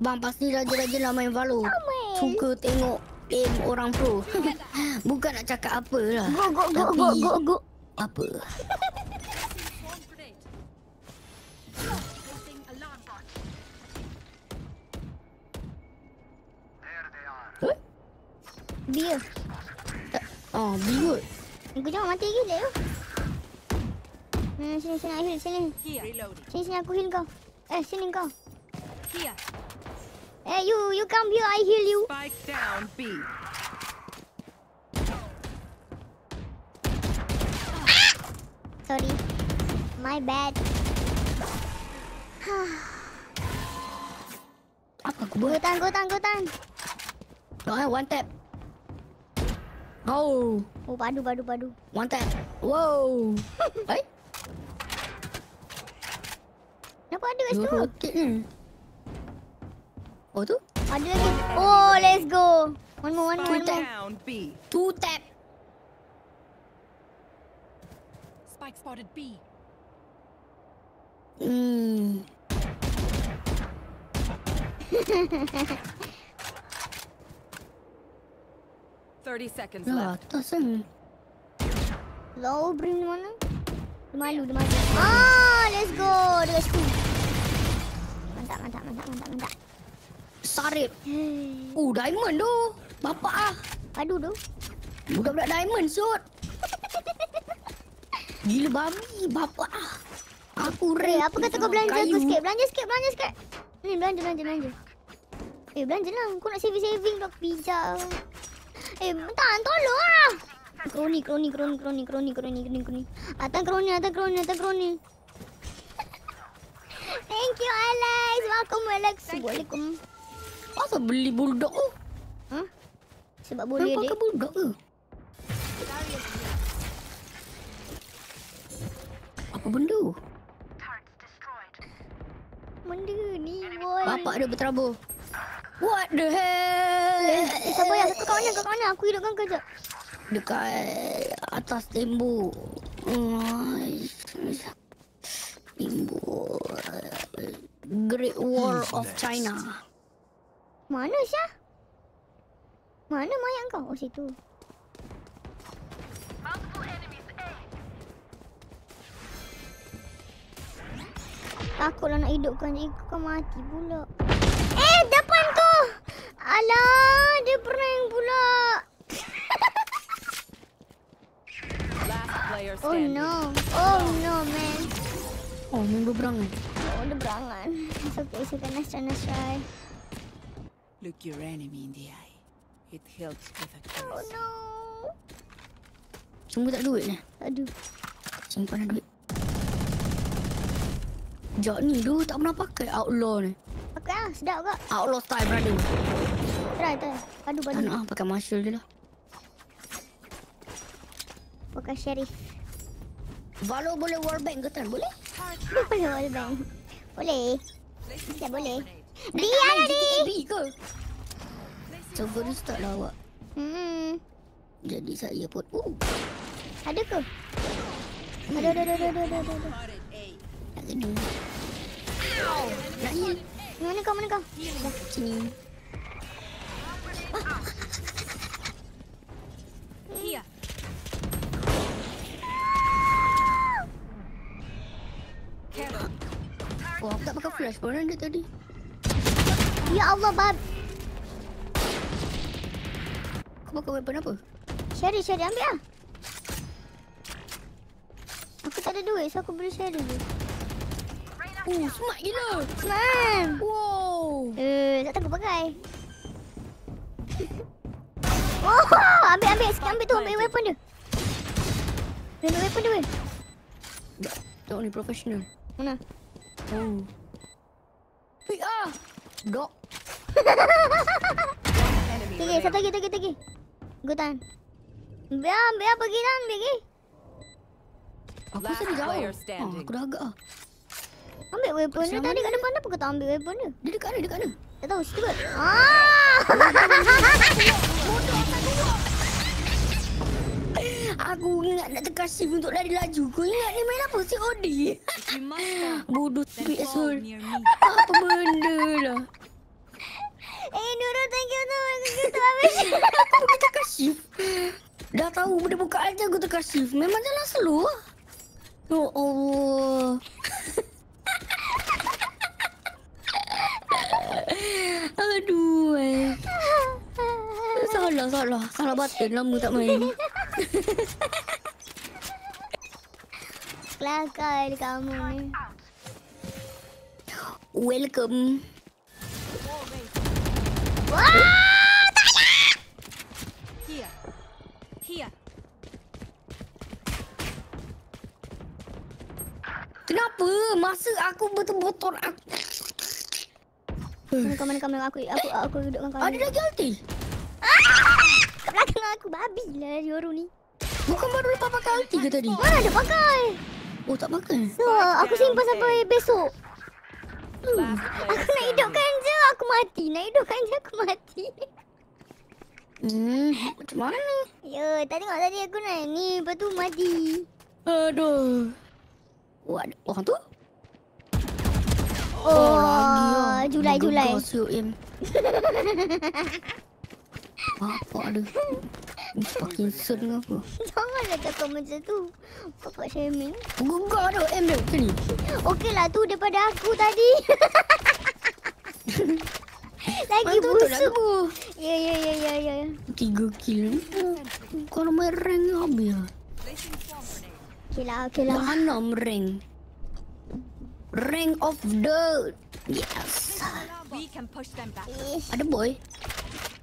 Bang pasti rajin-rajin lah main Valor. Suka tengok game orang pro. Bukan nak cakap apa lah. Go, go, go, go, go, go, Apa? Bia. Oh, bia. Aku jangan mati gila tu. Hmm, sini, sini, sini. Sini, sini aku heal kau. Eh, sini kau. Hey, you, you come here, I heal you. Spike down, B. Sorry. My bad. Apa aku buat? Gutan, gutan, gutan. Tuan, one tap. Oh. Oh, padu, padu, padu. One tap. Wow. Hai? Kenapa ada kat situ? Odu? Odu again. Oh, let's go. One more, one more, one more. Two tap. Spike spotted B. Mm. Thirty seconds no, left. Doesn't. Low bring one. Malu, malu. Ah, let's go. Let's go. Mantap, mantap, mantap, mantap, mantap. sarip. Oh, uh, diamond tu. Bapak ah. Padu tu. Budak-budak diamond sut. Gila babi, bapak ah. Aku rare. Eh, apa kata kau belanja kayu. aku sikit? Belanja sikit, belanja sikit. Ni belanja, belanja, belanja. Eh, belanja lah. Aku nak saving-saving untuk pijau. Eh, tahan, tolong lah. Kroni, kroni, kroni, kroni, kroni, kroni, kroni, kroni. Atang kroni, atang kroni, atang kroni. Thank you, Alex. Welcome, Alex. Assalamualaikum. Apa beli bulldog tu? Hmm? Sebab boleh dia. Nampak ke bulldog ke? Apa benda? Benda ni, boy. Bapak dia berterabur. What the hell? Eh, eh, eh siapa yang? Kau mana? Kau mana? Aku hidupkan kejap. Dekat atas tembok. Nice. Tembok. Great Wall of China. Mana Syah? Mana mayat kau? Oh situ. Takutlah nak hidupkan je. Kau mati pula. Eh! Depan kau! Alah! Dia prank pula! oh no! Oh no, man! Oh, main berberangan. Oh, berberangan. It's okay. Saya kena nasyai-nasyai. Look your enemy in the eye. It helps with a oh, curse. Oh no! Semua tak duit lah. Aduh. Semua tak duit. Sekejap ni dulu tak pernah pakai Outlaw ni. Pakai lah, sedap kak. Outlaw style, brother. Try, try. Padu, padu. Tak nak pakai muscle dia lah. Pakai sheriff. Valor boleh wallbang ke tak? Boleh? Boleh wallbang. Boleh. Bisa boleh. Biar lah ni! Cuba restart lah awak. Hmm. Jadi saya pun... Uh. Ada ke? Hmm. Ada, ada, ada, ada, ada, ada, ada. Nak kena. Ow. Mana kau, mana kau? Dah, sini. Oh, aku tak pakai flash pun ada tadi. Ya Allah, bab. Kau bawa weapon apa? Sherry, Sherry. Ambil lah. Aku tak ada duit, so aku beli Sherry je. Oh, smart gila. Smart. Wow. Eh, tak tahu apa pakai. oh, ambil, ambil. Sekarang ambil tu. Ambil weapon dia. Ambil weapon dia, weh. Tak boleh professional. Mana? Oh. Ah! Gok. Tinggi, satu lagi, tinggi, tinggi. Gua Biar biar pergi nang, tinggi. Aku sedih jauh. Oh, aku dah agak. Ah. Ambil weapon ni tadi kat depan apa kau tak ambil weapon ni? Dia dekat mana, dekat mana? Tak tahu, situ kot. Ah! Aku ingat nak tekan shift untuk lari laju. Kau ingat ni main apa? COD? Bodoh tu, Asul. Apa benda lah. Eh Nurul thank you tu Thank you tu habis Aku tukar shift Dah tahu benda buka aja aku tukar shift Memang jalan slow oh, Allah Aduh eh. Salah salah Salah batin lama tak main Kelakar kamu Welcome Kenapa? Masa aku betul-betul aku... Mana kamera kamera aku? Aku aku duduk dengan Ada lagi ulti? Ah! Belakang aku babi lah dia ni. Bukan baru lepas pakai ulti ke tadi? Mana ada pakai? Oh tak pakai? aku simpan sampai besok. Aku nak hidupkan um. je aku mati. Nak hidupkan je aku mati. Hmm, macam mana ni? Ya, tak tengok tadi aku nak ni. Lepas tu mati. Aduh. Oh, ada orang tu? Oh, oh, oh. Julai, Julai. Gugur siuk, apa ada Fucking son ke apa Janganlah cakap macam tu Bapak shaming Gugak tu ambil sini Okey lah tu daripada aku tadi Lagi busuk Ya ya ya ya ya Tiga kilo. Kau nak main rank ni habis lah Okey lah okey lah Mana main rank Ring of dirt, Yes. Eh. Ada boy.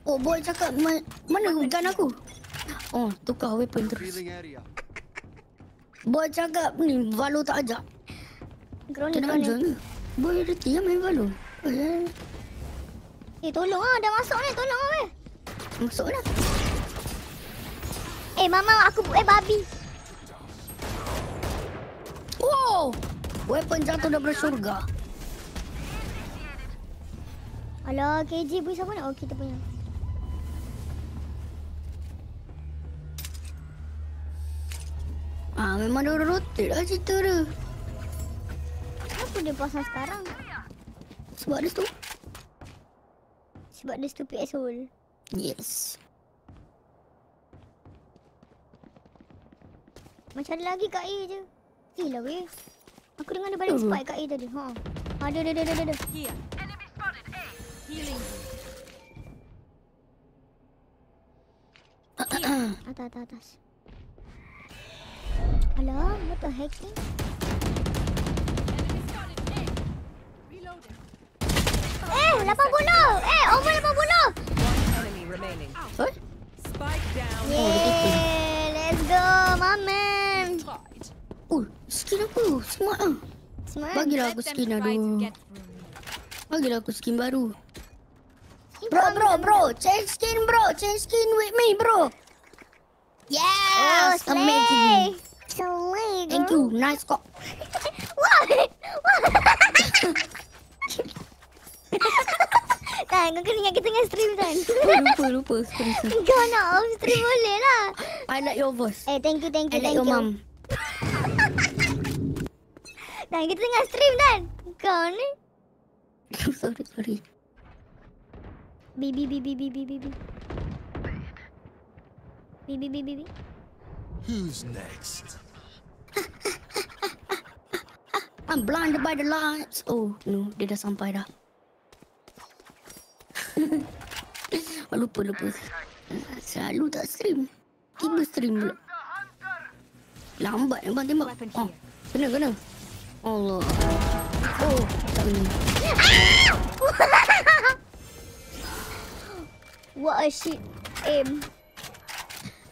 Oh boy cakap ma mana gun aku? Oh tukar weapon terus. Boy cakap ni Valo tak ajak. Kenapa jual ni? Boy ada tiga main eh, Valo. Eh, eh, eh, tolong ah dah masuk ni tolong ah. Masuk lah. Eh mama aku buat babi. Wow. Weapon jatuh daripada syurga. Alah, KJ pun siapa nak? Oh, kita punya. Ah, memang dia orang rotate lah cerita dia. Kenapa dia pasang sekarang? Sebab dia tu. Sebab dia stupid asshole. Yes. Macam lagi kat A je. Eh lah weh. Aku dengar dia balik spike kat A tadi. Ha. Ada ada ada ada. Ya. Healing. atas, atas, atas. Hello, what the heck? Eh, lapan bunuh! Eh, omel lapan bunuh! Oh? Yeah, let's go, my man! Oh, skin aku semua, ah. Smart. Bagilah aku skin aduh. Bagilah aku skin baru. Bro, bro, bro, change skin bro, change skin with me bro. Yes, oh, amazing. Slay, bro. Thank you, nice kok. What? What? Dan, kau kena ingat kita tengah stream kan? lupa, lupa, stream. Kau nak off stream boleh lah. I like your voice. Eh, hey, thank you, thank you, I like thank your you. Mom. Dan kita tengah stream dan Kau ni Sorry, sorry Bibi, bibi, bibi, bibi Bibi, bibi, bibi Who's next? I'm blinded by the lights Oh, no, dia dah sampai dah Lupa, lupa Selalu tak stream Tiba stream pula Lambat, lambat lambat. Oh, kena, kena Allah. Oh,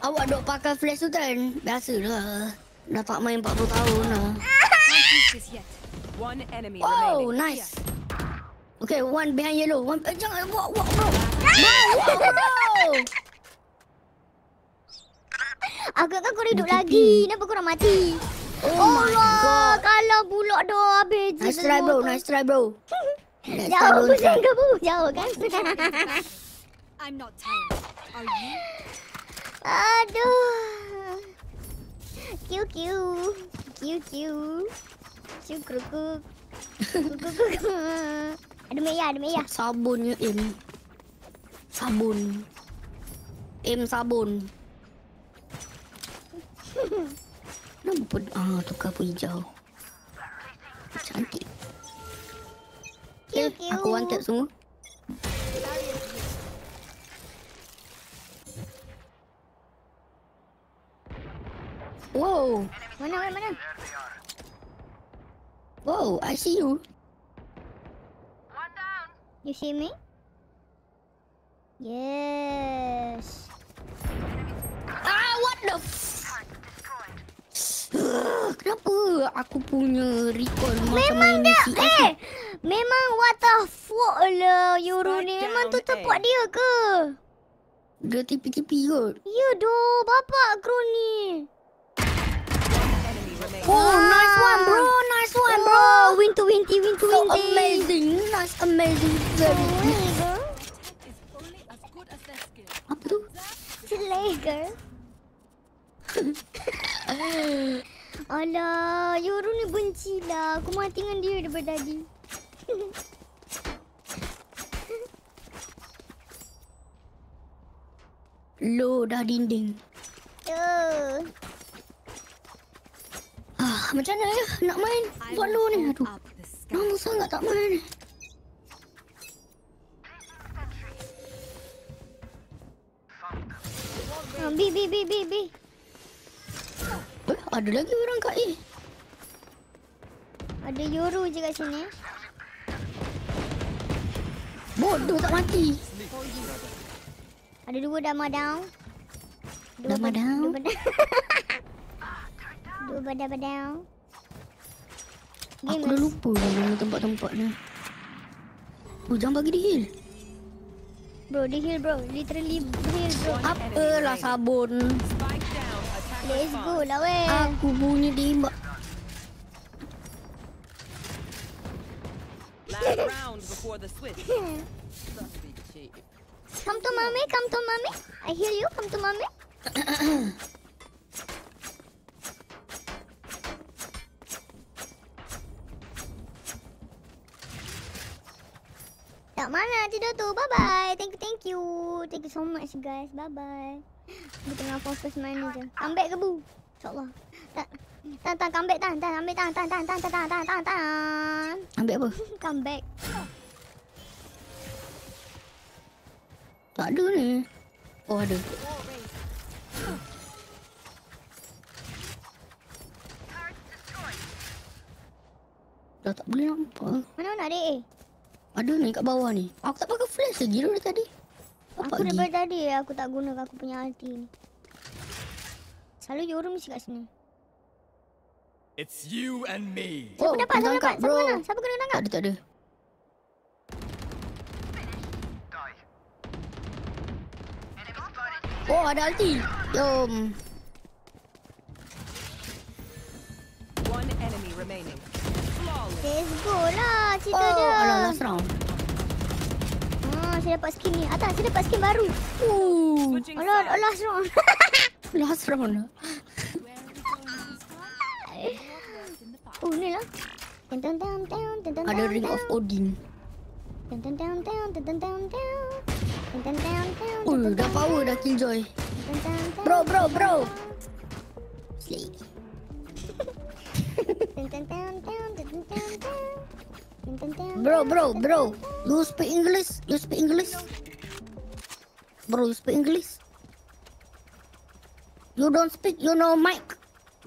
Awak dok pakai flash tu kan? Biasalah. Dah tak main 40 tahun lah. Oh, nice. Okay, one behind yellow. One, eh, jangan, walk, walk, bro. No, walk, bro. Aku kan kau hidup lagi. Kenapa kau nak mati? Oh Allah, kalau bulat dah habis je Nice try bro, nice try bro. Jauh pusing ke bu? Jauh kan? I'm not tired. Are you? Aduh. Kiu kiu. Kiu kiu. Kiu kruku. Ada meja, ada meja. Sabun ya, Im. Sabun. Im sabun. Kenapa pun ah tukar pun hijau. Cantik. Ya, okay, okay. aku wanted semua. Wow. Mana mana mana? Wow, I see you. You see me? Yes. Ah, what the f- Kenapa aku punya record Memang dia, eh. Hey, memang what the fuck lah, Yoro ni. Memang tu tempat eh. dia ke? Dia tipi-tipi kot. Ya, doh. Bapak kru ni. Oh, ah. nice one, bro. Nice one, bro. Oh. Win to win to win to win team. amazing. nice amazing. Slayer. Apa tu? Slayer. Alah, Yoru ni benci lah. Aku mati dengan dia daripada tadi. Lo dah dinding. Yo. Ah, macam mana ya nak main buat lo ni? Aduh, nangis sangat tak main ni. Bi, bi, bi, bi, bi. Eh, ada lagi orang kat eh. Ada Yoru je kat sini. Bodoh tak mati. Ada dua dama down. Dua dama down. Dua badam down. Aku dah lupa nama tempat-tempat ni. Oh, jangan bagi dia heal. Bro, dia heal bro. Literally heal bro. Apalah sabun. Let's go lah weh. Aku bunyi dimba. come to mommy, come to mommy. I hear you, come to mommy. Tak mana tidur tu. Bye bye. Thank you, thank you. Thank you so much guys. Bye bye. Dia tengah fokus main ni je. Ambil ke bu? InsyaAllah. Tan, tan, come back, tan, tan, ambil, tan, tan, tan, tan, tan, tan, tan, Ambil apa? come back. Tak ada ni. Oh, ada. Dah tak boleh nampak. Mana-mana ada eh? Ada ni kat bawah ni. Aku tak pakai flash lagi dulu tadi. Aku dah dari tadi aku tak guna aku punya ulti ni. Selalu je orang mesti kat sini. It's you and me. Siapa oh, dapat? Siapa dapat? Siapa bro. mana? Siapa kena nangkap? Tak ada, tak ada. Oh, ada ulti. Yum. One enemy Let's go lah. Cerita oh, dia. Oh, alah, last round. Alamak, saya dapat skin ni. Atas, saya dapat skin baru. Oh, Alah, alah, last round. last round lah. oh, ni lah. Ada Ring of Odin. Oh, dah power dah Killjoy. Bro, bro, bro. Slay. Bro, bro, bro. you speak English? You speak English? Bro, you speak English? You don't speak, you know Mike.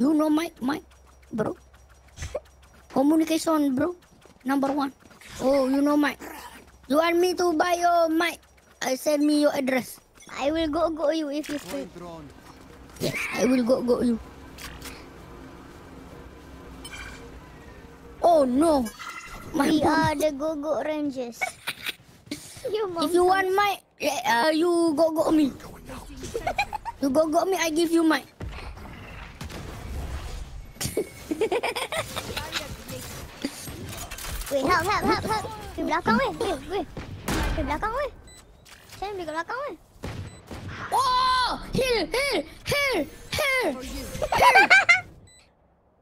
You know Mike, Mike, bro. Communication, bro. Number one. Oh, you know Mike. You want me to buy your mic? I send me your address. I will go go you if you speak. Yes, I will go go you. Oh no! We are the Go Go Rangers. If you want mic, uh, you go go me. You go go me. I give you my. Wait, help, help, help, help. Di belakang, weh, weh, weh. Di belakang, weh. Saya di belakang, weh. Oh, heal, heal, heal, heal.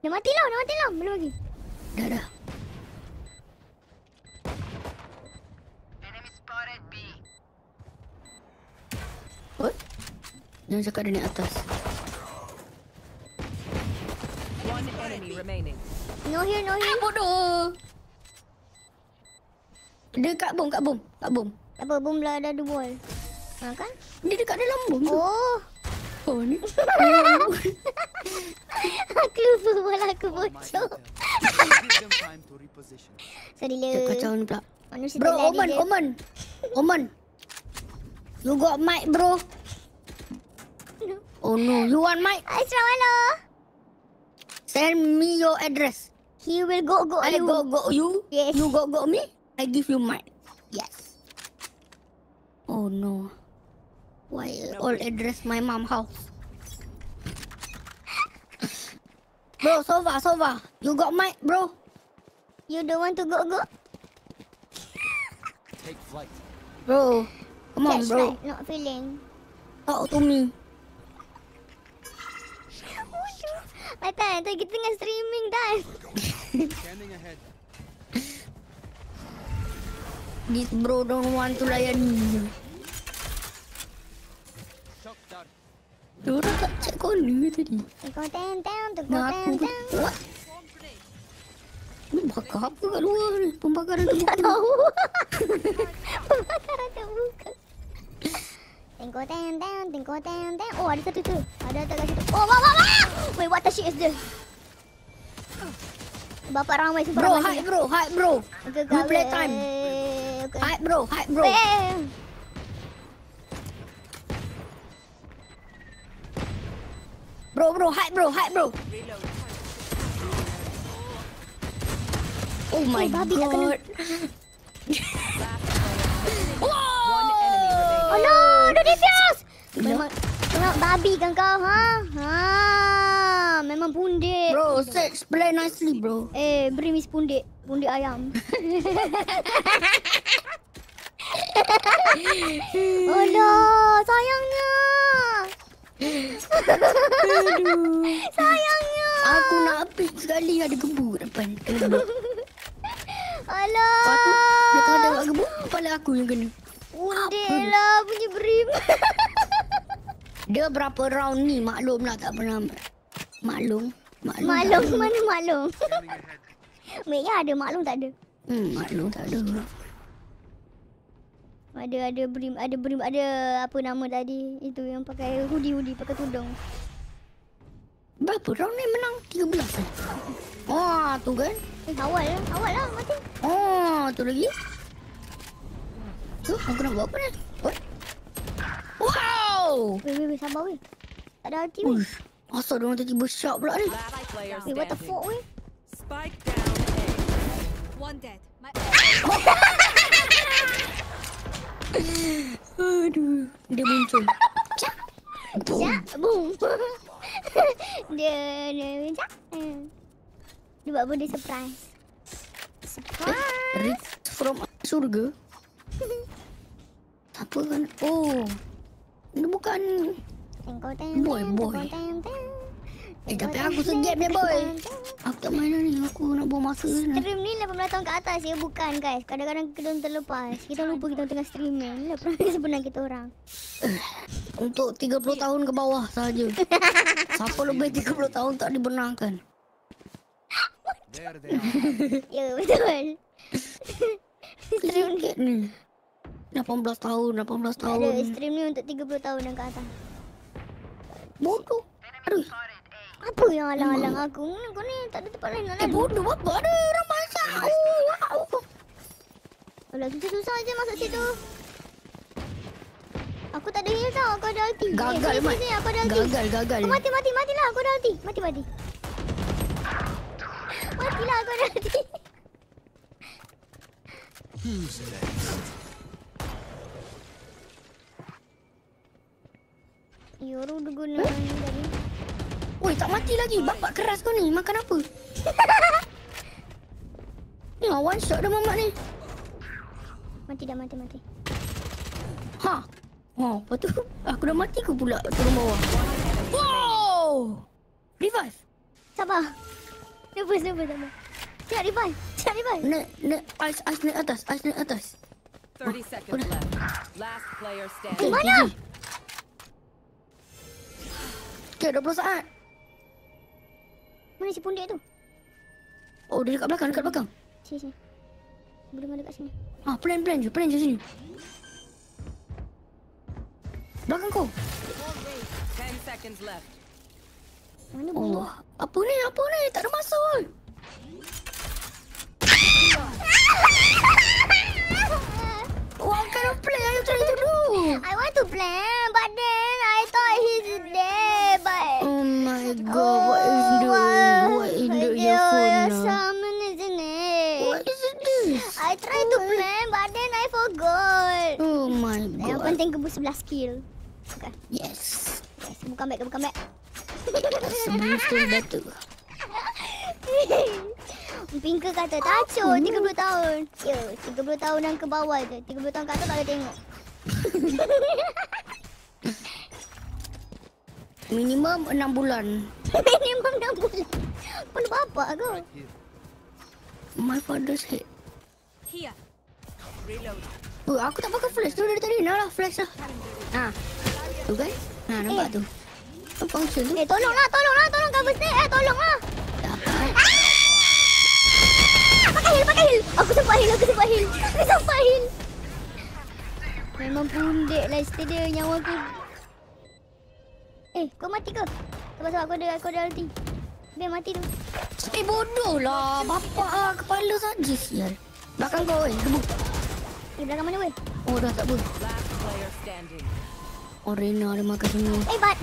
Dah mati lah, dah mati lah. Belum lagi. Dah, dah. Jangan cakap dia naik atas. No here, no here. Ah, bodoh! Dia kat bom, kat bom. Kat bom. Apa, bom lah ada dua wall. Ha, kan? Dia dekat dalam bom tu. Oh. Oh, aku lupa bola aku bocok. Sorry, Lu. Kacau ni pula. Bro, Oman, eh. Oman. Oman. You got mic, bro. Oh no, you want my... Ashraf Send me your address. He will go go I you. go go you. Yes. You go go me. I give you mine. Yes. Oh no. Why all address my mom house? bro, Sova, Sova. You got my bro. You don't want to go go? Take flight. Bro, come Catch on, bro. Not feeling. Talk to me. Tak, tak, kita tengah streaming dah. This bro don't want to layan ni. Dorang tak cek eh, kau ni. tadi. Go down, down, go down, down. What? apa kat luar ni? Pembakaran terbuka. Tak tahu. Pembakaran terbuka. Tengok down down, tengok down down. Oh ada satu tu. Ada tak kat situ? Oh wah wah wah. Wait what the shit is this? Bapa ramai super bro, ramai. bro, hide bro, hide bro. Okay, play time. Okay. Hide bro, hide bro. Bam. Bro bro, hide bro, hide bro. Eh, oh my oh, god. oh! Alah, dah depias. Memang kena babi kan kau, ha? Ha, memang pundit. Bro, sex play nicely, bro. Eh, beri mis pundit. Pundit ayam. Oh no, sayangnya. sayangnya. Aku nak apik sekali ada gebu depan. Alah. Patut dia kata tak gebu, pala aku yang kena. Undela punya brim. Dia berapa round ni maklum lah tak pernah. Maklum. Maklum, maklum mana maklum? Maknya ada maklum tak ada? Hmm, maklum tak ada. Ada ada brim, ada brim, ada apa nama tadi? Itu yang pakai hoodie-hoodie, pakai tudung. Berapa round ni menang? 13 kan? Oh, tu kan? Eh, awal lah. Awal lah mati. Oh, tu lagi? Tuh, aku nak buat apa dah? Oh. Wow! Weh, weh, weh, sabar weh. Tak ada ulti weh. Asal dia orang tiba-tiba shot pula ni. Weh, what the fuck weh? Spike down A. One dead. My... Aduh. Dia muncul. Cak. Cak. Boom. dia, dia muncul. Hmm. Dia buat benda surprise. Surprise. Eh, from surga. Apa kan? Oh. Ini bukan... Boy, boy. Eh, tapi aku segep ni, boy. Aku tak main lah ni. Aku nak buang masa ni. Kan. Stream ni lah tahun ke atas ya? Bukan, guys. Kadang-kadang kita terlepas. Kita lupa kita tengah stream ni. Ini pernah sebenarnya kita orang. Eh, untuk 30 tahun ke bawah sahaja. Siapa lebih 30 tahun tak dibenarkan? Ya, betul. Stream ni. 18 tahun, 18 tahun. Ada stream ni untuk 30 tahun yang ke atas. Bodoh. Aduh. Apa yang alang-alang aku? Kau ni tak ada tempat lain nak naik. Eh, bodoh apa? Ada orang masak. Oh, wow. Alah, kita susah je masuk situ. Aku tak ada heal tau. Aku ada ulti. Gagal, eh, Aku ada ulti. Gagal, gagal. mati, mati, mati lah. Aku ada ulti. Mati, mati. lah aku ada ulti. Who's next? Yoro dah guna tadi. Woi, tak mati lagi. Bapak keras kau ni. Makan apa? ni one shot dah mamak ni. Mati dah, mati, mati. Ha. Ha, oh, patu aku dah mati ke pula kat turun bawah. Wow! Revive. Sabar. Nervous, nervous, sabar. Cepat revive. Cepat revive. Nek, nek, ice, ice naik atas, ice naik atas. 30 eh, Mana? baca 20 saat. Mana si pundit tu? Oh, dia dekat belakang, dekat belakang. Sini, sini. Belum ada dekat sini. Ah, plan, plan je, plan je sini. Belakang kau. Mana oh, bunyi? apa ni, apa ni? Tak ada masa pun. What kind of plan are you trying to do? I want to plan, but then I thought he's dead, but... Oh my oh, god, oh, what is doing? What, is doing your phone now? Your summon, isn't it? What is this? I tried oh to plan, but then I forgot. Oh my god. I'm going to take 11 kill. Okay. Yes. Yes, come back, come back. Yes, move to the Pinker kata tak cok, 30 tahun. Ya, 30 tahun yang ke bawah je. 30 tahun kat atas tak boleh tengok. Minimum 6 bulan. Minimum 6 bulan. Pada bapa aku. My father said. Here. Reload. Oh, aku tak pakai flash tu dari tadi. nak lah flash lah. Ha. Tu guys. Kan? Ha nampak eh. tu. Apa Eh tolonglah, tolonglah, tolong kau mesti. Eh tolonglah pakai heal, pakai heal. Aku sempat heal, aku sempat heal. Aku sempat heal. Memang pundek lah istri dia, nyawa aku. Eh, kau mati ke? Sebab-sebab aku ada, aku ada ulti. Biar mati tu. Eh, bodoh lah. Bapak lah, kepala saja sial. Belakang kau, weh. Kebuk. Eh, belakang mana, weh? Oh, dah tak apa. Oh, Reina ada makan semua. Eh, but...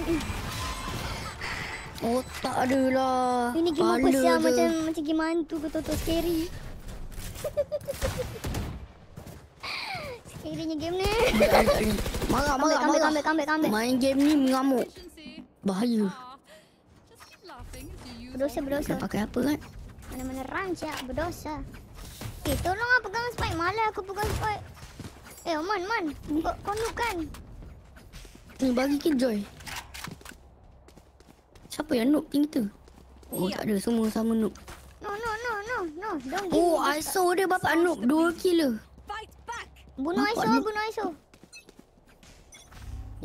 Otak oh, dia lah. Ini game apa siang macam macam game hantu ke Toto scary. scary ni game ni. marah marah marah. Kambil kambil Main game ni mengamuk. Bahaya. Berdosa berdosa. Kau pakai apa kan? Mana-mana rancak ya, berdosa. Eh, tolonglah pegang spike. Malah aku pegang spike. Eh, Man, Man. Kau nuk kan? Ni bagi ke Joy? Siapa yang noob tinggi tu? Oh, tak ada. Semua sama noob. No, no, no, no. no. Don't oh, Aiso dia bapa noob. Dua killer. Bunuh Aiso, bunuh Aiso.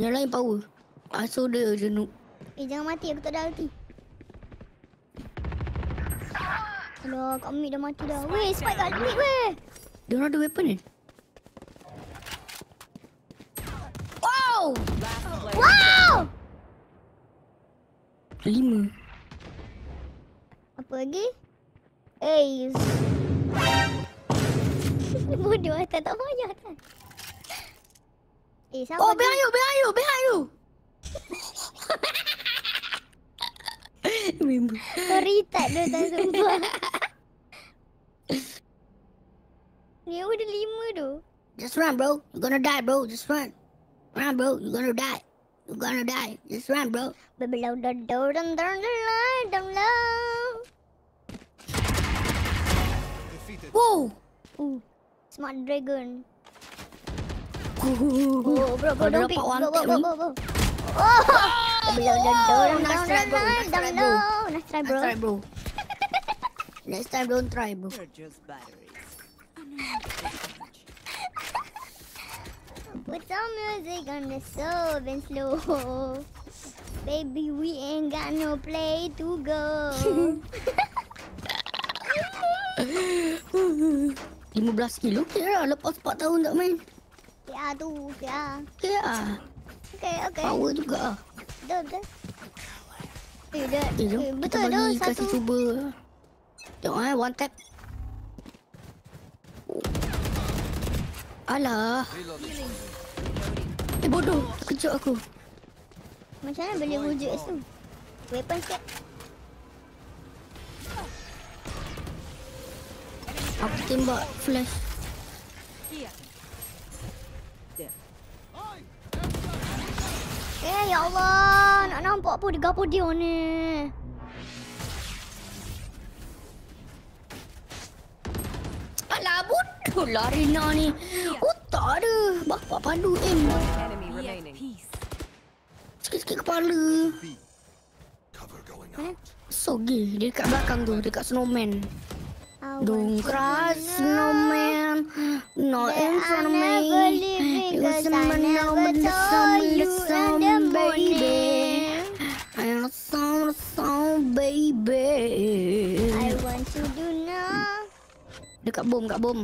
Yang lain power. Aiso dia je noob. Eh, jangan mati. Aku tak ada ulti. Alah, kat mid dah mati dah. Weh, spike kat mid, weh. Dia ada weapon ni? Eh? Wow! Wow! lima Apa lagi? Ace Bodoh lah, tak, tahu banyak kan? Eh, siapa Oh, behind you, behind you, behind you! Member Sorry, tak ada, tak sumpah Dia udah lima tu Just run bro, you gonna die bro, just run Run bro, you gonna die You're gonna die. Just run, bro. But below the door, dum dum dum dum Defeated. Whoa! Ooh, smart dragon. oh, bro, go, don't peek. Go, go, go, go, go. Oh! oh below the door, dum dum dum dum dum. Nice try, bro. Nice try, bro. Next time, don't try, bro. You're just batteries. With some music on the sub and slow. Baby, we ain't got no play to go. Lima belas kilo, kira lah? lepas empat tahun tak main. Ya tu, ya. Ya. Okay, okay. Power juga. Dah, dah. Eh, eh, eh Betul, Kita bagi, kasi cuba. Jangan eh. One tap. Alah mati bodoh. Kejut aku. Macam mana boleh wujud tu? Weapon set. Aku tembak flash. Eh, ya Allah. Nak nampak apa? Degapa dia ni. Alah, bodohlah Rina ni. Oh, tak ada. Bapa pandu eh, aim. Sikit-sikit kepala. So, gil. Dia dekat belakang tu. Dekat snowman. Don't cry, snowman. No in front of me. It was a man now, the sun, the sun, baby. And the sun, the sun, baby. I want to do nothing. Dekat bom, dekat bom.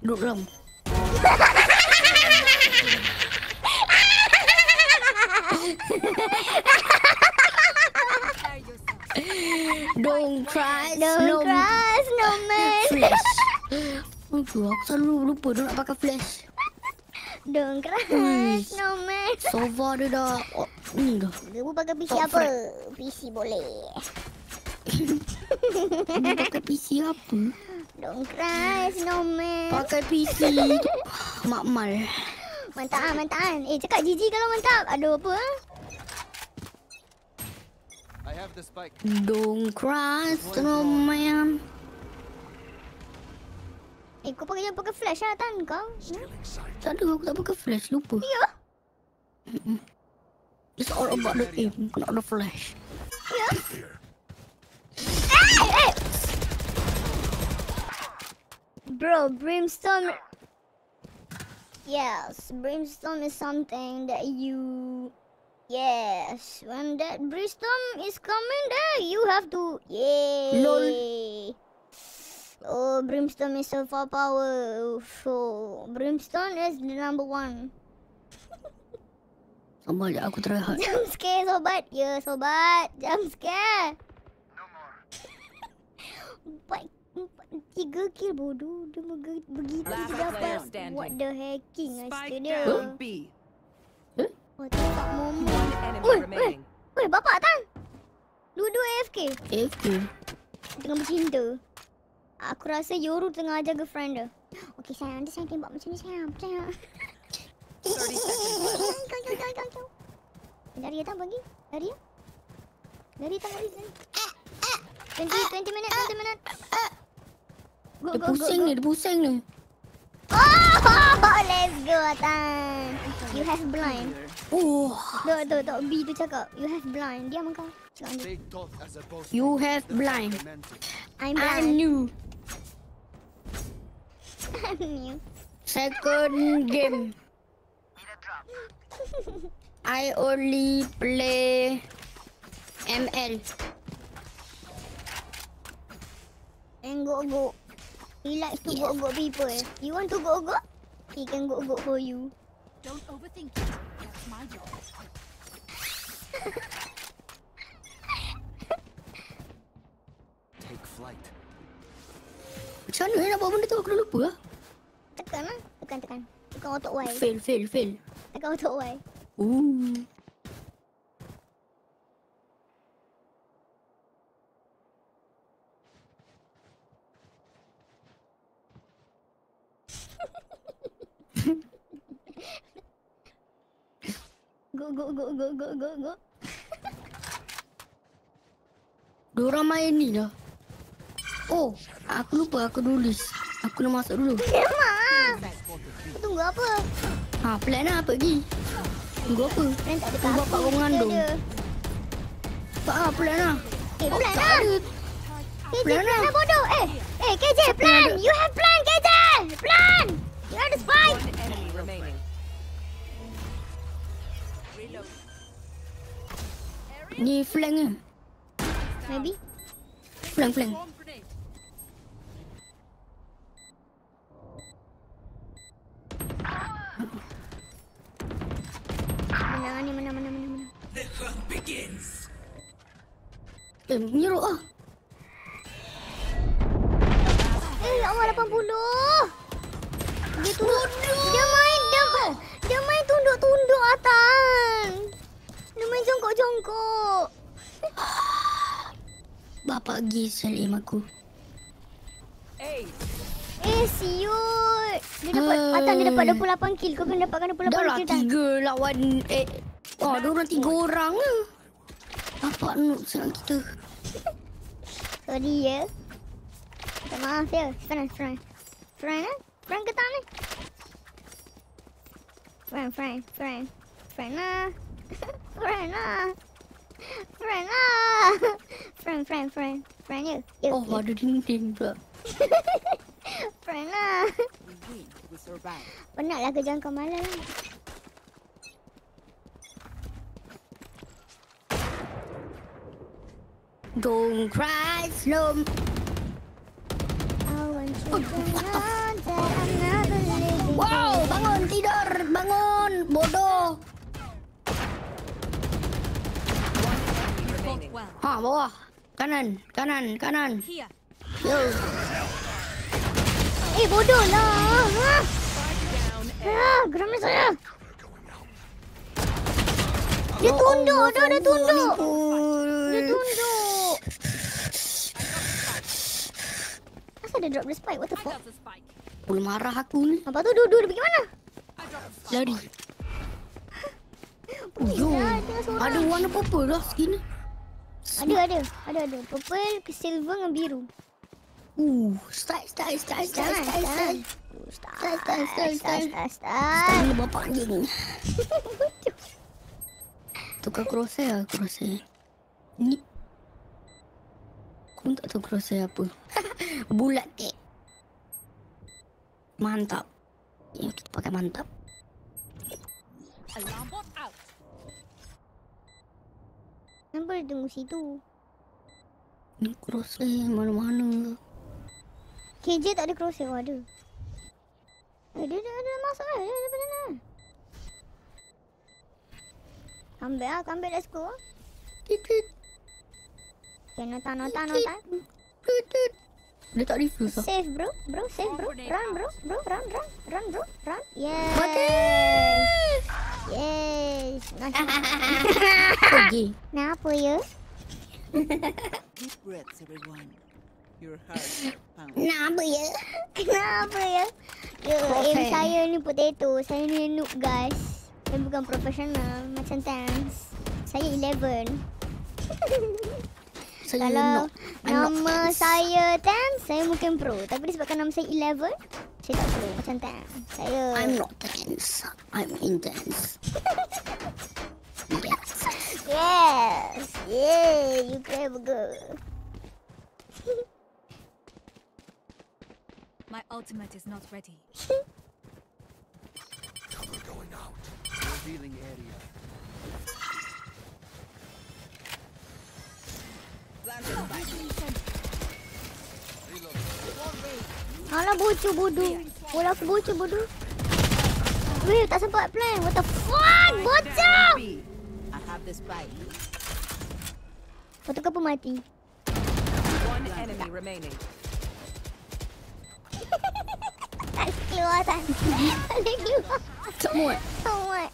Duduk dalam. Don't cry, don't cry, snowman. Flash. Oh, aku selalu lupa nak pakai flash. Dong keras. No man. So far dia dah. Oh, ni dah. Dia pun pakai PC Top apa? PC boleh. dia pakai PC apa? Don't crash, no snowman. Pakai PC. Makmal. mal. Mantap ah, mantap ah. Eh, cakap GG kalau mantap. Ada apa? Ah? I Don't cry, no Don't Eh kau pakai jangan pakai flash lah tan kau hmm? Tak ada aku tak pakai flash lupa Ya yeah. It's all about the aim not the flash Ya Eh eh Bro brimstone Yes brimstone is something that you Yes when that brimstone is coming there you have to Yay Lol. Oh, brimstone is so far powerful. Brimstone is the number one. Sobat, aku try hard. Jump scare, sobat. Ya, yeah, sobat. Jump scare. No empat, tiga kill bodoh. Dia begitu dia dapat. What the hacking? Spike dia. down B. Huh? What the fuck, Momo? Oi, oi, oi, bapak datang. Dua-dua AFK. AFK. Tengah bercinta. Aku rasa Yoru tengah jaga friend dia. Okey, sayang. Nanti saya tembak macam ni, sayang. Sayang. Kau, kau, kau, kau, kau. Dari atas pergi. Dari ya. Dari atas pergi. 20, 20 minit, 20 minit. Go, go, go, go. Dia pusing ni, dia pusing ni. Oh, oh, oh, let's go, Tan. You have blind. Oh. Tuh, tuh, tuh, B tu cakap. You have blind. Diam kau. Cakap You have blind. I'm blind. I'm new. Second game. I only play ML. And go go. He likes to yes. go go people. You want to go go? He can go go for you. Don't overthink it. That's my job. Take flight. Macam mana nak buat benda tu aku dah lupa lah tekan lah. Bukan tekan. Tekan otak Y. Fail, fail, fail. Tekan otak Y. Ooh. go, go, go, go, go, go, go. Dora main ni lah. Oh, aku lupa aku tulis. Aku nak masuk dulu. Memang. Tunggu apa? Ha, plan lah pergi. Tunggu apa? Plan tak ada Tunggu apa orang ngandung. Tak lah, plan lah. Eh, plan lah. KJ, plan, lah. lah bodoh. Eh, eh KJ, Siapa plan. You have plan, KJ. Plan. You have to spy. Ni flank ke? Maybe. Flank, flank. menang ni menang menang menang menang. The hunt begins. Eh, menyeruk ah. Eh, ya Allah 80. Dia tu dia main dia, dia main tunduk-tunduk atang. Dia main jongkok-jongkok. Bapak gisel imaku. Hey. Eh, siut. Dia dapat uh, atas, dia dapat 28 kill. Kau kena dapatkan 28 dah lah, kill dah. tiga lawan... Eh, oh, dia orang tiga orang lah. Dapat nuk senang kita. Sorry, ya. Minta maaf, ya. Friend, friend. Friend, eh? Friend ke tak, ni? Eh? Friend, friend, friend. Friend, lah. friend, lah. Friend lah. Friend, friend, friend. Friend you. oh, ya. ada dinding pula. Pernah. Penatlah kerja kau malam. Don't cry, slum. Wow, bangun tidur, bangun bodoh. Ha, bawah, kanan, kanan, kanan. Yo. Eh bodoh lah. Ah, ha? ha, geram saya. Dia ya tunduk, dah dia tunduk. Dia tunduk. Kenapa dia drop the spike? What the fuck? Pul marah aku ni. Apa tu? Duduk, duduk. Bagaimana? Lari. Yo, lah, ada warna purple lah skin Ada, ada. Ada, ada. Purple, silver dan biru. Uh, start, start, start, start, start, start. Stai, stai, stai, stai, stai, stai. Stai lupa panggil. Tukar crosshair lah crosshair. Ni. Aku tak tahu crosshair apa. Bulat dek. Mantap. Ya, kita pakai mantap. Kenapa dia tunggu situ? Ni crosshair mana-mana. Ni crosshair mana-mana. KJ tak ada crosshair oh, ada. Eh, dia dah ada masuk lah. Dia ada banana. Come back lah. Come back. Let's go. Tidit. Okay, notan, notan, notan. Tidit. Dia tak refuse lah. Safe bro. Bro, safe bro. Run bro. Bro, run, run. Run bro. Run. Yes. Mati. Yes. Nice. Pergi. Kenapa ya? Deep breaths, everyone your heart. Kenapa ya? Kenapa ya? Yo, ya, aim saya ni potato. Saya ni noob guys. Saya bukan profesional macam Tans. Saya 11. saya Kalau no, nama no saya Tans, saya mungkin pro. Tapi disebabkan nama saya 11, saya tak pro macam Tans. Saya... I'm not Tans. I'm intense. yes. Yes. Yeah, you clever girl. My ultimate is not ready. Cover going out. Revealing area. Alah bucu budu. Bola aku bucu budu. Weh, tak sempat plan. What the fuck? Bucu! Patut kau pun mati. One enemy remaining tak keluar tadi. Tak keluar. Tak muat. Tak muat.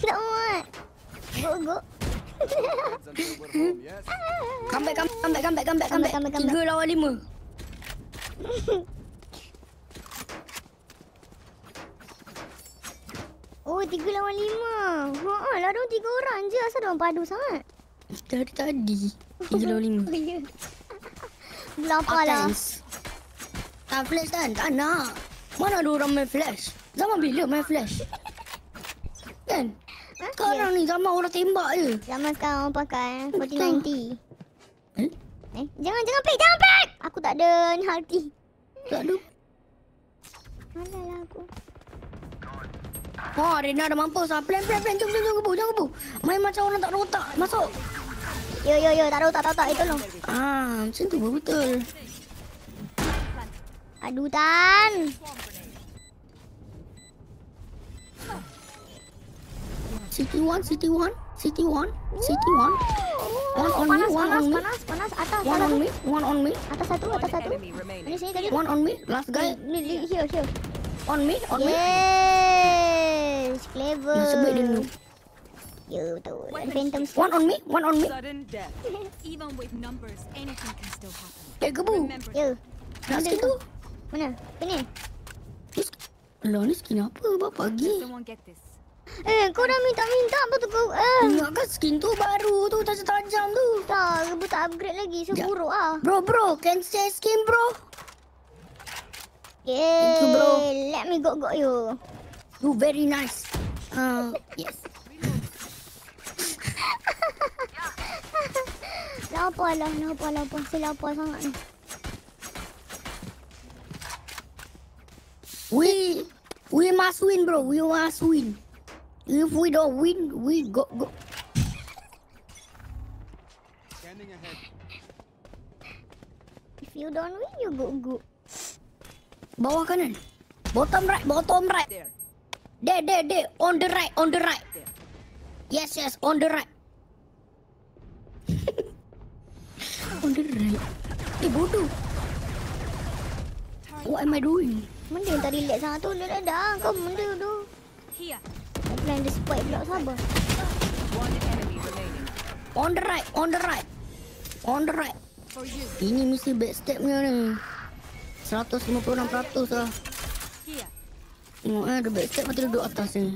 Tak muat. Go, Tiga lawan lima. Oh, tiga lawan lima. Haa, dong tiga orang je. Asal dong padu sangat? Dari tadi. Tiga lawan lima. Belapa lah. Tak flash kan? Tak nak. Mana ada orang main flash? Zaman bila main flash? kan? Sekarang ni zaman orang tembak je. Zaman sekarang orang pakai eh? forty ninety. Eh? eh? Jangan, jangan pick! Jangan pick! Aku tak ada nihalti. Tak ada. Mana aku? Wah, ha, Rina dah mampus lah. Plan, plan, plan. Jom, jom, jom. Jom, jom. Main macam orang tak ada otak. Masuk. Yo, yo, yo. Tak ada otak, tak ada otak. Eh, tolong. Ah, macam tu betul. Aduh tan. City one, city one, city one, city one. One on panas, me, one panas, on me. Panas, atas, one on me, one on me. Atas satu, atas satu. Ini sini tadi. One on me, last guy. Ini here, here. On me, on me. Yes, clever. Masih baik dia Yo, ya, betul. Phantom One on me, one on me. Even Eh, gebu. Yo. Last guy mana? Ini. Lah ni skin apa? Bapak pagi. Eh, kau dah minta-minta apa tu kau? Eh. Ingatkan skin tu baru tu, tajam-tajam tu. Tak, aku tak upgrade lagi. So, ja. Ya. buruk lah. Bro, bro. say skin, bro. Yeah. Thank you, bro. Let me go-go you. You very nice. Uh, yes. Lapa lah, lapa lah. si lapa sangat ni. We we must win, bro. We must win. If we don't win, we go go. Standing ahead. If you don't win, you go go. Bawah kanan. Bottom right. Bottom right. There. There. There. On the right. On the right. Yes. Yes. On the right. on the right. Eh, bodoh. What am I doing? Benda yang tak relax sangat tu, dia ada dah kau benda tu. Aku plan dia spike pula, sabar. On the right, on the right. On the right. Ini mesti backstepnya ni. 156% lah. Tengok eh, ada backstep mati duduk atas ni.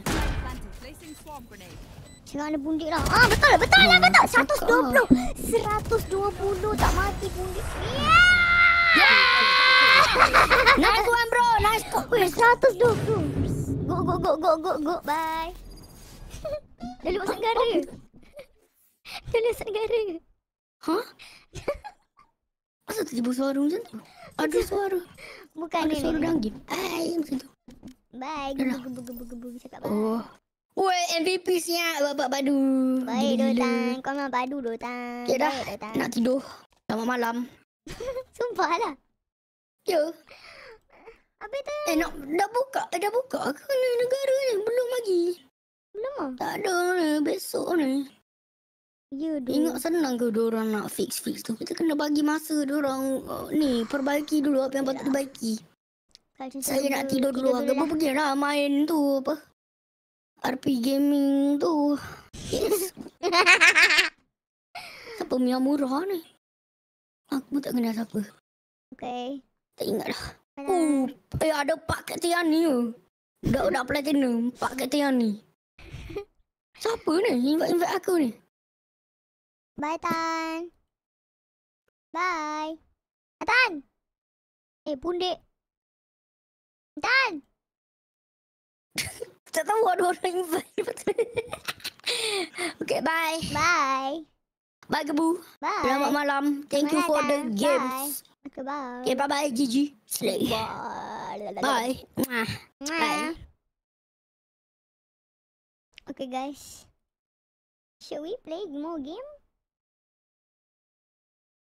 Jangan ada bundik lah. Ah, betul lah, betul lah, betul. 120. 120 tak mati bundik. Yeah! Yeah! Nice one, bro. Nice one. Wih, seratus tu. Go, go, go, go, go, go. Bye. Dah lupa segara. Dah lupa segara. Hah? Masa tiba-tiba suara macam tu? Ada suara. Bukan ni. Ada suara danggit. Ay, macam tu. Bye. Go, go, go, go, go. Cakap bye. Oh. Weh, MVP siap bapak padu. Baik, Dutang. Kau memang padu, Dutang. Okey dah, nak tidur. Selamat malam. Sumpah lah. Ya. Apa tu? Eh, nak, dah buka. Eh, dah buka ke ni negara ni? Belum lagi. Belum lah. Tak ada ni. Besok ni. Ya, Ingat senang ke orang nak fix-fix tu? Kita kena bagi masa orang uh, ni. Perbaiki dulu apa yang patut diperbaiki. dibaiki. Saya nak tidur, dulu. Tidur agak. Lah. Pergi lah main tu. Apa? RP gaming tu. Yes. siapa punya murah ni? Aku tak kenal siapa. Okay. Tak ingat lah. Oh, eh ada paket yang ni. Dah dah platinum paket yang Siapa ni? Invite invite aku ni. Bye Tan. Bye. Ah, Tan. Eh, pundik. Tan. tak tahu ada orang invite. okay, bye. Bye. Bye Kebu. Bye. Selamat malam. Thank Selamat you for the games. Bye. Okay, bye-bye Gigi. Slay. Bye. Bye. Bye. Okay guys. Shall we play more game?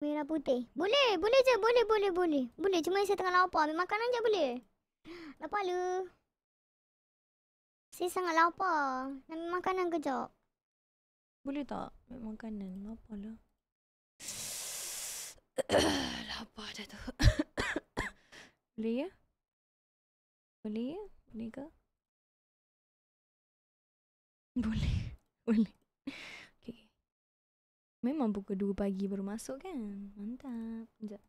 Merah putih. Boleh, boleh je. Boleh, boleh, boleh. Boleh, cuma saya tengah lapar. Ambil makanan je boleh. Lapar lu. Saya sangat lapar. Nak ambil makanan kejap. Boleh tak ambil makanan? Lapar lah. Lapar dah tu. Boleh ya? Boleh ya? Boleh ke? Boleh. Boleh. Okay. Memang pukul 2 pagi baru masuk kan? Mantap. Sekejap.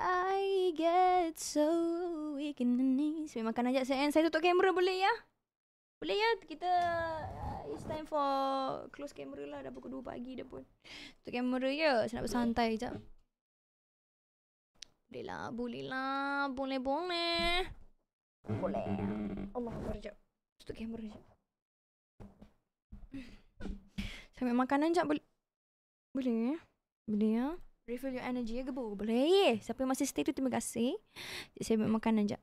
I get so weak in the knees. Saya makan aja saya saya tutup kamera boleh ya? Boleh ya kita uh, It's time for close camera lah Dah pukul 2 pagi dah pun Untuk camera ya Saya nak bersantai sekejap Boleh lah boleh lah Boleh boleh Boleh Allah Akbar sekejap Untuk camera sekejap Sambil makanan sekejap boleh Boleh ya Boleh ya Refill your energy ya gebu Boleh Siapa yang masih stay tu terima kasih Saya ambil makanan sekejap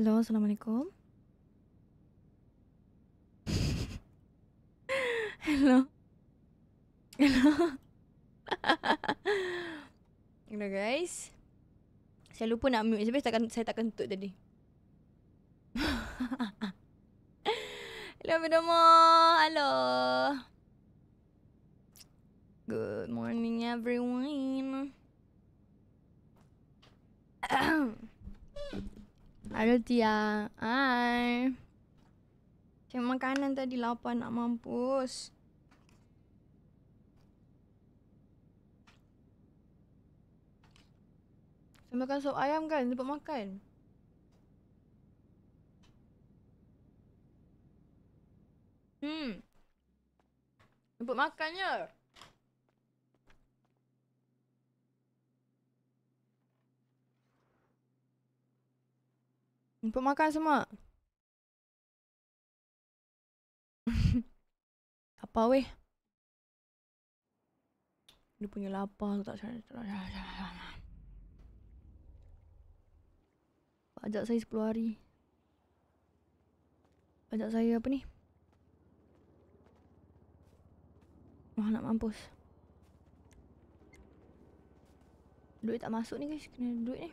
Hello, Assalamualaikum. Hello. Hello. Hello guys. Saya lupa nak mute sebab saya saya tak kentut tadi. Hello, Bidomo. Hello. Good morning, everyone. Aditya, hai. Cek makanan tadi lapar nak mampus. Saya makan sup ayam kan, cepat makan. Hmm. Cepat makannya. Untuk makan semua. Apa weh? Dia punya lapar tak cara. Pajak saya 10 hari. Pajak saya apa ni? Wah nak mampus. Duit tak masuk ni guys, kena duit ni.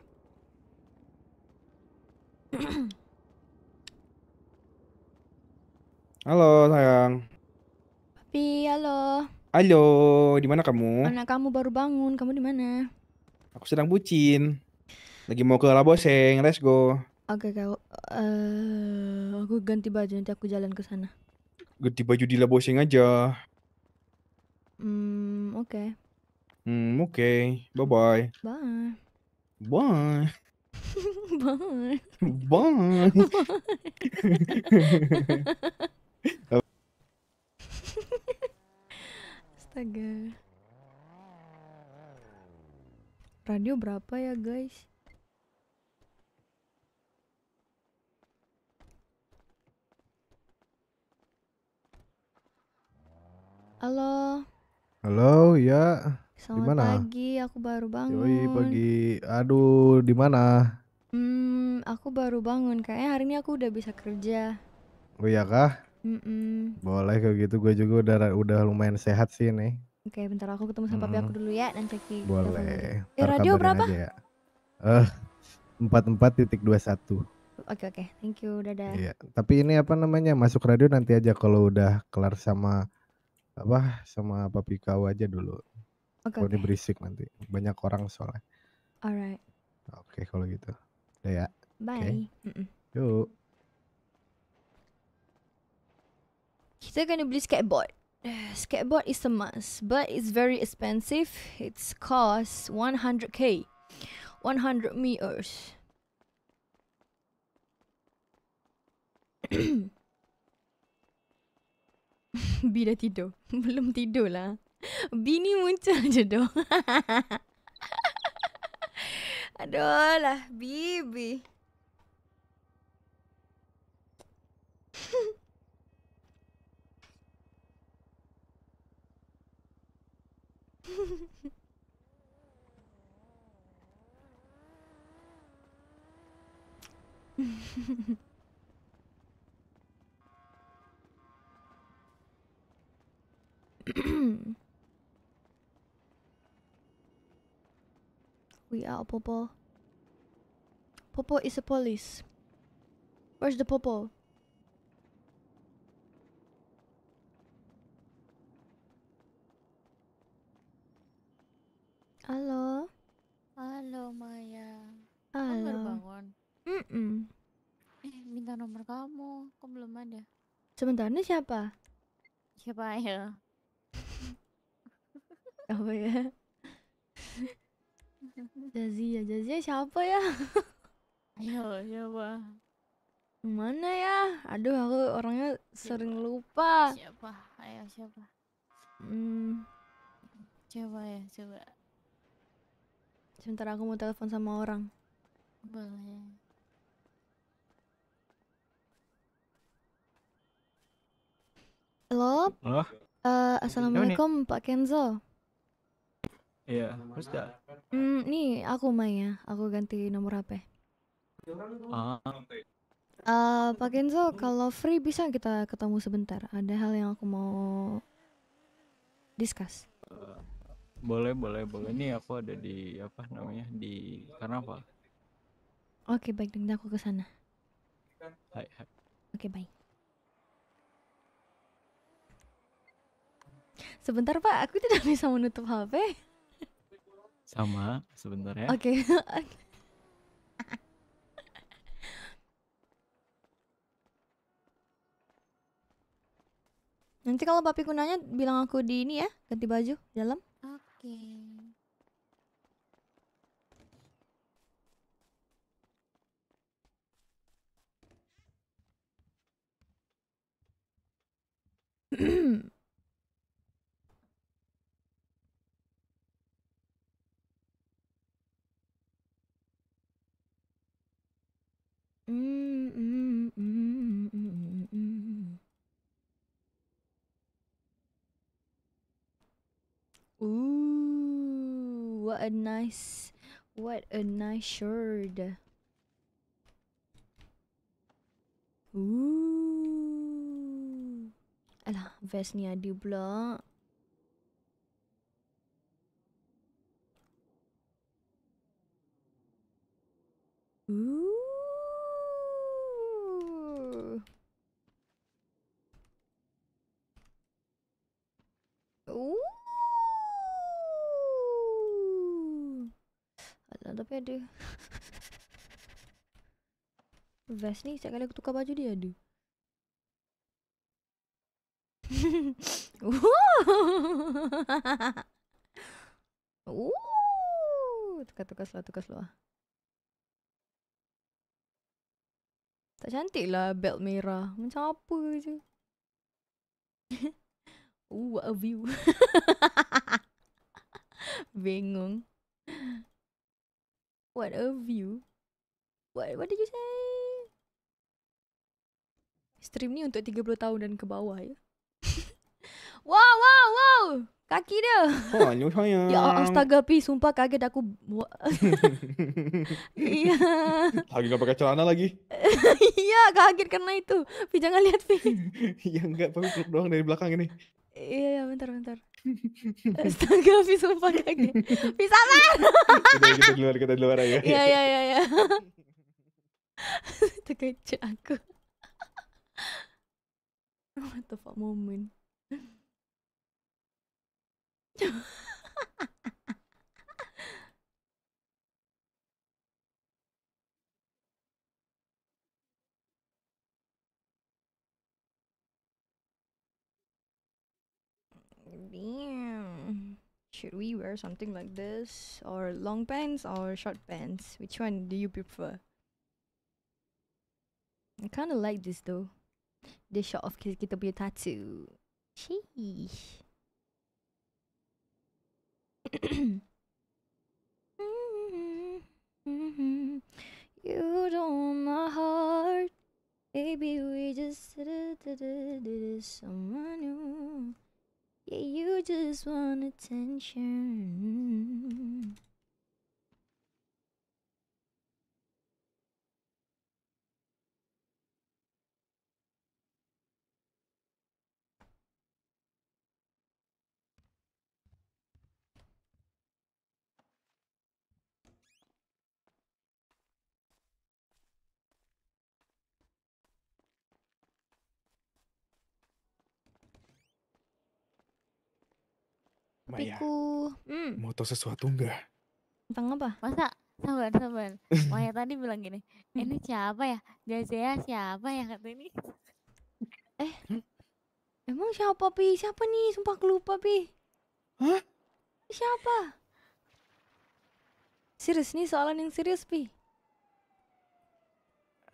Halo sayang. Papi, halo. Halo, di mana kamu? Anak kamu baru bangun, kamu di mana? Aku sedang bucin. Lagi mau ke Laboseng, let's go. Oke, okay, kau. Uh, aku ganti baju nanti aku jalan ke sana. Ganti baju di Laboseng aja. Hmm, oke. Okay. Hmm, oke. Okay. Bye bye. Bye. Bye. Bye. Bye. Bye. Astaga. Radio berapa ya, guys? Halo. Halo, ya. Selamat Dimana? pagi, aku baru bangun. Yoi, pagi. Aduh, di mana? Hmm, aku baru bangun. Kayaknya hari ini aku udah bisa kerja. Oh iya kah? Mm-mm. Boleh kalau gitu, gue juga udah udah lumayan sehat sih nih. Oke, bentar aku ketemu sama papi aku dulu ya dan cek Boleh. Eh, radio berapa? Ya. Eh, ya. empat empat titik dua satu. Oke oke, thank you, dadah. Iya, tapi ini apa namanya masuk radio nanti aja kalau udah kelar sama apa sama papi kau aja dulu. okay, kalau ini berisik nanti banyak orang soalnya alright oke okay, kalau gitu Dah ya bye okay. mm -mm. yuk Kita gonna beli skateboard. Skateboard is a must, but it's very expensive. It's cost 100k, 100 meters. Bila tidur? Belum tidur lah. Bini muncul je dong. Aduh lah, bibi. hmm We are Popo. Popo is a police. Where's the Popo? Halo. Halo Maya. Halo. Kamu bangun? Mm -mm. Eh, minta nomor kamu. Kok belum ada? Sebentar, nih siapa? Siapa ya? Apa ya? Jazia, Jazia siapa ya? Ayo, siapa? Iya, Mana ya? Aduh, aku orangnya siapa? sering lupa. Siapa? Ayo, siapa? Hmm. Coba ya, coba. Sebentar aku mau telepon sama orang. Boleh. Halo? Halo? Uh, Assalamualaikum Pak Kenzo. Iya. Terus ya. Hmm, nih aku main ya. aku ganti nomor HP. Ah. Uh, Pak Kenzo, kalau free bisa kita ketemu sebentar. Ada hal yang aku mau discuss. Uh, boleh, boleh, boleh. Ini aku ada di apa namanya di karnaval. Oke, okay, baik. Nanti aku ke sana. Hai, hai. Oke, okay, bye. Sebentar Pak, aku tidak bisa menutup HP. Sama, sebentar ya. Oke. Nanti kalau papi kunanya bilang aku di ini ya, ganti baju dalam. Oke. Okay. Mm, mm, mm, Ooh, what a nice, what a nice shirt. Ooh. Alah, vest ni ada pula. Ooh. Ooh. Alah tapi ada Vest ni setiap kali aku tukar baju dia ada Tukar-tukar seluar, tukar seluar Tak cantik lah belt merah. Macam apa je. Ooh, what a view. Bengong. What a view. What what did you say? Stream ni untuk 30 tahun dan ke bawah ya. wow, wow, wow. kaki dia. Oh, sayang. Ya astaga Pi, sumpah kaget aku. Iya. lagi nggak pakai celana lagi. Iya, kaget karena itu. Pi jangan lihat Pi. Iya nggak pakai peluk doang dari belakang ini. Iya, iya bentar bentar. Astaga Pi sumpah kaget. Pi sabar. kita di luar, kita di luar aja. Iya, iya, iya, iya. Itu kece aku. What the fuck moment. Damn. Should we wear something like this? Or long pants or short pants? Which one do you prefer? I kinda like this though. This shot of kita punya tattoo. Sheesh you don't my heart. Baby, we just did it someone new. Yeah, you just want attention. piku. Hmm. Mau tahu sesuatu enggak? Tentang apa? Masa sabar sabar. Maya tadi bilang gini, hmm. ini siapa ya? Jazea siapa ya kata ini? Eh, emang siapa pi? Siapa nih? Sumpah kelupa pi. Hah? Siapa? Serius nih soalan yang serius pi.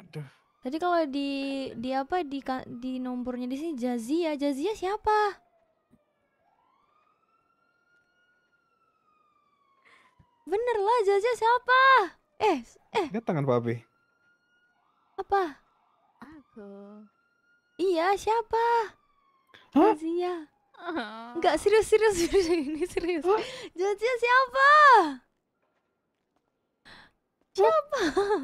Aduh. Tadi kalau di di apa di di nomornya di sini Jazia, Jazia siapa? Bener lah Jaja siapa? Eh, eh. Lihat tangan Papi. Apa? Aku. Iya, siapa? Hah? Jazia. Enggak serius serius serius ini serius. Jaja siapa? Siapa?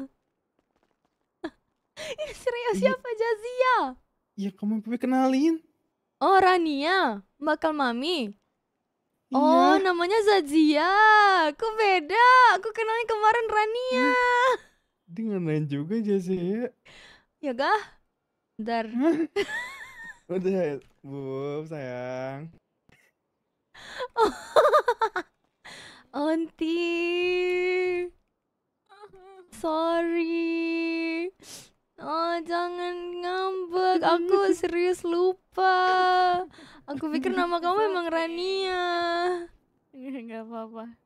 ini serius siapa Jazia? Ya kamu Papi kenalin. Oh Rania, bakal mami. Iya. Oh, iya. namanya Zazia. Kok beda? Aku kenalnya kemarin Rania. Dengan Dengerin juga Zazia. Ya ga? Bentar. Udah, Bu, sayang. Oh. Onti. Sorry. Oh, jangan ngambek. Aku serius lupa. Aku pikir nama kamu emang Rania. Enggak apa-apa.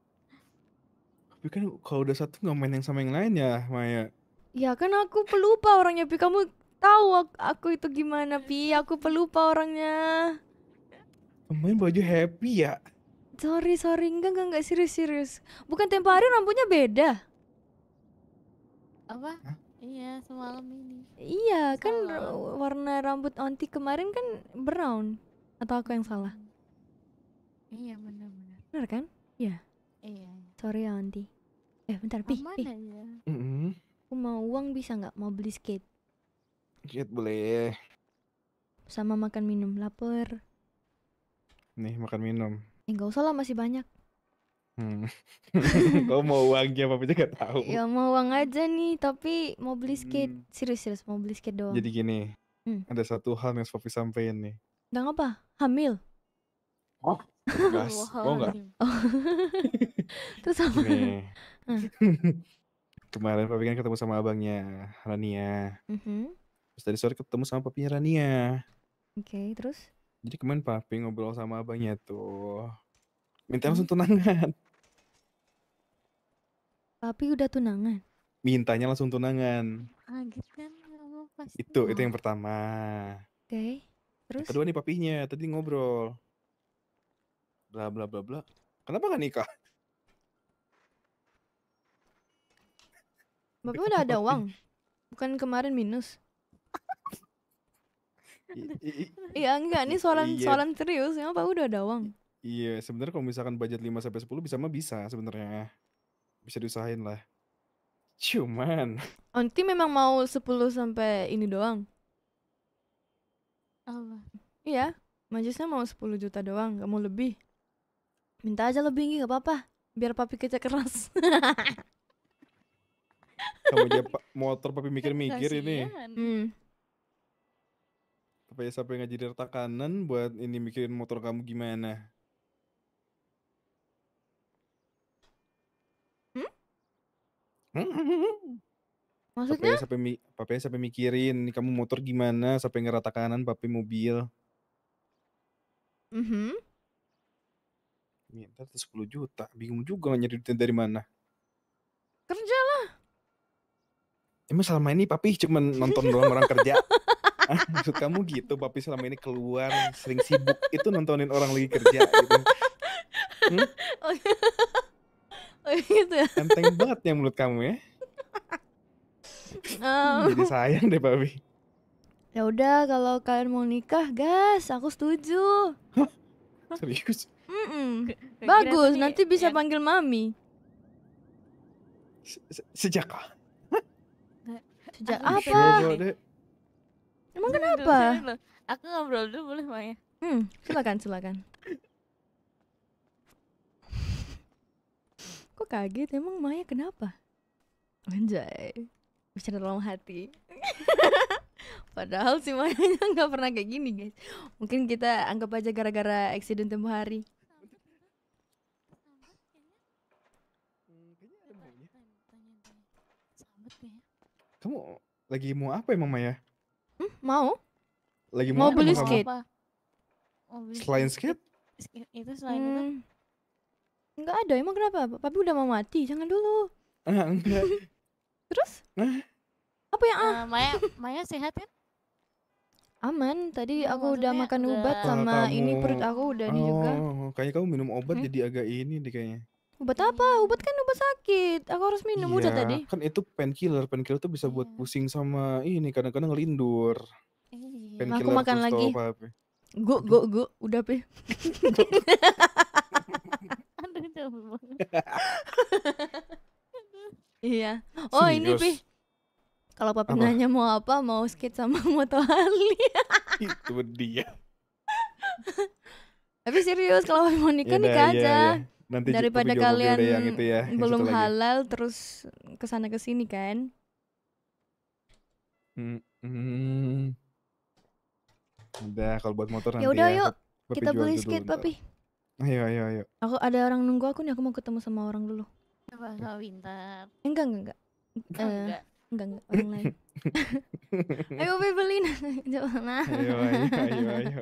Tapi kan kalau udah satu nggak main yang sama yang lain ya, Maya. Ya kan aku pelupa orangnya, Pi. Kamu tahu aku itu gimana, Pi. Aku pelupa orangnya. Main baju happy ya? Sorry, sorry. Enggak, enggak, enggak. Serius, serius. Bukan tempo hari rambutnya beda. Apa? Hah? Iya, semalam ini. Iya, kan semalam. kan warna rambut Onti kemarin kan brown. Atau aku yang salah? Iya, benar-benar. Benar kan? Iya. iya. Iya. Sorry ya, Onti. Eh, bentar, Pi. Mana Uma Aku mau uang bisa nggak? Mau beli skate? Skate boleh. Sama makan minum, lapar. Nih, makan minum. Eh, nggak usah lah, masih banyak. Hmm. Kau mau uangnya apa aja gak tahu. Ya mau uang aja nih, tapi mau beli skate. Serius-serius hmm. mau beli skate doang. Jadi gini, hmm. ada satu hal yang papi sampein nih. Dan apa? Hamil. Oh, gas. wow. Oh enggak. Terus apa? Hmm. Kemarin Papi kan ketemu sama abangnya, Rania. Mm -hmm. Terus tadi sore ketemu sama papinya Rania. Oke, okay, terus? Jadi kemarin Papi ngobrol sama abangnya tuh. Minta hmm. langsung tunangan. Tapi udah tunangan? Mintanya langsung tunangan. Ah gitu kan pasti. Itu, itu yang pertama. Oke. Okay. Terus? Yang kedua nih papinya, tadi ngobrol. Bla bla bla bla. Kenapa gak nikah? Bapak udah ada uang. Bukan kemarin minus. Iya enggak nih soalan iya. soalan serius ya Pak udah ada uang. Iya, sebenarnya kalau misalkan budget 5 sampai sepuluh bisa mah bisa sebenarnya bisa diusahain lah cuman Onti memang mau sepuluh sampai ini doang Allah iya majesnya mau sepuluh juta doang gak mau lebih minta aja lebih nggak apa-apa biar papi kerja keras kamu aja motor papi mikir-mikir ini hmm. Sampai ya, sampai ngaji dari kanan buat ini mikirin motor kamu gimana Maksudnya? Papi sampai sampai, sampai mikirin kamu motor gimana sampai ngerata kanan papi mobil. Mhm. Minta tuh 10 juta, bingung juga nyari duitnya dari mana. Kerja lah. Emang selama ini papi cuma nonton doang orang kerja. Ah, maksud kamu gitu papi selama ini keluar sering sibuk itu nontonin orang lagi kerja gitu. Hmm? Oh, iya. gitu ya? Enteng banget ya mulut kamu ya. um, Jadi sayang deh Babi. Ya udah kalau kalian mau nikah, gas, aku setuju. Serius? Mm -mm. Bagus, nanti bisa yang... panggil mami. Se Sejak ah. Sejak aku apa? Emang kenapa? Aku ngobrol dulu boleh Maya? Hmm, silakan silakan. kok kaget emang Maya kenapa anjay bicara dalam hati padahal si Maya nggak pernah kayak gini guys mungkin kita anggap aja gara-gara accident tempoh hari kamu lagi mau apa emang Maya hmm, mau lagi mau, mau beli skate selain skate? skate itu selain hmm. itu Enggak ada, emang kenapa? Papi udah mau mati, jangan dulu. Ah, enggak. Terus? Apa yang ah? Uh, Maya, Maya sehat kan? Aman, tadi ya, aku udah makan udah... obat oh, sama kamu... ini perut aku udah oh, juga. Oh, oh. Kayaknya kamu minum obat hmm? jadi agak ini deh kayaknya. Obat apa? Obat kan obat sakit. Aku harus minum ya, udah tadi. Kan itu painkiller. Painkiller tuh bisa buat iya. pusing sama ini kadang-kadang ngelindur. Iya. aku makan lagi. Gue, gue, gue, udah pe. gitu. iya. Oh ini pi. Kalau papi nanya mau apa, mau skit sama motor Harley. Itu dia. Tapi serius kalau mau nikah iya, nikah kaca iya, Yeah, aja. yeah. Nanti Daripada kalian yang itu ya, belum halal lagi. terus kesana kesini kan. Hmm, Udah kalau buat motor ya nanti Yaudah, ya. yuk kita beli skit papi. Ayo ayo ayo. Aku ada orang nunggu aku nih, aku mau ketemu sama orang dulu. Coba sama Winter. Eh, enggak enggak enggak. Enggak eh, enggak. enggak enggak orang lain. ayo Bebelin. Coba nah. Ayo ayo ayo ayo.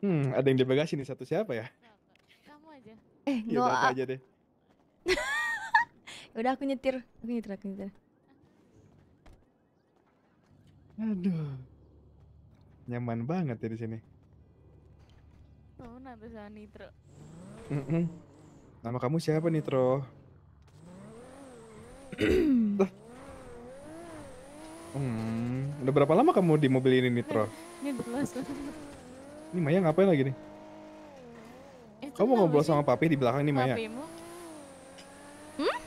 Hmm, ada yang di bagasi nih satu siapa ya? Kamu aja. Eh, enggak. Iya, aja deh. Udah aku nyetir, aku nyetir, aku nyetir. Aduh. Nyaman banget ya di sini. Oh, nanti sama Nitro. Mm -mm. Nama kamu siapa nih, Tro? hmm, udah berapa lama kamu di mobil ini nih, Tro? Ini belas. Maya ngapain lagi nih? Itu kamu ngobrol sama papi di belakang nih, Maya? Hmm?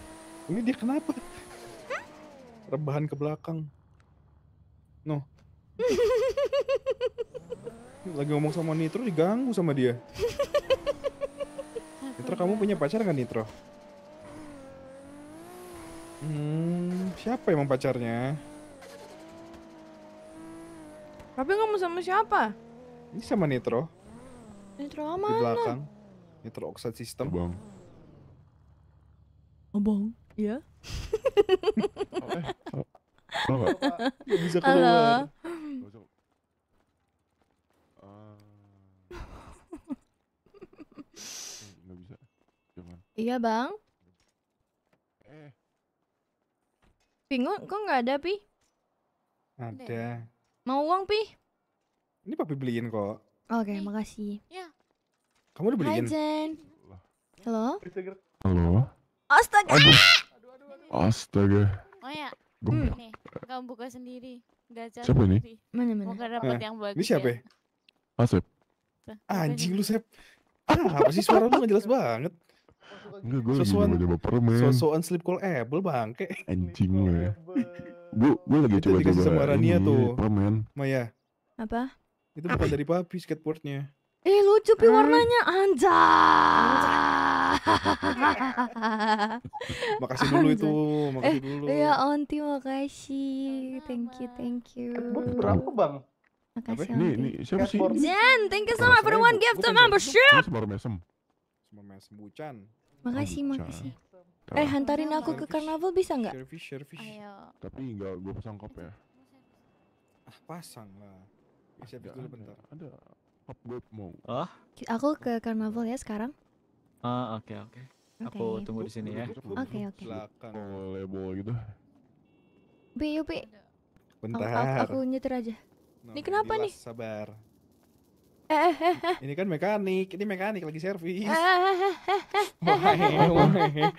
Ini dia kenapa? Hmm? Rebahan ke belakang. No. Lagi ngomong sama Nitro diganggu sama dia. Nitro kamu punya pacar kan Nitro? Hmm, siapa emang pacarnya? Tapi kamu sama siapa? Ini sama Nitro. Nitro sama Di belakang. Nitro Oxide System. Abang. Abang, iya. Ya? Halo. Halo. Halo. Halo. Halo. Halo. Halo. Iya bang Bingung eh. kok nggak ada Pi? Ada Mau uang Pi? Ini papi beliin kok Oke okay, makasih Ya Kamu udah beliin? Hai Jen Halo Halo Astaga Aduh. Astaga Oh ya hmm. Nih kamu buka sendiri jelas. Siapa ini? Mana-mana Mau dapat yang bagus Ini siapa ya? Asep ya? ah, Anjing lu Sep Ah, apa sih suara lu nggak jelas banget. Enggak, gue lagi nyoba coba permen. Sosokan sleep call able, bangke. Anjing gue. bu, gue lagi coba-coba sama Rania tuh. Permen. Maya. Apa? Itu bukan dari papi skateboardnya. Eh lucu pi hmm. warnanya anjay. makasih dulu itu, makasih eh, dulu. Ya onti makasih. Thank you, thank you. Eh, berapa, Bang? Makasih. Ini, ini siapa sih? Jen, thank you so much for one gift to membership. Semar mesem. Semar mesem bucan. Makasih, makasih. Eh, hantarin aku ke karnaval bisa nggak? Tapi nggak gue pasang kop ya. Ah, pasang lah. Bisa ya, ada, dulu bentar. Ada kop gue mau. Ah? Aku ke karnaval ya sekarang. Ah, oke okay, oke. Okay. Okay. Aku tunggu di sini ya. Oke oke. Okay. Silakan. Boleh gitu. Bi, yuk Bi. Bentar. Aku, aku nyetir aja. No, nah, ini kenapa nih? Sabar ini kan mekanik ini mekanik lagi servis Wah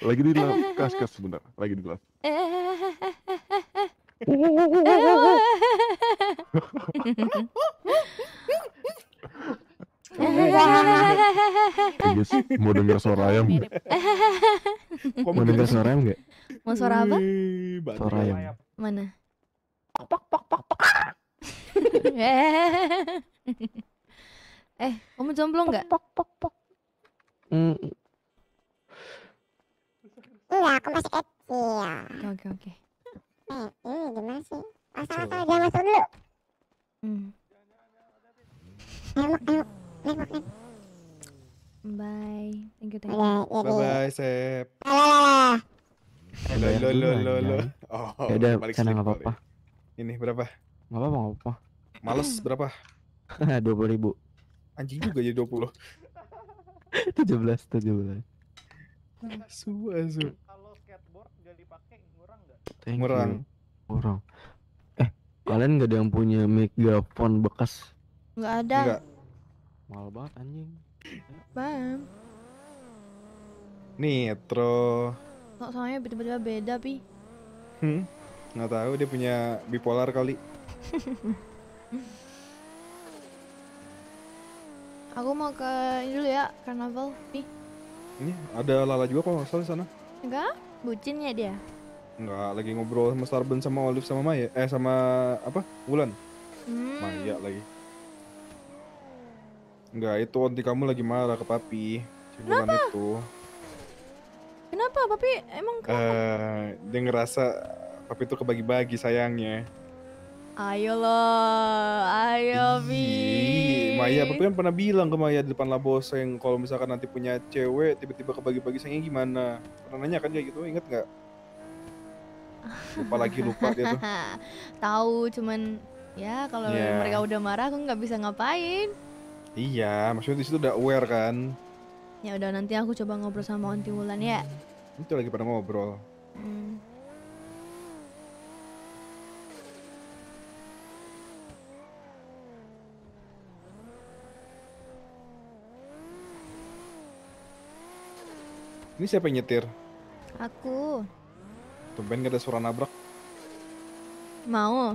lagi di lab kas kas sebentar lagi di lab Iya sih, mau dengar suara ayam Mau dengar suara ayam gak? Mau suara apa? Suara ayam Mana? Pak pak pak pak Eh, kamu jomblo nggak? Pok, pok, pok. Hmm. Enggak, iya, aku masih kecil. Oke, oke, oke. Eh, ini gimana sih? Asal salah, Jangan masuk dulu. Hmm. Nembak, nembak. Nembak, nembak. Bye. Thank you, thank you. Bye-bye, Sep. Halo, halo, halo, halo, Oh, ya udah sana nggak apa-apa. Ini berapa? Enggak apa-apa, enggak apa-apa. Males berapa? dua puluh ribu. Anjing juga jadi 20. 17 17. Asu asu. Kalau skateboard gak dipakai ngurang gak? Ngurang. Ngurang. Eh, kalian gak ada yang punya megaphone bekas? gak ada. Enggak. Mahal banget anjing. Bam. Nitro. Kok soalnya tiba-tiba beda, Pi? Hmm. Nggak tahu dia punya bipolar kali. Aku mau ke ini dulu ya, Carnival. Nih. Ini ada Lala juga kok nggak di sana. Enggak, bucin ya dia. Enggak, lagi ngobrol sama Starben sama Olive sama Maya. Eh sama apa? Wulan. Hmm. Maya lagi. Enggak, itu onti kamu lagi marah ke papi. Kenapa? itu. Kenapa, papi? Emang kenapa? Uh, dia ngerasa papi itu kebagi-bagi sayangnya. Ayo loh, ayo Bi. Maya, tapi kan pernah bilang ke Maya di depan labo seng kalau misalkan nanti punya cewek tiba-tiba kebagi-bagi sayangnya gimana? Pernah nanya kan kayak gitu, inget nggak? Lupa lagi lupa dia tuh. Tahu, cuman ya kalau yeah. mereka udah marah aku nggak bisa ngapain. Iya, maksudnya disitu udah aware kan. Ya udah nanti aku coba ngobrol sama Onti Wulan ya. Hmm, itu lagi pada ngobrol. Hmm. Ini siapa yang nyetir? Aku. Tumben gak ada suara nabrak. Mau?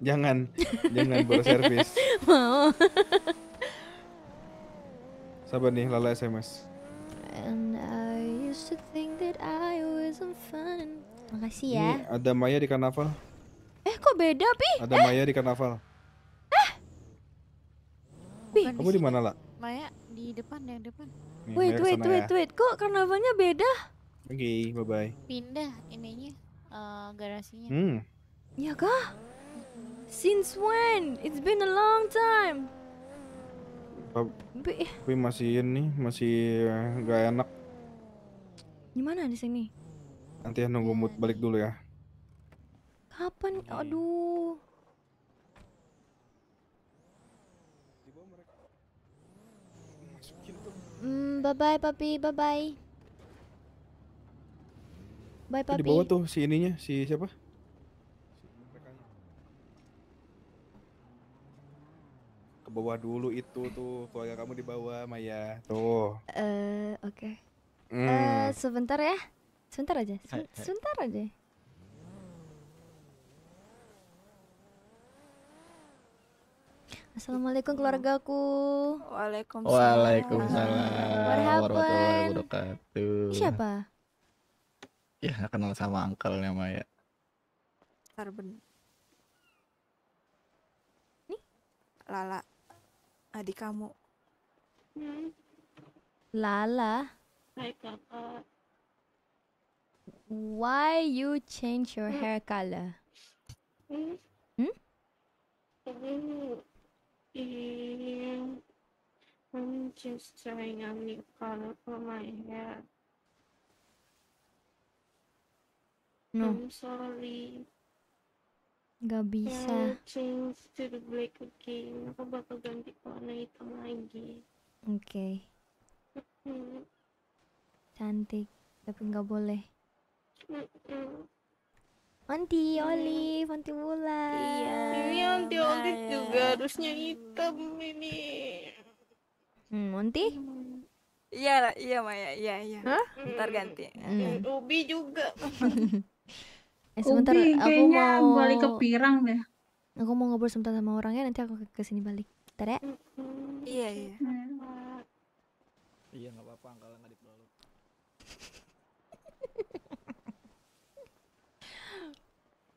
Jangan, jangan baru servis. Mau. Sabar nih, Lala SMS. And I used to think that I wasn't fun. Makasih ya. Ini ada Maya di karnaval. Eh, kok beda, Pi? Ada eh? Maya di karnaval. Eh? Pi, kamu di mana, lah? Maya di depan, yang depan. Wait, wait, wait, ya. wait. Kok karnavalnya beda? Oke, okay, bye-bye. Pindah ininya uh, garasinya. Hmm. Ya kah? Since when? It's been a long time. Tapi, masih ini masih eh, gak enak. Gimana di sini? Nanti ya nunggu mood balik dulu ya. Kapan? Aduh. Hmm, bye bye papi, bye bye. Bye papi. Di bawah tuh si ininya, si siapa? Ke bawah dulu itu tuh keluarga kamu di bawah Maya. Tuh. Eh, uh, oke. Okay. Mm. Uh, sebentar ya. Sebentar aja. Sebentar aja. Assalamualaikum keluargaku. Waalaikumsalam. Waalaikumsalam. Warahmatullahi wabarakatuh. Siapa? Ya, kenal sama uncle nya Maya. Carbon. Nih, Lala. Adik kamu. Hmm. Lala. Hai, Kakak. Why you change your hair color? Hmm? Hmm? in. I'm just trying a new color for my hair. No. I'm sorry. Gak bisa. I change to the black again. Aku bakal ganti warna hitam lagi. Oke. Okay. Cantik, tapi nggak boleh. Mm -mm. Onti hmm. Olive, Onti Wulan. Iya. Ini Onti Olive iya. juga harusnya hitam ini. Hmm, Onti? Iya, iya Maya, iya iya. Hah? Ntar ganti. Hmm. Eh, ubi juga. eh, sebentar Ubi, aku mau balik ke Pirang deh. Aku mau ngobrol sebentar sama orangnya nanti aku ke sini balik. Ntar ya. Iya, iya. Iya, nggak apa-apa kalau nggak diperlu.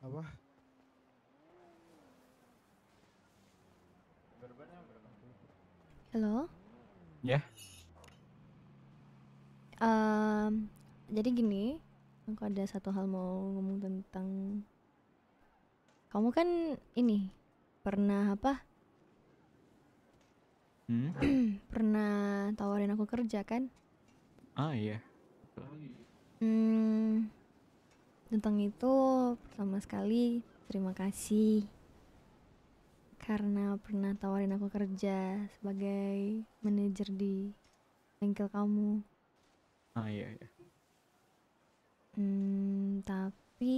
apa halo ya yeah. um, jadi gini aku ada satu hal mau ngomong tentang kamu kan ini pernah apa hmm? pernah tawarin aku kerja kan ah iya hmm, tentang itu pertama sekali terima kasih karena pernah tawarin aku kerja sebagai manajer di bengkel kamu. Ah iya iya. Hmm, tapi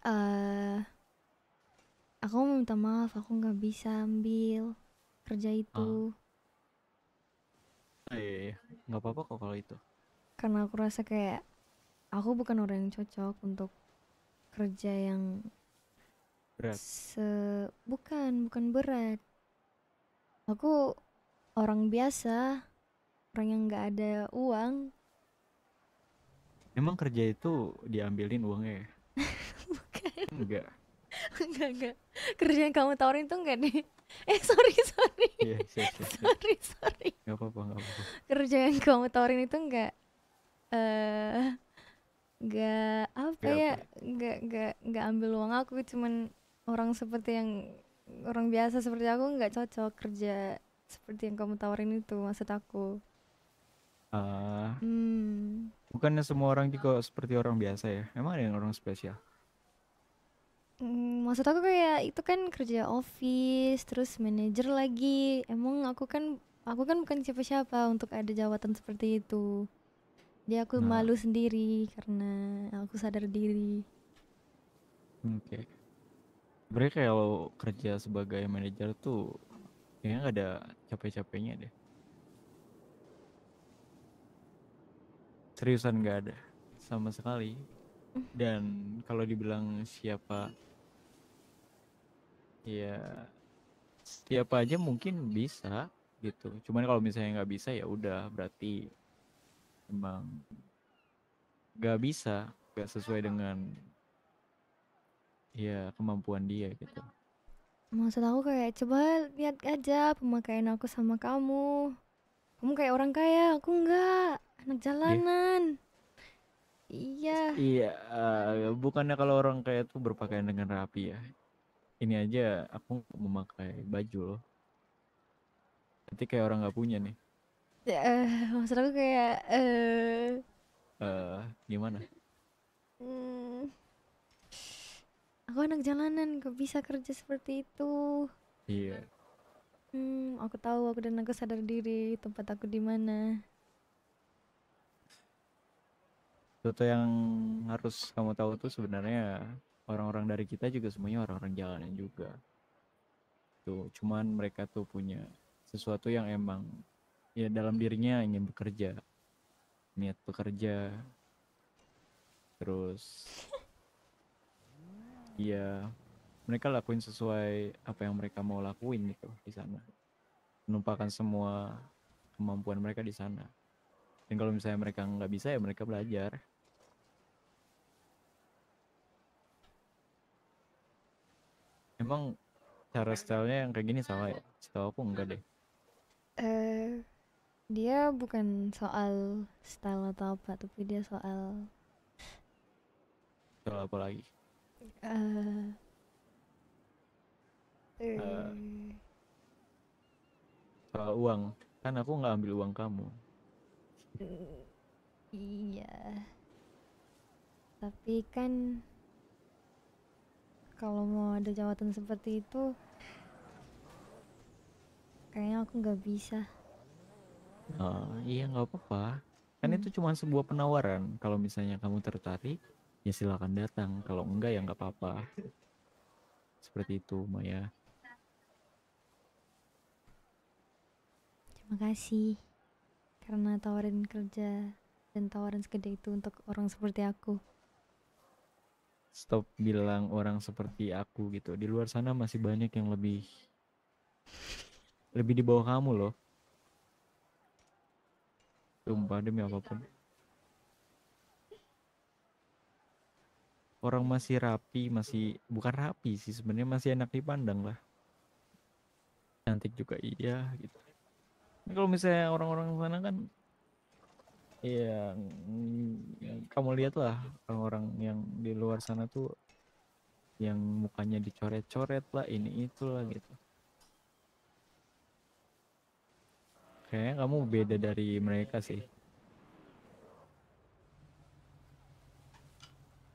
eh uh, aku mau minta maaf aku nggak bisa ambil kerja itu. Ah, ah iya iya nggak apa-apa kok kalau itu karena aku rasa kayak aku bukan orang yang cocok untuk kerja yang berat se bukan bukan berat aku orang biasa orang yang nggak ada uang emang kerja itu diambilin uangnya ya? bukan enggak enggak enggak kerja yang kamu tawarin tuh enggak nih? eh sorry sorry yeah, sure, sure, sure. sorry sorry nggak apa-apa nggak apa-apa kerja yang kamu tawarin itu enggak eh nggak ya, apa ya nggak nggak nggak ambil uang aku cuman orang seperti yang orang biasa seperti aku nggak cocok kerja seperti yang kamu tawarin itu maksud aku uh, hmm. bukannya semua orang juga seperti orang biasa ya emang ada yang orang spesial Hmm, maksud aku kayak itu kan kerja office terus manajer lagi emang aku kan aku kan bukan siapa-siapa untuk ada jawatan seperti itu jadi aku Nah. malu sendiri karena aku sadar diri. Oke. Berarti kalau kerja sebagai manajer tuh kayaknya gak ada capek-capeknya deh. Seriusan gak ada sama sekali. Dan kalau dibilang siapa, ya siapa aja mungkin bisa gitu. Cuman kalau misalnya nggak bisa ya udah berarti emang gak bisa gak sesuai dengan ya kemampuan dia gitu maksud aku kayak coba lihat aja pemakaian aku sama kamu kamu kayak orang kaya aku enggak anak iya. jalanan iya iya uh, bukannya kalau orang kaya tuh berpakaian dengan rapi ya ini aja aku memakai baju loh nanti kayak orang nggak punya nih uh, maksud aku kayak, uh... uh, gimana? hmm, Aku anak jalanan, gak bisa kerja seperti itu. Iya. hmm aku tahu, aku dan aku sadar diri tempat aku di mana. Itu yang harus kamu tahu tuh sebenarnya orang-orang dari kita juga semuanya orang-orang jalanan juga. Tuh, cuman mereka tuh punya sesuatu yang emang ya dalam dirinya ingin bekerja niat bekerja terus ya mereka lakuin sesuai apa yang mereka mau lakuin gitu di sana menumpahkan semua kemampuan mereka di sana dan kalau misalnya mereka nggak bisa ya mereka belajar emang cara stylenya yang kayak gini salah ya setahu aku enggak deh eh dia bukan soal style atau apa tapi dia soal soal apa lagi uh, uh, soal uang kan aku nggak ambil uang kamu uh, iya tapi kan kalau mau ada jawatan seperti itu kayaknya aku nggak bisa Uh, iya nggak apa-apa. Kan hmm. itu cuma sebuah penawaran. Kalau misalnya kamu tertarik, ya silakan datang. Kalau enggak ya nggak apa-apa. Seperti itu, Maya. Terima kasih karena tawarin kerja dan tawaran segede itu untuk orang seperti aku. Stop bilang orang seperti aku gitu. Di luar sana masih banyak yang lebih lebih di bawah kamu loh. Sumpah demi iya, apapun. Orang masih rapi, masih bukan rapi sih sebenarnya masih enak dipandang lah. Cantik juga iya gitu. Nah, kalau misalnya orang-orang sana kan Iya, mm, kamu lihat lah orang-orang yang di luar sana tuh yang mukanya dicoret-coret lah ini itulah gitu Kayaknya kamu beda dari mereka sih.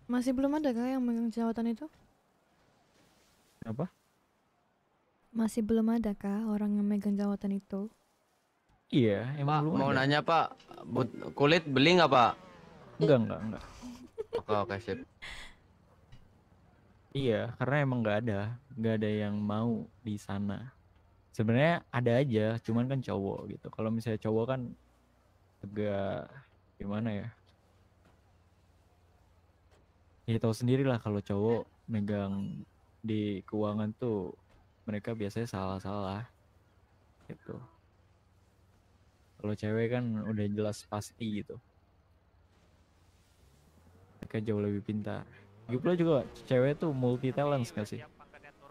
Masih belum ada kah yang megang jawatan itu? Apa? Masih belum ada kah orang yang megang jawatan itu? Iya, emang pak, belum mau ada. nanya pak, but, kulit beli nggak pak? Enggak, enggak, enggak. oke, oke, sip. Iya, karena emang nggak ada, nggak ada yang mau di sana sebenarnya ada aja cuman kan cowok gitu kalau misalnya cowok kan agak gimana ya ya tahu sendiri lah kalau cowok megang di keuangan tuh mereka biasanya salah-salah gitu kalau cewek kan udah jelas pasti gitu mereka jauh lebih pintar lagi juga cewek tuh multi talent gak sih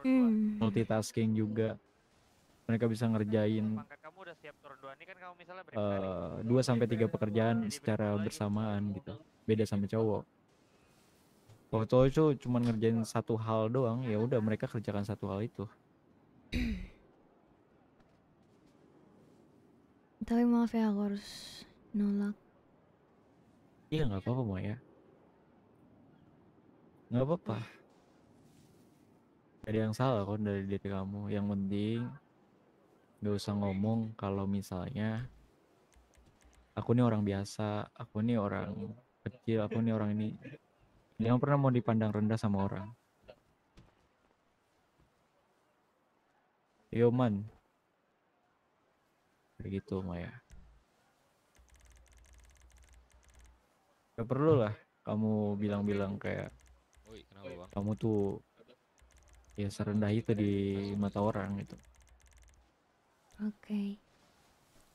hmm. multitasking juga mereka bisa ngerjain dua kan eh, sampai tiga pekerjaan secara bersamaan gitu beda sama cowok kalau cowok itu cuma ngerjain satu hal doang ya udah mereka kerjakan satu hal itu tapi maaf ya aku harus nolak iya nggak apa-apa mau ya nggak apa-apa ada yang salah kok dari diri kamu yang penting nggak usah ngomong kalau misalnya aku nih orang biasa aku nih orang kecil aku nih orang ini yang pernah mau dipandang rendah sama orang yo man begitu Maya gak perlu lah kamu bilang-bilang kayak kamu tuh ya serendah itu di mata orang gitu Oke.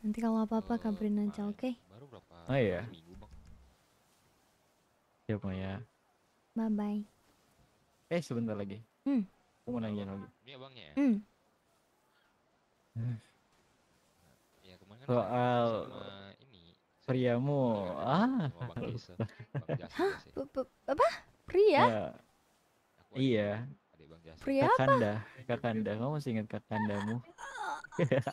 Nanti kalau apa-apa kabarin aja, oke? Okay? Oh iya. Siap ya. Bye bye. Eh sebentar lagi. Hmm. Aku mau nanya lagi. Ini abangnya ya? Hmm. Nah, ya, kan Soal ini. Priamu. Kan ah. Apa? Pria? Iya deh Bang Jasa. Pria Kakanda, apa? Kakanda. Kamu masih ingat Kakandamu?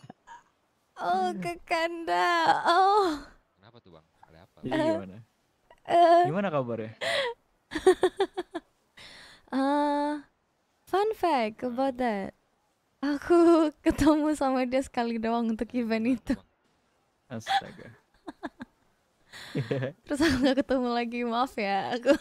oh, Kakanda. Oh. Kenapa tuh, Bang? Ada apa? Jadi iya, eh, gimana? Uh, gimana kabarnya? uh, fun fact about that. Aku ketemu sama dia sekali doang untuk event itu. Astaga. Terus aku gak ketemu lagi, maaf ya. Aku.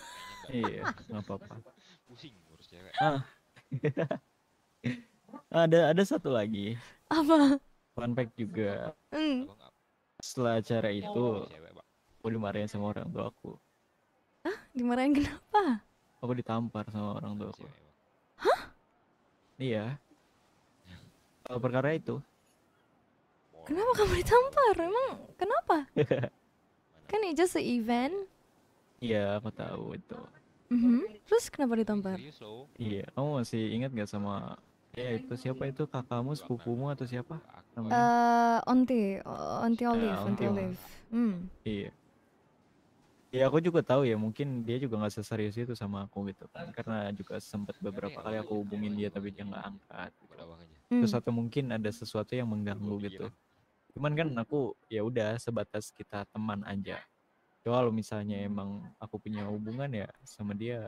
iya, nggak apa-apa. Pusing ngurus cewek. Ah, ada ada satu lagi. Apa? Fun fact juga. Mm. Setelah acara itu, oh, iya, iya, iya. aku dimarahin sama orang tua aku. Hah? Dimarahin kenapa? Aku ditampar sama orang tua aku. Hah? Iya. Kalau perkara itu. Kenapa kamu ditampar? Emang kenapa? kan itu just event. Iya, aku tahu itu. Hmm. Terus kenapa ditampar? Iya, kamu masih ingat gak sama ya itu siapa itu kakakmu, sepupumu atau siapa namanya? Eh, Onti, Onti ah, Olive, Onti yeah, Olive. Hmm. Iya. Ya aku juga tahu ya mungkin dia juga nggak seserius itu sama aku gitu kan karena juga sempat beberapa kali aku hubungin dia tapi dia nggak angkat gitu. Hmm. Terus atau mungkin ada sesuatu yang mengganggu gitu. Cuman kan aku ya udah sebatas kita teman aja kalau misalnya hmm. emang aku punya hubungan ya sama dia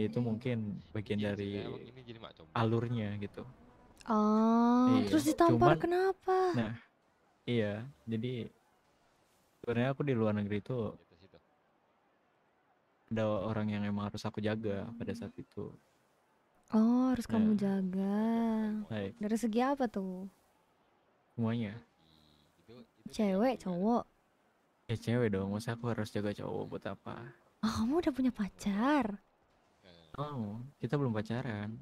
itu hmm. mungkin bagian ya, dari alurnya gitu oh iya. terus ditampar Cuman, kenapa nah iya jadi sebenarnya aku di luar negeri itu ada orang yang emang harus aku jaga pada saat hmm. itu oh harus nah, kamu jaga Hai. dari segi apa tuh semuanya cewek cowok Ya cewek dong, masa aku harus jaga cowok buat apa? Oh, kamu udah punya pacar? Oh, kita belum pacaran.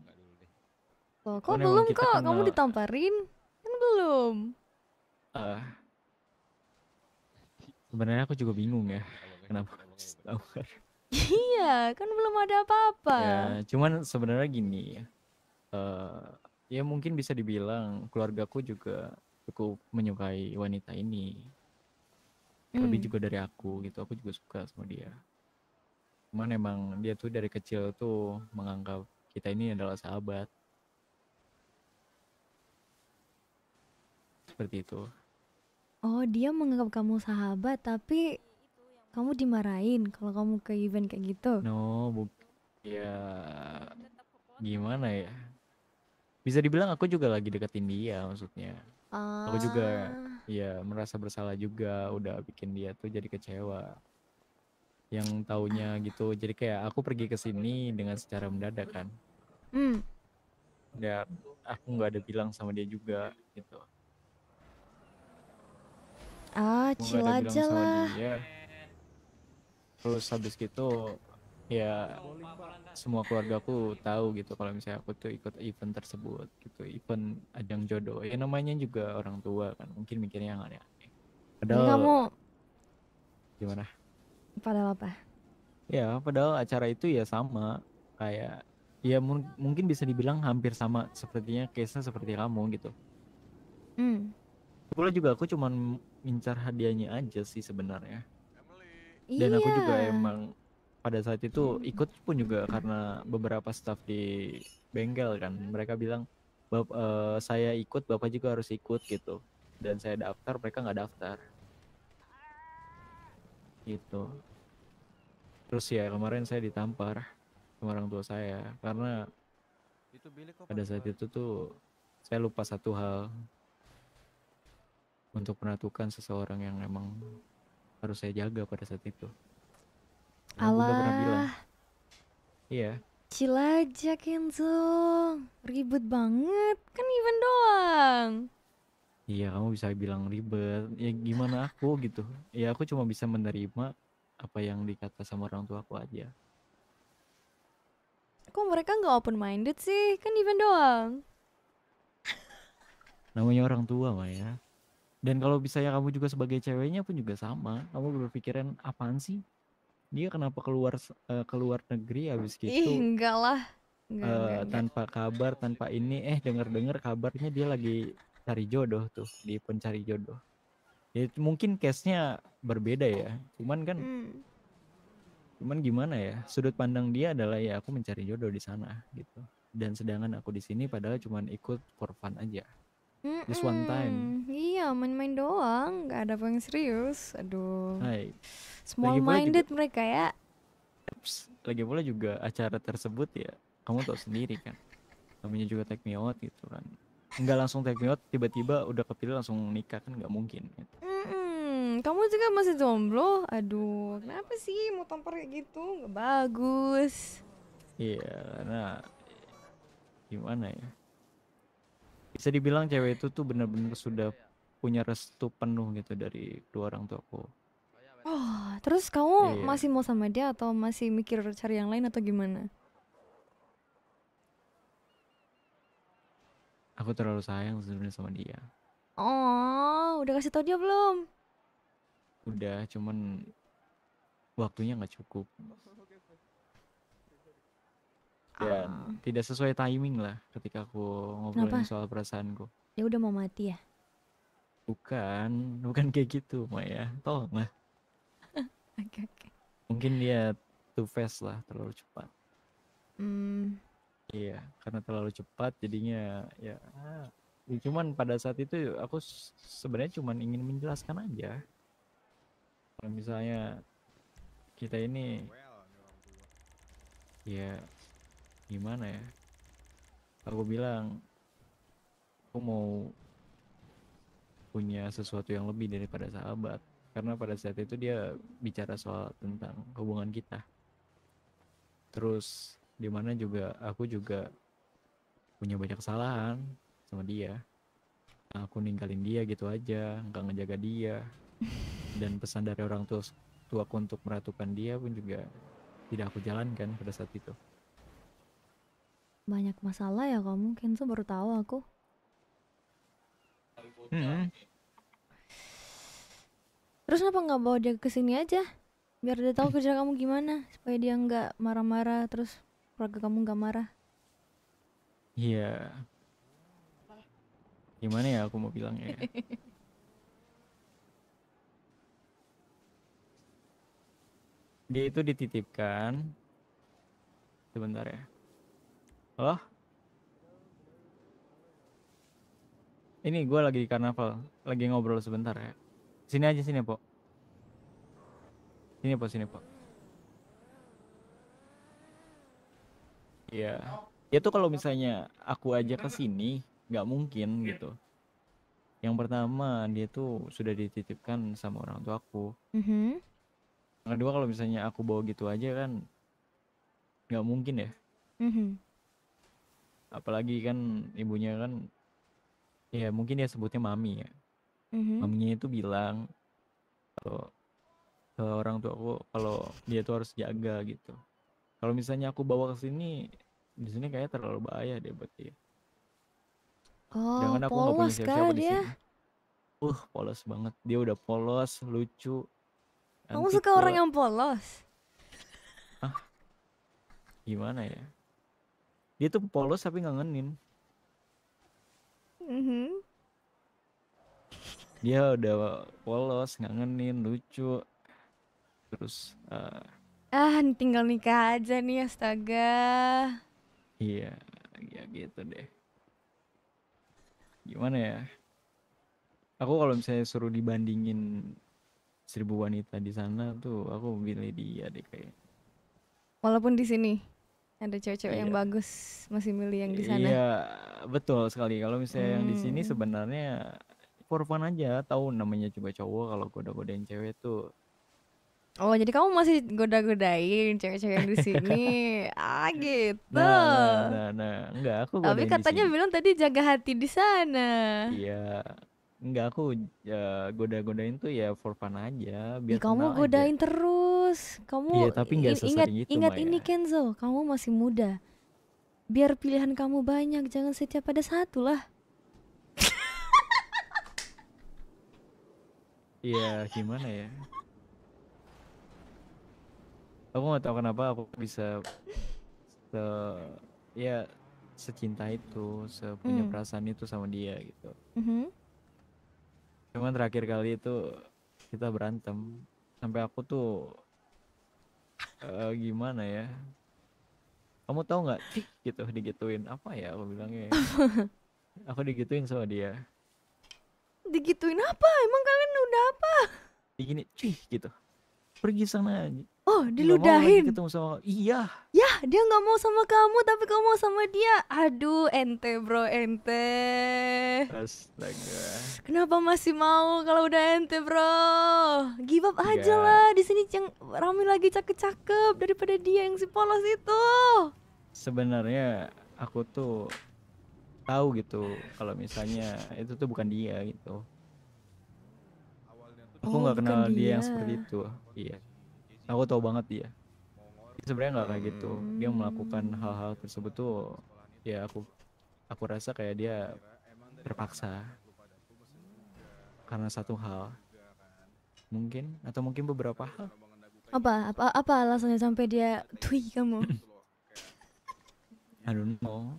Loh, kok belum kok? Kenal... Kamu ditamparin? Kan belum. Uh, sebenarnya aku juga bingung ya, kenapa harus gitu. iya, kan belum ada apa-apa. Ya, cuman sebenarnya gini ya. Uh, ya mungkin bisa dibilang keluargaku juga cukup menyukai wanita ini mm. lebih hmm. juga dari aku gitu aku juga suka sama dia cuman emang dia tuh dari kecil tuh menganggap kita ini adalah sahabat seperti itu oh dia menganggap kamu sahabat tapi kamu dimarahin kalau kamu ke event kayak gitu no bu ya gimana ya bisa dibilang aku juga lagi deketin dia maksudnya uh... aku juga ah. Iya, merasa bersalah juga udah bikin dia tuh jadi kecewa. Yang taunya gitu, jadi kayak aku pergi ke sini dengan secara mendadak kan. Hmm. Ya, aku nggak ada bilang sama dia juga gitu. Ah, chill aja lah. Terus habis gitu ya semua keluarga aku tahu gitu kalau misalnya aku tuh ikut event tersebut gitu event ajang jodoh ya namanya juga orang tua kan mungkin mikirnya yang aneh padahal kamu gimana padahal apa ya padahal acara itu ya sama kayak ya mung mungkin bisa dibilang hampir sama sepertinya case-nya seperti kamu gitu hmm. pula juga aku cuman mincar hadiahnya aja sih sebenarnya iya. dan iya. aku juga emang pada saat itu ikut pun juga karena beberapa staff di bengkel kan mereka bilang Bap, uh, saya ikut bapak juga harus ikut gitu dan saya daftar mereka nggak daftar gitu terus ya kemarin saya ditampar sama orang tua saya karena itu bilik kok pada saat itu tuh saya lupa satu hal untuk menentukan seseorang yang emang harus saya jaga pada saat itu. Allah. Iya. pernah bilang. Iya. Kenzo. Ribet banget. Kan even doang. Iya, kamu bisa bilang ribet. Ya gimana aku gitu. Ya aku cuma bisa menerima apa yang dikata sama orang tua aku aja. Kok mereka nggak open minded sih? Kan even doang. Namanya orang tua, Maya. Dan kalau bisa ya kamu juga sebagai ceweknya pun juga sama. Kamu berpikiran apaan sih? dia kenapa keluar uh, keluar negeri habis gitu Ih, enggak lah enggak, uh, enggak, tanpa kabar tanpa ini eh denger dengar kabarnya dia lagi cari jodoh tuh di pencari jodoh ya mungkin case nya berbeda ya cuman kan hmm. cuman gimana ya sudut pandang dia adalah ya aku mencari jodoh di sana gitu dan sedangkan aku di sini padahal cuman ikut for fun aja Mm-mm. just one time iya main-main doang nggak ada apa yang serius aduh Hai. small lagi minded juga, mereka ya ups, lagi pula juga acara tersebut ya kamu tahu sendiri kan namanya juga take me out gitu kan Enggak langsung take me out tiba-tiba udah kepilih langsung nikah kan nggak mungkin gitu. kamu juga masih jomblo aduh kenapa sih mau tampar kayak gitu nggak bagus iya yeah, nah gimana ya bisa dibilang cewek itu tuh bener-bener sudah punya restu penuh gitu dari dua orang tuaku. Oh, terus kamu iya. masih mau sama dia atau masih mikir cari yang lain atau gimana? Aku terlalu sayang sebenarnya sama dia. Oh, udah kasih tau dia belum? Udah, cuman waktunya nggak cukup dan oh. tidak sesuai timing lah ketika aku ngobrolin Kenapa? soal perasaanku. ya udah mau mati ya? Bukan, bukan kayak gitu Maya. Tolong lah. okay, okay. Mungkin dia too fast lah, terlalu cepat. Mm. Iya, karena terlalu cepat jadinya ya. ya cuman pada saat itu aku sebenarnya cuman ingin menjelaskan aja. Kalau misalnya kita ini ya gimana ya aku bilang aku mau punya sesuatu yang lebih daripada sahabat karena pada saat itu dia bicara soal tentang hubungan kita terus dimana juga aku juga punya banyak kesalahan sama dia aku ninggalin dia gitu aja nggak ngejaga dia dan pesan dari orang tua aku untuk meratukan dia pun juga tidak aku jalankan pada saat itu banyak masalah ya kamu, Kenzo baru tahu aku. Hmm. Terus kenapa nggak bawa dia ke sini aja? Biar dia tahu kerja kamu gimana, supaya dia nggak marah-marah, terus keluarga kamu nggak marah. Iya. Yeah. Gimana ya aku mau bilang ya? dia itu dititipkan sebentar ya Halo? Ini gue lagi di karnaval, lagi ngobrol sebentar ya. Sini aja sini, pok Sini, pok sini, pok Iya. Ya tuh kalau misalnya aku aja ke sini, nggak mungkin gitu. Yang pertama, dia tuh sudah dititipkan sama orang tua aku. Mm -hmm. kedua, kalau misalnya aku bawa gitu aja kan nggak mungkin ya. Mm -hmm apalagi kan ibunya kan ya mungkin dia sebutnya mami ya mm-hmm. maminya itu bilang kalau ke orang tua aku kalau dia tuh harus jaga gitu kalau misalnya aku bawa ke sini di sini kayaknya terlalu bahaya deh buat dia oh, jangan aku nggak punya siapa uh polos banget dia udah polos lucu kamu suka orang yang polos Hah? gimana ya dia tuh polos tapi ngangenin mm-hmm. dia udah polos ngangenin lucu terus uh, ah tinggal nikah aja nih astaga iya ya gitu deh gimana ya aku kalau misalnya suruh dibandingin seribu wanita di sana tuh aku milih dia deh kayak walaupun di sini ada cewek-cewek iya. yang bagus masih milih yang di sana. Iya, betul sekali. Kalau misalnya hmm. yang di sini hmm. sebenarnya for fun aja, tahu namanya coba cowok kalau goda-godain cewek tuh. Oh, jadi kamu masih goda-godain cewek-cewek yang di sini. ah, gitu. Nah, nah, nah, nah. enggak aku Tapi katanya bilang tadi jaga hati di sana. Iya. Enggak aku ya, goda-godain tuh ya for fun aja, biar ya, kamu godain aja. terus harus kamu iya, tapi ingat itu, ingat Maya. ini Kenzo, kamu masih muda. Biar pilihan kamu banyak, jangan setia pada satu lah. Iya, gimana ya? Aku nggak tahu kenapa aku bisa se ya secinta itu, sepunya mm. perasaan itu sama dia gitu. Mm -hmm. Cuman terakhir kali itu kita berantem sampai aku tuh uh, gimana ya kamu tahu nggak cik gitu digituin apa ya aku bilangnya ya? aku digituin sama dia digituin apa emang kalian udah apa begini cih gitu pergi sana Oh, diludahin. ketemu sama Iya, Ya, dia nggak mau sama kamu tapi kamu mau sama dia. Aduh, ente bro, ente. astaga. Kenapa masih mau kalau udah ente, Bro? Give up aja iya. lah. Di sini yang rame lagi cakep-cakep daripada dia yang si polos itu. Sebenarnya aku tuh tahu gitu kalau misalnya itu tuh bukan dia gitu. Oh, aku nggak oh, kenal dia. yang seperti itu. Iya aku tahu banget dia sebenarnya nggak kayak gitu hmm. dia melakukan hal-hal tersebut tuh ya aku aku rasa kayak dia terpaksa karena satu hal mungkin atau mungkin beberapa hal apa apa apa alasannya sampai dia tui kamu I don't know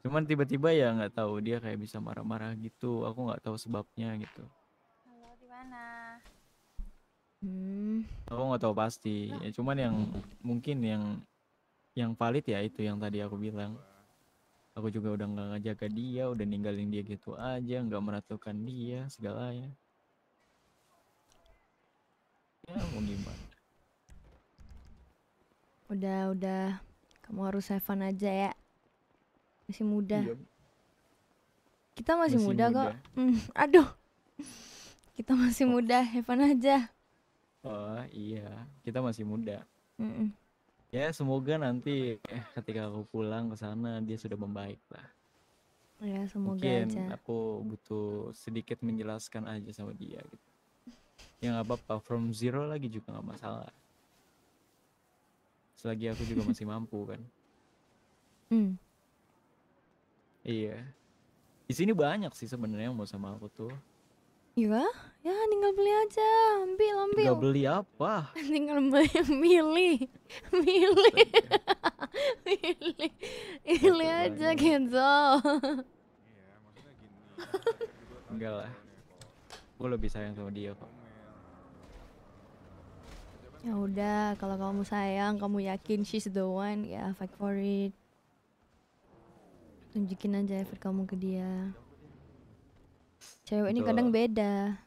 cuman tiba-tiba ya nggak tahu dia kayak bisa marah-marah gitu aku nggak tahu sebabnya gitu halo di mana Hmm. Aku nggak tahu pasti, ya, cuman yang mungkin yang yang valid ya itu yang tadi aku bilang. Aku juga udah nggak ngajak dia, udah ninggalin dia gitu aja, nggak meratukan dia segala ya. ya mau gimana? Udah udah, kamu harus have fun aja ya. Masih muda. Iya. Kita masih, masih muda, muda kok. Mm, aduh. Kita masih oh. muda, have fun aja. Oh iya, kita masih muda. Mm -mm. Ya semoga nanti eh, ketika aku pulang ke sana dia sudah membaik lah. Ya semoga Mungkin aja. aku butuh sedikit menjelaskan aja sama dia gitu. Ya nggak apa-apa, from zero lagi juga nggak masalah. Selagi aku juga masih mampu kan. Mm. Iya. Di sini banyak sih sebenarnya yang mau sama aku tuh. Iya? ya tinggal beli aja ambil ambil tinggal beli apa tinggal beli milih milih milih milih aja Kenzo enggak lah gue lebih sayang sama dia kok ya udah kalau kamu sayang kamu yakin she's the one ya fight for it tunjukin aja effort kamu ke dia cewek Betul. ini kadang beda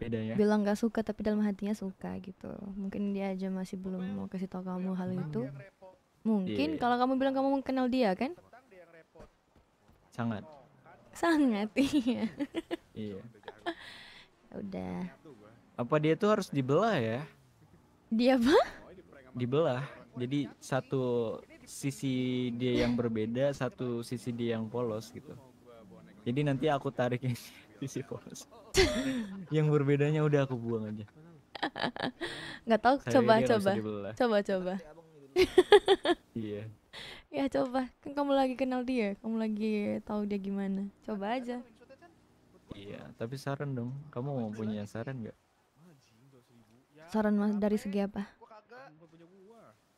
beda ya. bilang gak suka tapi dalam hatinya suka gitu mungkin dia aja masih belum mau kasih tau kamu hal itu mungkin yeah. Iya. kalau kamu bilang kamu kenal dia kan sangat sangat iya iya ya udah apa dia tuh harus dibelah ya dia apa dibelah jadi satu sisi dia yang berbeda satu sisi dia yang polos gitu jadi nanti aku tarik ini sisi polos. yang berbedanya udah aku buang aja. Nggak tahu coba coba. Coba coba. Iya. ya coba. Kan kamu lagi kenal dia, kamu lagi tahu dia gimana. Coba aja. Iya, tapi saran dong. Kamu mau punya saran nggak? Ah, ya, saran mas dari ya? segi apa?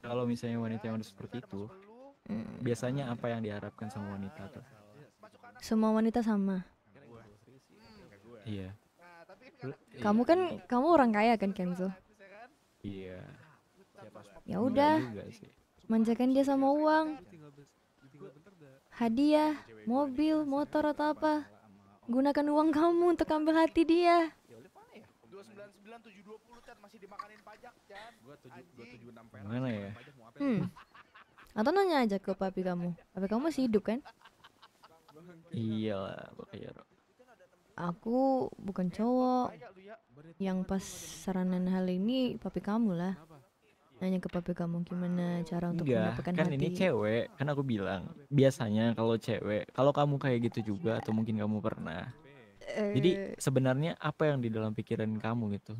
Kalau misalnya wanita yang udah seperti itu, hmm. biasanya apa yang diharapkan sama wanita tuh? Iya, iya, iya. Semua wanita sama. Iya. Kamu kan iya. kamu orang kaya kan Kenzo? Iya. Ya udah. Iya manjakan dia sama uang. Hadiah, mobil, motor atau apa. Gunakan uang kamu untuk ambil hati dia. Mana ya? Hmm. Atau nanya aja ke papi kamu. Papi kamu masih hidup kan? Iya lah, Pak Yaro aku bukan cowok yang pas saranan hal ini papi kamu lah nanya ke papi kamu gimana cara untuk Enggak, mendapatkan kan hati. ini cewek kan aku bilang biasanya kalau cewek kalau kamu kayak gitu juga atau mungkin kamu pernah eh. jadi sebenarnya apa yang di dalam pikiran kamu gitu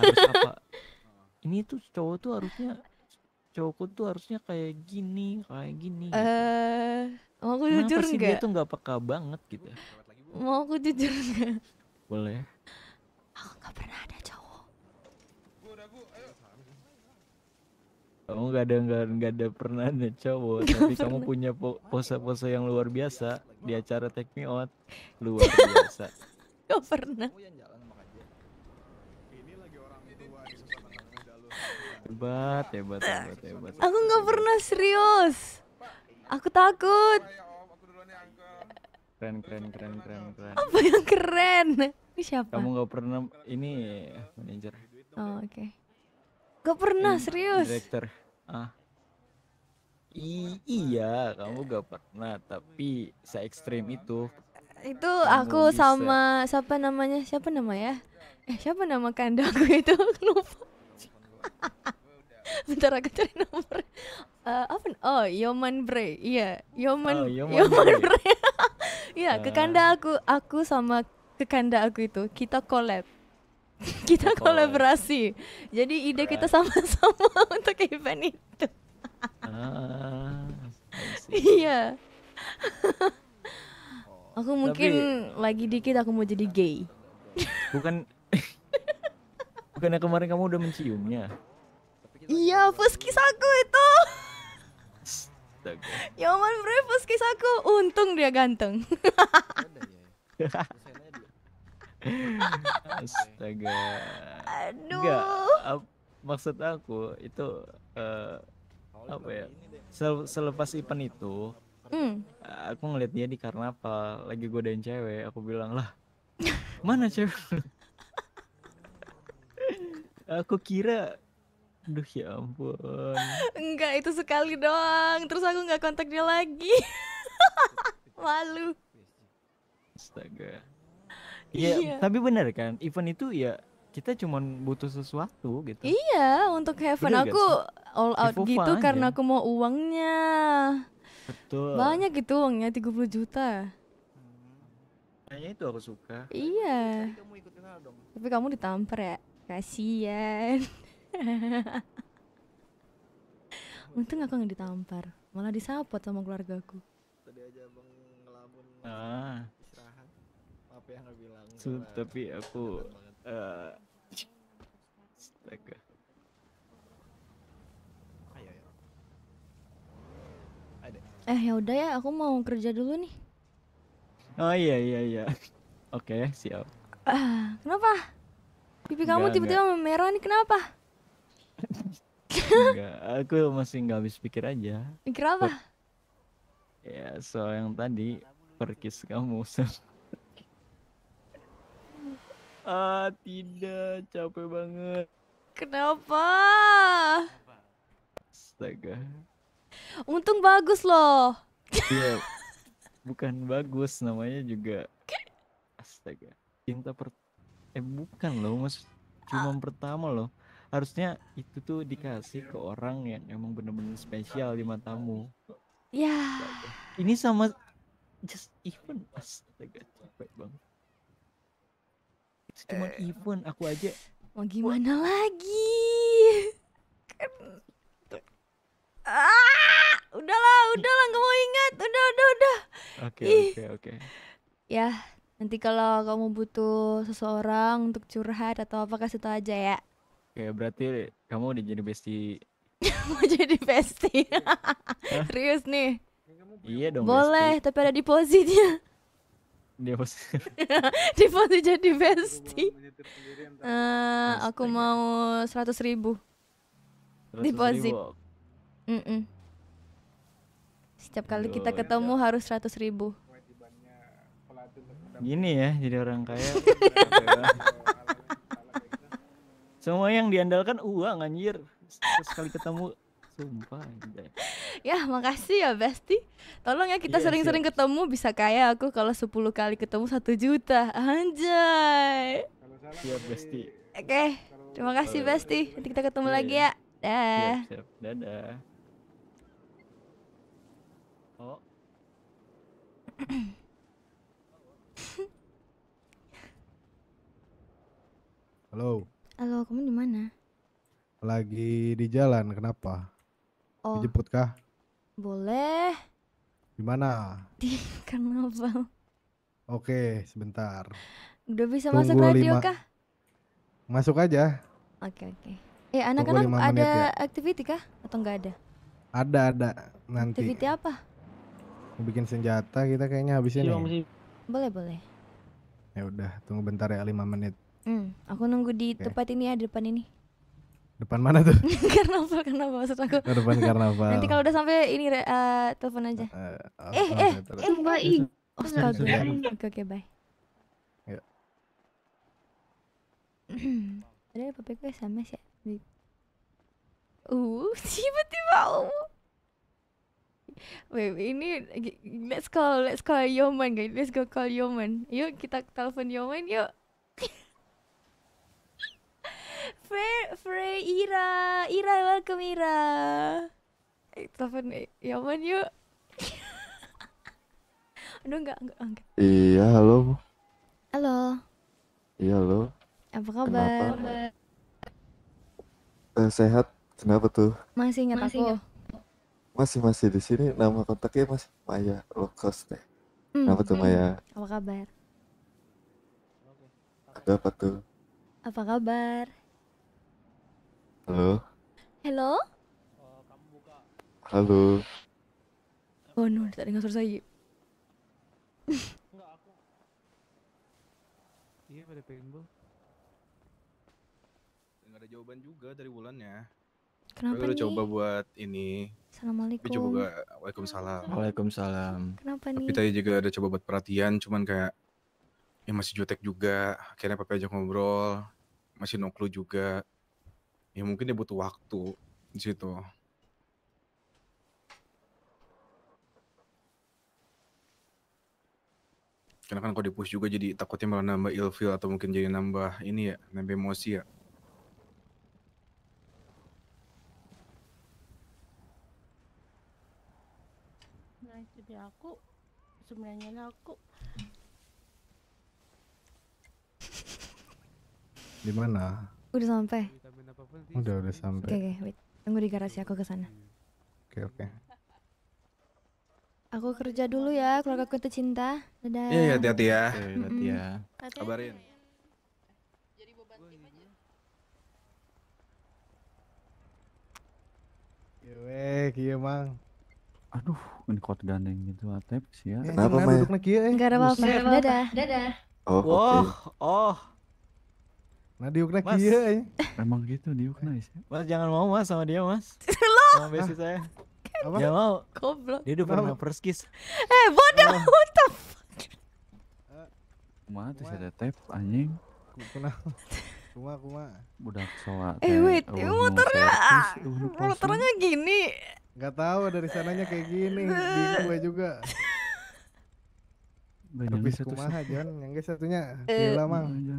harus apa ini tuh cowok tuh harusnya cowokku tuh harusnya kayak gini kayak gini gitu. eh uh, aku jujur sih gak? dia tuh nggak peka banget gitu Mau aku jujur gak? Boleh Aku gak pernah ada cowok Kamu gak ada gak, gak ada pernah ada cowok gak Tapi pernah. kamu punya po pose-pose yang luar biasa Di acara Take Me Out Luar biasa Gak pernah Hebat, hebat, hebat, hebat. Aku nggak pernah serius. Aku takut keren keren keren keren keren apa yang keren ini siapa kamu nggak pernah ini manajer oh, oke okay. gak pernah ini serius director ah I iya kamu gak pernah tapi se ekstrim itu itu aku bisa. sama siapa namanya siapa nama ya eh siapa nama kandangku itu lupa bentar aku cari nomor uh, apa oh Yoman Bre iya Yoman oh, Yoman, Yoman Bre. Iya, uh, kekanda aku aku sama kekanda aku itu kita collab. kita kolaborasi. Jadi ide kita sama-sama untuk event itu. ah, iya. Oh. aku mungkin Tapi, lagi dikit aku mau jadi gay. Bukan Bukannya kemarin kamu udah menciumnya? Iya, first kiss aku itu. Astaga. Gitu, Nyoman ya Brevis kisah aku. Untung dia ganteng. Astaga. Aduh. Enggak, maksud aku itu uh, apa ya? Sel selepas event itu, mm. aku ngeliat dia di karnaval lagi godain cewek. Aku bilang lah, mana cewek? aku kira Aduh ya ampun. Enggak, itu sekali doang. Terus aku nggak kontak dia lagi. Malu. Astaga. Ya, iya, tapi benar kan? Event itu ya kita cuman butuh sesuatu gitu. Iya, untuk heaven aku all out Evo gitu karena aku mau uangnya. Betul. Banyak gitu uangnya 30 juta. Kayaknya itu aku suka. Iya. Tapi kamu ditampar ya. Kasihan. Untung aku nggak ditampar, malah disapot sama keluargaku. Tadi aja abang ngelamun ah. Maaf ya nggak bilang. So, tapi aku eh, eh ya. udah ya, aku mau kerja dulu nih. Oh iya iya iya. Oke, okay, siap. Ah, kenapa? Pipi kamu tiba-tiba merah nih, kenapa? Enggak, aku masih nggak habis pikir aja. Pikir apa? ya, soal yang tadi perkis kamu. ah, tidak, capek banget. Kenapa? Astaga. Untung bagus loh. Iya. bukan bagus namanya juga. Astaga. yang tak per eh bukan loh, Mas. Cuma ah. pertama loh harusnya itu tuh dikasih ke orang yang emang bener-bener spesial di matamu ya yeah. ini sama just even astaga capek banget itu cuma eh. even aku aja mau gimana What? lagi kan ah udahlah udahlah nggak mau ingat udah udah udah oke oke oke ya nanti kalau kamu butuh seseorang untuk curhat atau apa kasih tau aja ya Oke, berarti kamu udah jadi bestie. Mau jadi bestie. Serius nih. Iya dong. Boleh, bestie. tapi ada depositnya. Deposit. Deposit jadi bestie. Uh, aku mau seratus ribu. Deposit. Mm -mm. Setiap kali kita ya ketemu harus seratus ribu. Gini ya, jadi orang kaya. Semua yang diandalkan uang anjir. Sekali ketemu sumpah anjir. Ya, makasih ya Besti. Tolong ya kita iya, sering-sering yeah, ketemu bisa kaya aku kalau 10 kali ketemu satu juta. Anjay. Siap Besti. Oke. Okay. Terima kasih oh, Besti. Nanti kita ketemu yeah. lagi iya. ya. Dah. Siap, siap. Dadah. Oh. Halo. Halo, kamu di mana? Lagi di jalan, kenapa? Oh. Dijemput kah? Boleh. Di mana? Di Karnaval. Oke, sebentar. Udah bisa Tunggu masuk radio lima... kah? Masuk aja. Oke, oke. Eh, anak-anak ada ya. activity kah atau enggak ada? Ada, ada. Nanti. Activity apa? Bikin senjata kita kayaknya habis iya, ini. Boleh, boleh. Ya udah, tunggu bentar ya 5 menit hmm aku nunggu di okay. tempat ini ya, di depan ini. Depan mana tuh? karnaval, karnaval maksud aku. Oh, depan karnaval. Nanti kalau udah sampai ini uh, telepon aja. Uh, eh, eh, oh, eh, eh, eh, Mbak I. Oh, iya. Oke, oke, bye. Ya. Ada apa gue sama ya? sih. Uh, tiba-tiba oh. Wait, ini let's call let's call Yoman guys. Let's go call Yoman. Yuk kita telepon Yoman yuk. Fair, Frey, Ira, Ira, welcome Ira. Eh, telepon eh, Yaman yuk. Aduh enggak, enggak, enggak. Iya, halo. Halo. Iya, halo. Apa kabar? Kenapa? Eh, sehat. Kenapa tuh? Masih ingat masih aku? Ingat. Masih masih di sini nama kontaknya Mas Maya Lokos deh. Hmm. Kenapa tuh Maya? Apa kabar? Ada apa tuh? Apa kabar? Halo. Halo. Halo. Oh no, tak dengar suara saya. Iya pada pengen Enggak ada jawaban juga dari bulannya. Kenapa Tapi nih? coba buat ini. Assalamualaikum. Tapi coba Waalaikumsalam. Waalaikumsalam. Kenapa Tapi nih? Tapi tadi juga ada coba buat perhatian, cuman kayak ya masih jutek juga. Akhirnya papa ajak ngobrol, masih noklu juga ya mungkin dia butuh waktu di situ. Karena kan kalau di-push juga jadi takutnya malah nambah ilfil atau mungkin jadi nambah ini ya, nambah emosi ya. Nah aku, sebenarnya aku. Di mana? Udah sampai. Udah udah sampai. Oke okay, okay, wait. Tunggu di garasi aku ke sana. Oke okay, oke. Okay. Aku kerja dulu ya, keluarga ku tercinta. Dadah. Iya, iya, hati-hati ya. Hati-hati mm -mm. ya. Hati -hati. Kabarin. Jadi beban tim aja. Yowek, iya, iya mang. Aduh, ini kok gandeng gitu atep sih eh, ya. Kenapa, Mai? Enggak eh. ada apa-apa. Dadah. Dadah. Oh, wow. okay. oh. Nah diukna kieu ya. Iya. Emang gitu diukna sih. Ya? Mas jangan mau Mas sama dia Mas. Lo. Sama besi saya. Apa? Jangan mau. Goblok. Dia udah pernah first kiss. Eh bodoh oh. what the fuck. Mana tuh ada tap anjing. Kumaha. Kuma kuma. Budak soa. Eh wait, uh, motornya motornya ah, uh, gini. Gak tau dari sananya kayak gini. Bingung gue juga. Banyak satu tuh. Kumaha Jon, yang satunya. Eh, Gila mang. Iya,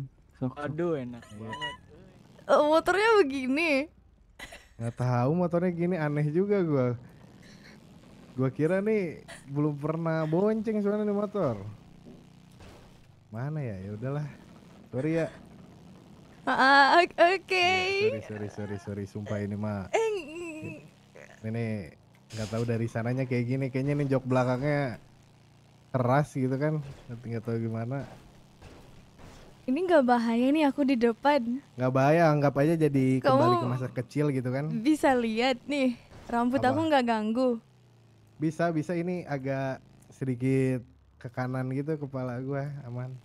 Aduh enak iya. banget. Uh, motornya begini. Gak tahu motornya gini aneh juga gua. Gua kira nih belum pernah bonceng soalnya nih motor. Mana ya? Ya udahlah. Sorry ya. Ah, oke. Okay. Iya, sorry, sorry, sorry, sorry. Sumpah ini mah. Ini nggak tahu dari sananya kayak gini. Kayaknya nih jok belakangnya keras gitu kan. Nanti nggak tahu gimana ini nggak bahaya nih aku di depan nggak bahaya anggap aja jadi Kamu kembali ke masa kecil gitu kan bisa lihat nih rambut Apa? aku nggak ganggu bisa bisa ini agak sedikit ke kanan gitu kepala gue aman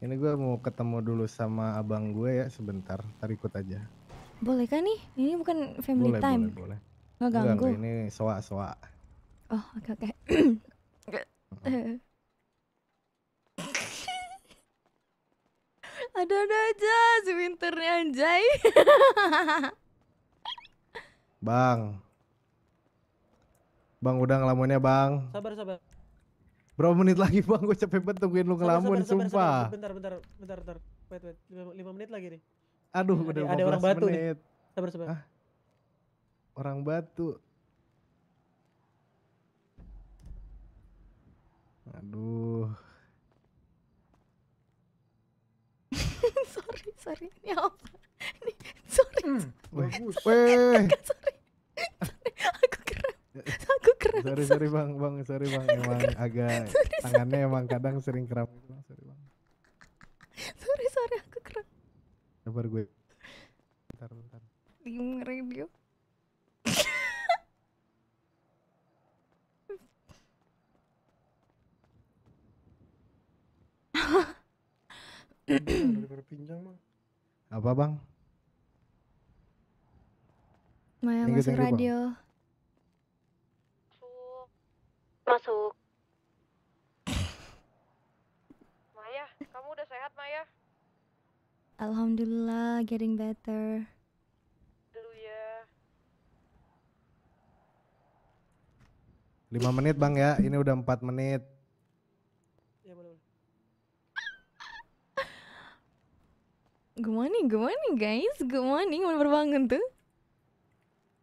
ini gue mau ketemu dulu sama abang gue ya sebentar ntar ikut aja boleh kan nih ini bukan family boleh, time boleh boleh nggak ganggu Enggak, ini soa soa oh oke okay, oke okay. Ada-ada aja si winternya anjay. bang. Bang udah ngelamunnya bang. Sabar sabar. Berapa menit lagi bang? Gue capek banget tungguin lu ngelamun, sabar, sabar, sumpah. Sabar, sabar. bentar bentar bentar bentar. Wait wait, 5 menit lagi nih. Aduh, udah ada, ada orang batu menit. Nih. Sabar sabar. Hah? Orang batu. Aduh. sorry sorry ini apa ini sorry, hmm, sorry. bagus weh aku keren aku keren sorry sorry bang bang sorry bang emang agak sorry, tangannya sorry. emang kadang sering kram gitu, sorry bang sorry sorry aku kram sabar gue bentar bentar di radio Huh? mah apa bang Maya nah, Ini masuk radio bang. masuk Maya kamu udah sehat Maya Alhamdulillah getting better dulu ya lima menit bang ya ini udah empat menit Good morning, good morning guys, good morning, mau berbangun tuh.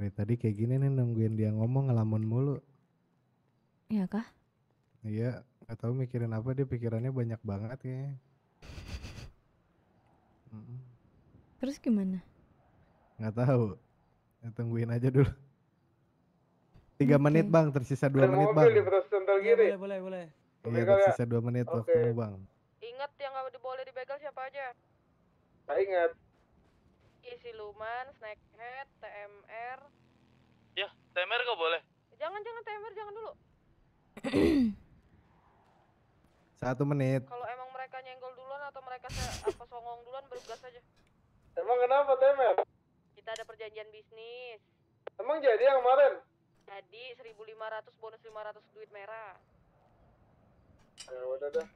Nih tadi kayak gini nih nungguin dia ngomong ngelamun mulu. Iya kah? Iya, gak tahu mikirin apa dia pikirannya banyak banget ya. Terus gimana? Gak tahu, ya, tungguin aja dulu. Tiga okay. menit bang, tersisa dua menit bang. Di boleh, iya, boleh, boleh, boleh. Iya, tersisa ya. dua menit okay. waktu bang. Ingat yang gak boleh dibegal siapa aja. Tak ingat. Iya siluman, snackhead, TMR. Ya, TMR kok boleh. Jangan jangan TMR jangan dulu. Satu menit. Kalau emang mereka nyenggol duluan atau mereka apa songong duluan bergas aja. Emang kenapa TMR? Kita ada perjanjian bisnis. Emang jadi yang kemarin? Jadi 1500 bonus 500 duit merah. Ya udah udah.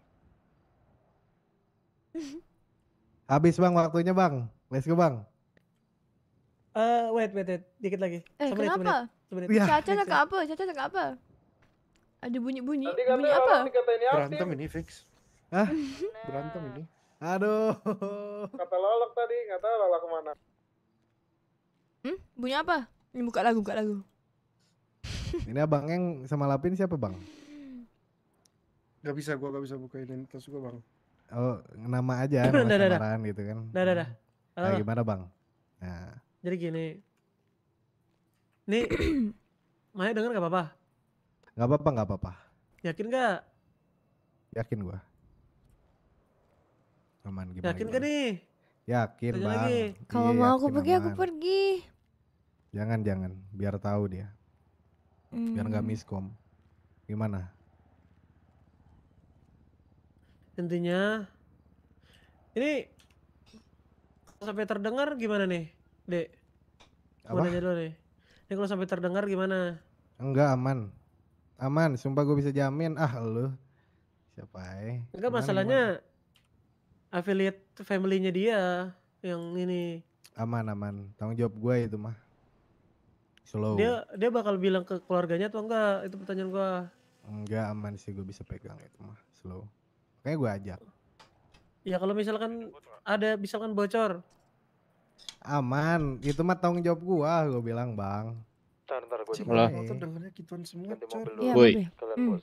Habis bang waktunya bang. Let's go bang. Eh uh, wait, wait wait dikit lagi. Eh semenit, kenapa? Semenit. Ya. Caca cakap apa? Caca cakap apa? Ada bunyi-bunyi. Bunyi apa? Berantem ini fix. Hah? Berantem ini. Aduh. Kata lolok tadi, nggak tahu lolok kemana. Hmm? Bunyi apa? Ini buka lagu, buka lagu. ini abang yang sama Lapin siapa bang? Hmm. Gak bisa, gua gak bisa buka identitas gua bang. Oh, nama aja, nah, nama nah, nah, nah, samaran gitu kan. Dah, dah, dah. Nah, ah, gimana bang? Nah. Jadi gini, nih Maya denger gak apa-apa? Gak apa-apa, gak apa-apa. Yakin gak? Yakin gua. Aman gimana? Yakin gak nih? Yakin Tanya bang. Kalau iya, mau aku pergi, aku pergi. Jangan, jangan. Biar tahu dia. Biar gak hmm. miskom. Gimana? tentunya ini sampai terdengar gimana nih dek mau nanya dulu nih ini kalau sampai terdengar gimana enggak aman aman sumpah gue bisa jamin ah lu siapa eh? enggak masalahnya gimana? affiliate family dia yang ini aman aman tanggung jawab gue itu mah slow dia dia bakal bilang ke keluarganya tuh enggak itu pertanyaan gue enggak aman sih gue bisa pegang itu mah slow kayak gue ajak. Ya kalau misalkan ada misalkan bocor. Aman, itu mah tanggung jawab gua, gua bilang, Bang. Ntar ntar gua coba. Motor dengannya semua. Iya, Woi. Hmm.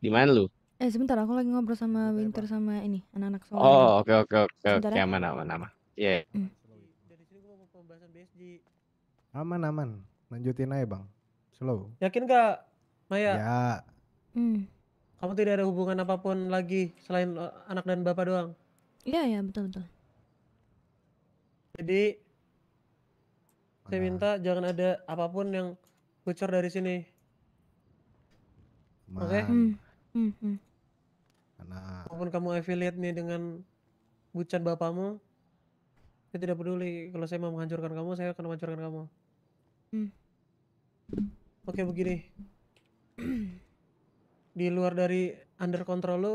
Di mana lu? Eh sebentar, aku lagi ngobrol sama Winter sama ini, anak-anak sekolah. Oh, oke oke oke oke, ya. aman aman aman. Iya. iya. Hmm. Dari sini gua mau pembahasan Aman aman. Lanjutin aja, Bang. Slow. Yakin gak, Maya? Ya. Hmm. Kamu tidak ada hubungan apapun lagi selain eh, anak dan bapak doang. Iya, iya, betul betul. Jadi Mana? saya minta jangan ada apapun yang bocor dari sini. Oke. Okay? Hmm. Karena hmm, hmm. apapun kamu affiliate nih dengan bucan bapakmu, saya tidak peduli kalau saya mau menghancurkan kamu, saya akan menghancurkan kamu. Hmm. Oke, okay, begini. di luar dari under control lo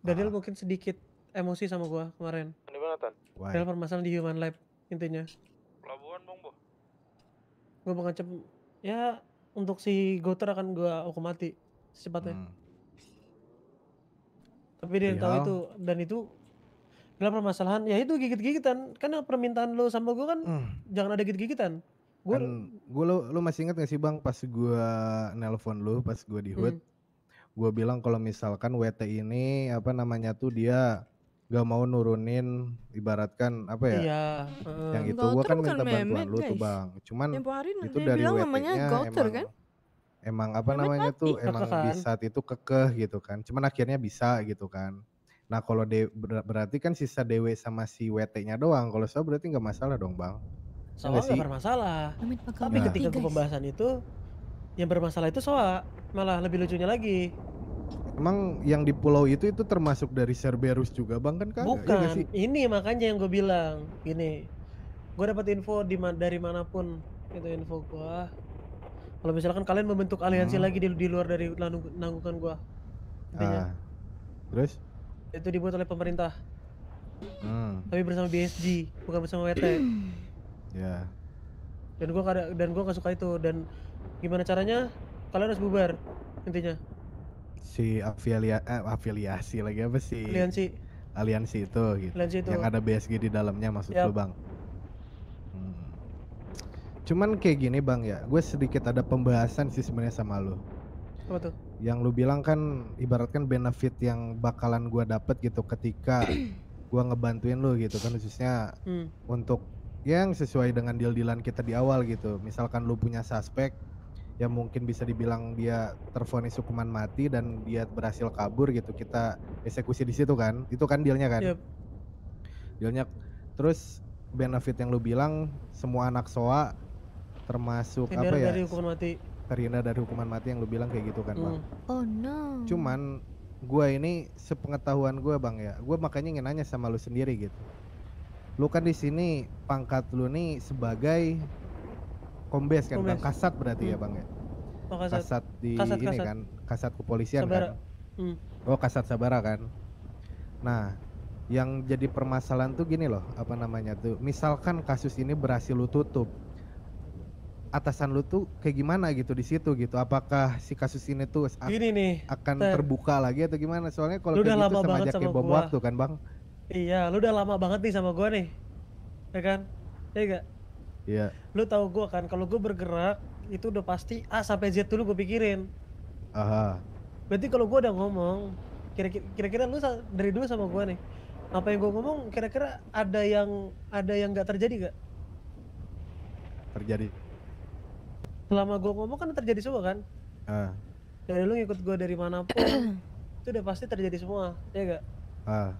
Daniel ah. mungkin sedikit emosi sama gua kemarin. Ini banget, Dalam permasalahan di Human Lab intinya. Pelabuhan, Bang, Bo. Gua mengancam ya untuk si Goter akan gua hukum mati secepatnya. Hmm. Tapi dia tahu ya. itu dan itu dalam permasalahan ya itu gigit-gigitan karena permintaan lo sama gue kan hmm. jangan ada gigit-gigitan gue kan gue lu, lu masih inget gak sih bang pas gue nelpon lo pas gue di hood hmm. gue bilang kalau misalkan WT ini apa namanya tuh dia gak mau nurunin ibaratkan apa ya iya, yang itu gue kan minta bantuan Mehmet, lu tuh bang cuman itu dari WT-nya emang kan? emang apa Mehmet namanya mati. tuh emang di kan? bisa itu kekeh gitu kan cuman akhirnya bisa gitu kan nah kalau berarti kan sisa DW sama si WT-nya doang kalau saya berarti nggak masalah dong bang Soa nggak bermasalah. Tapi nah. ketika pembahasan itu, yang bermasalah itu Soa. Malah lebih lucunya lagi. Emang yang di pulau itu itu termasuk dari Cerberus juga bang kan kan Bukan, ya sih? ini makanya yang gue bilang gini. Gue dapat info di ma dari manapun itu info gue. Kalau misalkan kalian membentuk aliansi hmm. lagi di, di luar dari nanggungan gue, Ah. Terus? Itu dibuat oleh pemerintah. Hmm. Tapi bersama BSG, bukan bersama WT. ya dan gue kada dan gue gak suka itu dan gimana caranya kalian harus bubar intinya si afilia eh, afiliasi lagi apa sih aliansi aliansi itu gitu aliansi itu. yang ada BSG di dalamnya maksud yep. lu bang hmm. cuman kayak gini bang ya gue sedikit ada pembahasan sih sebenarnya sama lu apa tuh yang lu bilang kan ibaratkan benefit yang bakalan gua dapet gitu ketika gua ngebantuin lu gitu kan khususnya hmm. untuk yang sesuai dengan deal-dealan kita di awal gitu. Misalkan lu punya suspek yang mungkin bisa dibilang dia terfonis hukuman mati dan dia berhasil kabur gitu, kita eksekusi di situ kan. Itu kan dealnya kan. Yep. Dealnya terus benefit yang lu bilang semua anak SOA termasuk apa ya? Dari hukuman mati. Terhindar dari hukuman mati yang lu bilang kayak gitu kan, mm. Bang. Hmm. Oh no. Cuman gue ini sepengetahuan gue bang ya, gue makanya ingin nanya sama lu sendiri gitu lu kan di sini pangkat lu nih sebagai kombes kan kombes. bang kasat berarti ya, hmm. ya bang ya oh, kasat. kasat di kasat, ini kasat. kan kasat kepolisian sabara. kan hmm. oh kasat sabara kan nah yang jadi permasalahan tuh gini loh apa namanya tuh misalkan kasus ini berhasil lu tutup atasan lu tuh kayak gimana gitu di situ gitu apakah si kasus ini tuh gini nih, akan ter terbuka lagi atau gimana soalnya kalau kayak gitu sama aja kayak bom waktu kan bang Iya, lu udah lama banget nih sama gua nih. Ya kan? Ya gak? Iya. Lu tahu gua kan kalau gua bergerak itu udah pasti A sampai Z dulu gua pikirin. Aha. Berarti kalau gua udah ngomong, kira-kira lu dari dulu sama gua nih. Apa yang gua ngomong kira-kira ada yang ada yang nggak terjadi gak? Terjadi. Selama gua ngomong kan terjadi semua kan? Ah. Dari lu ngikut gua dari manapun itu udah pasti terjadi semua, ya gak? Ah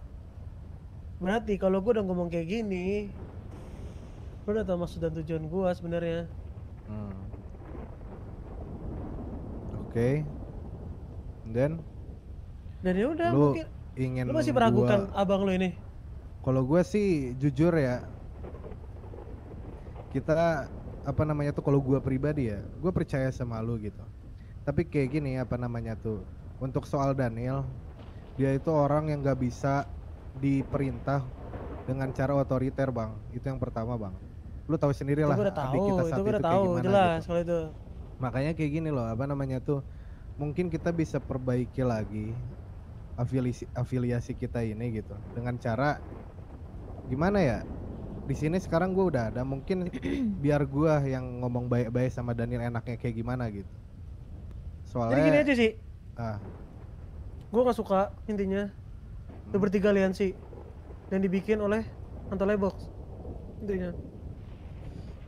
berarti kalau gue udah ngomong kayak gini lo udah tau maksud dan tujuan gue sebenarnya hmm. oke okay. dan ya udah mungkin ingin lu masih meragukan gua... abang lo ini kalau gue sih jujur ya kita apa namanya tuh kalau gue pribadi ya gue percaya sama lo gitu tapi kayak gini apa namanya tuh untuk soal Daniel dia itu orang yang gak bisa diperintah dengan cara otoriter bang itu yang pertama bang lu tahu sendiri lah itu gue udah tahu itu gue udah tahu jelas gitu. itu makanya kayak gini loh apa namanya tuh mungkin kita bisa perbaiki lagi afiliasi afiliasi kita ini gitu dengan cara gimana ya di sini sekarang gue udah ada mungkin biar gue yang ngomong baik-baik sama Daniel enaknya kayak gimana gitu soalnya Jadi gini aja sih ah gue gak suka intinya itu bertiga aliansi dan dibikin oleh Antolebox Box intinya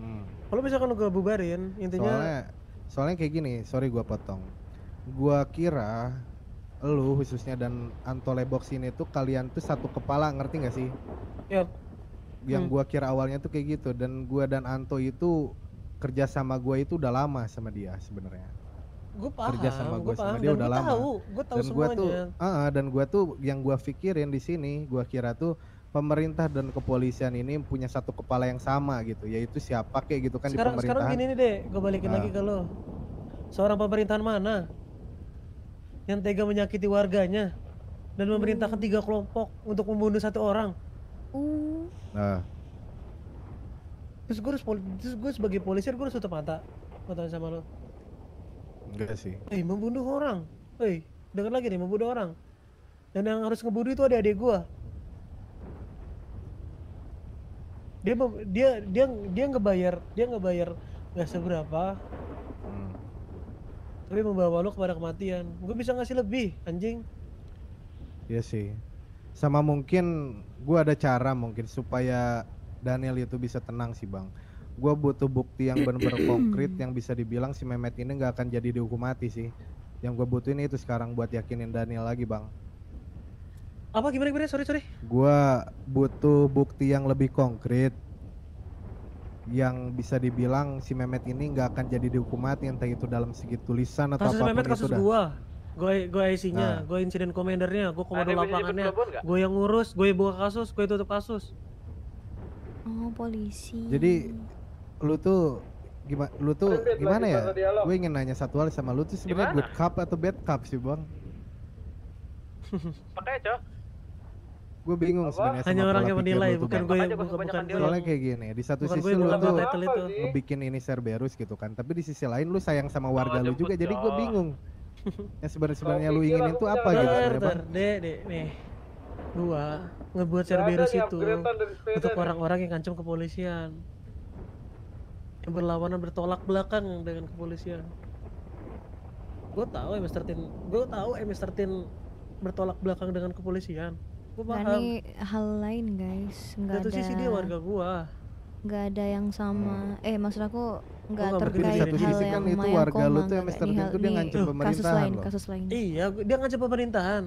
hmm. kalau misalkan gue bubarin intinya soalnya, soalnya kayak gini sorry gue potong gue kira lu khususnya dan Antole Box ini tuh kalian tuh satu kepala ngerti gak sih? Yep. Iya. Yang hmm. gua kira awalnya tuh kayak gitu dan gua dan Anto itu kerja sama gua itu udah lama sama dia sebenarnya gue paham, kerja sama gue sama dia dan udah lama. Tahu, gue tahu dan gue tuh, uh, dan gue tuh yang gue pikirin di sini, gue kira tuh pemerintah dan kepolisian ini punya satu kepala yang sama gitu, yaitu siapa kayak gitu kan sekarang, di pemerintahan. Sekarang gini nih deh, gue balikin uh. lagi nah. ke lo. Seorang pemerintahan mana yang tega menyakiti warganya dan memerintahkan hmm. tiga kelompok untuk membunuh satu orang? Hmm. Nah. Terus gue harus, terus gue sebagai polisi gue harus tutup mata. Gue sama lo Enggak sih. Eh, membunuh orang. Eh, dengar lagi nih, membunuh orang. Dan yang harus ngebunuh itu ada adik gua. Dia dia dia dia ngebayar, dia ngebayar nggak seberapa. Hmm. Tapi membawa lu kepada kematian. Gua bisa ngasih lebih, anjing. Iya sih. Sama mungkin gua ada cara mungkin supaya Daniel itu bisa tenang sih bang gue butuh bukti yang benar-benar konkret yang bisa dibilang si Mehmet ini nggak akan jadi dihukum mati sih yang gue butuh ini itu sekarang buat yakinin Daniel lagi bang apa gimana gimana sorry sorry gue butuh bukti yang lebih konkret yang bisa dibilang si Mehmet ini nggak akan jadi dihukum mati entah itu dalam segi tulisan atau apa apapun kasus itu gue gue gue isinya nah. gue insiden komandernya gue komando lapangannya gue yang ngurus gue buka kasus gue tutup kasus oh polisi jadi lu tuh gimana lu tuh gimana ya? Gue ingin nanya satu hal sama lu tuh sebenarnya good cup atau bad cup sih, Bang? Pakai, Cok. Gue bingung sebenarnya Hanya orang yang menilai, bukan gue yang bukan Soalnya kayak gini, di satu sisi lu tuh ngebikin ini serberus gitu kan, tapi di sisi lain lu sayang sama oh, warga lu juga, jadi gue bingung. Ya sebenarnya sebenarnya lu ingin itu apa gitu sebenarnya, deh deh nih. Gua ngebuat serberus itu untuk orang-orang yang kancung kepolisian berlawanan bertolak belakang dengan kepolisian gue tahu ya, MS13 gue tahu ya, MS13 bertolak belakang dengan kepolisian gue paham ini hal lain guys nggak ada sisi dia warga gua. nggak ada yang sama hmm. eh maksud aku nggak oh, terkait satu hal sisi kan yang itu warga lu tuh ya, MS-13 tuh dia ngancam pemerintahan kasus lain, kasus lain iya dia ngancam pemerintahan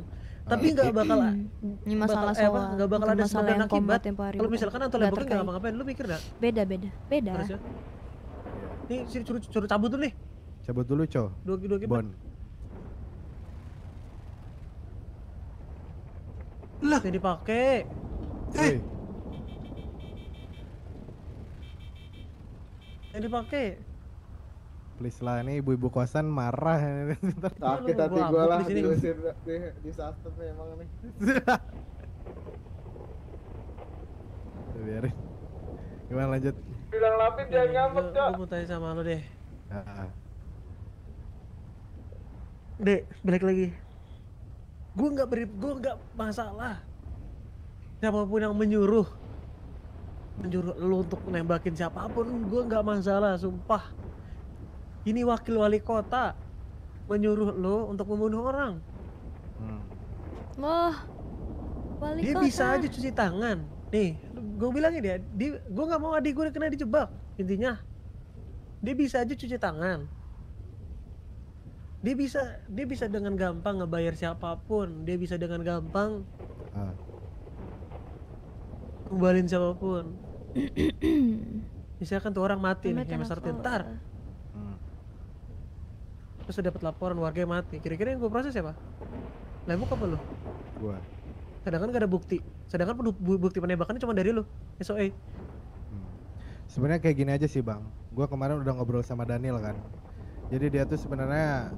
tapi nggak oh, bakal ini masalah eh, soal nggak bakal ada sebab dan akibat kalau misalkan antara nggak ngapa-ngapain lu mikir nggak beda beda beda Harusnya? Nih, sini suruh, suruh cabut dulu nih. Cabut dulu, Co. Dua, dua Bon. Lah, jadi dipakai. Eh. Jadi dipakai. Please lah, ini ibu-ibu kosan marah. Sakit hati gue lah diusir di, di sastra emang nih. Biarin. Gimana lanjut? bilang lapin dia nyampe cok gue mau tanya sama lo deh dek balik lagi gue nggak beri gue nggak masalah siapapun yang menyuruh menyuruh lo untuk nembakin siapapun gue nggak masalah sumpah ini wakil wali kota menyuruh lo untuk membunuh orang hmm. wah wali dia kota. bisa aja cuci tangan nih gue bilangin ya di gue nggak mau adik gue kena dijebak intinya dia bisa aja cuci tangan dia bisa dia bisa dengan gampang ngebayar siapapun dia bisa dengan gampang ah. ngebalin siapapun misalkan tuh orang mati nih yang sertin ntar hmm. terus dapat laporan warga yang mati kira-kira yang gue proses siapa pak, apa lu gua sedangkan gak ada bukti sedangkan bukti penembakannya cuma dari lu soe. hmm. sebenarnya kayak gini aja sih bang gue kemarin udah ngobrol sama Daniel kan jadi dia tuh sebenarnya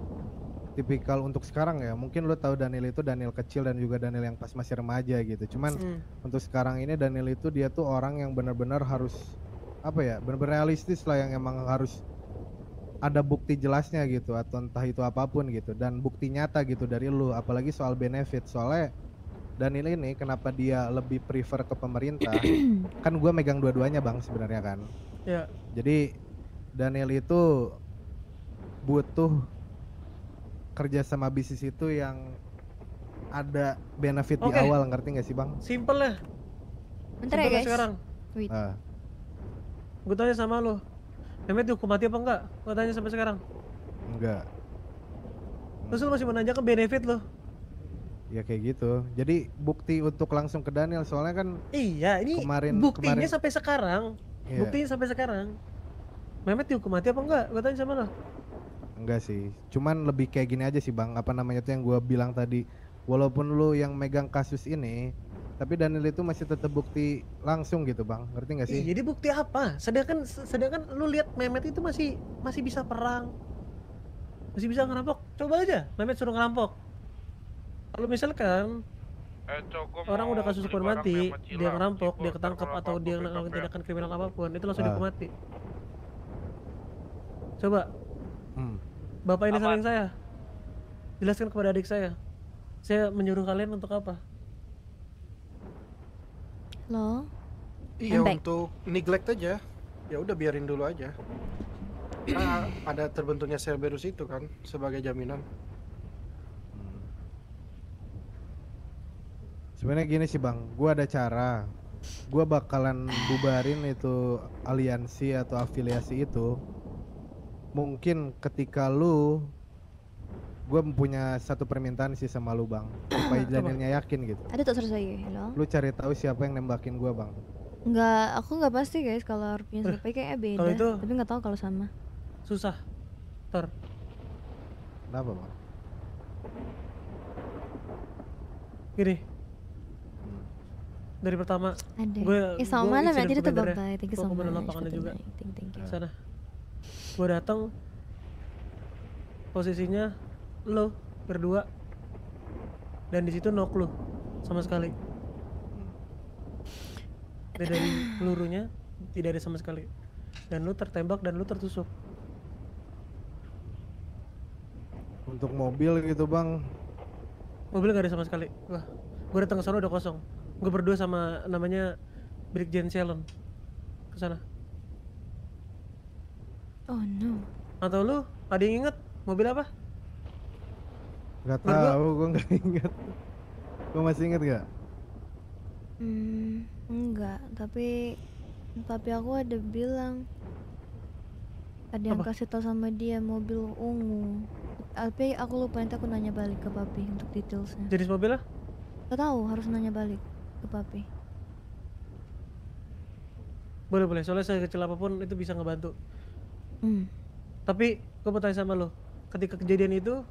tipikal untuk sekarang ya mungkin lu tahu Daniel itu Daniel kecil dan juga Daniel yang pas masih remaja gitu cuman hmm. untuk sekarang ini Daniel itu dia tuh orang yang benar-benar harus apa ya benar-benar realistis lah yang emang harus ada bukti jelasnya gitu atau entah itu apapun gitu dan bukti nyata gitu dari lu apalagi soal benefit soalnya Daniel ini kenapa dia lebih prefer ke pemerintah? kan gue megang dua-duanya bang sebenarnya kan. Ya. Jadi Daniel itu butuh kerja sama bisnis itu yang ada benefit okay. di awal ngerti nggak sih bang? Simple lah. Bentar ya guys. Sekarang. Wait. Uh. Ah. Gue tanya sama lo, Mehmet dihukum mati apa enggak? Gue tanya sampai sekarang. Enggak. Terus lu masih ke benefit lo? ya kayak gitu jadi bukti untuk langsung ke Daniel soalnya kan iya ini kemarin buktinya kemarin... sampai sekarang yeah. buktinya sampai sekarang Mehmet dihukum mati apa enggak gue tanya sama lo enggak sih cuman lebih kayak gini aja sih bang apa namanya tuh yang gue bilang tadi walaupun lu yang megang kasus ini tapi Daniel itu masih tetap bukti langsung gitu bang ngerti nggak sih? Iya, jadi bukti apa? Sedangkan sedangkan lu lihat Mehmet itu masih masih bisa perang, masih bisa ngerampok. Coba aja Mehmet suruh ngerampok, kalau misalkan eh, orang udah kasus hukuman mati, dia ngerampok, dia ketangkap atau dia melakukan tindakan ya. kriminal apapun, itu langsung ah. dihukum mati. Coba. Hmm. Bapak ini saling saya. Jelaskan kepada adik saya. Saya menyuruh kalian untuk apa? Lo? Iya untuk neglect aja. Ya udah biarin dulu aja. Nah, ada terbentuknya Cerberus itu kan sebagai jaminan. Sebenarnya gini sih bang, gue ada cara. Gue bakalan bubarin itu aliansi atau afiliasi itu. Mungkin ketika lu gue punya satu permintaan sih sama lu bang supaya Danielnya yakin gitu ada tuh saya hello lu cari tahu siapa yang nembakin gue bang Enggak, aku nggak pasti guys kalau punya siapa kayaknya beda kalo itu, tapi nggak tahu kalau sama susah ter kenapa bang gini dari pertama gue eh, sama lah berarti itu bapak thank you so much lapangannya juga sana gue datang posisinya lo berdua dan di situ no lo sama sekali dan dari pelurunya tidak ada sama sekali dan lu tertembak dan lu tertusuk untuk mobil gitu bang mobil gak ada sama sekali wah gue datang ke sana udah kosong gue berdua sama namanya Brigjen Shalon ke sana. Oh no. Atau lu ada yang inget mobil apa? Gak tau, gue gak inget. Gue masih inget gak? Hmm, enggak, tapi tapi aku ada bilang ada yang apa? kasih tau sama dia mobil ungu tapi aku lupa nanti aku nanya balik ke papi untuk detailsnya jenis mobilnya? gak tahu harus nanya balik ke papi boleh boleh soalnya saya kecil apapun itu bisa ngebantu hmm. tapi gue mau tanya sama lo ketika kejadian itu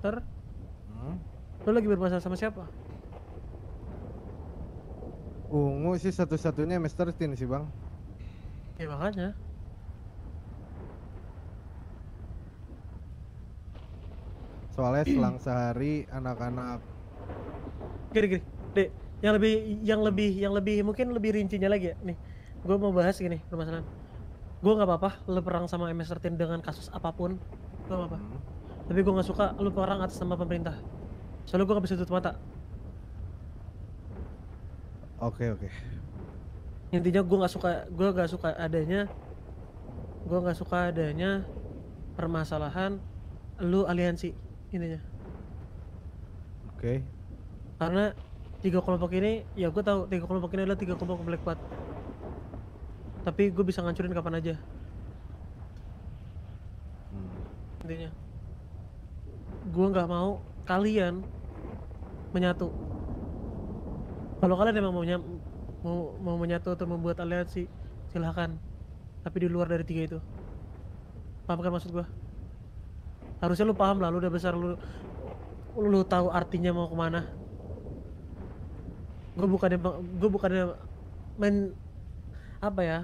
ter hmm? lo lagi bermasalah sama siapa ungu sih satu-satunya Mister Tin sih bang ya makanya soalnya selang sehari anak-anak gini gini dek yang lebih yang lebih yang lebih mungkin lebih rincinya lagi ya nih gue mau bahas gini permasalahan gue nggak apa-apa lu perang sama MS-13 dengan kasus apapun gue nggak apa hmm. tapi gue nggak suka lu perang atas nama pemerintah soalnya gue nggak bisa tutup mata oke okay, oke okay. intinya gue nggak suka gue nggak suka adanya gue nggak suka adanya permasalahan lu aliansi intinya oke okay. karena tiga kelompok ini ya gue tahu tiga kelompok ini adalah tiga kelompok black bat tapi gue bisa ngancurin kapan aja hmm. intinya gue nggak mau kalian menyatu kalau kalian emang mau, mau mau menyatu atau membuat aliansi silahkan tapi di luar dari tiga itu paham kan maksud gue harusnya lu paham lah lu udah besar lu lu, lu tahu artinya mau kemana gue bukannya gue bukannya main apa ya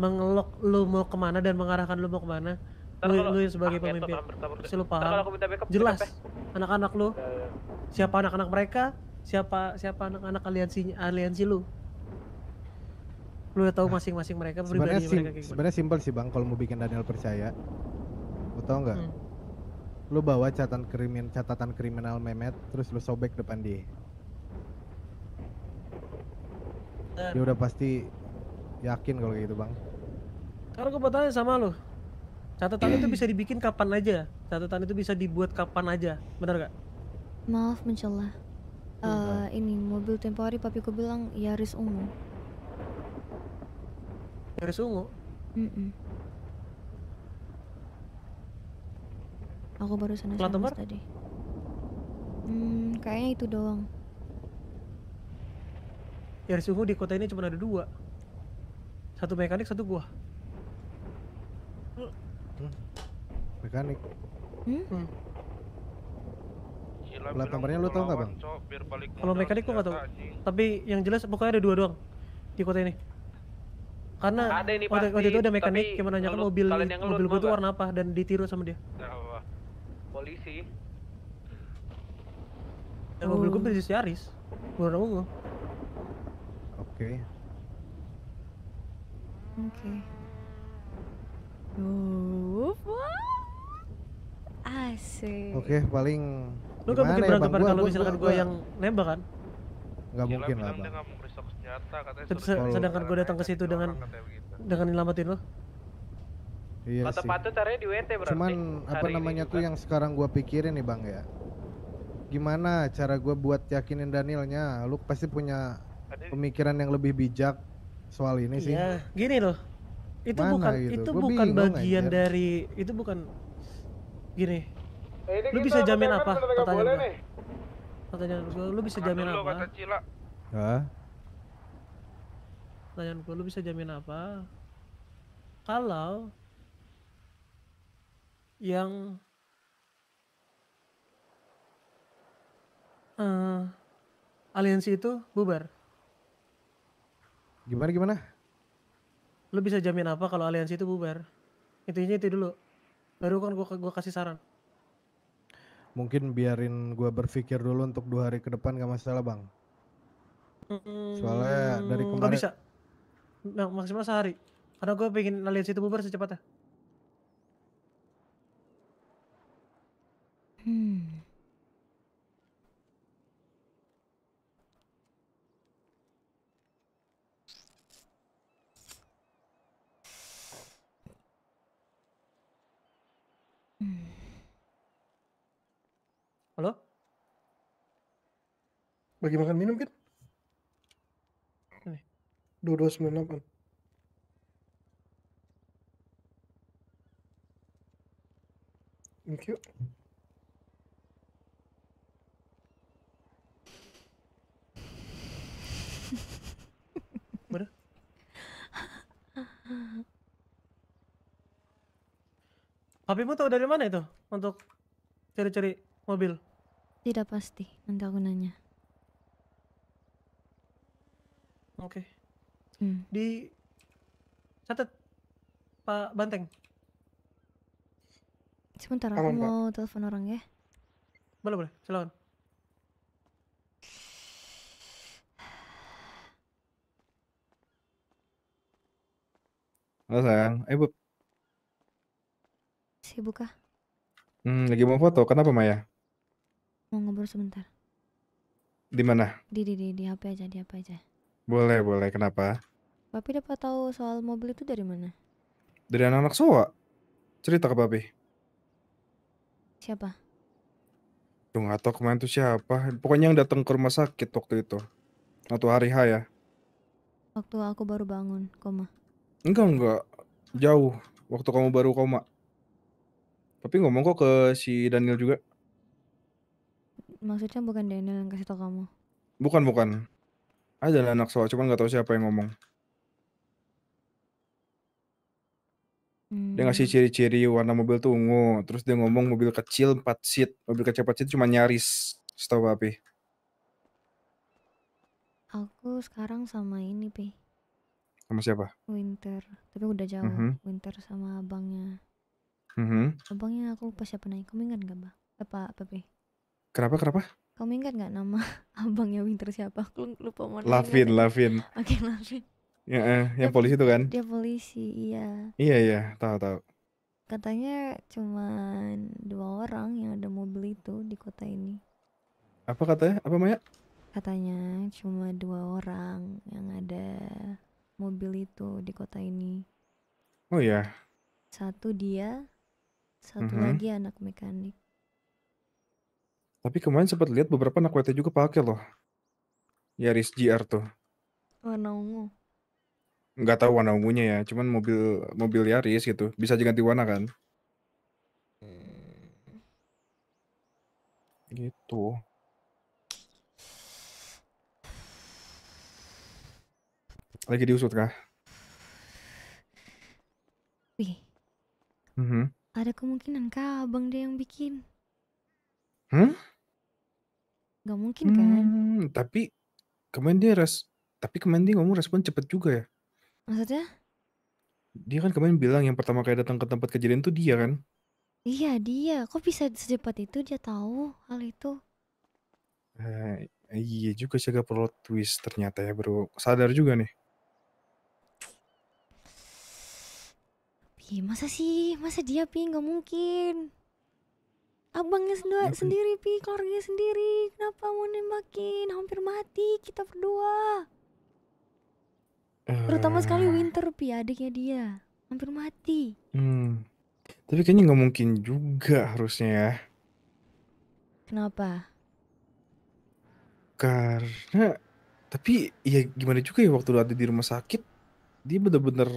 mengelok lu mau kemana dan mengarahkan lu mau kemana lu, lu sebagai ah, iya, pemimpin pasti lu paham jelas anak-anak lu iya, iya. siapa anak-anak mereka siapa siapa anak-anak aliansi aliansi lu lu udah tahu ah, masing-masing mereka sebenarnya sim sebenarnya simpel sih bang kalau mau bikin Daniel percaya lu tau nggak hmm. lu bawa catatan kriminal catatan kriminal Mehmet terus lu sobek depan dia ya Dia udah pasti yakin kalau gitu bang. kalau gue bertanya sama lo, catatan itu bisa dibikin kapan aja, catatan itu bisa dibuat kapan aja, benar gak? Maaf mencela. Uh, iya, eh, ini mobil papi ku bilang Yaris ungu. Yaris ungu? Mm -mm. Aku baru sana tadi. Hmm, kayaknya itu doang air suhu di kota ini cuma ada dua satu mekanik satu gua hmm. mekanik hmm. hmm. kamarnya nomornya lu tau nggak bang? Kalau mekanik gua nggak tau. Tapi yang jelas pokoknya ada dua doang di kota ini. Karena ada ini waktu, pasti, waktu itu ada mekanik yang menanyakan mobil mobil gua itu warna apa dan ditiru sama dia. polisi. Dan oh. mobil gua hmm. British Yaris, warna ungu. Oke. Okay. Oh, asik. Oke, okay, paling. Lu gak mungkin berantem ya, kalau misalkan gue yang nembak kan? Gak mungkin lah bang. Senjata, Terus, sedangkan gue datang ke situ dengan dengan nyelamatin lo. Iya Kata sih. Patu caranya di WT berarti. Cuman apa namanya tuh yang sekarang gue pikirin nih bang ya. Gimana cara gue buat yakinin Danielnya? Lu pasti punya pemikiran yang lebih bijak soal ini iya. sih. Gini loh. Itu Mana bukan gitu? itu Gua bukan bagian enggak. dari itu bukan gini. Eh, lu bisa jamin apa? Pertanyaan gue. Pertanyaan gue, lu bisa jamin apa? Hah? Pertanyaan gue, lu bisa jamin apa? Kalau yang uh, aliansi itu bubar. Gimana gimana? Lu bisa jamin apa kalau aliansi itu bubar? Intinya itu dulu. Baru kan gua gua kasih saran. Mungkin biarin gua berpikir dulu untuk dua hari ke depan gak masalah bang. Hmm, Soalnya dari kemarin. bisa. Nah, maksimal sehari. Karena gue pengen aliansi itu bubar secepatnya. Hmm. Halo? Bagi makan minum kan? Dua dua sembilan delapan. Thank you. Mana? HPmu tahu dari mana itu untuk cari-cari mobil? Tidak pasti, nanti aku nanya. Oke. Okay. Hmm. Di catat Pak Banteng. Sebentar, aku mau telepon orang ya. Boleh, boleh. Silakan. Halo sayang, eh bu. Sibuk kah? Hmm, lagi mau foto. Kenapa Maya? mau ngobrol sebentar. Di mana? Di, di di di HP aja, di HP aja. Boleh, boleh. Kenapa? Papi dapat tahu soal mobil itu dari mana? Dari anak-anak Soa. Cerita ke Papi. Siapa? Tuh nggak tahu kemarin tuh siapa. Pokoknya yang datang ke rumah sakit waktu itu. Atau hari H ya. Waktu aku baru bangun koma. Enggak, enggak. Jauh. Waktu kamu baru koma. Tapi ngomong kok ke si Daniel juga. Maksudnya bukan Daniel yang kasih tau kamu? Bukan, bukan. Ada anak soal, cuman nggak tahu siapa yang ngomong. Hmm. Dia ngasih hmm. ciri-ciri warna mobil tuh ungu, terus dia ngomong mobil kecil empat seat. Mobil kecil 4 seat cuma nyaris, setahu Pi? Aku sekarang sama ini, Pi. Sama siapa? Winter, tapi udah jauh. Mm -hmm. Winter sama abangnya. Mm -hmm. Abangnya aku pas siapa naik. Kamu ingat gak, Bang? Apa, Pi? Kenapa kenapa? Kamu ingat nggak nama abangnya Winter siapa? Aku lupa mau Lavin, Lavin. Oke, Lavin. Ya, eh, yang dia, polisi itu kan? Dia polisi, iya. Iya, iya, tahu tahu. Katanya cuma dua orang yang ada mobil itu di kota ini. Apa katanya? Apa Maya? Katanya cuma dua orang yang ada mobil itu di kota ini. Oh iya. Satu dia, satu mm -hmm. lagi anak mekanik. Tapi kemarin sempat lihat beberapa anak WT juga pakai loh. Yaris GR tuh. Warna ungu. Nggak tahu warna ungunya ya, cuman mobil mobil Yaris gitu. Bisa diganti warna kan? Gitu. Lagi diusut kah? Wih. Mm -hmm. Ada kemungkinan kah abang dia yang bikin? Hmm? Nggak mungkin kan? Hmm, tapi kemarin dia res tapi kemarin dia ngomong respon cepet juga ya? Maksudnya? Dia kan kemarin bilang yang pertama kali datang ke tempat kejadian tuh dia kan? Iya dia, kok bisa secepat itu dia tahu hal itu? eh, iya juga sih agak plot twist ternyata ya bro, sadar juga nih. Ih, masa sih? Masa dia, Pi? Nggak mungkin abangnya sendua, sendiri pi keluarganya sendiri kenapa mau nembakin hampir mati kita berdua uh, terutama sekali winter pi adiknya dia hampir mati hmm. tapi kayaknya nggak mungkin juga harusnya ya kenapa karena tapi ya gimana juga ya waktu ada di rumah sakit dia bener-bener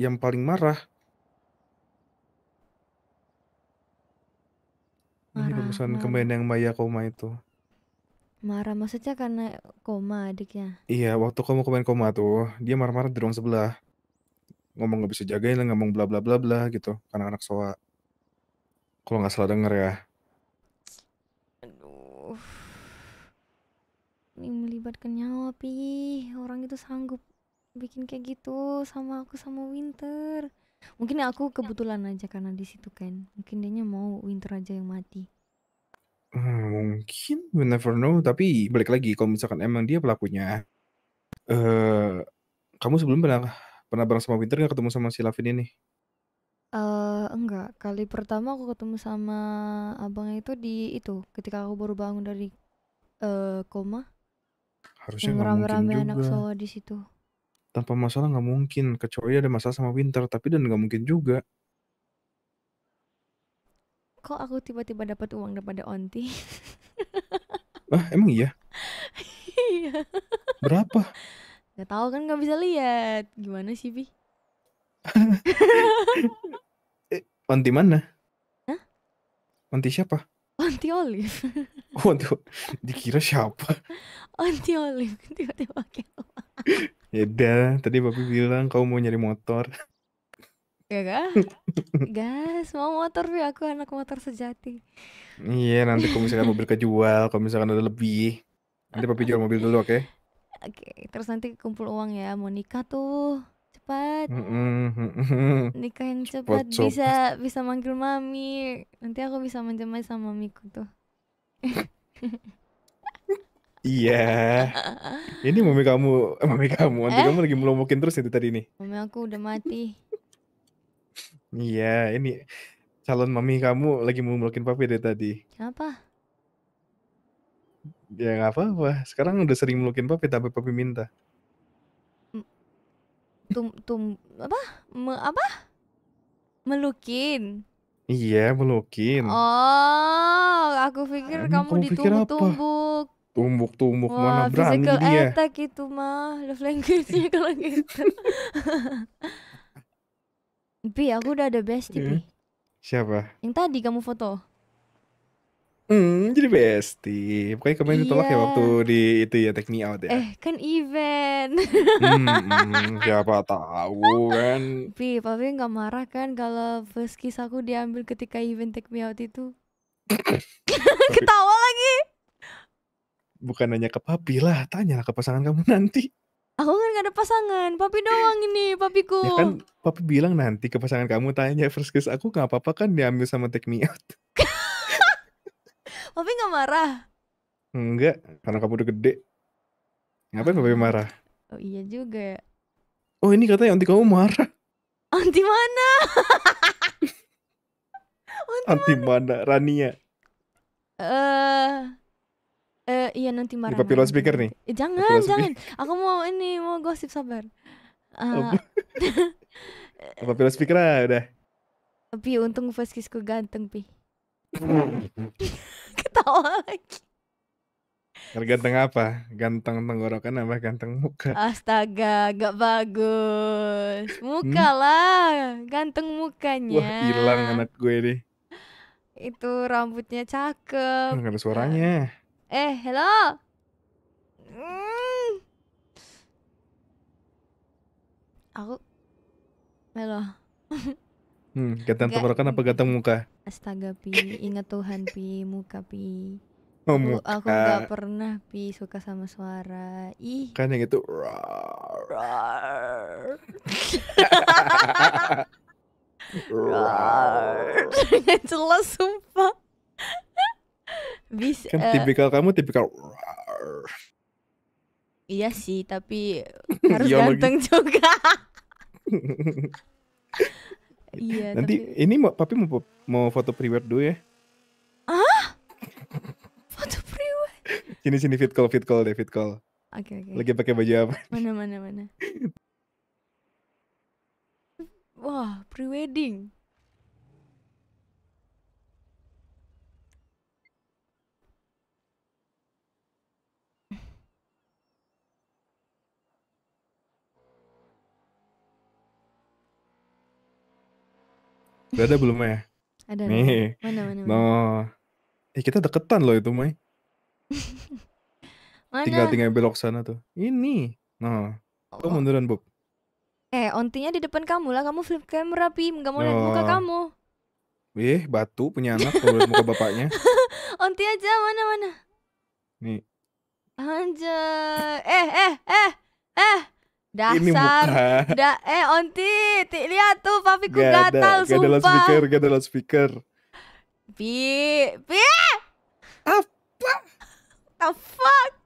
yang paling marah Ini Marah pemesan kemarin yang Maya koma itu. Marah maksudnya karena koma adiknya. Iya, waktu kamu kemarin koma tuh, dia marah-marah di ruang sebelah. Ngomong nggak bisa jagain lah, ngomong bla bla bla bla gitu. karena anak soa. Kalau nggak salah denger ya. Aduh. Ini melibatkan nyawa, Pi. Orang itu sanggup bikin kayak gitu sama aku sama Winter. Mungkin aku kebetulan aja karena di situ kan. Mungkin dia mau Winter aja yang mati. Hmm, mungkin we never know tapi balik lagi kalau misalkan emang dia pelakunya eh uh, kamu sebelum pernah pernah bareng sama Winter nggak ketemu sama si Lavin ini? Eh uh, enggak, kali pertama aku ketemu sama abangnya itu di itu ketika aku baru bangun dari uh, koma. Harusnya yang rame-rame anak soal di situ tanpa masalah nggak mungkin kecuali ada masalah sama Winter tapi dan nggak mungkin juga kok aku tiba-tiba dapat uang daripada Onti ah emang iya iya berapa nggak tahu kan nggak bisa lihat gimana sih bi eh, Onti mana Hah? Onti siapa Onti Olive oh, Onti dikira siapa Onti Olive tiba-tiba pakai Ya udah, Tadi Papi bilang kau mau nyari motor. Ya kan? Gas, mau motor Pi. Aku anak motor sejati. Iya, nanti kalau misalkan mobil kejual, kalau misalkan ada lebih, nanti Papi jual mobil dulu, oke? Okay? Oke, terus nanti kumpul uang ya. Mau nikah tuh cepat. Nikahin cepat, cepat bisa bisa manggil mami. Nanti aku bisa menjemai sama mamiku tuh. Iya. Ini mami kamu, eh, mami kamu, nanti eh? kamu lagi melomokin terus itu tadi nih. Mami aku udah mati. Iya, ini calon mami kamu lagi melomokin papi dari tadi. Kenapa? Ya nggak apa-apa. Sekarang udah sering melukin papi tapi papi minta. Tum tum apa? Me, apa? Melukin. Iya, melukin. Oh, aku pikir kamu, kamu ditumbuk-tumbuk. Tumbuk-tumbuk mana berani physical dia. attack itu mah love language-nya kalau gitu. Bi, aku udah ada bestie, iya. Bi. Siapa? Yang tadi kamu foto. Hmm, jadi bestie. Pokoknya kemarin yeah. ditolak ya waktu di itu ya take me out ya. Eh, kan event. Hmm, hmm, siapa tahu kan. Bi, papi nggak marah kan kalau first kiss aku diambil ketika event take me out itu. Ketawa lagi bukan nanya ke papi lah, lah ke pasangan kamu nanti. Aku kan gak ada pasangan, papi doang ini, papiku. Ya kan, papi bilang nanti ke pasangan kamu tanya first kiss aku gak apa-apa kan diambil sama take me out. papi gak marah? Enggak, karena kamu udah gede. Ngapain papi ah. marah? Oh iya juga ya. Oh ini katanya anti kamu marah. Anti mana? anti, anti mana? mana? Rania. Eh, uh, Eh, iya nanti Di Tapi lo speaker nih? Eh, jangan, Jangan jangan, aku mau ini, mau gosip sabar. Eee, Apa? speaker speaker lah udah. Tapi untung first kissku ganteng Pi. Ketawa lagi. apa? Ganteng tenggorokan apa ganteng muka? Astaga, gak bagus. Hmm? Muka Hmm? lah, ganteng mukanya. Wah, hilang anak gue nih. Itu rambutnya cakep, Nggak ada suaranya. suaranya. Eh, hello. Mm. Aku Halo. hmm, ganteng kan apa ganteng muka? Astaga, Pi. Ingat Tuhan, Pi. Muka, Pi. Oh, muka. Aku, aku gak pernah, Pi, suka sama suara. Ih. Kan yang itu. Rawr. Rawr. Rawr. Jelas, sumpah. Bisa. Kan eh, tipikal kamu tipikal. Iya sih, tapi harus iya, ganteng juga. iya. Nanti tapi... ini mau, papi mau mau foto prewed dulu ya. Ah? Foto prewed? sini sini fit call fit call deh fit call. Oke oke. Lagi pakai baju apa? Mana mana mana. Wah, pre-wedding. Udah ada belum ya? Ada. Nih. Mana mana. mana. No. Eh kita deketan loh itu, Mai. mana? Tinggal tinggal belok sana tuh. Ini. No. Nah, oh, kamu oh. munduran, Bob. Eh, ontinya di depan kamu lah. Kamu flip camera, Pim. Gak mau no. lihat muka kamu. Eh, batu punya anak kalau muka bapaknya. Onti aja mana-mana. Nih. Anjay. Eh, eh, eh. Eh. Dasar. Da eh Onti, ti, lihat tuh papiku gak gatal ada, sumpah. Gak ada loudspeaker, gak ada loudspeaker. Pi, pi. Apa? The fuck?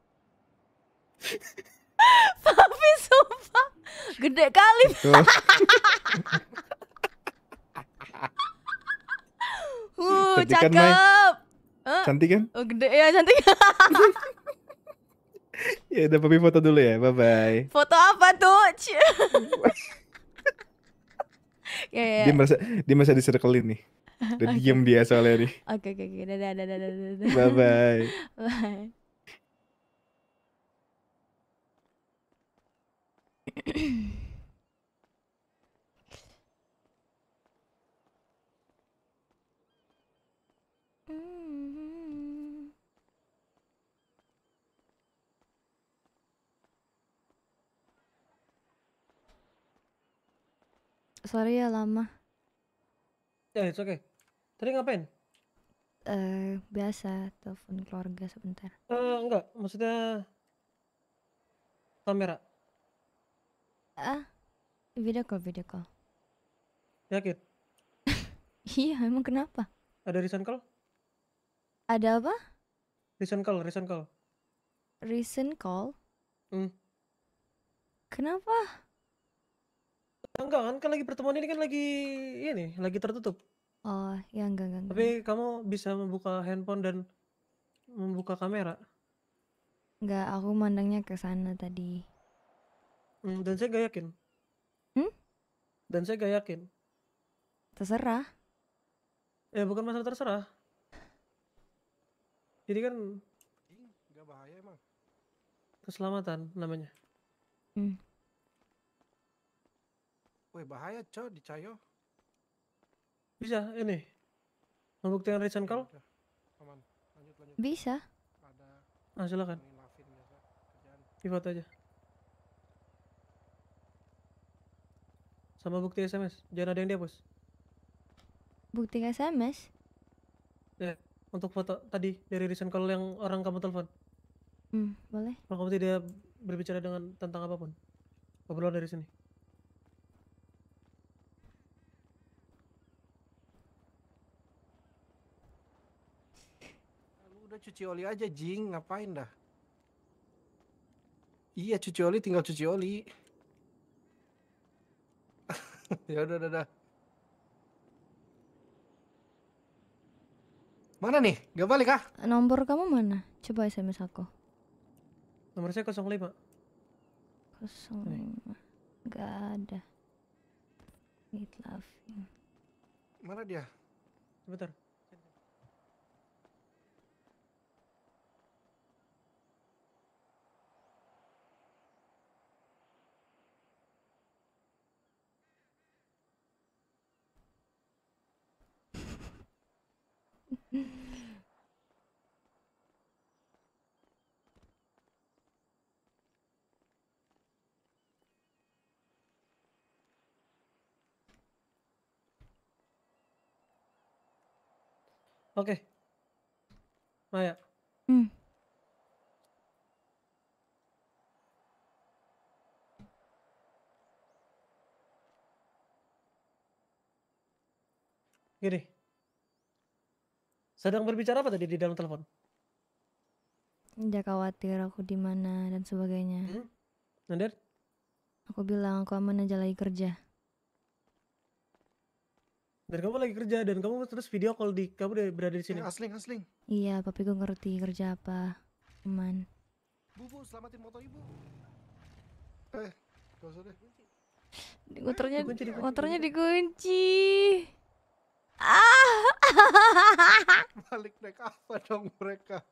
Papi sumpah gede kali. uh, cantik kan, cakep. Kan, Cantik kan? Oh, gede ya cantik. ya udah papi foto dulu ya, bye bye. Foto apa tuh? Ya, ya, ya, Dia merasa dia merasa diserkelin nih. Udah okay. diem dia soalnya nih. Oke okay, oke okay, oke, okay. dadah dadah dadah dadah. Bye bye. bye. sorry ya lama. Ya, yeah, it's okay. Tadi ngapain? Eh, uh, biasa telepon keluarga sebentar. Eh, uh, enggak, maksudnya kamera. Ah, video call, video call. Yakin? iya, emang kenapa? Ada reason call? Ada apa? Reason call, reason call. Reason call? Hmm. Kenapa? Enggak kan, kan lagi pertemuan ini kan lagi ini, lagi tertutup. Oh, ya enggak enggak. enggak. Tapi kamu bisa membuka handphone dan membuka kamera. Enggak, aku mandangnya ke sana tadi. Hmm, dan saya gak yakin. Hmm? Dan saya gak yakin. Terserah. Ya bukan masalah terserah. Jadi kan Enggak bahaya emang. Keselamatan namanya. Hmm. Wih bahaya cok di Bisa ini. Membuktikan recent call? Iya, Aman. Bisa. Ada. Ah silakan. Pivot aja. Sama bukti SMS. Jangan ada yang dihapus. Bukti SMS? Ya, untuk foto tadi dari recent call yang orang kamu telepon. Hmm, boleh. Kalau kamu tidak berbicara dengan tentang apapun, keluar dari sini. cuci oli aja, Jing. Ngapain dah? Iya, cuci oli tinggal cuci oli. ya udah, udah, udah. Mana nih? Gak balik ah? Nomor kamu mana? Coba SMS aku. Nomor saya lima 05. lima Gak ada. Need loving. Mana dia? Sebentar. Okey. Maya. Hmm. Kiri. Sedang berbicara apa tadi di dalam telepon? Dia khawatir aku di mana dan sebagainya. Hmm? Nader? Aku bilang aku aman aja lagi kerja. Dan kamu lagi kerja dan kamu terus video call di kamu udah berada di sini. Eh, asling, asling. Iya, tapi gue ngerti kerja apa. Aman. Bu, bu, selamatin motor ibu. Eh, gak usah deh. Motornya, motornya dikunci. Ah. Balik naik apa dong mereka?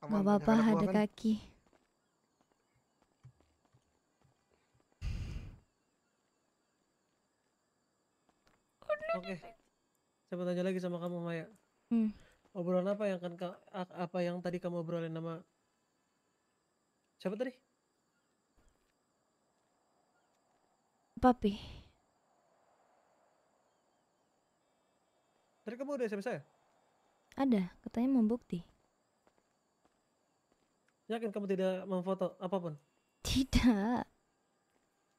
Gak apa-apa, ada kaki. Oke. Okay. Saya mau tanya lagi sama kamu, Maya. Hmm. Obrolan apa yang kan apa yang tadi kamu obrolin sama siapa tadi? Papi. Tadi kamu udah SMS saya? Ada, katanya mau Yakin kamu tidak memfoto apapun? Tidak.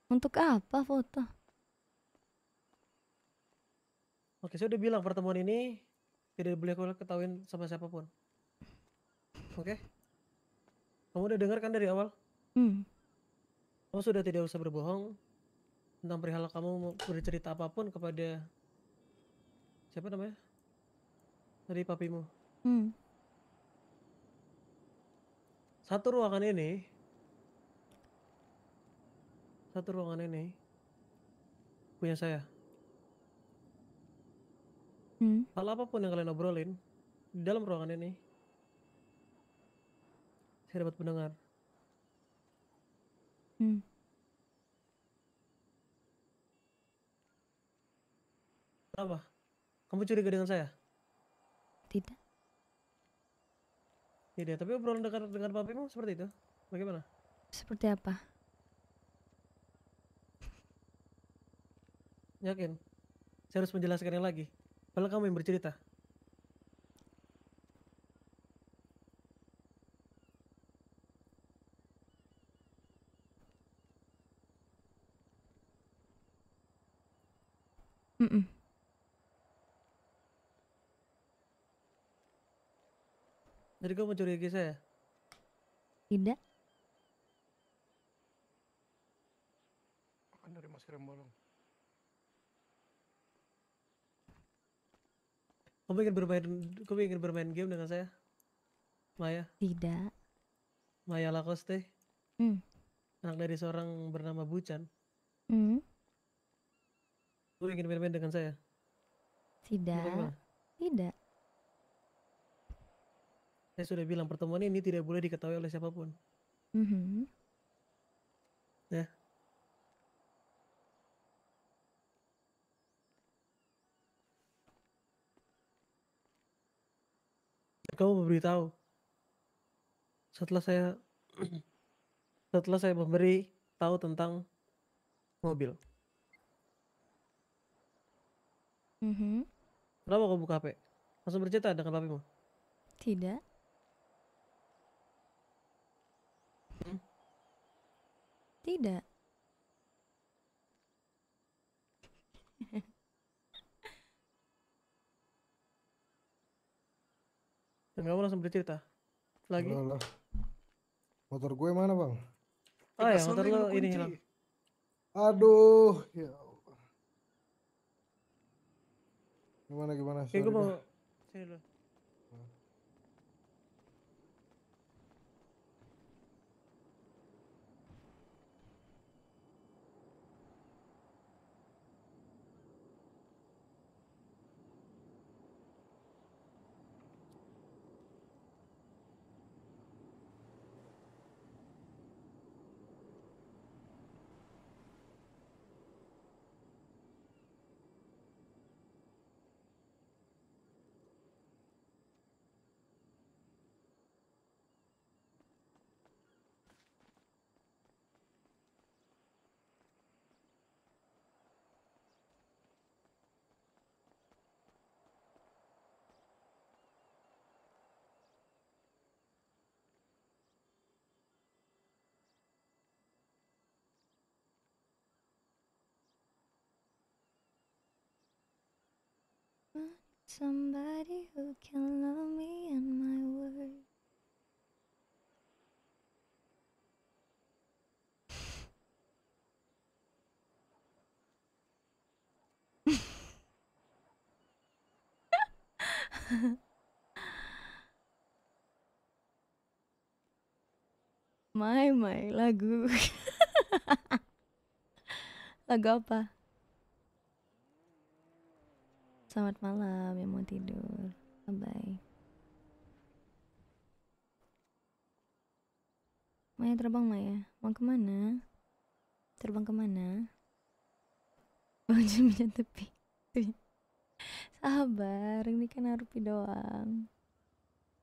Untuk apa foto? Oke, saya udah bilang pertemuan ini tidak boleh kau ketahuin sama siapapun. Oke? Kamu udah dengar kan dari awal? Hmm. Kamu sudah tidak usah berbohong tentang perihal kamu bercerita apapun kepada Siapa namanya? Dari papimu? Hmm. Satu ruangan ini satu ruangan ini punya saya. Hmm. Hal apapun yang kalian obrolin di dalam ruangan ini, saya dapat mendengar. Hmm. Apa? Kamu curiga dengan saya? Tidak. Tidak, tapi obrolan dekat dengan papimu seperti itu. Bagaimana? Seperti apa? Yakin? Saya harus menjelaskannya lagi. Padahal kamu yang bercerita. Mm -mm. Jadi kamu mencurigai saya? Tidak. Akan dari masker yang bolong. Kamu ingin bermain, kamu ingin bermain game dengan saya, Maya? Tidak. Maya Lakoste, Hmm. Anak dari seorang bernama Bucan. Hmm. Kamu ingin bermain dengan saya? Tidak. Tidak. Saya sudah bilang pertemuan ini tidak boleh diketahui oleh siapapun. Mm-hmm. Ya. Kamu memberitahu. Setelah saya setelah saya memberi tahu tentang mobil. Mm-hmm. Kenapa kau buka HP? Langsung bercerita dengan papimu? Tidak. tidak? Dan kamu langsung beli Lagi? Motor gue mana bang? Ah ya motor lo ini hilang. Aduh, ya Gimana gimana? Oke, eh, gue mau. Sini dulu. somebody who can love me and my word. my my lagu lagu apa Selamat malam yang mau tidur. Bye bye. Maya terbang Maya. Mau kemana? Terbang kemana? Bangun minyak tepi. Sabar, ini kan Arpi doang.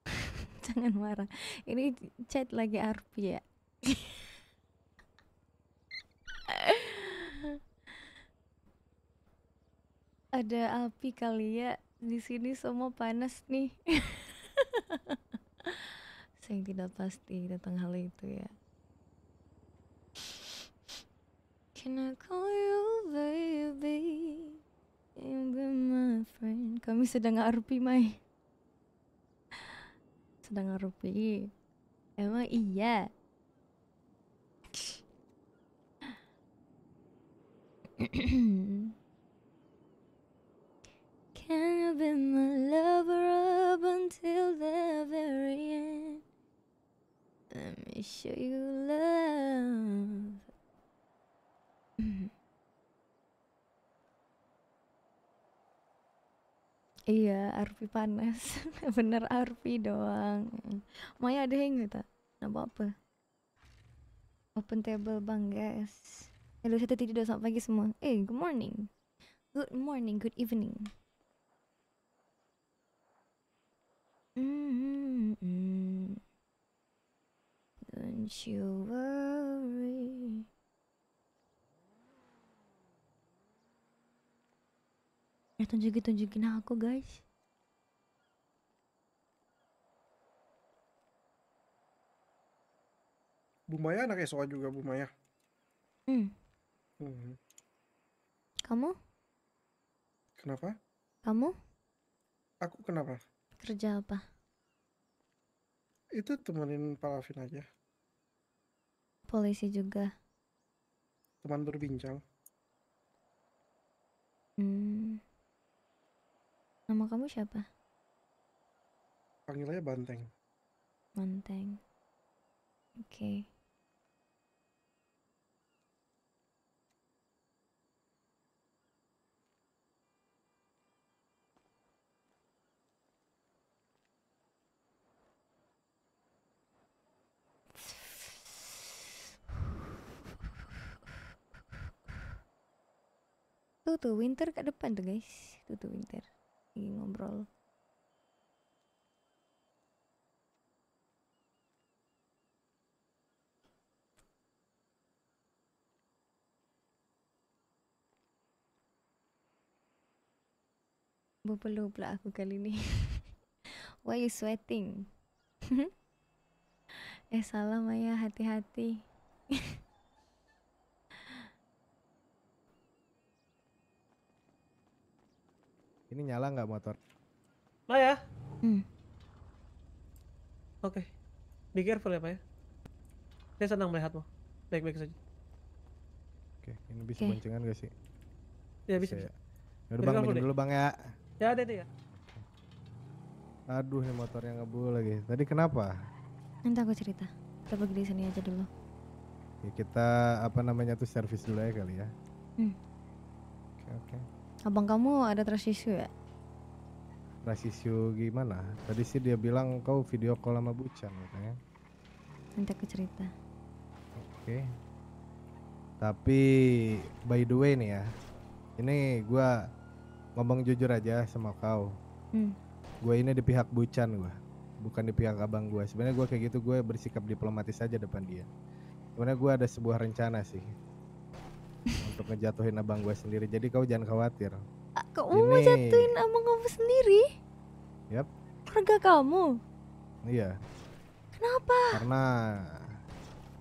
Jangan marah. Ini chat lagi Arpi ya. ada api kali ya di sini semua panas nih saya tidak pasti tentang hal itu ya Can I call you baby you be my friend kami sedang RP Mai sedang RP emang iya Can you be my lover up until the very end? Let me show you love. Iya, Arfi panas. Bener Arfi doang. Maya ada yang gitu. Nah, apa Open table bang, guys. Halo, saya tidur sampai pagi semua. Eh, hey, good morning. Good morning, good evening. Mm-hmm. Don't you worry. Ya tunjukin tunjukin aku guys. Bu Maya anak SOA juga Bu Maya. Hmm. hmm. Kamu? Kenapa? Kamu? Aku kenapa? Kerja apa? Itu temenin Pak Alvin aja. Polisi juga. Teman berbincang. Hmm. Nama kamu siapa? Panggil aja Banteng. Banteng. Oke. Okay. tuh tuh winter ke depan tuh guys tuh tuh winter lagi ngobrol Berpeluh pula aku kali ini. Why you sweating? eh salam ayah hati-hati Ini nyala nggak motor? Pak oh, ya? Hmm. Oke. Okay. Be careful ya, Pak ya. Saya senang melihatmu. Baik-baik saja. Oke, okay. ini bisa okay. boncengan gak sih? Ya bisa. bisa. Ya udah Bang, minum dulu Bang ya. Ya, ada ya. Aduh, ini motornya ngebul lagi. Tadi kenapa? Nanti aku cerita. Kita pergi di sini aja dulu. Ya, kita apa namanya tuh servis dulu ya kali ya. Hmm. Oke, okay, oke. Okay. Abang kamu ada trust issue ya? Trust gimana? Tadi sih dia bilang kau video call sama Bucan katanya. Nanti aku cerita. Oke. Tapi by the way nih ya. Ini gua ngomong jujur aja sama kau. Hmm. Gue ini di pihak Bucan gua. Bukan di pihak abang gue. Sebenarnya gue kayak gitu gue bersikap diplomatis aja depan dia. Sebenarnya gua ada sebuah rencana sih untuk ngejatuhin abang gue sendiri. Jadi kau jangan khawatir. Ah, kau mau jatuhin abang kamu sendiri? Yap. Keluarga kamu? Iya. Kenapa? Karena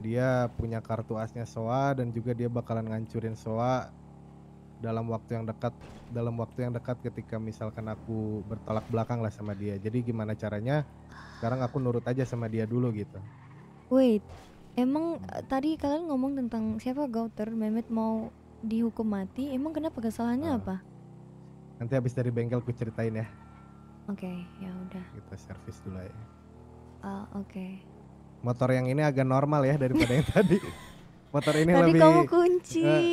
dia punya kartu asnya Soa dan juga dia bakalan ngancurin Soa dalam waktu yang dekat dalam waktu yang dekat ketika misalkan aku bertolak belakang lah sama dia jadi gimana caranya sekarang aku nurut aja sama dia dulu gitu wait emang uh, tadi kalian ngomong tentang siapa Gauter Mehmet mau dihukum mati, emang kenapa kesalahannya uh. apa? Nanti habis dari bengkel ku ceritain ya. Oke, okay, ya udah. Kita gitu, servis dulu ya. Uh, oke. Okay. Motor yang ini agak normal ya daripada yang tadi. Motor ini tadi lebih. kamu kunci. Uh,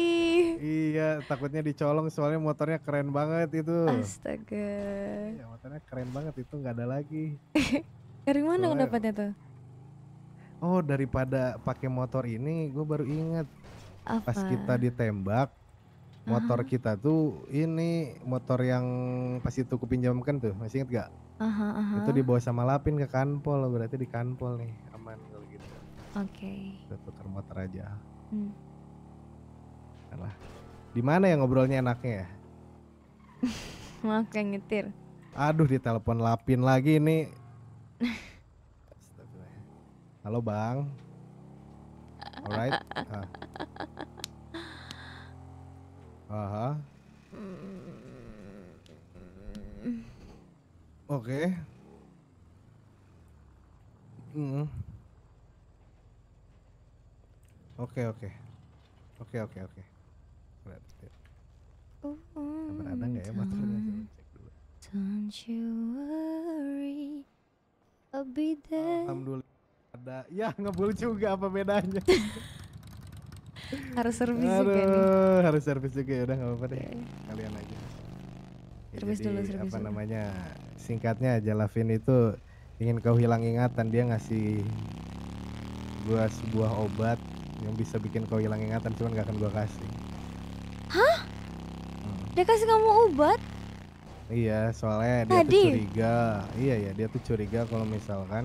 iya, takutnya dicolong soalnya motornya keren banget itu. Astaga. Ya, motornya keren banget itu nggak ada lagi. dari mana soalnya, dapatnya tuh? Oh, daripada pakai motor ini, gue baru inget apa? Pas kita ditembak, motor uh -huh. kita tuh ini motor yang pas itu kupinjamkan tuh, masih inget gak? Uh -huh, uh -huh. Itu dibawa sama Lapin ke Kanpol, berarti di Kanpol nih aman kalau gitu. Oke. Okay. Kita motor aja. Hmm. Alah. Nah di mana ya ngobrolnya enaknya ya? Maaf kayak ngetir. Aduh, ditelepon Lapin lagi ini. Halo, Bang. Alright. Ah. Aha. Oke. Hmm. Oke oke. Oke oke oke. Okay. ada nggak ya maksudnya? Don't you worry, I'll be there. Alhamdulillah ada. Ya ngebul juga apa bedanya? harus servis juga nih. Harus servis juga ya udah nggak apa-apa deh. Iya, iya. Kalian aja. Ya, servis dulu, servis apa dulu. namanya? Singkatnya Jalavin itu ingin kau hilang ingatan dia ngasih gua sebuah obat yang bisa bikin kau hilang ingatan cuman gak akan gua kasih. Hah? Hmm. Dia kasih kamu obat? Iya, soalnya Tadi. dia tuh curiga. Iya ya, dia tuh curiga kalau misalkan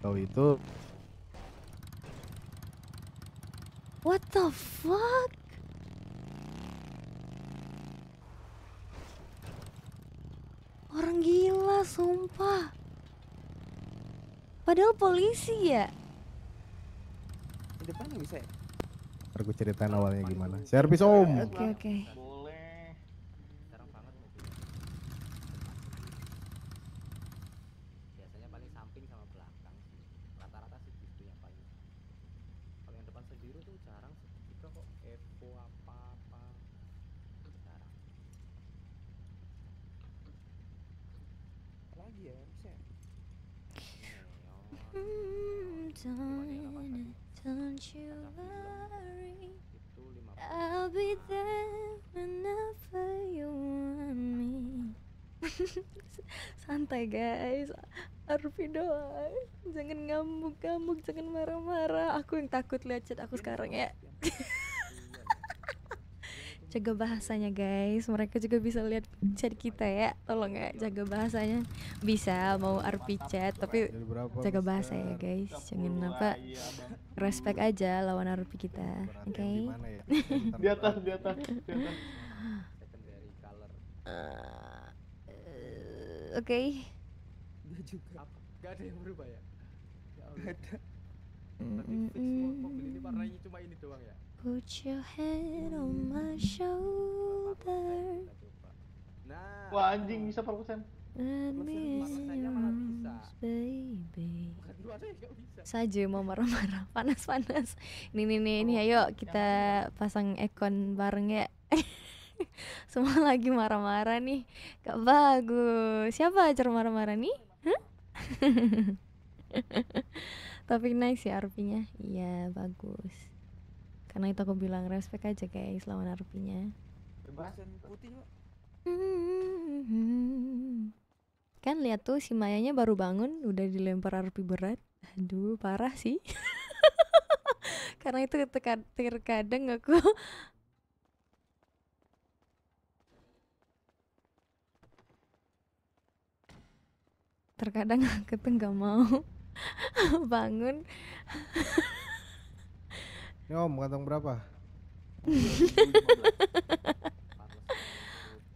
kau itu What the fuck? Orang gila, sumpah. Padahal polisi ya. Depannya depan bisa ya? Aku ceritain awalnya gimana. Servis om. Oke okay, oke. Okay. tapi jangan ngamuk-ngamuk jangan marah-marah aku yang takut lihat chat aku sekarang ya jaga bahasanya guys mereka juga bisa lihat chat kita ya tolong ya jaga bahasanya bisa mau RP chat tapi jaga bahasa ya guys jangan apa respect aja lawan RP kita oke okay? di atas di atas, eh, Oke, okay nggak ada yang berubah ya, ya ada tapi berarti fix mobil ini warnanya cuma ini doang ya Put your head on my hmm. shoulder. Nah. Wah anjing bisa bisa. Saja mau marah-marah panas-panas. Nih nih nih ini oh, ayo kita pasang ekon bareng ya. Semua lagi marah-marah nih. Gak bagus. Siapa acar marah-marah nih? Tapi nice ya rp Iya, bagus. Karena itu aku bilang respect aja guys selama RP-nya. Kan lihat tuh si Mayanya baru bangun udah dilempar RP berat. Aduh, parah sih. Karena itu terkadang aku terkadang aku tuh nggak mau bangun Ini om kantong berapa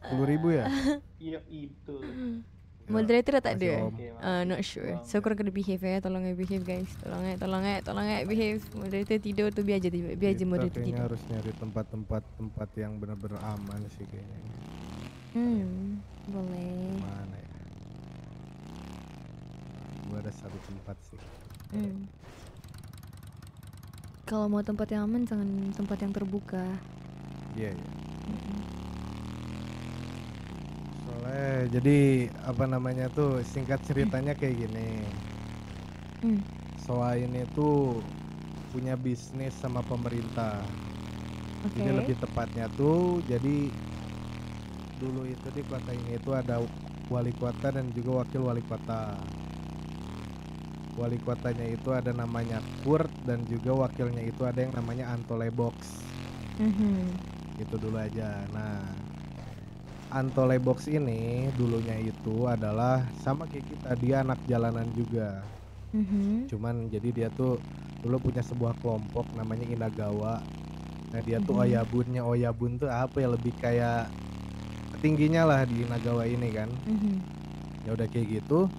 sepuluh ribu ya iya itu moderator tak ada uh, not sure so korang kena behave ya tolong ya behave guys tolong ya tolong ya tolong ya behave moderator tidur tu biar aja tidur biar aja moderator tidur harus nyari tempat-tempat tempat yang benar-benar aman sih kayaknya hmm boleh mana ya gue ada satu tempat sih hmm. kalau mau tempat yang aman jangan tempat yang terbuka iya yeah, yeah. -hmm. soalnya jadi apa namanya tuh singkat ceritanya mm. kayak gini mm. selain itu punya bisnis sama pemerintah okay. jadi lebih tepatnya tuh jadi dulu itu di kota ini itu ada wali kota dan juga wakil wali kota wali kotanya itu ada namanya Kurt dan juga wakilnya itu ada yang namanya Antole Box mm-hmm. itu dulu aja nah Antole Box ini dulunya itu adalah sama kayak kita dia anak jalanan juga mm-hmm. cuman jadi dia tuh dulu punya sebuah kelompok namanya Inagawa nah dia mm-hmm. tuh oyabunnya oyabun tuh apa ya lebih kayak tingginya lah di Inagawa ini kan mm-hmm. ya udah kayak gitu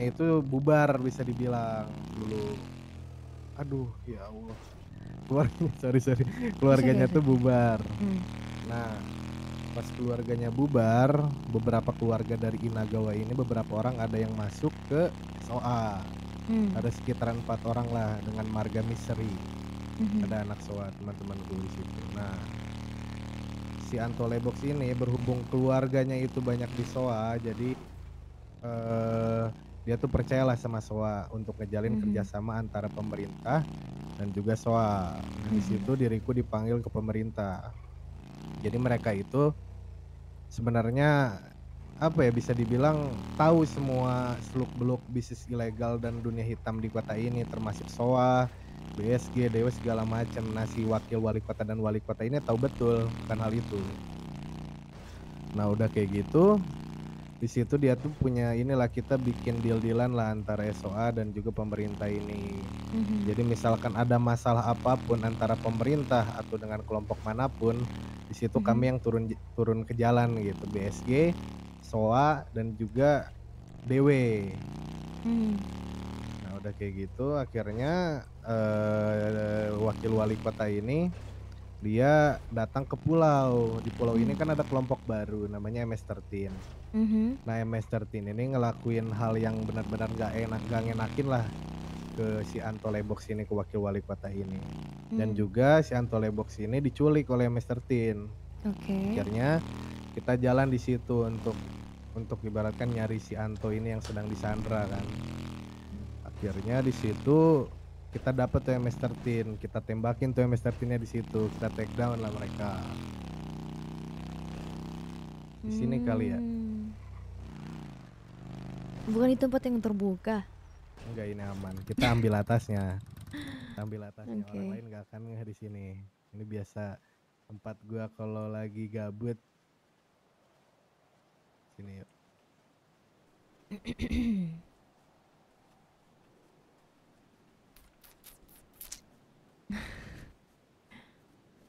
itu bubar bisa dibilang dulu aduh ya Allah keluarganya sorry sorry keluarganya tuh bubar hmm. nah pas keluarganya bubar beberapa keluarga dari Inagawa ini beberapa orang ada yang masuk ke SOA hmm. ada sekitaran empat orang lah dengan marga misteri hmm. ada anak SOA teman teman di situ nah si Anto Lebox ini berhubung keluarganya itu banyak di SOA jadi eh, dia tuh percayalah sama SOA untuk ngejalin mm-hmm. kerjasama antara pemerintah dan juga SOA. Nah, di mm-hmm. situ diriku dipanggil ke pemerintah. Jadi mereka itu sebenarnya apa ya bisa dibilang tahu semua seluk-beluk bisnis ilegal dan dunia hitam di kota ini termasuk SOA, BSG, Dewa segala macam. Nah, wakil wali kota dan wali kota ini tahu betul kan hal itu. Nah, udah kayak gitu, di situ dia tuh punya inilah kita bikin deal-dealan lah antara SOA dan juga pemerintah ini. Mm-hmm. Jadi misalkan ada masalah apapun antara pemerintah atau dengan kelompok manapun, di situ mm-hmm. kami yang turun turun ke jalan gitu, BSG, SOA dan juga DW. Mm-hmm. Nah udah kayak gitu, akhirnya uh, wakil wali kota ini dia datang ke pulau. Di pulau hmm. ini kan ada kelompok baru namanya MS13. Mm-hmm. Nah, MS13 ini ngelakuin hal yang benar-benar gak enak, gak enakin lah ke si Anto Lebox ini ke wakil wali kota ini. Hmm. Dan mm. juga si Anto Lebox ini diculik oleh MS13. Okay. Akhirnya kita jalan di situ untuk untuk ibaratkan nyari si Anto ini yang sedang disandra kan. Akhirnya di situ kita dapat tuh MS13 kita tembakin tuh MS13 nya di situ kita take down lah mereka di sini hmm. kali ya bukan di tempat yang terbuka enggak ini aman kita ambil atasnya kita ambil atasnya okay. orang lain gak akan di sini ini biasa tempat gua kalau lagi gabut sini yuk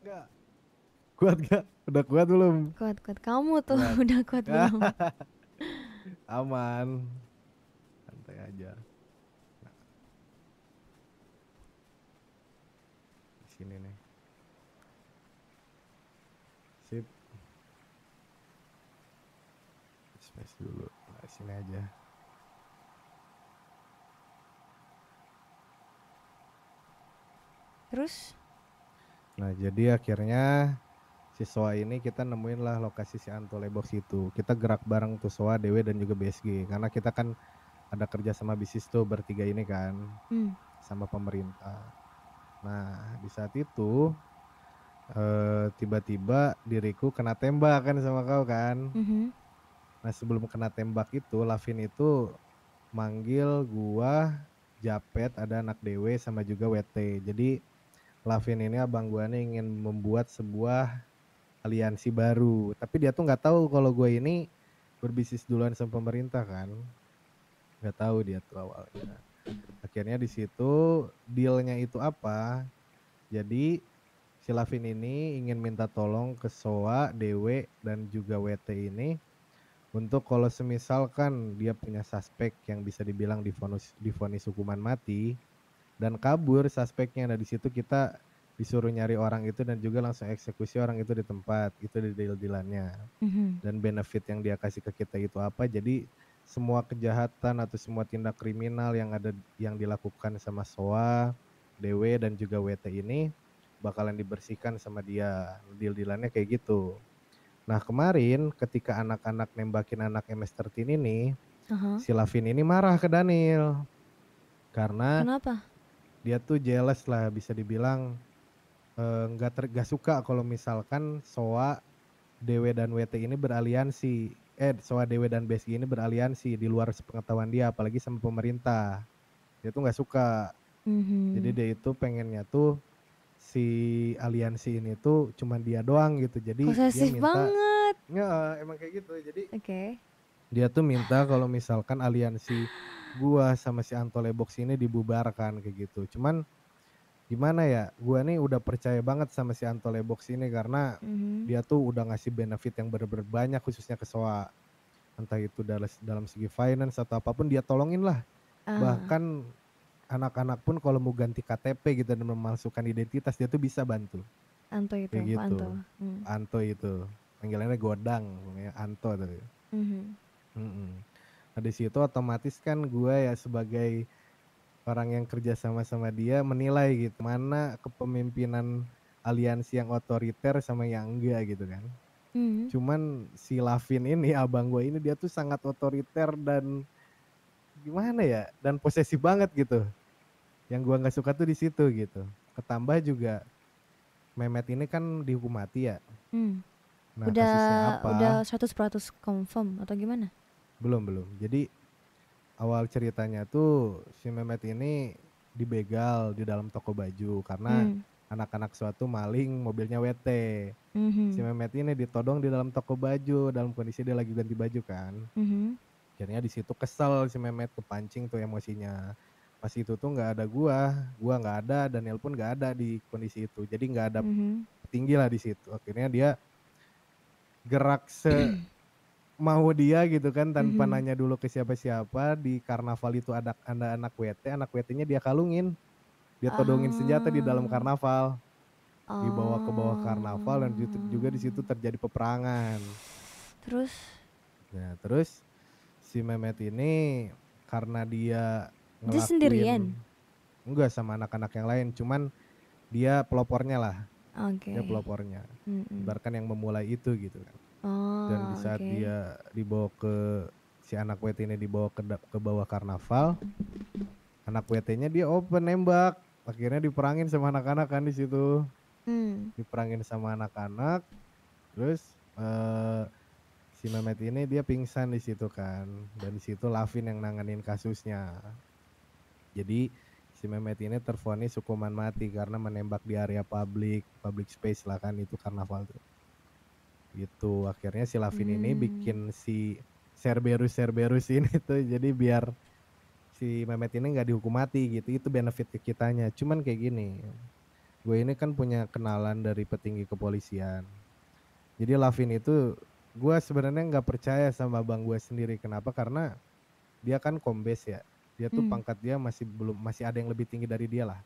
gak? Kuat gak? Udah kuat belum? Kuat kuat. Kamu tuh kuat. udah kuat belum? Aman. Santai aja. Di sini nih. Sip. Space dulu. Nah, sini aja. Terus? Nah, jadi akhirnya siswa ini kita nemuin lah lokasi si Antole Box itu. Kita gerak bareng tuh Soa, Dewe dan juga BSG karena kita kan ada kerja sama bisnis tuh bertiga ini kan. Hmm. Sama pemerintah. Nah, di saat itu tiba eh, tiba-tiba diriku kena tembak kan sama kau kan. Mm-hmm. Nah, sebelum kena tembak itu Lavin itu manggil gua Japet, ada anak Dewe sama juga WT. Jadi Lavin ini abang gue ini ingin membuat sebuah aliansi baru. Tapi dia tuh nggak tahu kalau gue ini berbisnis duluan sama pemerintah kan. Nggak tahu dia tuh awalnya. Akhirnya di situ dealnya itu apa? Jadi si Lavin ini ingin minta tolong ke SOA, DW, dan juga WT ini untuk kalau semisalkan dia punya suspek yang bisa dibilang difonis, difonis hukuman mati, dan kabur suspeknya. Nah di situ kita disuruh nyari orang itu dan juga langsung eksekusi orang itu di tempat itu di deal dealannya mm-hmm. dan benefit yang dia kasih ke kita itu apa jadi semua kejahatan atau semua tindak kriminal yang ada yang dilakukan sama SOA, DW dan juga WT ini bakalan dibersihkan sama dia deal dealannya kayak gitu. Nah kemarin ketika anak-anak nembakin anak MS-13 ini, uh-huh. si Lavin ini marah ke Daniel karena Kenapa? dia tuh jealous lah bisa dibilang eh, nggak uh, nggak suka kalau misalkan Soa DW dan WT ini beraliansi eh Soa DW dan BSG ini beraliansi di luar pengetahuan dia apalagi sama pemerintah dia tuh nggak suka mm-hmm. jadi dia itu pengennya tuh si aliansi ini tuh cuman dia doang gitu jadi Posesif dia minta banget. Ya, emang kayak gitu jadi okay. dia tuh minta kalau misalkan aliansi gua sama si Anto Lebox ini dibubarkan kayak gitu. Cuman gimana ya, gua nih udah percaya banget sama si Anto Lebox ini karena mm-hmm. dia tuh udah ngasih benefit yang bener-bener banyak khususnya ke Soa. Entah itu dalam dalam segi finance atau apapun dia tolongin lah. Uh. Bahkan anak-anak pun kalau mau ganti KTP gitu dan memasukkan identitas dia tuh bisa bantu. Anto itu, gitu. Anto. Hmm. Anto itu. Panggilannya Godang, Anto tadi. Mm-hmm. Mm -hmm. Nah, di situ otomatis kan gue ya sebagai orang yang kerja sama sama dia menilai gitu mana kepemimpinan aliansi yang otoriter sama yang enggak gitu kan. Hmm. Cuman si Lavin ini abang gue ini dia tuh sangat otoriter dan gimana ya dan posesif banget gitu. Yang gue nggak suka tuh di situ gitu. Ketambah juga Mehmet ini kan dihukum mati ya. Hmm. Nah, udah apa? udah 100% confirm atau gimana? Belum, belum. Jadi awal ceritanya tuh si Mehmet ini dibegal di dalam toko baju karena hmm. anak-anak hmm. suatu maling mobilnya WT. hmm Si Mehmet ini ditodong di dalam toko baju dalam kondisi dia lagi ganti baju kan. hmm Akhirnya di situ kesel si Mehmet kepancing tuh emosinya. Pas itu tuh nggak ada gua, gua nggak ada, Daniel pun nggak ada di kondisi itu. Jadi nggak ada hmm tinggi lah di situ. Akhirnya dia gerak se mau dia gitu kan tanpa mm -hmm. nanya dulu ke siapa-siapa di karnaval itu ada anda anak WT anak WT-nya dia kalungin dia todongin ah. senjata di dalam oh. karnaval dibawa ke bawah karnaval dan oh. juga di situ terjadi peperangan terus nah terus si Mehmet ini karena dia ngelakuin, dia sendirian enggak sama anak-anak yang lain cuman dia pelopornya lah okay. dia pelopornya mm hmm bahkan yang memulai itu gitu kan Oh, Dan di saat okay. dia dibawa ke si anak WT ini dibawa ke ke bawah karnaval, anak WT-nya dia open nembak. Akhirnya diperangin sama anak-anak kan di situ. Hmm. Diperangin sama anak-anak. Terus uh, si Mehmet ini dia pingsan di situ kan. Dan di situ Lavin yang nanganin kasusnya. Jadi si Mehmet ini terfonis hukuman mati karena menembak di area publik, public space lah kan itu karnaval tuh gitu akhirnya si Lavin hmm. ini bikin si Cerberus Cerberus ini tuh jadi biar si Mehmet ini nggak dihukum mati gitu itu benefit ke kitanya cuman kayak gini gue ini kan punya kenalan dari petinggi kepolisian jadi Lavin itu gue sebenarnya nggak percaya sama bang gue sendiri kenapa karena dia kan kombes ya dia tuh hmm. pangkat dia masih belum masih ada yang lebih tinggi dari dia lah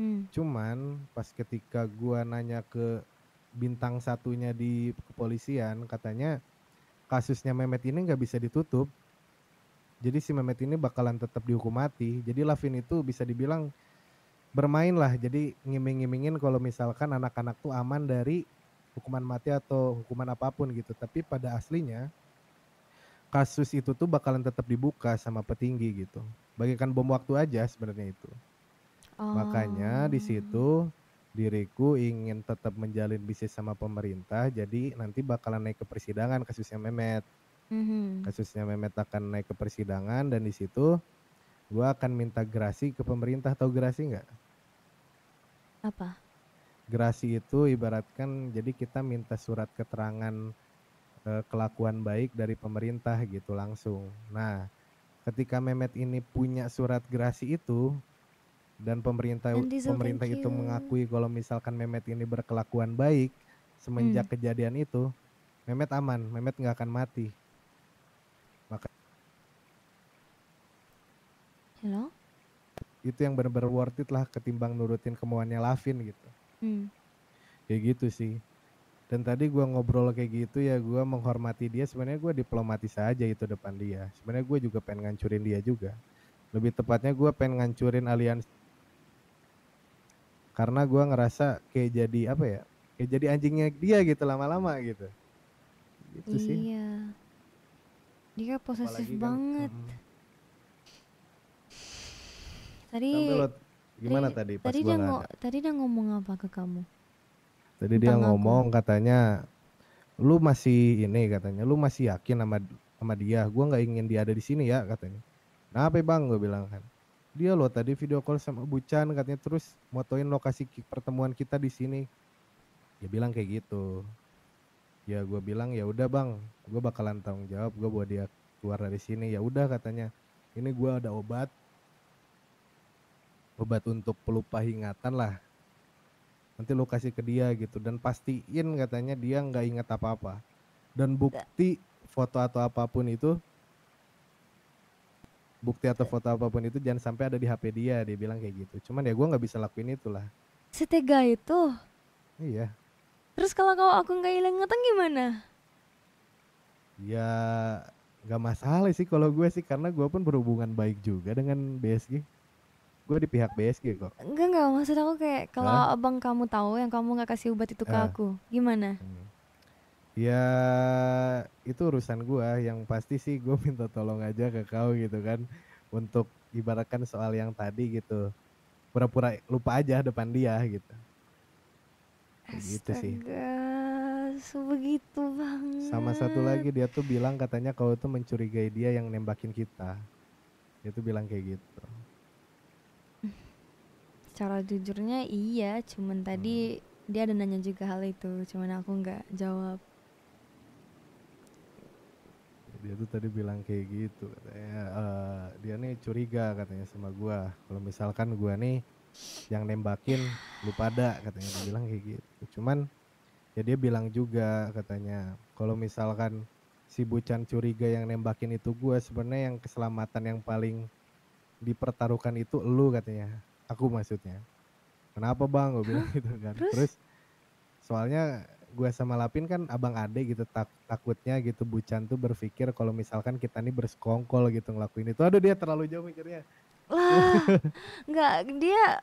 hmm. cuman pas ketika gue nanya ke bintang satunya di kepolisian katanya kasusnya Mehmet ini nggak bisa ditutup. Jadi si Mehmet ini bakalan tetap dihukum mati. Jadi Lavin itu bisa dibilang bermain lah. Jadi ngiming-ngimingin kalau misalkan anak-anak tuh aman dari hukuman mati atau hukuman apapun gitu. Tapi pada aslinya kasus itu tuh bakalan tetap dibuka sama petinggi gitu. bagikan bom waktu aja sebenarnya itu. Oh. Makanya di situ oh diriku ingin tetap menjalin bisnis sama pemerintah jadi nanti bakalan naik ke persidangan kasusnya Memet mm-hmm. kasusnya Memet akan naik ke persidangan dan di situ gue akan minta gerasi ke pemerintah tahu gerasi nggak apa gerasi itu ibaratkan jadi kita minta surat keterangan e, kelakuan baik dari pemerintah gitu langsung nah ketika Memet ini punya surat gerasi itu dan pemerintah pemerintah itu mengakui kalau misalkan Memet ini berkelakuan baik semenjak hmm. kejadian itu, Memet aman, Memet nggak akan mati. Maka Hello? Itu yang benar-benar worth it lah ketimbang nurutin kemauannya Lavin gitu. Hmm. Kayak gitu sih. Dan tadi gue ngobrol kayak gitu ya gue menghormati dia sebenarnya gue diplomatis aja itu depan dia. Sebenarnya gue juga pengen ngancurin dia juga. Lebih tepatnya gue pengen ngancurin aliansi karena gue ngerasa kayak jadi apa ya kayak jadi anjingnya dia gitu lama-lama gitu gitu iya. sih iya dia posesif kan, banget uh-huh. tadi gimana tadi, tadi pas tadi dia ngo- tadi dia ngomong apa ke kamu tadi Entang dia ngomong katanya lu masih ini katanya lu masih yakin sama sama dia gue nggak ingin dia ada di sini ya katanya nah kenapa bang gue bilang kan dia loh tadi video call sama Bucan katanya terus motoin lokasi pertemuan kita di sini dia bilang kayak gitu ya gue bilang ya udah bang gue bakalan tanggung jawab gue buat dia keluar dari sini ya udah katanya ini gue ada obat obat untuk pelupa ingatan lah nanti lo kasih ke dia gitu dan pastiin katanya dia nggak ingat apa-apa dan bukti foto atau apapun itu bukti atau foto apapun itu jangan sampai ada di HP dia dia bilang kayak gitu cuman ya gue nggak bisa lakuin itulah setega itu iya terus kalau kau aku nggak hilang ngeten gimana ya nggak masalah sih kalau gue sih karena gue pun berhubungan baik juga dengan BSG gue di pihak BSG kok enggak enggak maksud aku kayak kalau abang kamu tahu yang kamu nggak kasih obat itu ke eh. aku gimana hmm ya itu urusan gua yang pasti sih gue minta tolong aja ke kau gitu kan untuk ibaratkan soal yang tadi gitu pura-pura lupa aja depan dia gitu gitu sih begitu banget sama satu lagi dia tuh bilang katanya kau tuh mencurigai dia yang nembakin kita dia tuh bilang kayak gitu cara jujurnya iya cuman tadi hmm. dia ada nanya juga hal itu cuman aku nggak jawab dia tuh tadi bilang kayak gitu katanya uh, dia nih curiga katanya sama gua kalau misalkan gua nih yang nembakin lu pada katanya dia bilang kayak gitu cuman ya dia bilang juga katanya kalau misalkan si Bucan curiga yang nembakin itu gua sebenarnya yang keselamatan yang paling dipertaruhkan itu lu katanya aku maksudnya kenapa bang gue bilang gitu kan terus soalnya gue sama Lapin kan abang ade gitu tak, takutnya gitu Bucan tuh berpikir kalau misalkan kita nih bersekongkol gitu ngelakuin itu aduh dia terlalu jauh mikirnya lah nggak dia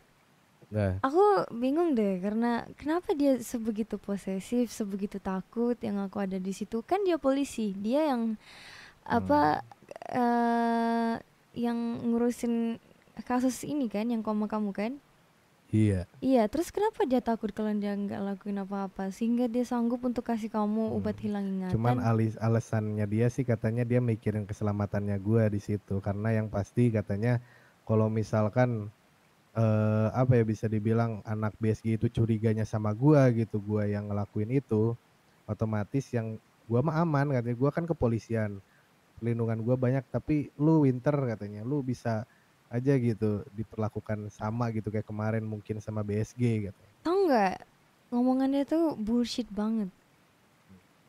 Nah. Aku bingung deh karena kenapa dia sebegitu posesif, sebegitu takut yang aku ada di situ kan dia polisi, dia yang apa hmm. uh, yang ngurusin kasus ini kan, yang koma kamu kan? Iya. Iya, terus kenapa dia takut kalau dia nggak lakuin apa-apa sehingga dia sanggup untuk kasih kamu hmm. obat hmm. hilang ingatan? Cuman alis alasannya dia sih katanya dia mikirin keselamatannya gue di situ karena yang pasti katanya kalau misalkan eh, apa ya bisa dibilang anak BSG itu curiganya sama gue gitu gue yang ngelakuin itu otomatis yang gue mah aman katanya gue kan kepolisian perlindungan gue banyak tapi lu winter katanya lu bisa aja gitu diperlakukan sama gitu kayak kemarin mungkin sama BSG gitu. Tahu nggak ngomongannya tuh bullshit banget.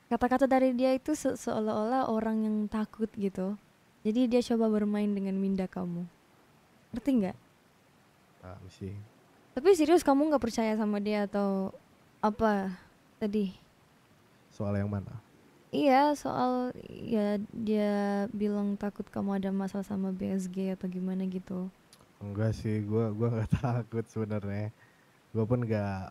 Kata-kata dari dia itu se seolah-olah orang yang takut gitu. Jadi dia coba bermain dengan minda kamu. Ngerti nggak? Ah, sih. Tapi serius kamu nggak percaya sama dia atau apa tadi? Soal yang mana? Iya, soal ya dia bilang takut kamu ada masalah sama BSG atau gimana gitu. Enggak sih, gua gua nggak takut sebenarnya. Gua pun nggak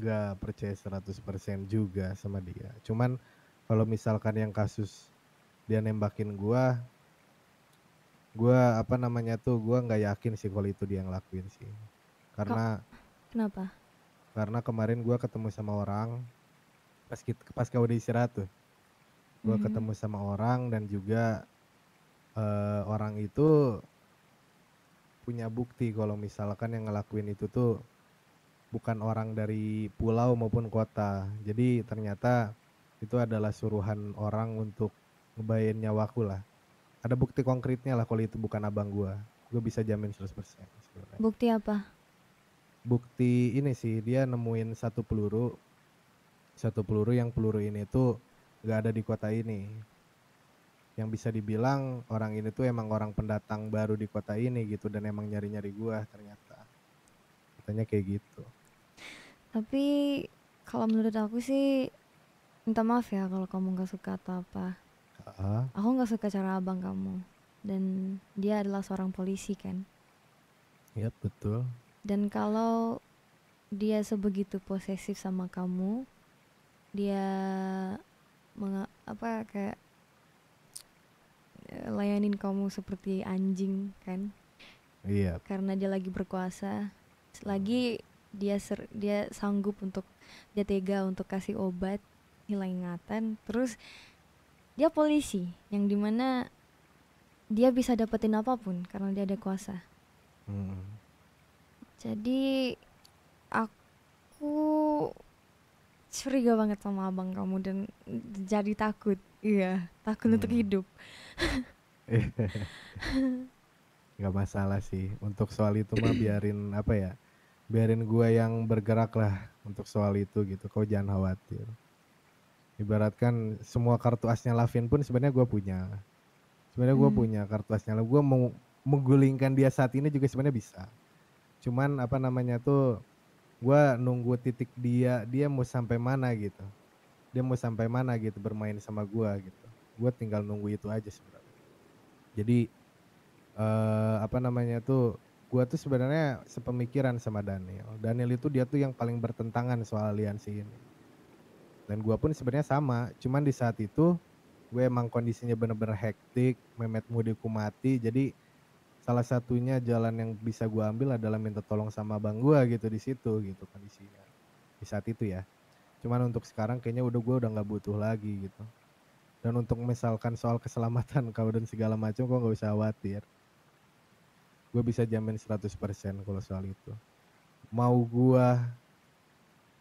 nggak percaya 100% juga sama dia. Cuman kalau misalkan yang kasus dia nembakin gua, gua apa namanya tuh gua nggak yakin sih kalau itu dia ngelakuin sih. Karena Kenapa? Karena kemarin gua ketemu sama orang pas kita pas kau udah istirahat tuh gue hmm. ketemu sama orang dan juga uh, orang itu punya bukti kalau misalkan yang ngelakuin itu tuh bukan orang dari pulau maupun kota jadi ternyata itu adalah suruhan orang untuk ngebayain nyawaku lah ada bukti konkretnya lah kalau itu bukan abang gue gue bisa jamin 100% sebenernya. bukti apa bukti ini sih dia nemuin satu peluru satu peluru yang peluru ini tuh gak ada di kota ini yang bisa dibilang orang ini tuh emang orang pendatang baru di kota ini gitu dan emang nyari-nyari gua ternyata katanya kayak gitu tapi kalau menurut aku sih minta maaf ya kalau kamu nggak suka atau apa uh-huh. aku nggak suka cara abang kamu dan dia adalah seorang polisi kan ya yep, betul dan kalau dia sebegitu posesif sama kamu dia meng, apa kayak eh, layanin kamu seperti anjing kan iya yeah. karena dia lagi berkuasa hmm. lagi dia ser, dia sanggup untuk dia tega untuk kasih obat hilang ingatan terus dia polisi yang dimana dia bisa dapetin apapun karena dia ada kuasa mm. jadi aku curiga banget sama abang kamu dan jadi takut iya takut hmm. untuk hidup nggak masalah sih untuk soal itu mah biarin apa ya biarin gue yang bergerak lah untuk soal itu gitu kau jangan khawatir ibaratkan semua kartu asnya Lavin pun sebenarnya gue punya sebenarnya gue hmm. punya kartu asnya gue mau menggulingkan dia saat ini juga sebenarnya bisa cuman apa namanya tuh gue nunggu titik dia dia mau sampai mana gitu dia mau sampai mana gitu bermain sama gue gitu gue tinggal nunggu itu aja sebenarnya jadi uh, apa namanya tuh gue tuh sebenarnya sepemikiran sama Daniel Daniel itu dia tuh yang paling bertentangan soal aliansi ini dan gue pun sebenarnya sama cuman di saat itu gue emang kondisinya bener-bener hektik memetmu Mudiku mati jadi salah satunya jalan yang bisa gue ambil adalah minta tolong sama bang gue gitu di situ gitu kondisinya di saat itu ya cuman untuk sekarang kayaknya udah gue udah nggak butuh lagi gitu dan untuk misalkan soal keselamatan kau dan segala macam gue nggak usah khawatir gue bisa jamin 100% kalau soal itu mau gue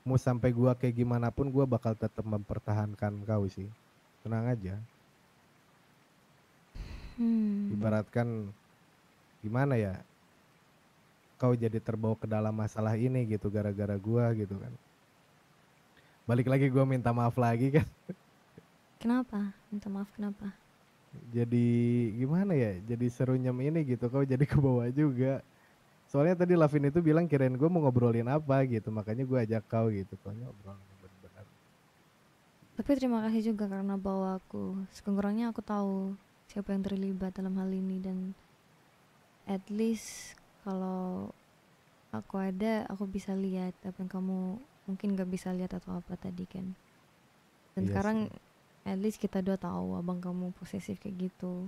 mau sampai gue kayak gimana pun gue bakal tetap mempertahankan kau sih tenang aja hmm. ibaratkan gimana ya kau jadi terbawa ke dalam masalah ini gitu gara-gara gua gitu kan balik lagi gua minta maaf lagi kan kenapa minta maaf kenapa jadi gimana ya jadi serunya ini gitu kau jadi ke bawah juga soalnya tadi Lavin itu bilang kirain gue mau ngobrolin apa gitu makanya gue ajak kau gitu kau ngobrol benar-benar tapi terima kasih juga karena bawa aku sekurang-kurangnya aku tahu siapa yang terlibat dalam hal ini dan at least kalau aku ada aku bisa lihat apa yang kamu mungkin gak bisa lihat atau apa tadi kan dan yes. Iya sekarang at least kita dua tahu abang kamu posesif kayak gitu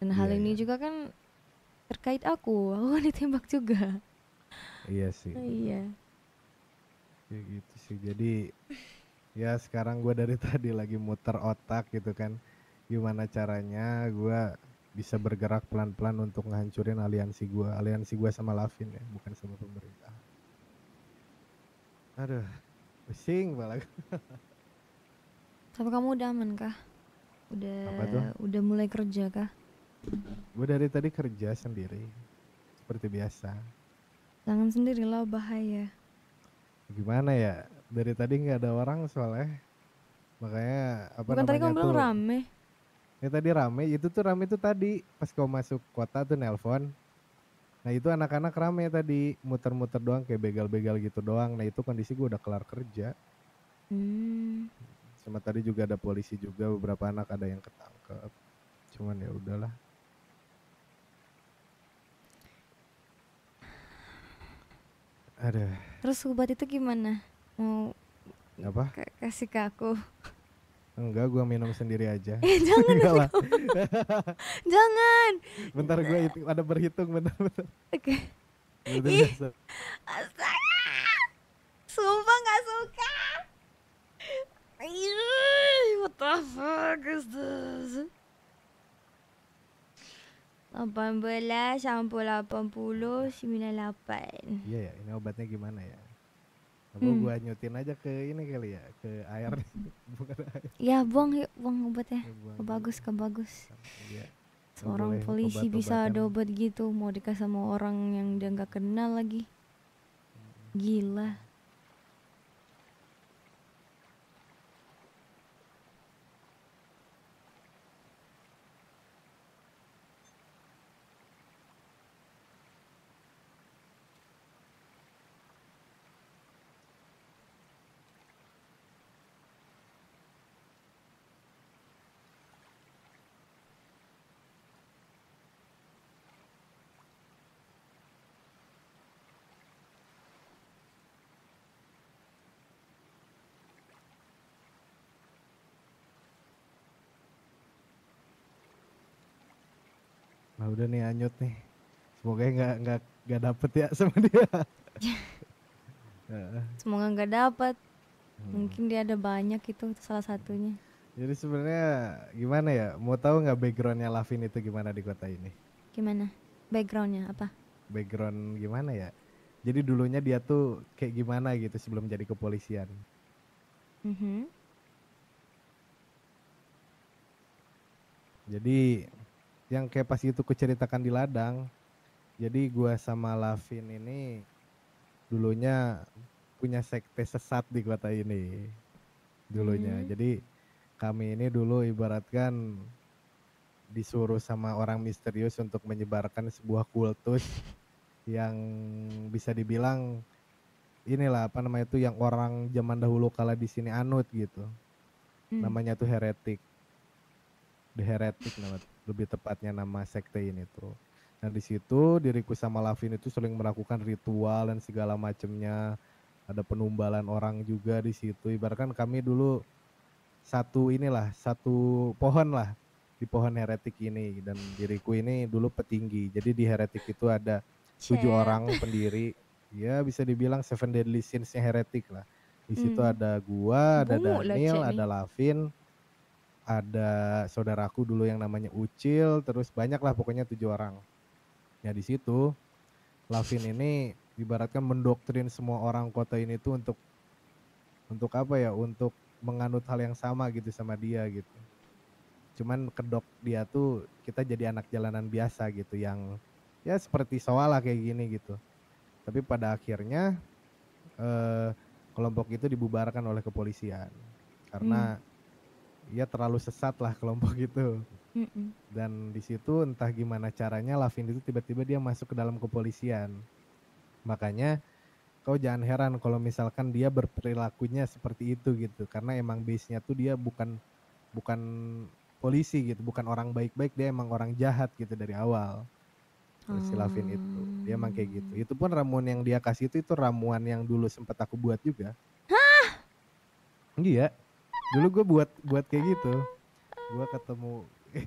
dan iya, hal ini yeah. juga kan terkait aku aku ditembak juga iya sih oh, iya ya gitu sih jadi ya sekarang gue dari tadi lagi muter otak gitu kan gimana caranya gue bisa bergerak pelan-pelan untuk ngehancurin aliansi gue aliansi gue sama Lavin ya bukan sama pemerintah aduh pusing balik. tapi kamu udah aman kah udah udah mulai kerja kah gue dari tadi kerja sendiri seperti biasa jangan sendiri lah bahaya gimana ya dari tadi nggak ada orang soalnya makanya apa bukan namanya tadi kamu bilang rame ya tadi rame itu tuh rame tuh tadi pas kau masuk kota tuh nelpon nah itu anak-anak rame tadi muter-muter doang kayak begal-begal gitu doang nah itu kondisi gue udah kelar kerja hmm. sama tadi juga ada polisi juga beberapa anak ada yang ketangkep cuman ya udahlah ada terus obat itu gimana mau apa kasih ke aku Enggak, gue minum sendiri aja. Eh, jangan. Enggak lah. jangan. Bentar gue ada berhitung bentar bentar. Oke. Okay. Astaga. Sumpah gak suka. What the fuck is this? 18, 80, 80, 98 Iya yeah, ya, ini obatnya gimana ya? Apa hmm. gua nyutin aja ke ini kali ya, ke air. Bukan air. Ya, buang yuk, buang obat Ya, buang bagus ke bagus Ya. Seorang polisi bisa ada obat gitu, mau dikasih sama orang yang dia nggak kenal lagi. Hmm. Gila. udah nih anyut nih semoga nggak nggak nggak dapet ya sama dia semoga nggak dapet hmm. mungkin dia ada banyak itu, salah satunya jadi sebenarnya gimana ya mau tahu nggak backgroundnya Lavin itu gimana di kota ini gimana backgroundnya apa background gimana ya jadi dulunya dia tuh kayak gimana gitu sebelum jadi kepolisian mm -hmm. jadi yang kayak pas itu keceritakan di ladang. Jadi gue sama Lavin ini dulunya punya sekte sesat di kota ini. Dulunya. Hmm. Jadi kami ini dulu ibaratkan disuruh sama orang misterius untuk menyebarkan sebuah kultus yang bisa dibilang inilah apa namanya itu yang orang zaman dahulu kala di sini anut gitu. Hmm. Namanya tuh heretik. The heretic namanya lebih tepatnya nama sekte ini tuh. Nah di situ diriku sama Lavin itu sering melakukan ritual dan segala macamnya. Ada penumbalan orang juga di situ. Ibaratkan kami dulu satu inilah satu pohon lah di pohon heretik ini dan diriku ini dulu petinggi. Jadi di heretik itu ada tujuh orang pendiri. Ya bisa dibilang seven deadly sinsnya heretik lah. Di situ hmm. ada gua, ada Bungu Daniel, ada Lavin, ada saudaraku dulu yang namanya Ucil, terus banyak lah pokoknya tujuh orang. Ya di situ Lavin ini ibaratkan mendoktrin semua orang kota ini tuh untuk untuk apa ya? Untuk menganut hal yang sama gitu sama dia gitu. Cuman kedok dia tuh kita jadi anak jalanan biasa gitu yang ya seperti soal lah kayak gini gitu. Tapi pada akhirnya eh, kelompok itu dibubarkan oleh kepolisian karena hmm ya terlalu sesat lah kelompok itu. Mm-mm. Dan di situ entah gimana caranya Lavin itu tiba-tiba dia masuk ke dalam kepolisian. Makanya kau jangan heran kalau misalkan dia berperilakunya seperti itu gitu karena emang base-nya tuh dia bukan bukan polisi gitu, bukan orang baik-baik, dia emang orang jahat gitu dari awal. Oh. Si Lavin itu, dia emang kayak gitu. Hmm. Itu pun ramuan yang dia kasih itu itu ramuan yang dulu sempat aku buat juga. Hah? Iya dulu gue buat buat kayak gitu gue ketemu eh,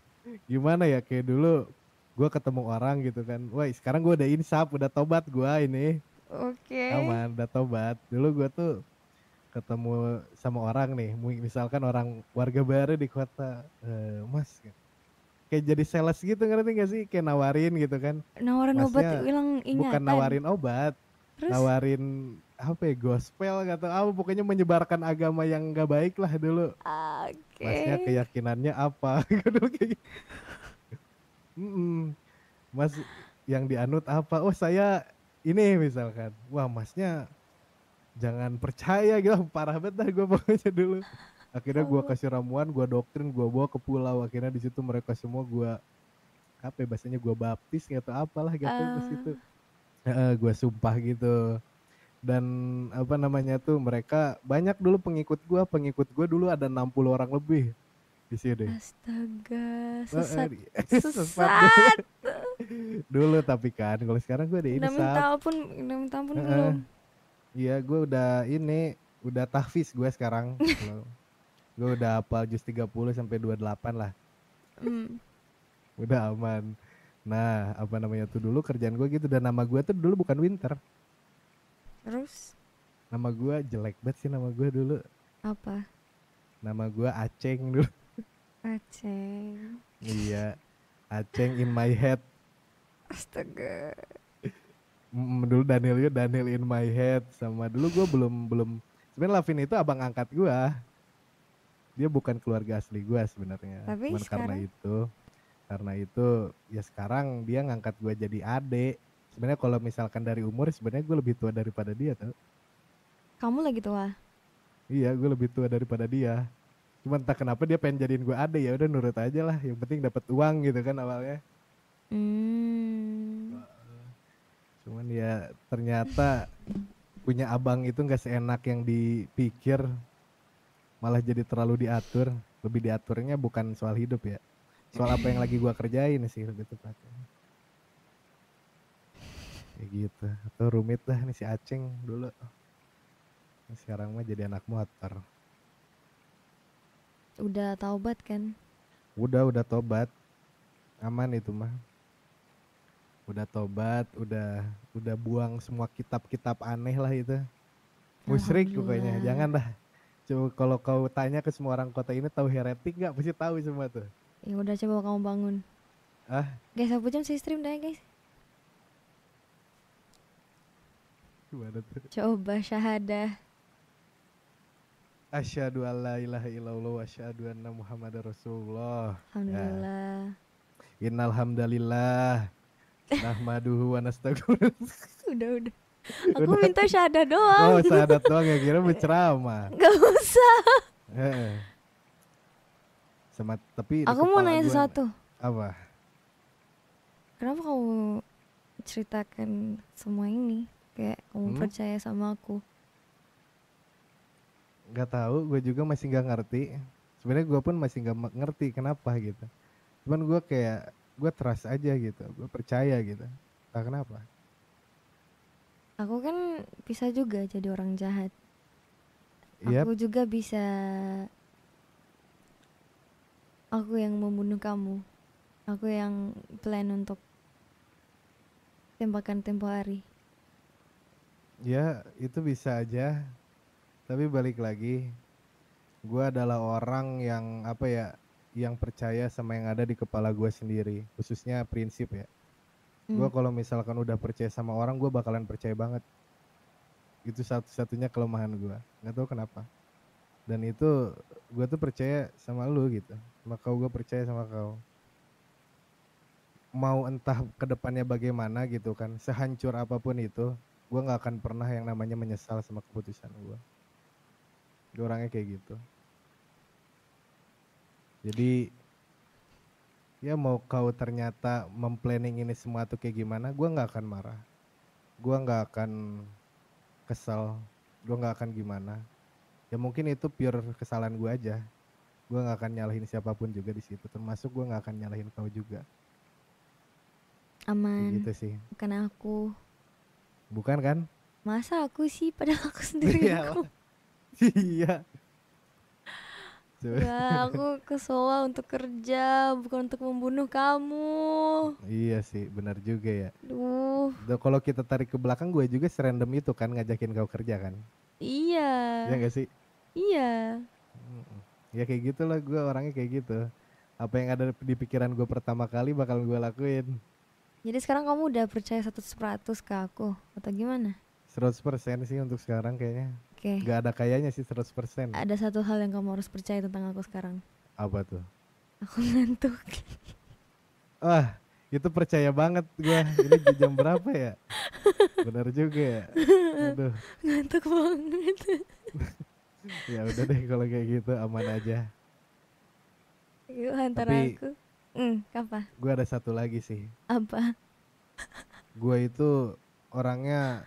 gimana ya kayak dulu gue ketemu orang gitu kan wah sekarang gue udah insaf udah tobat gue ini oke okay. aman udah tobat dulu gue tuh ketemu sama orang nih misalkan orang warga baru di kota eh, mas kayak jadi sales gitu ngerti gak sih kayak nawarin gitu kan nawarin Masnya, obat hilang ingatan bukan nawarin obat Terus? nawarin apa ya gospel atau apa ah, pokoknya menyebarkan agama yang nggak baik lah dulu. Okay. Masnya keyakinannya apa? mm -mm. Mas yang dianut apa? Oh saya ini misalkan. Wah masnya jangan percaya gitu parah banget dah gue pokoknya dulu. Akhirnya gue oh. kasih ramuan, gue doktrin, gue bawa ke pulau. Akhirnya di situ mereka semua gue apa ya bahasanya gue baptis atau apalah gitu uh. situ. Ah gue sumpah gitu. Dan apa namanya tuh mereka banyak dulu pengikut gue, pengikut gue dulu ada 60 orang lebih di sini. Astaga, sesat. sesat. dulu tapi kan kalau sekarang gue di ini. pun namun tahun pun uh, belum. Iya, gue udah ini udah tahfiz gue sekarang. gue udah apa juz 30 sampai 28 lah. Mm. udah aman. Nah, apa namanya tuh dulu kerjaan gue gitu dan nama gue tuh dulu bukan Winter. Terus? Nama gue jelek banget sih nama gue dulu. Apa? Nama gue Aceng dulu. Aceng. iya. Aceng in my head. Astaga. Mm, dulu Daniel ya Daniel in my head sama dulu gue belum belum sebenarnya Lavin itu abang angkat gue dia bukan keluarga asli gue sebenarnya tapi sekarang... karena itu karena itu ya sekarang dia ngangkat gue jadi adik sebenarnya kalau misalkan dari umur sebenarnya gue lebih tua daripada dia tuh kamu lagi tua iya gue lebih tua daripada dia cuman tak kenapa dia pengen jadiin gue adik ya udah nurut aja lah yang penting dapat uang gitu kan awalnya hmm. cuman ya ternyata punya abang itu nggak seenak yang dipikir malah jadi terlalu diatur lebih diaturnya bukan soal hidup ya soal apa yang lagi gue kerjain sih lebih tepatnya ya gitu atau gitu. rumit lah nih si Aceng dulu sekarang mah jadi anak motor udah taubat kan udah udah tobat aman itu mah udah tobat udah udah buang semua kitab-kitab aneh lah itu musyrik pokoknya jangan dah coba kalau kau tanya ke semua orang kota ini tahu heretik nggak pasti tahu semua tuh Ya udah coba kamu bangun. Ah? Guys, aku jam saya stream dah guys. Gimana tuh? Coba syahadah. Asyhadu an la ilaha illallah wa asyhadu anna Muhammadar Rasulullah. Alhamdulillah. Ya. Innal hamdalillah. Nahmaduhu wa nastaghfiruh. udah, udah. Aku udah. minta syahadat doang. Oh, syahadat doang ya kira berceramah. Gak usah. Sama tapi Aku mau nanya sesuatu. Apa? Kenapa kamu ceritakan semua ini? Kayak kamu hmm? percaya sama aku? Gak tahu, gue juga masih gak ngerti. Sebenarnya gue pun masih gak ngerti kenapa gitu. Cuman gue kayak gue trust aja gitu, gue percaya gitu. Nah kenapa? Aku kan bisa juga jadi orang jahat. Yep. Aku juga bisa Aku yang membunuh kamu. Aku yang plan untuk tembakan tempo hari. Ya, itu bisa aja. Tapi balik lagi, gue adalah orang yang apa ya, yang percaya sama yang ada di kepala gue sendiri, khususnya prinsip ya. Hmm. Gue kalau misalkan udah percaya sama orang, gue bakalan percaya banget. Itu satu-satunya kelemahan gue. nggak tahu kenapa. Dan itu gue tuh percaya sama lu gitu maka gue percaya sama kau mau entah kedepannya bagaimana gitu kan sehancur apapun itu gue nggak akan pernah yang namanya menyesal sama keputusan gue gue orangnya kayak gitu jadi ya mau kau ternyata memplanning ini semua tuh kayak gimana gue nggak akan marah gue nggak akan kesel gue nggak akan gimana ya mungkin itu pure kesalahan gue aja gue gak akan nyalahin siapapun juga di situ termasuk gue gak akan nyalahin kau juga aman gitu sih bukan aku bukan kan masa aku sih padahal aku sendiri iya. aku iya Ya, aku ke Soa untuk kerja, bukan untuk membunuh kamu. Iya sih, benar juga ya. Duh. Kalau kita tarik ke belakang, gue juga serandom itu kan ngajakin kau kerja kan? Iya. Iya gak sih? Iya ya kayak gitulah gue orangnya kayak gitu apa yang ada di pikiran gue pertama kali bakal gue lakuin jadi sekarang kamu udah percaya 100% ke aku atau gimana? 100% sih untuk sekarang kayaknya Oke okay. Gak ada kayaknya sih 100% Ada satu hal yang kamu harus percaya tentang aku sekarang Apa tuh? Aku ngantuk Wah itu percaya banget gue Ini jam berapa ya? Benar juga ya Aduh Ngantuk banget ya udah deh kalau kayak gitu aman aja yuk antara Tapi, aku hmm, apa gue ada satu lagi sih apa gue itu orangnya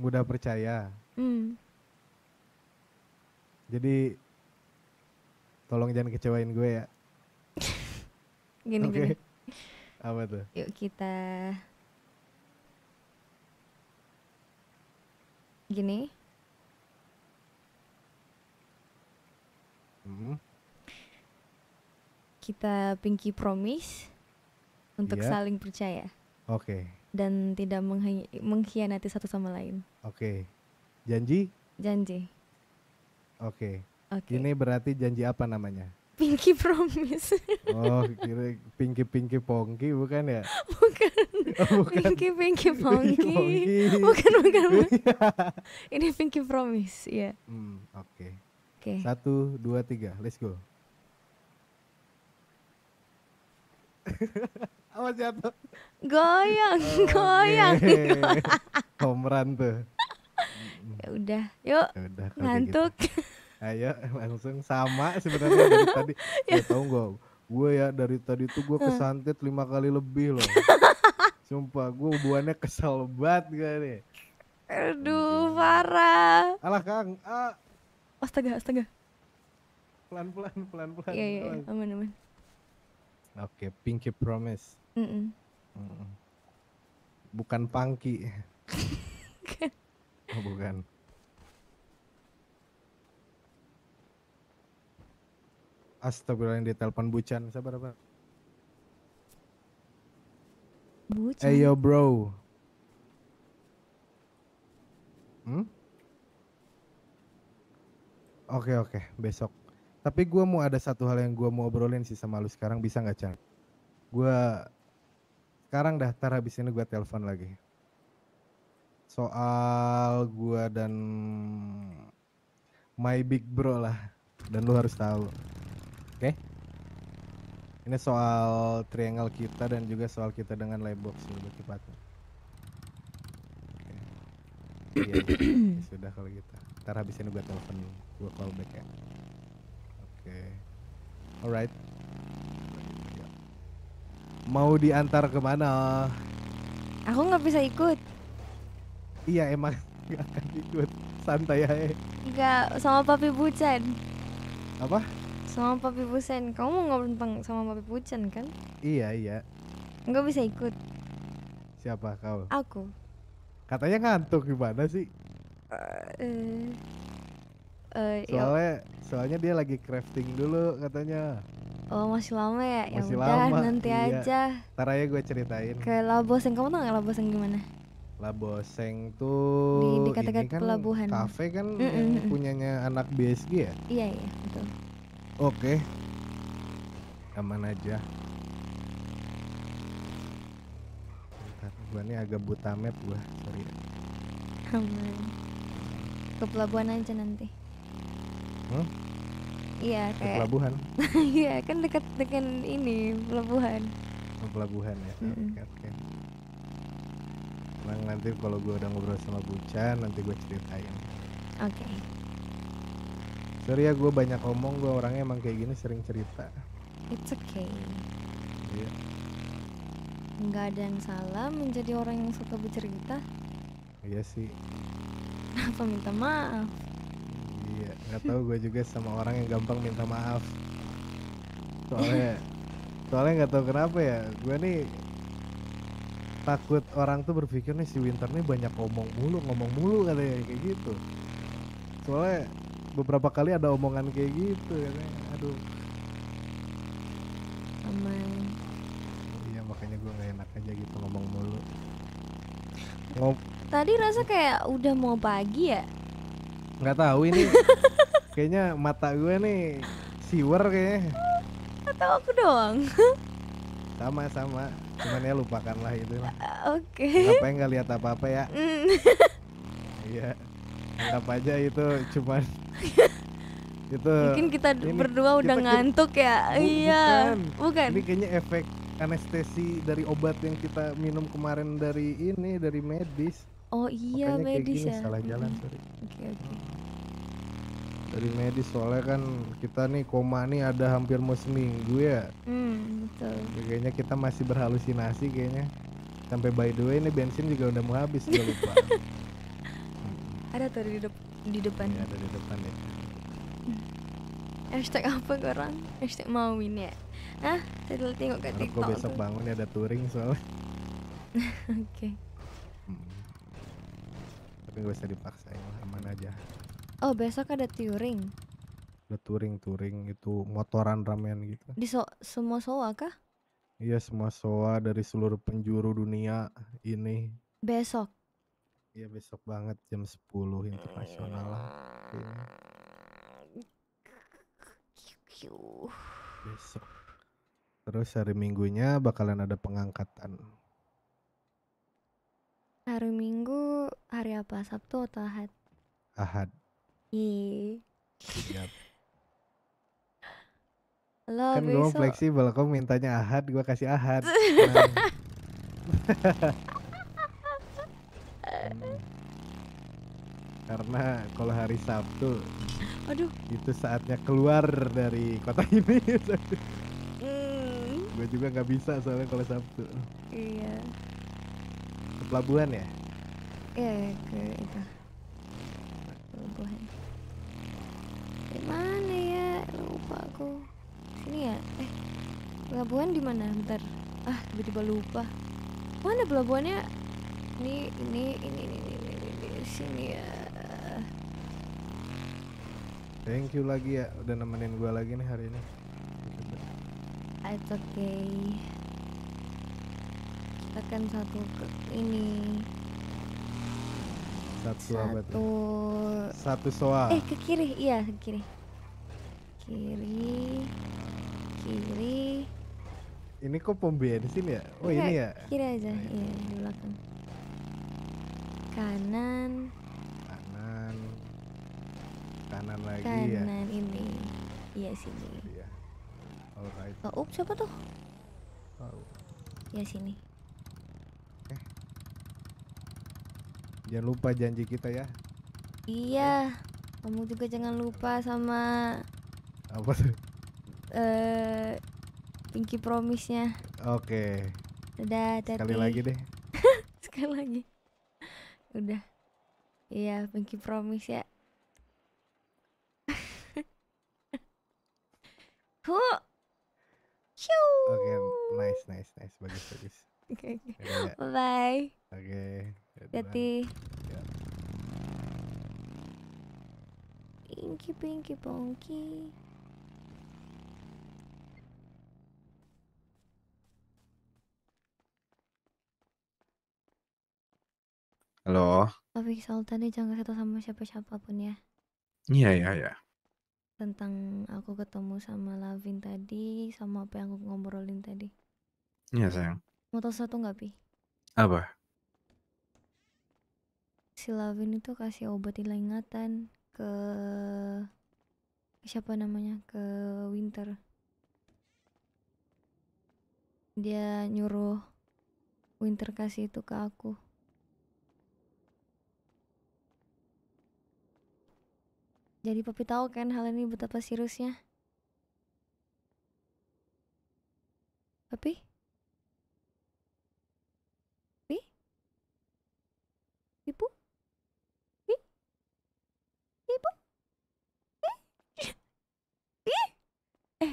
mudah percaya hmm. jadi tolong jangan kecewain gue ya gini okay. gini apa tuh yuk kita gini Mm-hmm. Kita pinky promise untuk yeah. saling percaya. Oke. Okay. Dan tidak mengkhianati satu sama lain. Oke. Okay. Janji? Janji. Oke. Okay. Oke. Okay. Ini berarti janji apa namanya? Pinky Promise. Oh, kira Pinky Pinky Pongki bukan ya? Bukan. Oh, bukan. Pinky Pinky Pongki. Pinky Pongki. Bukan bukan. bukan. Ini Pinky Promise, ya. Yeah. Hmm, oke. Okay. Oke. Okay. Satu, dua, tiga, let's go. Awas jatuh. Goyang, oh, goyang. Okay. tuh. Ya udah, yuk. Ya udah, ngantuk. Gitu. Ayo langsung sama sebenarnya dari tadi. ya, ya tahu gak? Gue ya dari tadi tuh gue kesantet lima kali lebih loh. Sumpah gue hubungannya kesel banget gak nih. Aduh parah. Alah Kang, ah, astaga astaga pelan pelan pelan pelan iya, iya iya aman aman oke okay, pinky promise mm -mm. Mm bukan pangki oh, bukan Astagfirullah yang ditelepon Bucan, sabar apa Bucan. Ayo yo, bro Hmm? Oke oke, besok. Tapi gue mau ada satu hal yang gue mau obrolin sih sama lu sekarang, bisa nggak Chan? Gue sekarang daftar habis ini gue telepon lagi. Soal gue dan my big bro lah, dan lu harus tahu. Oke? Okay? Ini soal triangle kita dan juga soal kita dengan box lebih tepatnya. Okay. Iya, sudah kalau gitu. Ntar habis ini gue telepon dulu gue call back ya oke okay. alright mau diantar kemana aku nggak bisa ikut iya emang nggak akan ikut santai ya. enggak sama papi bucen apa sama papi bucen kamu mau ngobrol tentang sama papi bucen kan iya iya nggak bisa ikut siapa kau aku katanya ngantuk gimana sih uh, eh uh, soalnya yuk. soalnya dia lagi crafting dulu katanya oh masih lama ya, ya masih ya udah nanti iya. aja ntar aja gue ceritain ke laboseng kamu tau nggak laboseng gimana laboseng tuh di, di ini kan pelabuhan kafe kan mm -mm. yang punyanya anak BSG ya iya iya betul oke okay. aman aja Bentar, gue agak buta map gue sorry aman ke pelabuhan aja nanti hmm? iya kayak pelabuhan iya kan dekat dengan ini pelabuhan oh, pelabuhan ya oke -hmm. oke nanti kalau gue udah ngobrol sama Bucan nanti gue ceritain oke okay. sorry ya gue banyak ngomong gue orangnya emang kayak gini sering cerita it's okay iya ada yang salah menjadi orang yang suka bercerita Iya sih Apa minta maaf? nggak tahu gue juga sama orang yang gampang minta maaf soalnya soalnya nggak tahu kenapa ya gue nih takut orang tuh berpikir nih si Winter nih banyak ngomong mulu ngomong mulu katanya kayak gitu soalnya beberapa kali ada omongan kayak gitu ya nih. aduh aman iya makanya gue gak enak aja gitu ngomong mulu Ngom tadi rasa kayak udah mau pagi ya nggak tahu ini kayaknya mata gue nih siwer kayaknya atau aku doang sama sama cuman ya lupakanlah itu lah oke okay. apa nggak lihat apa apa ya mm. iya anggap aja itu cuman itu mungkin kita ini, berdua udah kita, ngantuk ya bu, iya bukan. bukan ini kayaknya efek anestesi dari obat yang kita minum kemarin dari ini dari medis oh iya Makanya medis kayak gini, ya salah jalan sorry oke okay, oke dari medis soalnya kan kita nih koma nih ada hampir mau seminggu ya hmm, betul ya, kayaknya kita masih berhalusinasi kayaknya sampai by the way ini bensin juga udah mau habis gue lupa ada tuh di, de di depan ya, ada di depan ya hashtag apa orang hashtag ini ya ah tadi tengok ke tiktok gue besok tuh. bangun ya, ada touring soalnya oke okay. hmm. tapi gak bisa dipaksain aman aja Oh, besok ada touring. Ada touring-touring itu motoran ramen gitu. Di so semua Soa kah? Iya, semua Soa dari seluruh penjuru dunia ini. Besok. Iya, besok banget jam 10 internasional lah. Besok. Terus hari Minggunya bakalan ada pengangkatan. Hari Minggu hari apa? Sabtu atau Ahad? Ahad. Iya. Siap. kan gue fleksibel, kok mintanya ahad, gue kasih ahad. Hmm. Karena kalau hari Sabtu, aduh, itu saatnya keluar dari kota ini. mm. Gue juga nggak bisa soalnya kalau Sabtu. Iya. Ke pelabuhan ya? Iya, iya ke itu. Pelabuhan mana ya lupa aku sini ya eh pelabuhan di mana ntar ah tiba-tiba lupa mana pelabuhannya ini ini ini ini ini, ini, ini sini ya Thank you lagi ya udah nemenin gue lagi nih hari ini. It's okay. kan satu ke ini satu, satu Satu soa. Eh ke kiri, iya ke kiri. Kiri, kiri. Ini kok pom bensin ya? Oh iya, ini ya? Kiri aja, nah, iya di belakang. Kanan. Kanan. Kanan lagi kanan ya. Kanan ini, iya sini. Iya. Alright. Oh, up, siapa tuh? Oh. Ya sini. Jangan lupa janji kita ya. Iya. Kamu juga jangan lupa sama apa tuh? Eh pinky promise-nya. Oke. Okay. Udah, tadi. Sekali lagi deh. Sekali lagi. Udah. Iya, pinky promise ya. Huh. Oke, okay, nice, nice, nice, bagus, bagus. Oke. Bye bye. Oke. jati. Ya ya. Pinky Pinky pinky. Halo. Tapi Sultannya jangan kata sama siapa-siapa pun ya. Iya, iya, iya. Tentang aku ketemu sama Lavin tadi, sama apa yang aku ngobrolin tadi. Iya, sayang. Mau tau satu gak, Pi? Apa? Silavin itu kasih obat hilang ingatan ke siapa namanya ke Winter. Dia nyuruh Winter kasih itu ke aku. Jadi papi tahu kan hal ini betapa seriusnya. Papi?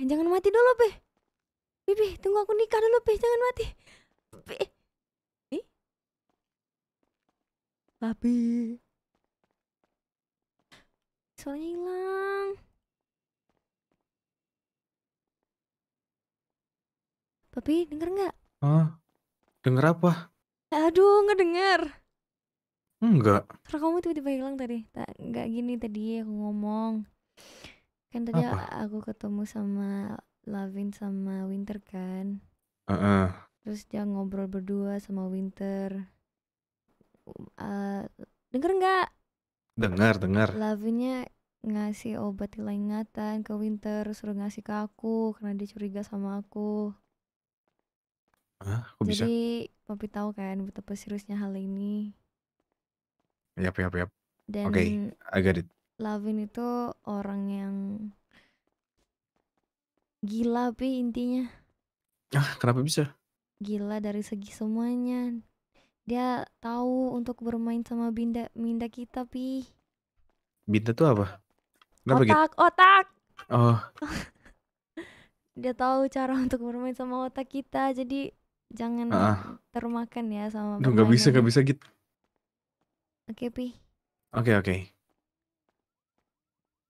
jangan mati dulu, Beh. Bibi, tunggu aku nikah dulu, Beh. Jangan mati. Beh. Eh? papi, Suaranya hilang. papi denger nggak? Hah? Denger apa? Aduh, nggak denger. Enggak. Karena kamu tiba-tiba hilang tadi. Tak, nggak gini tadi aku ngomong. Kan tadi Apa? aku ketemu sama Lavin sama Winter kan. -uh. Terus dia ngobrol berdua sama Winter. Uh, denger nggak? Dengar, dengar. Lavinnya ngasih obat hilang ingatan ke Winter, suruh ngasih ke aku karena dia curiga sama aku. Hah, kok bisa? Jadi papi tahu kan betapa seriusnya hal ini. Ya, yap, yap. Oke, Dan I got it. Lavin itu orang yang gila pi intinya ah kenapa bisa gila dari segi semuanya dia tahu untuk bermain sama binda minda kita pi binda tuh apa kenapa otak gitu? otak oh dia tahu cara untuk bermain sama otak kita jadi jangan uh -uh. termakan ya sama Duh, gak bisa gak bisa gitu oke okay, pi oke okay, oke okay.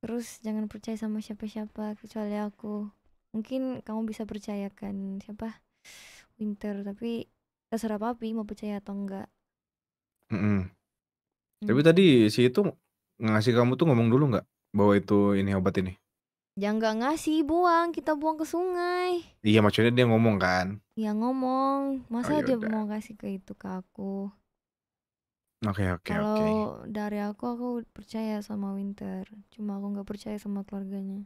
Terus jangan percaya sama siapa-siapa kecuali aku. Mungkin kamu bisa percayakan siapa Winter, tapi terserah papi mau percaya atau enggak. Mm -hmm. Hmm. Tapi tadi si itu ngasih kamu tuh ngomong dulu nggak bahwa itu ini obat ini? Jangan ya nggak ngasih, buang. Kita buang ke sungai. Iya maksudnya dia ngomong kan? Iya ngomong. Masa oh, ya dia mau ngasih ke itu ke aku? Oke oke oke. Kalau dari aku, aku percaya sama Winter. Cuma aku nggak percaya sama keluarganya.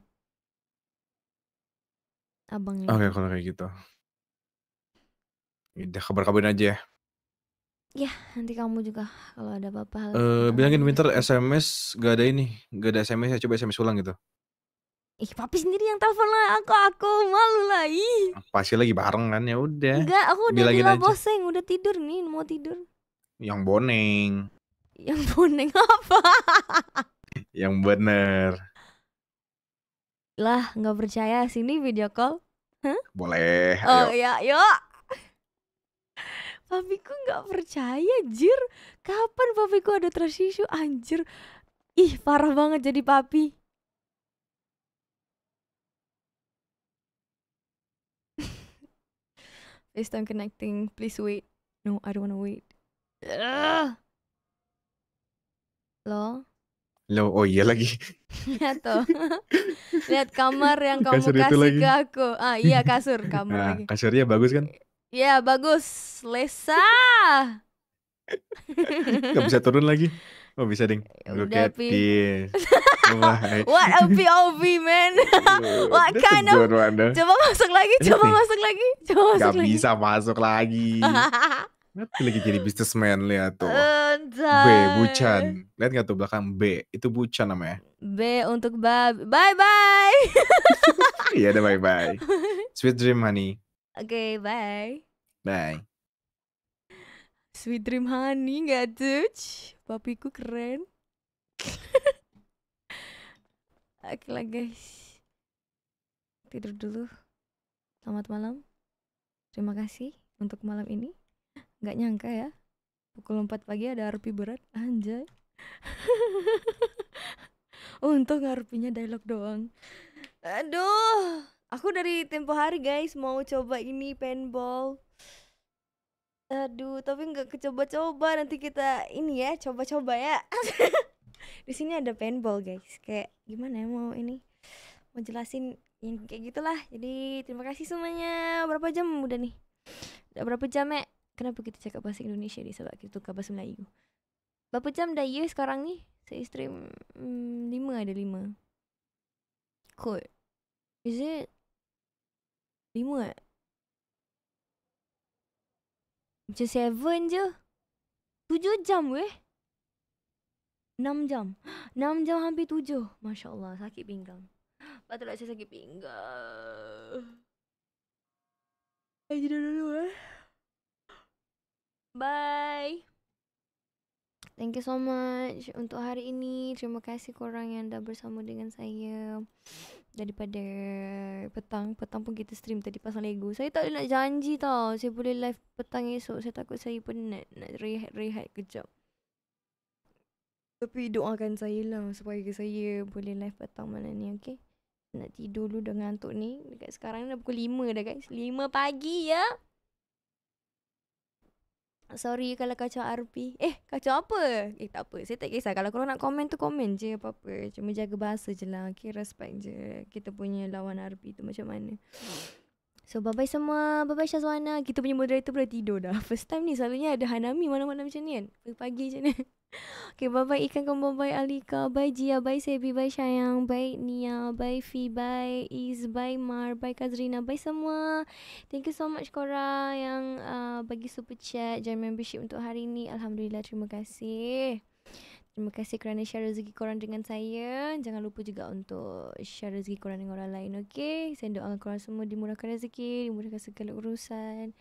Abangnya Oke, okay, kalau kayak gitu. Ya udah kabar-kabarin aja ya. Ya, nanti kamu juga kalau ada apa-apa hal eh, bilangin Winter SMS gak ada ini, gak ada SMS ya coba SMS ulang gitu. Ih, papi sendiri yang telepon lah aku, aku malu lah. Ih. Pasti lagi bareng kan ya udah. Enggak, aku udah Bilangin aja. boseng, udah tidur nih, mau tidur. Yang boneng. Yang boneng apa? yang bener. Lah, nggak percaya sini video call? Hah? Boleh. Ayo. Oh iya, yuk. Papiku nggak percaya, jir. Kapan papiku ada trust issue, anjir. Ih, parah banget jadi papi. don't connecting, please wait. No, I don't wanna wait. Lo? Lo, oh iya lagi. Lihat tuh. Lihat kamar yang kamu kasur kasih lagi. ke aku. Ah iya kasur kamar nah, lagi. Kasurnya bagus kan? Iya bagus. Lesa. Gak bisa turun lagi. Oh bisa ding. Ya Look Udah, at this. What a POV man. What kind of. Coba masuk lagi. Coba masuk lagi. Coba masuk Gak lagi. bisa masuk lagi. Kenapa lagi jadi businessman lihat tuh. B, Bucan. Lihat nggak tuh belakang B? Itu Bucan namanya. B untuk bab. Bye bye. Iya, udah bye-bye. Sweet dream, honey. Oke, bye. Bye. Sweet dream honey nggak tuh? Papiku keren. Oke lah guys. Tidur dulu. Selamat malam. Terima kasih untuk malam ini. Nggak nyangka ya, pukul 4 pagi ada harpi berat, anjay. Untung harpinya dialog doang. Aduh, aku dari tempo hari guys mau coba ini paintball. Aduh, tapi nggak kecoba-coba. Nanti kita ini ya, coba-coba ya. Di sini ada paintball guys. Kayak gimana ya mau ini? Mau jelasin yang kayak gitulah. Jadi terima kasih semuanya. Berapa jam udah nih? Udah berapa jam ya? kenapa kita cakap bahasa Indonesia ni sebab kita tukar bahasa Melayu. Berapa jam dah year sekarang ni? Saya stream hmm, 5 ada lima. Kot. Is it? lima? eh? Macam 7 je. Tujuh jam weh. Enam jam. Enam jam hampir tujuh. Masya Allah, sakit pinggang. Patutlah saya sakit pinggang. I don't know eh. Bye. Thank you so much untuk hari ini. Terima kasih korang yang dah bersama dengan saya. Daripada petang. Petang pun kita stream tadi pasang Lego. Saya tak boleh nak janji tau. Saya boleh live petang esok. Saya takut saya penat. Nak rehat-rehat kejap. Tapi doakan saya lah supaya saya boleh live petang malam ni, okay? Nak tidur dulu dah antuk ni. Dekat sekarang ni dah pukul 5 dah guys. 5 pagi ya! Sorry kalau kacau RP. Eh, kacau apa? Eh, tak apa. Saya tak kisah. Kalau korang nak komen tu, komen je apa-apa. Cuma jaga bahasa je lah. Okay, respect je. Kita punya lawan RP tu macam mana. So, bye-bye semua. Bye-bye Syazwana. Kita punya moderator pun dah tidur dah. First time ni selalunya ada Hanami malam-malam macam ni kan. Pagi-pagi macam ni. Okay, bye-bye ikan kembar, bye Alika, bye Jia, bye Sebi, bye Sayang, bye Nia, bye Fi, bye Is bye Mar, bye Kazrina, bye semua. Thank you so much korang yang uh, bagi super chat, join membership untuk hari ini. Alhamdulillah, terima kasih. Terima kasih kerana share rezeki korang dengan saya. Jangan lupa juga untuk share rezeki korang dengan orang lain, okay? Saya doakan korang semua dimurahkan rezeki, dimurahkan segala urusan.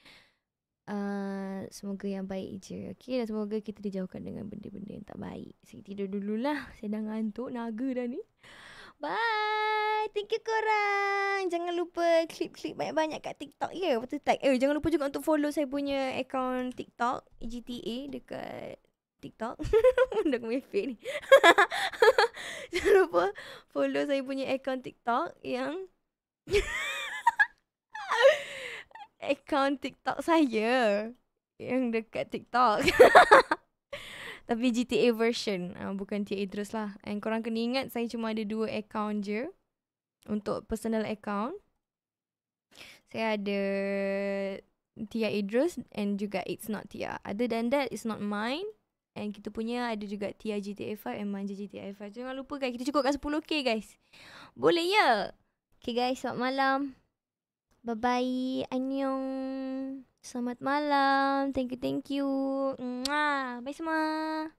Ah, semoga yang baik je okay? Dan semoga kita dijauhkan dengan benda-benda yang tak baik Saya tidur dululah Saya dah ngantuk naga dah ni Bye Thank you korang Jangan lupa Klip-klip banyak-banyak kat TikTok Ya yeah, betul tag Eh jangan lupa juga untuk follow saya punya Account TikTok EGTA Dekat TikTok Benda aku punya ni Jangan lupa Follow saya punya account TikTok Yang akaun TikTok saya yang dekat TikTok. Tapi GTA version, uh, bukan TA terus lah. And korang kena ingat saya cuma ada dua akaun je untuk personal account. Saya ada Tia Idris and juga It's Not Tia. Other than that, it's not mine. And kita punya ada juga Tia GTA 5 and Manja GTA 5. Jangan lupa guys, kita cukupkan 10k guys. Boleh ya? Okay guys, selamat malam. Bye-bye. Anyong. Selamat malam. Thank you, thank you. Mwah. Bye semua.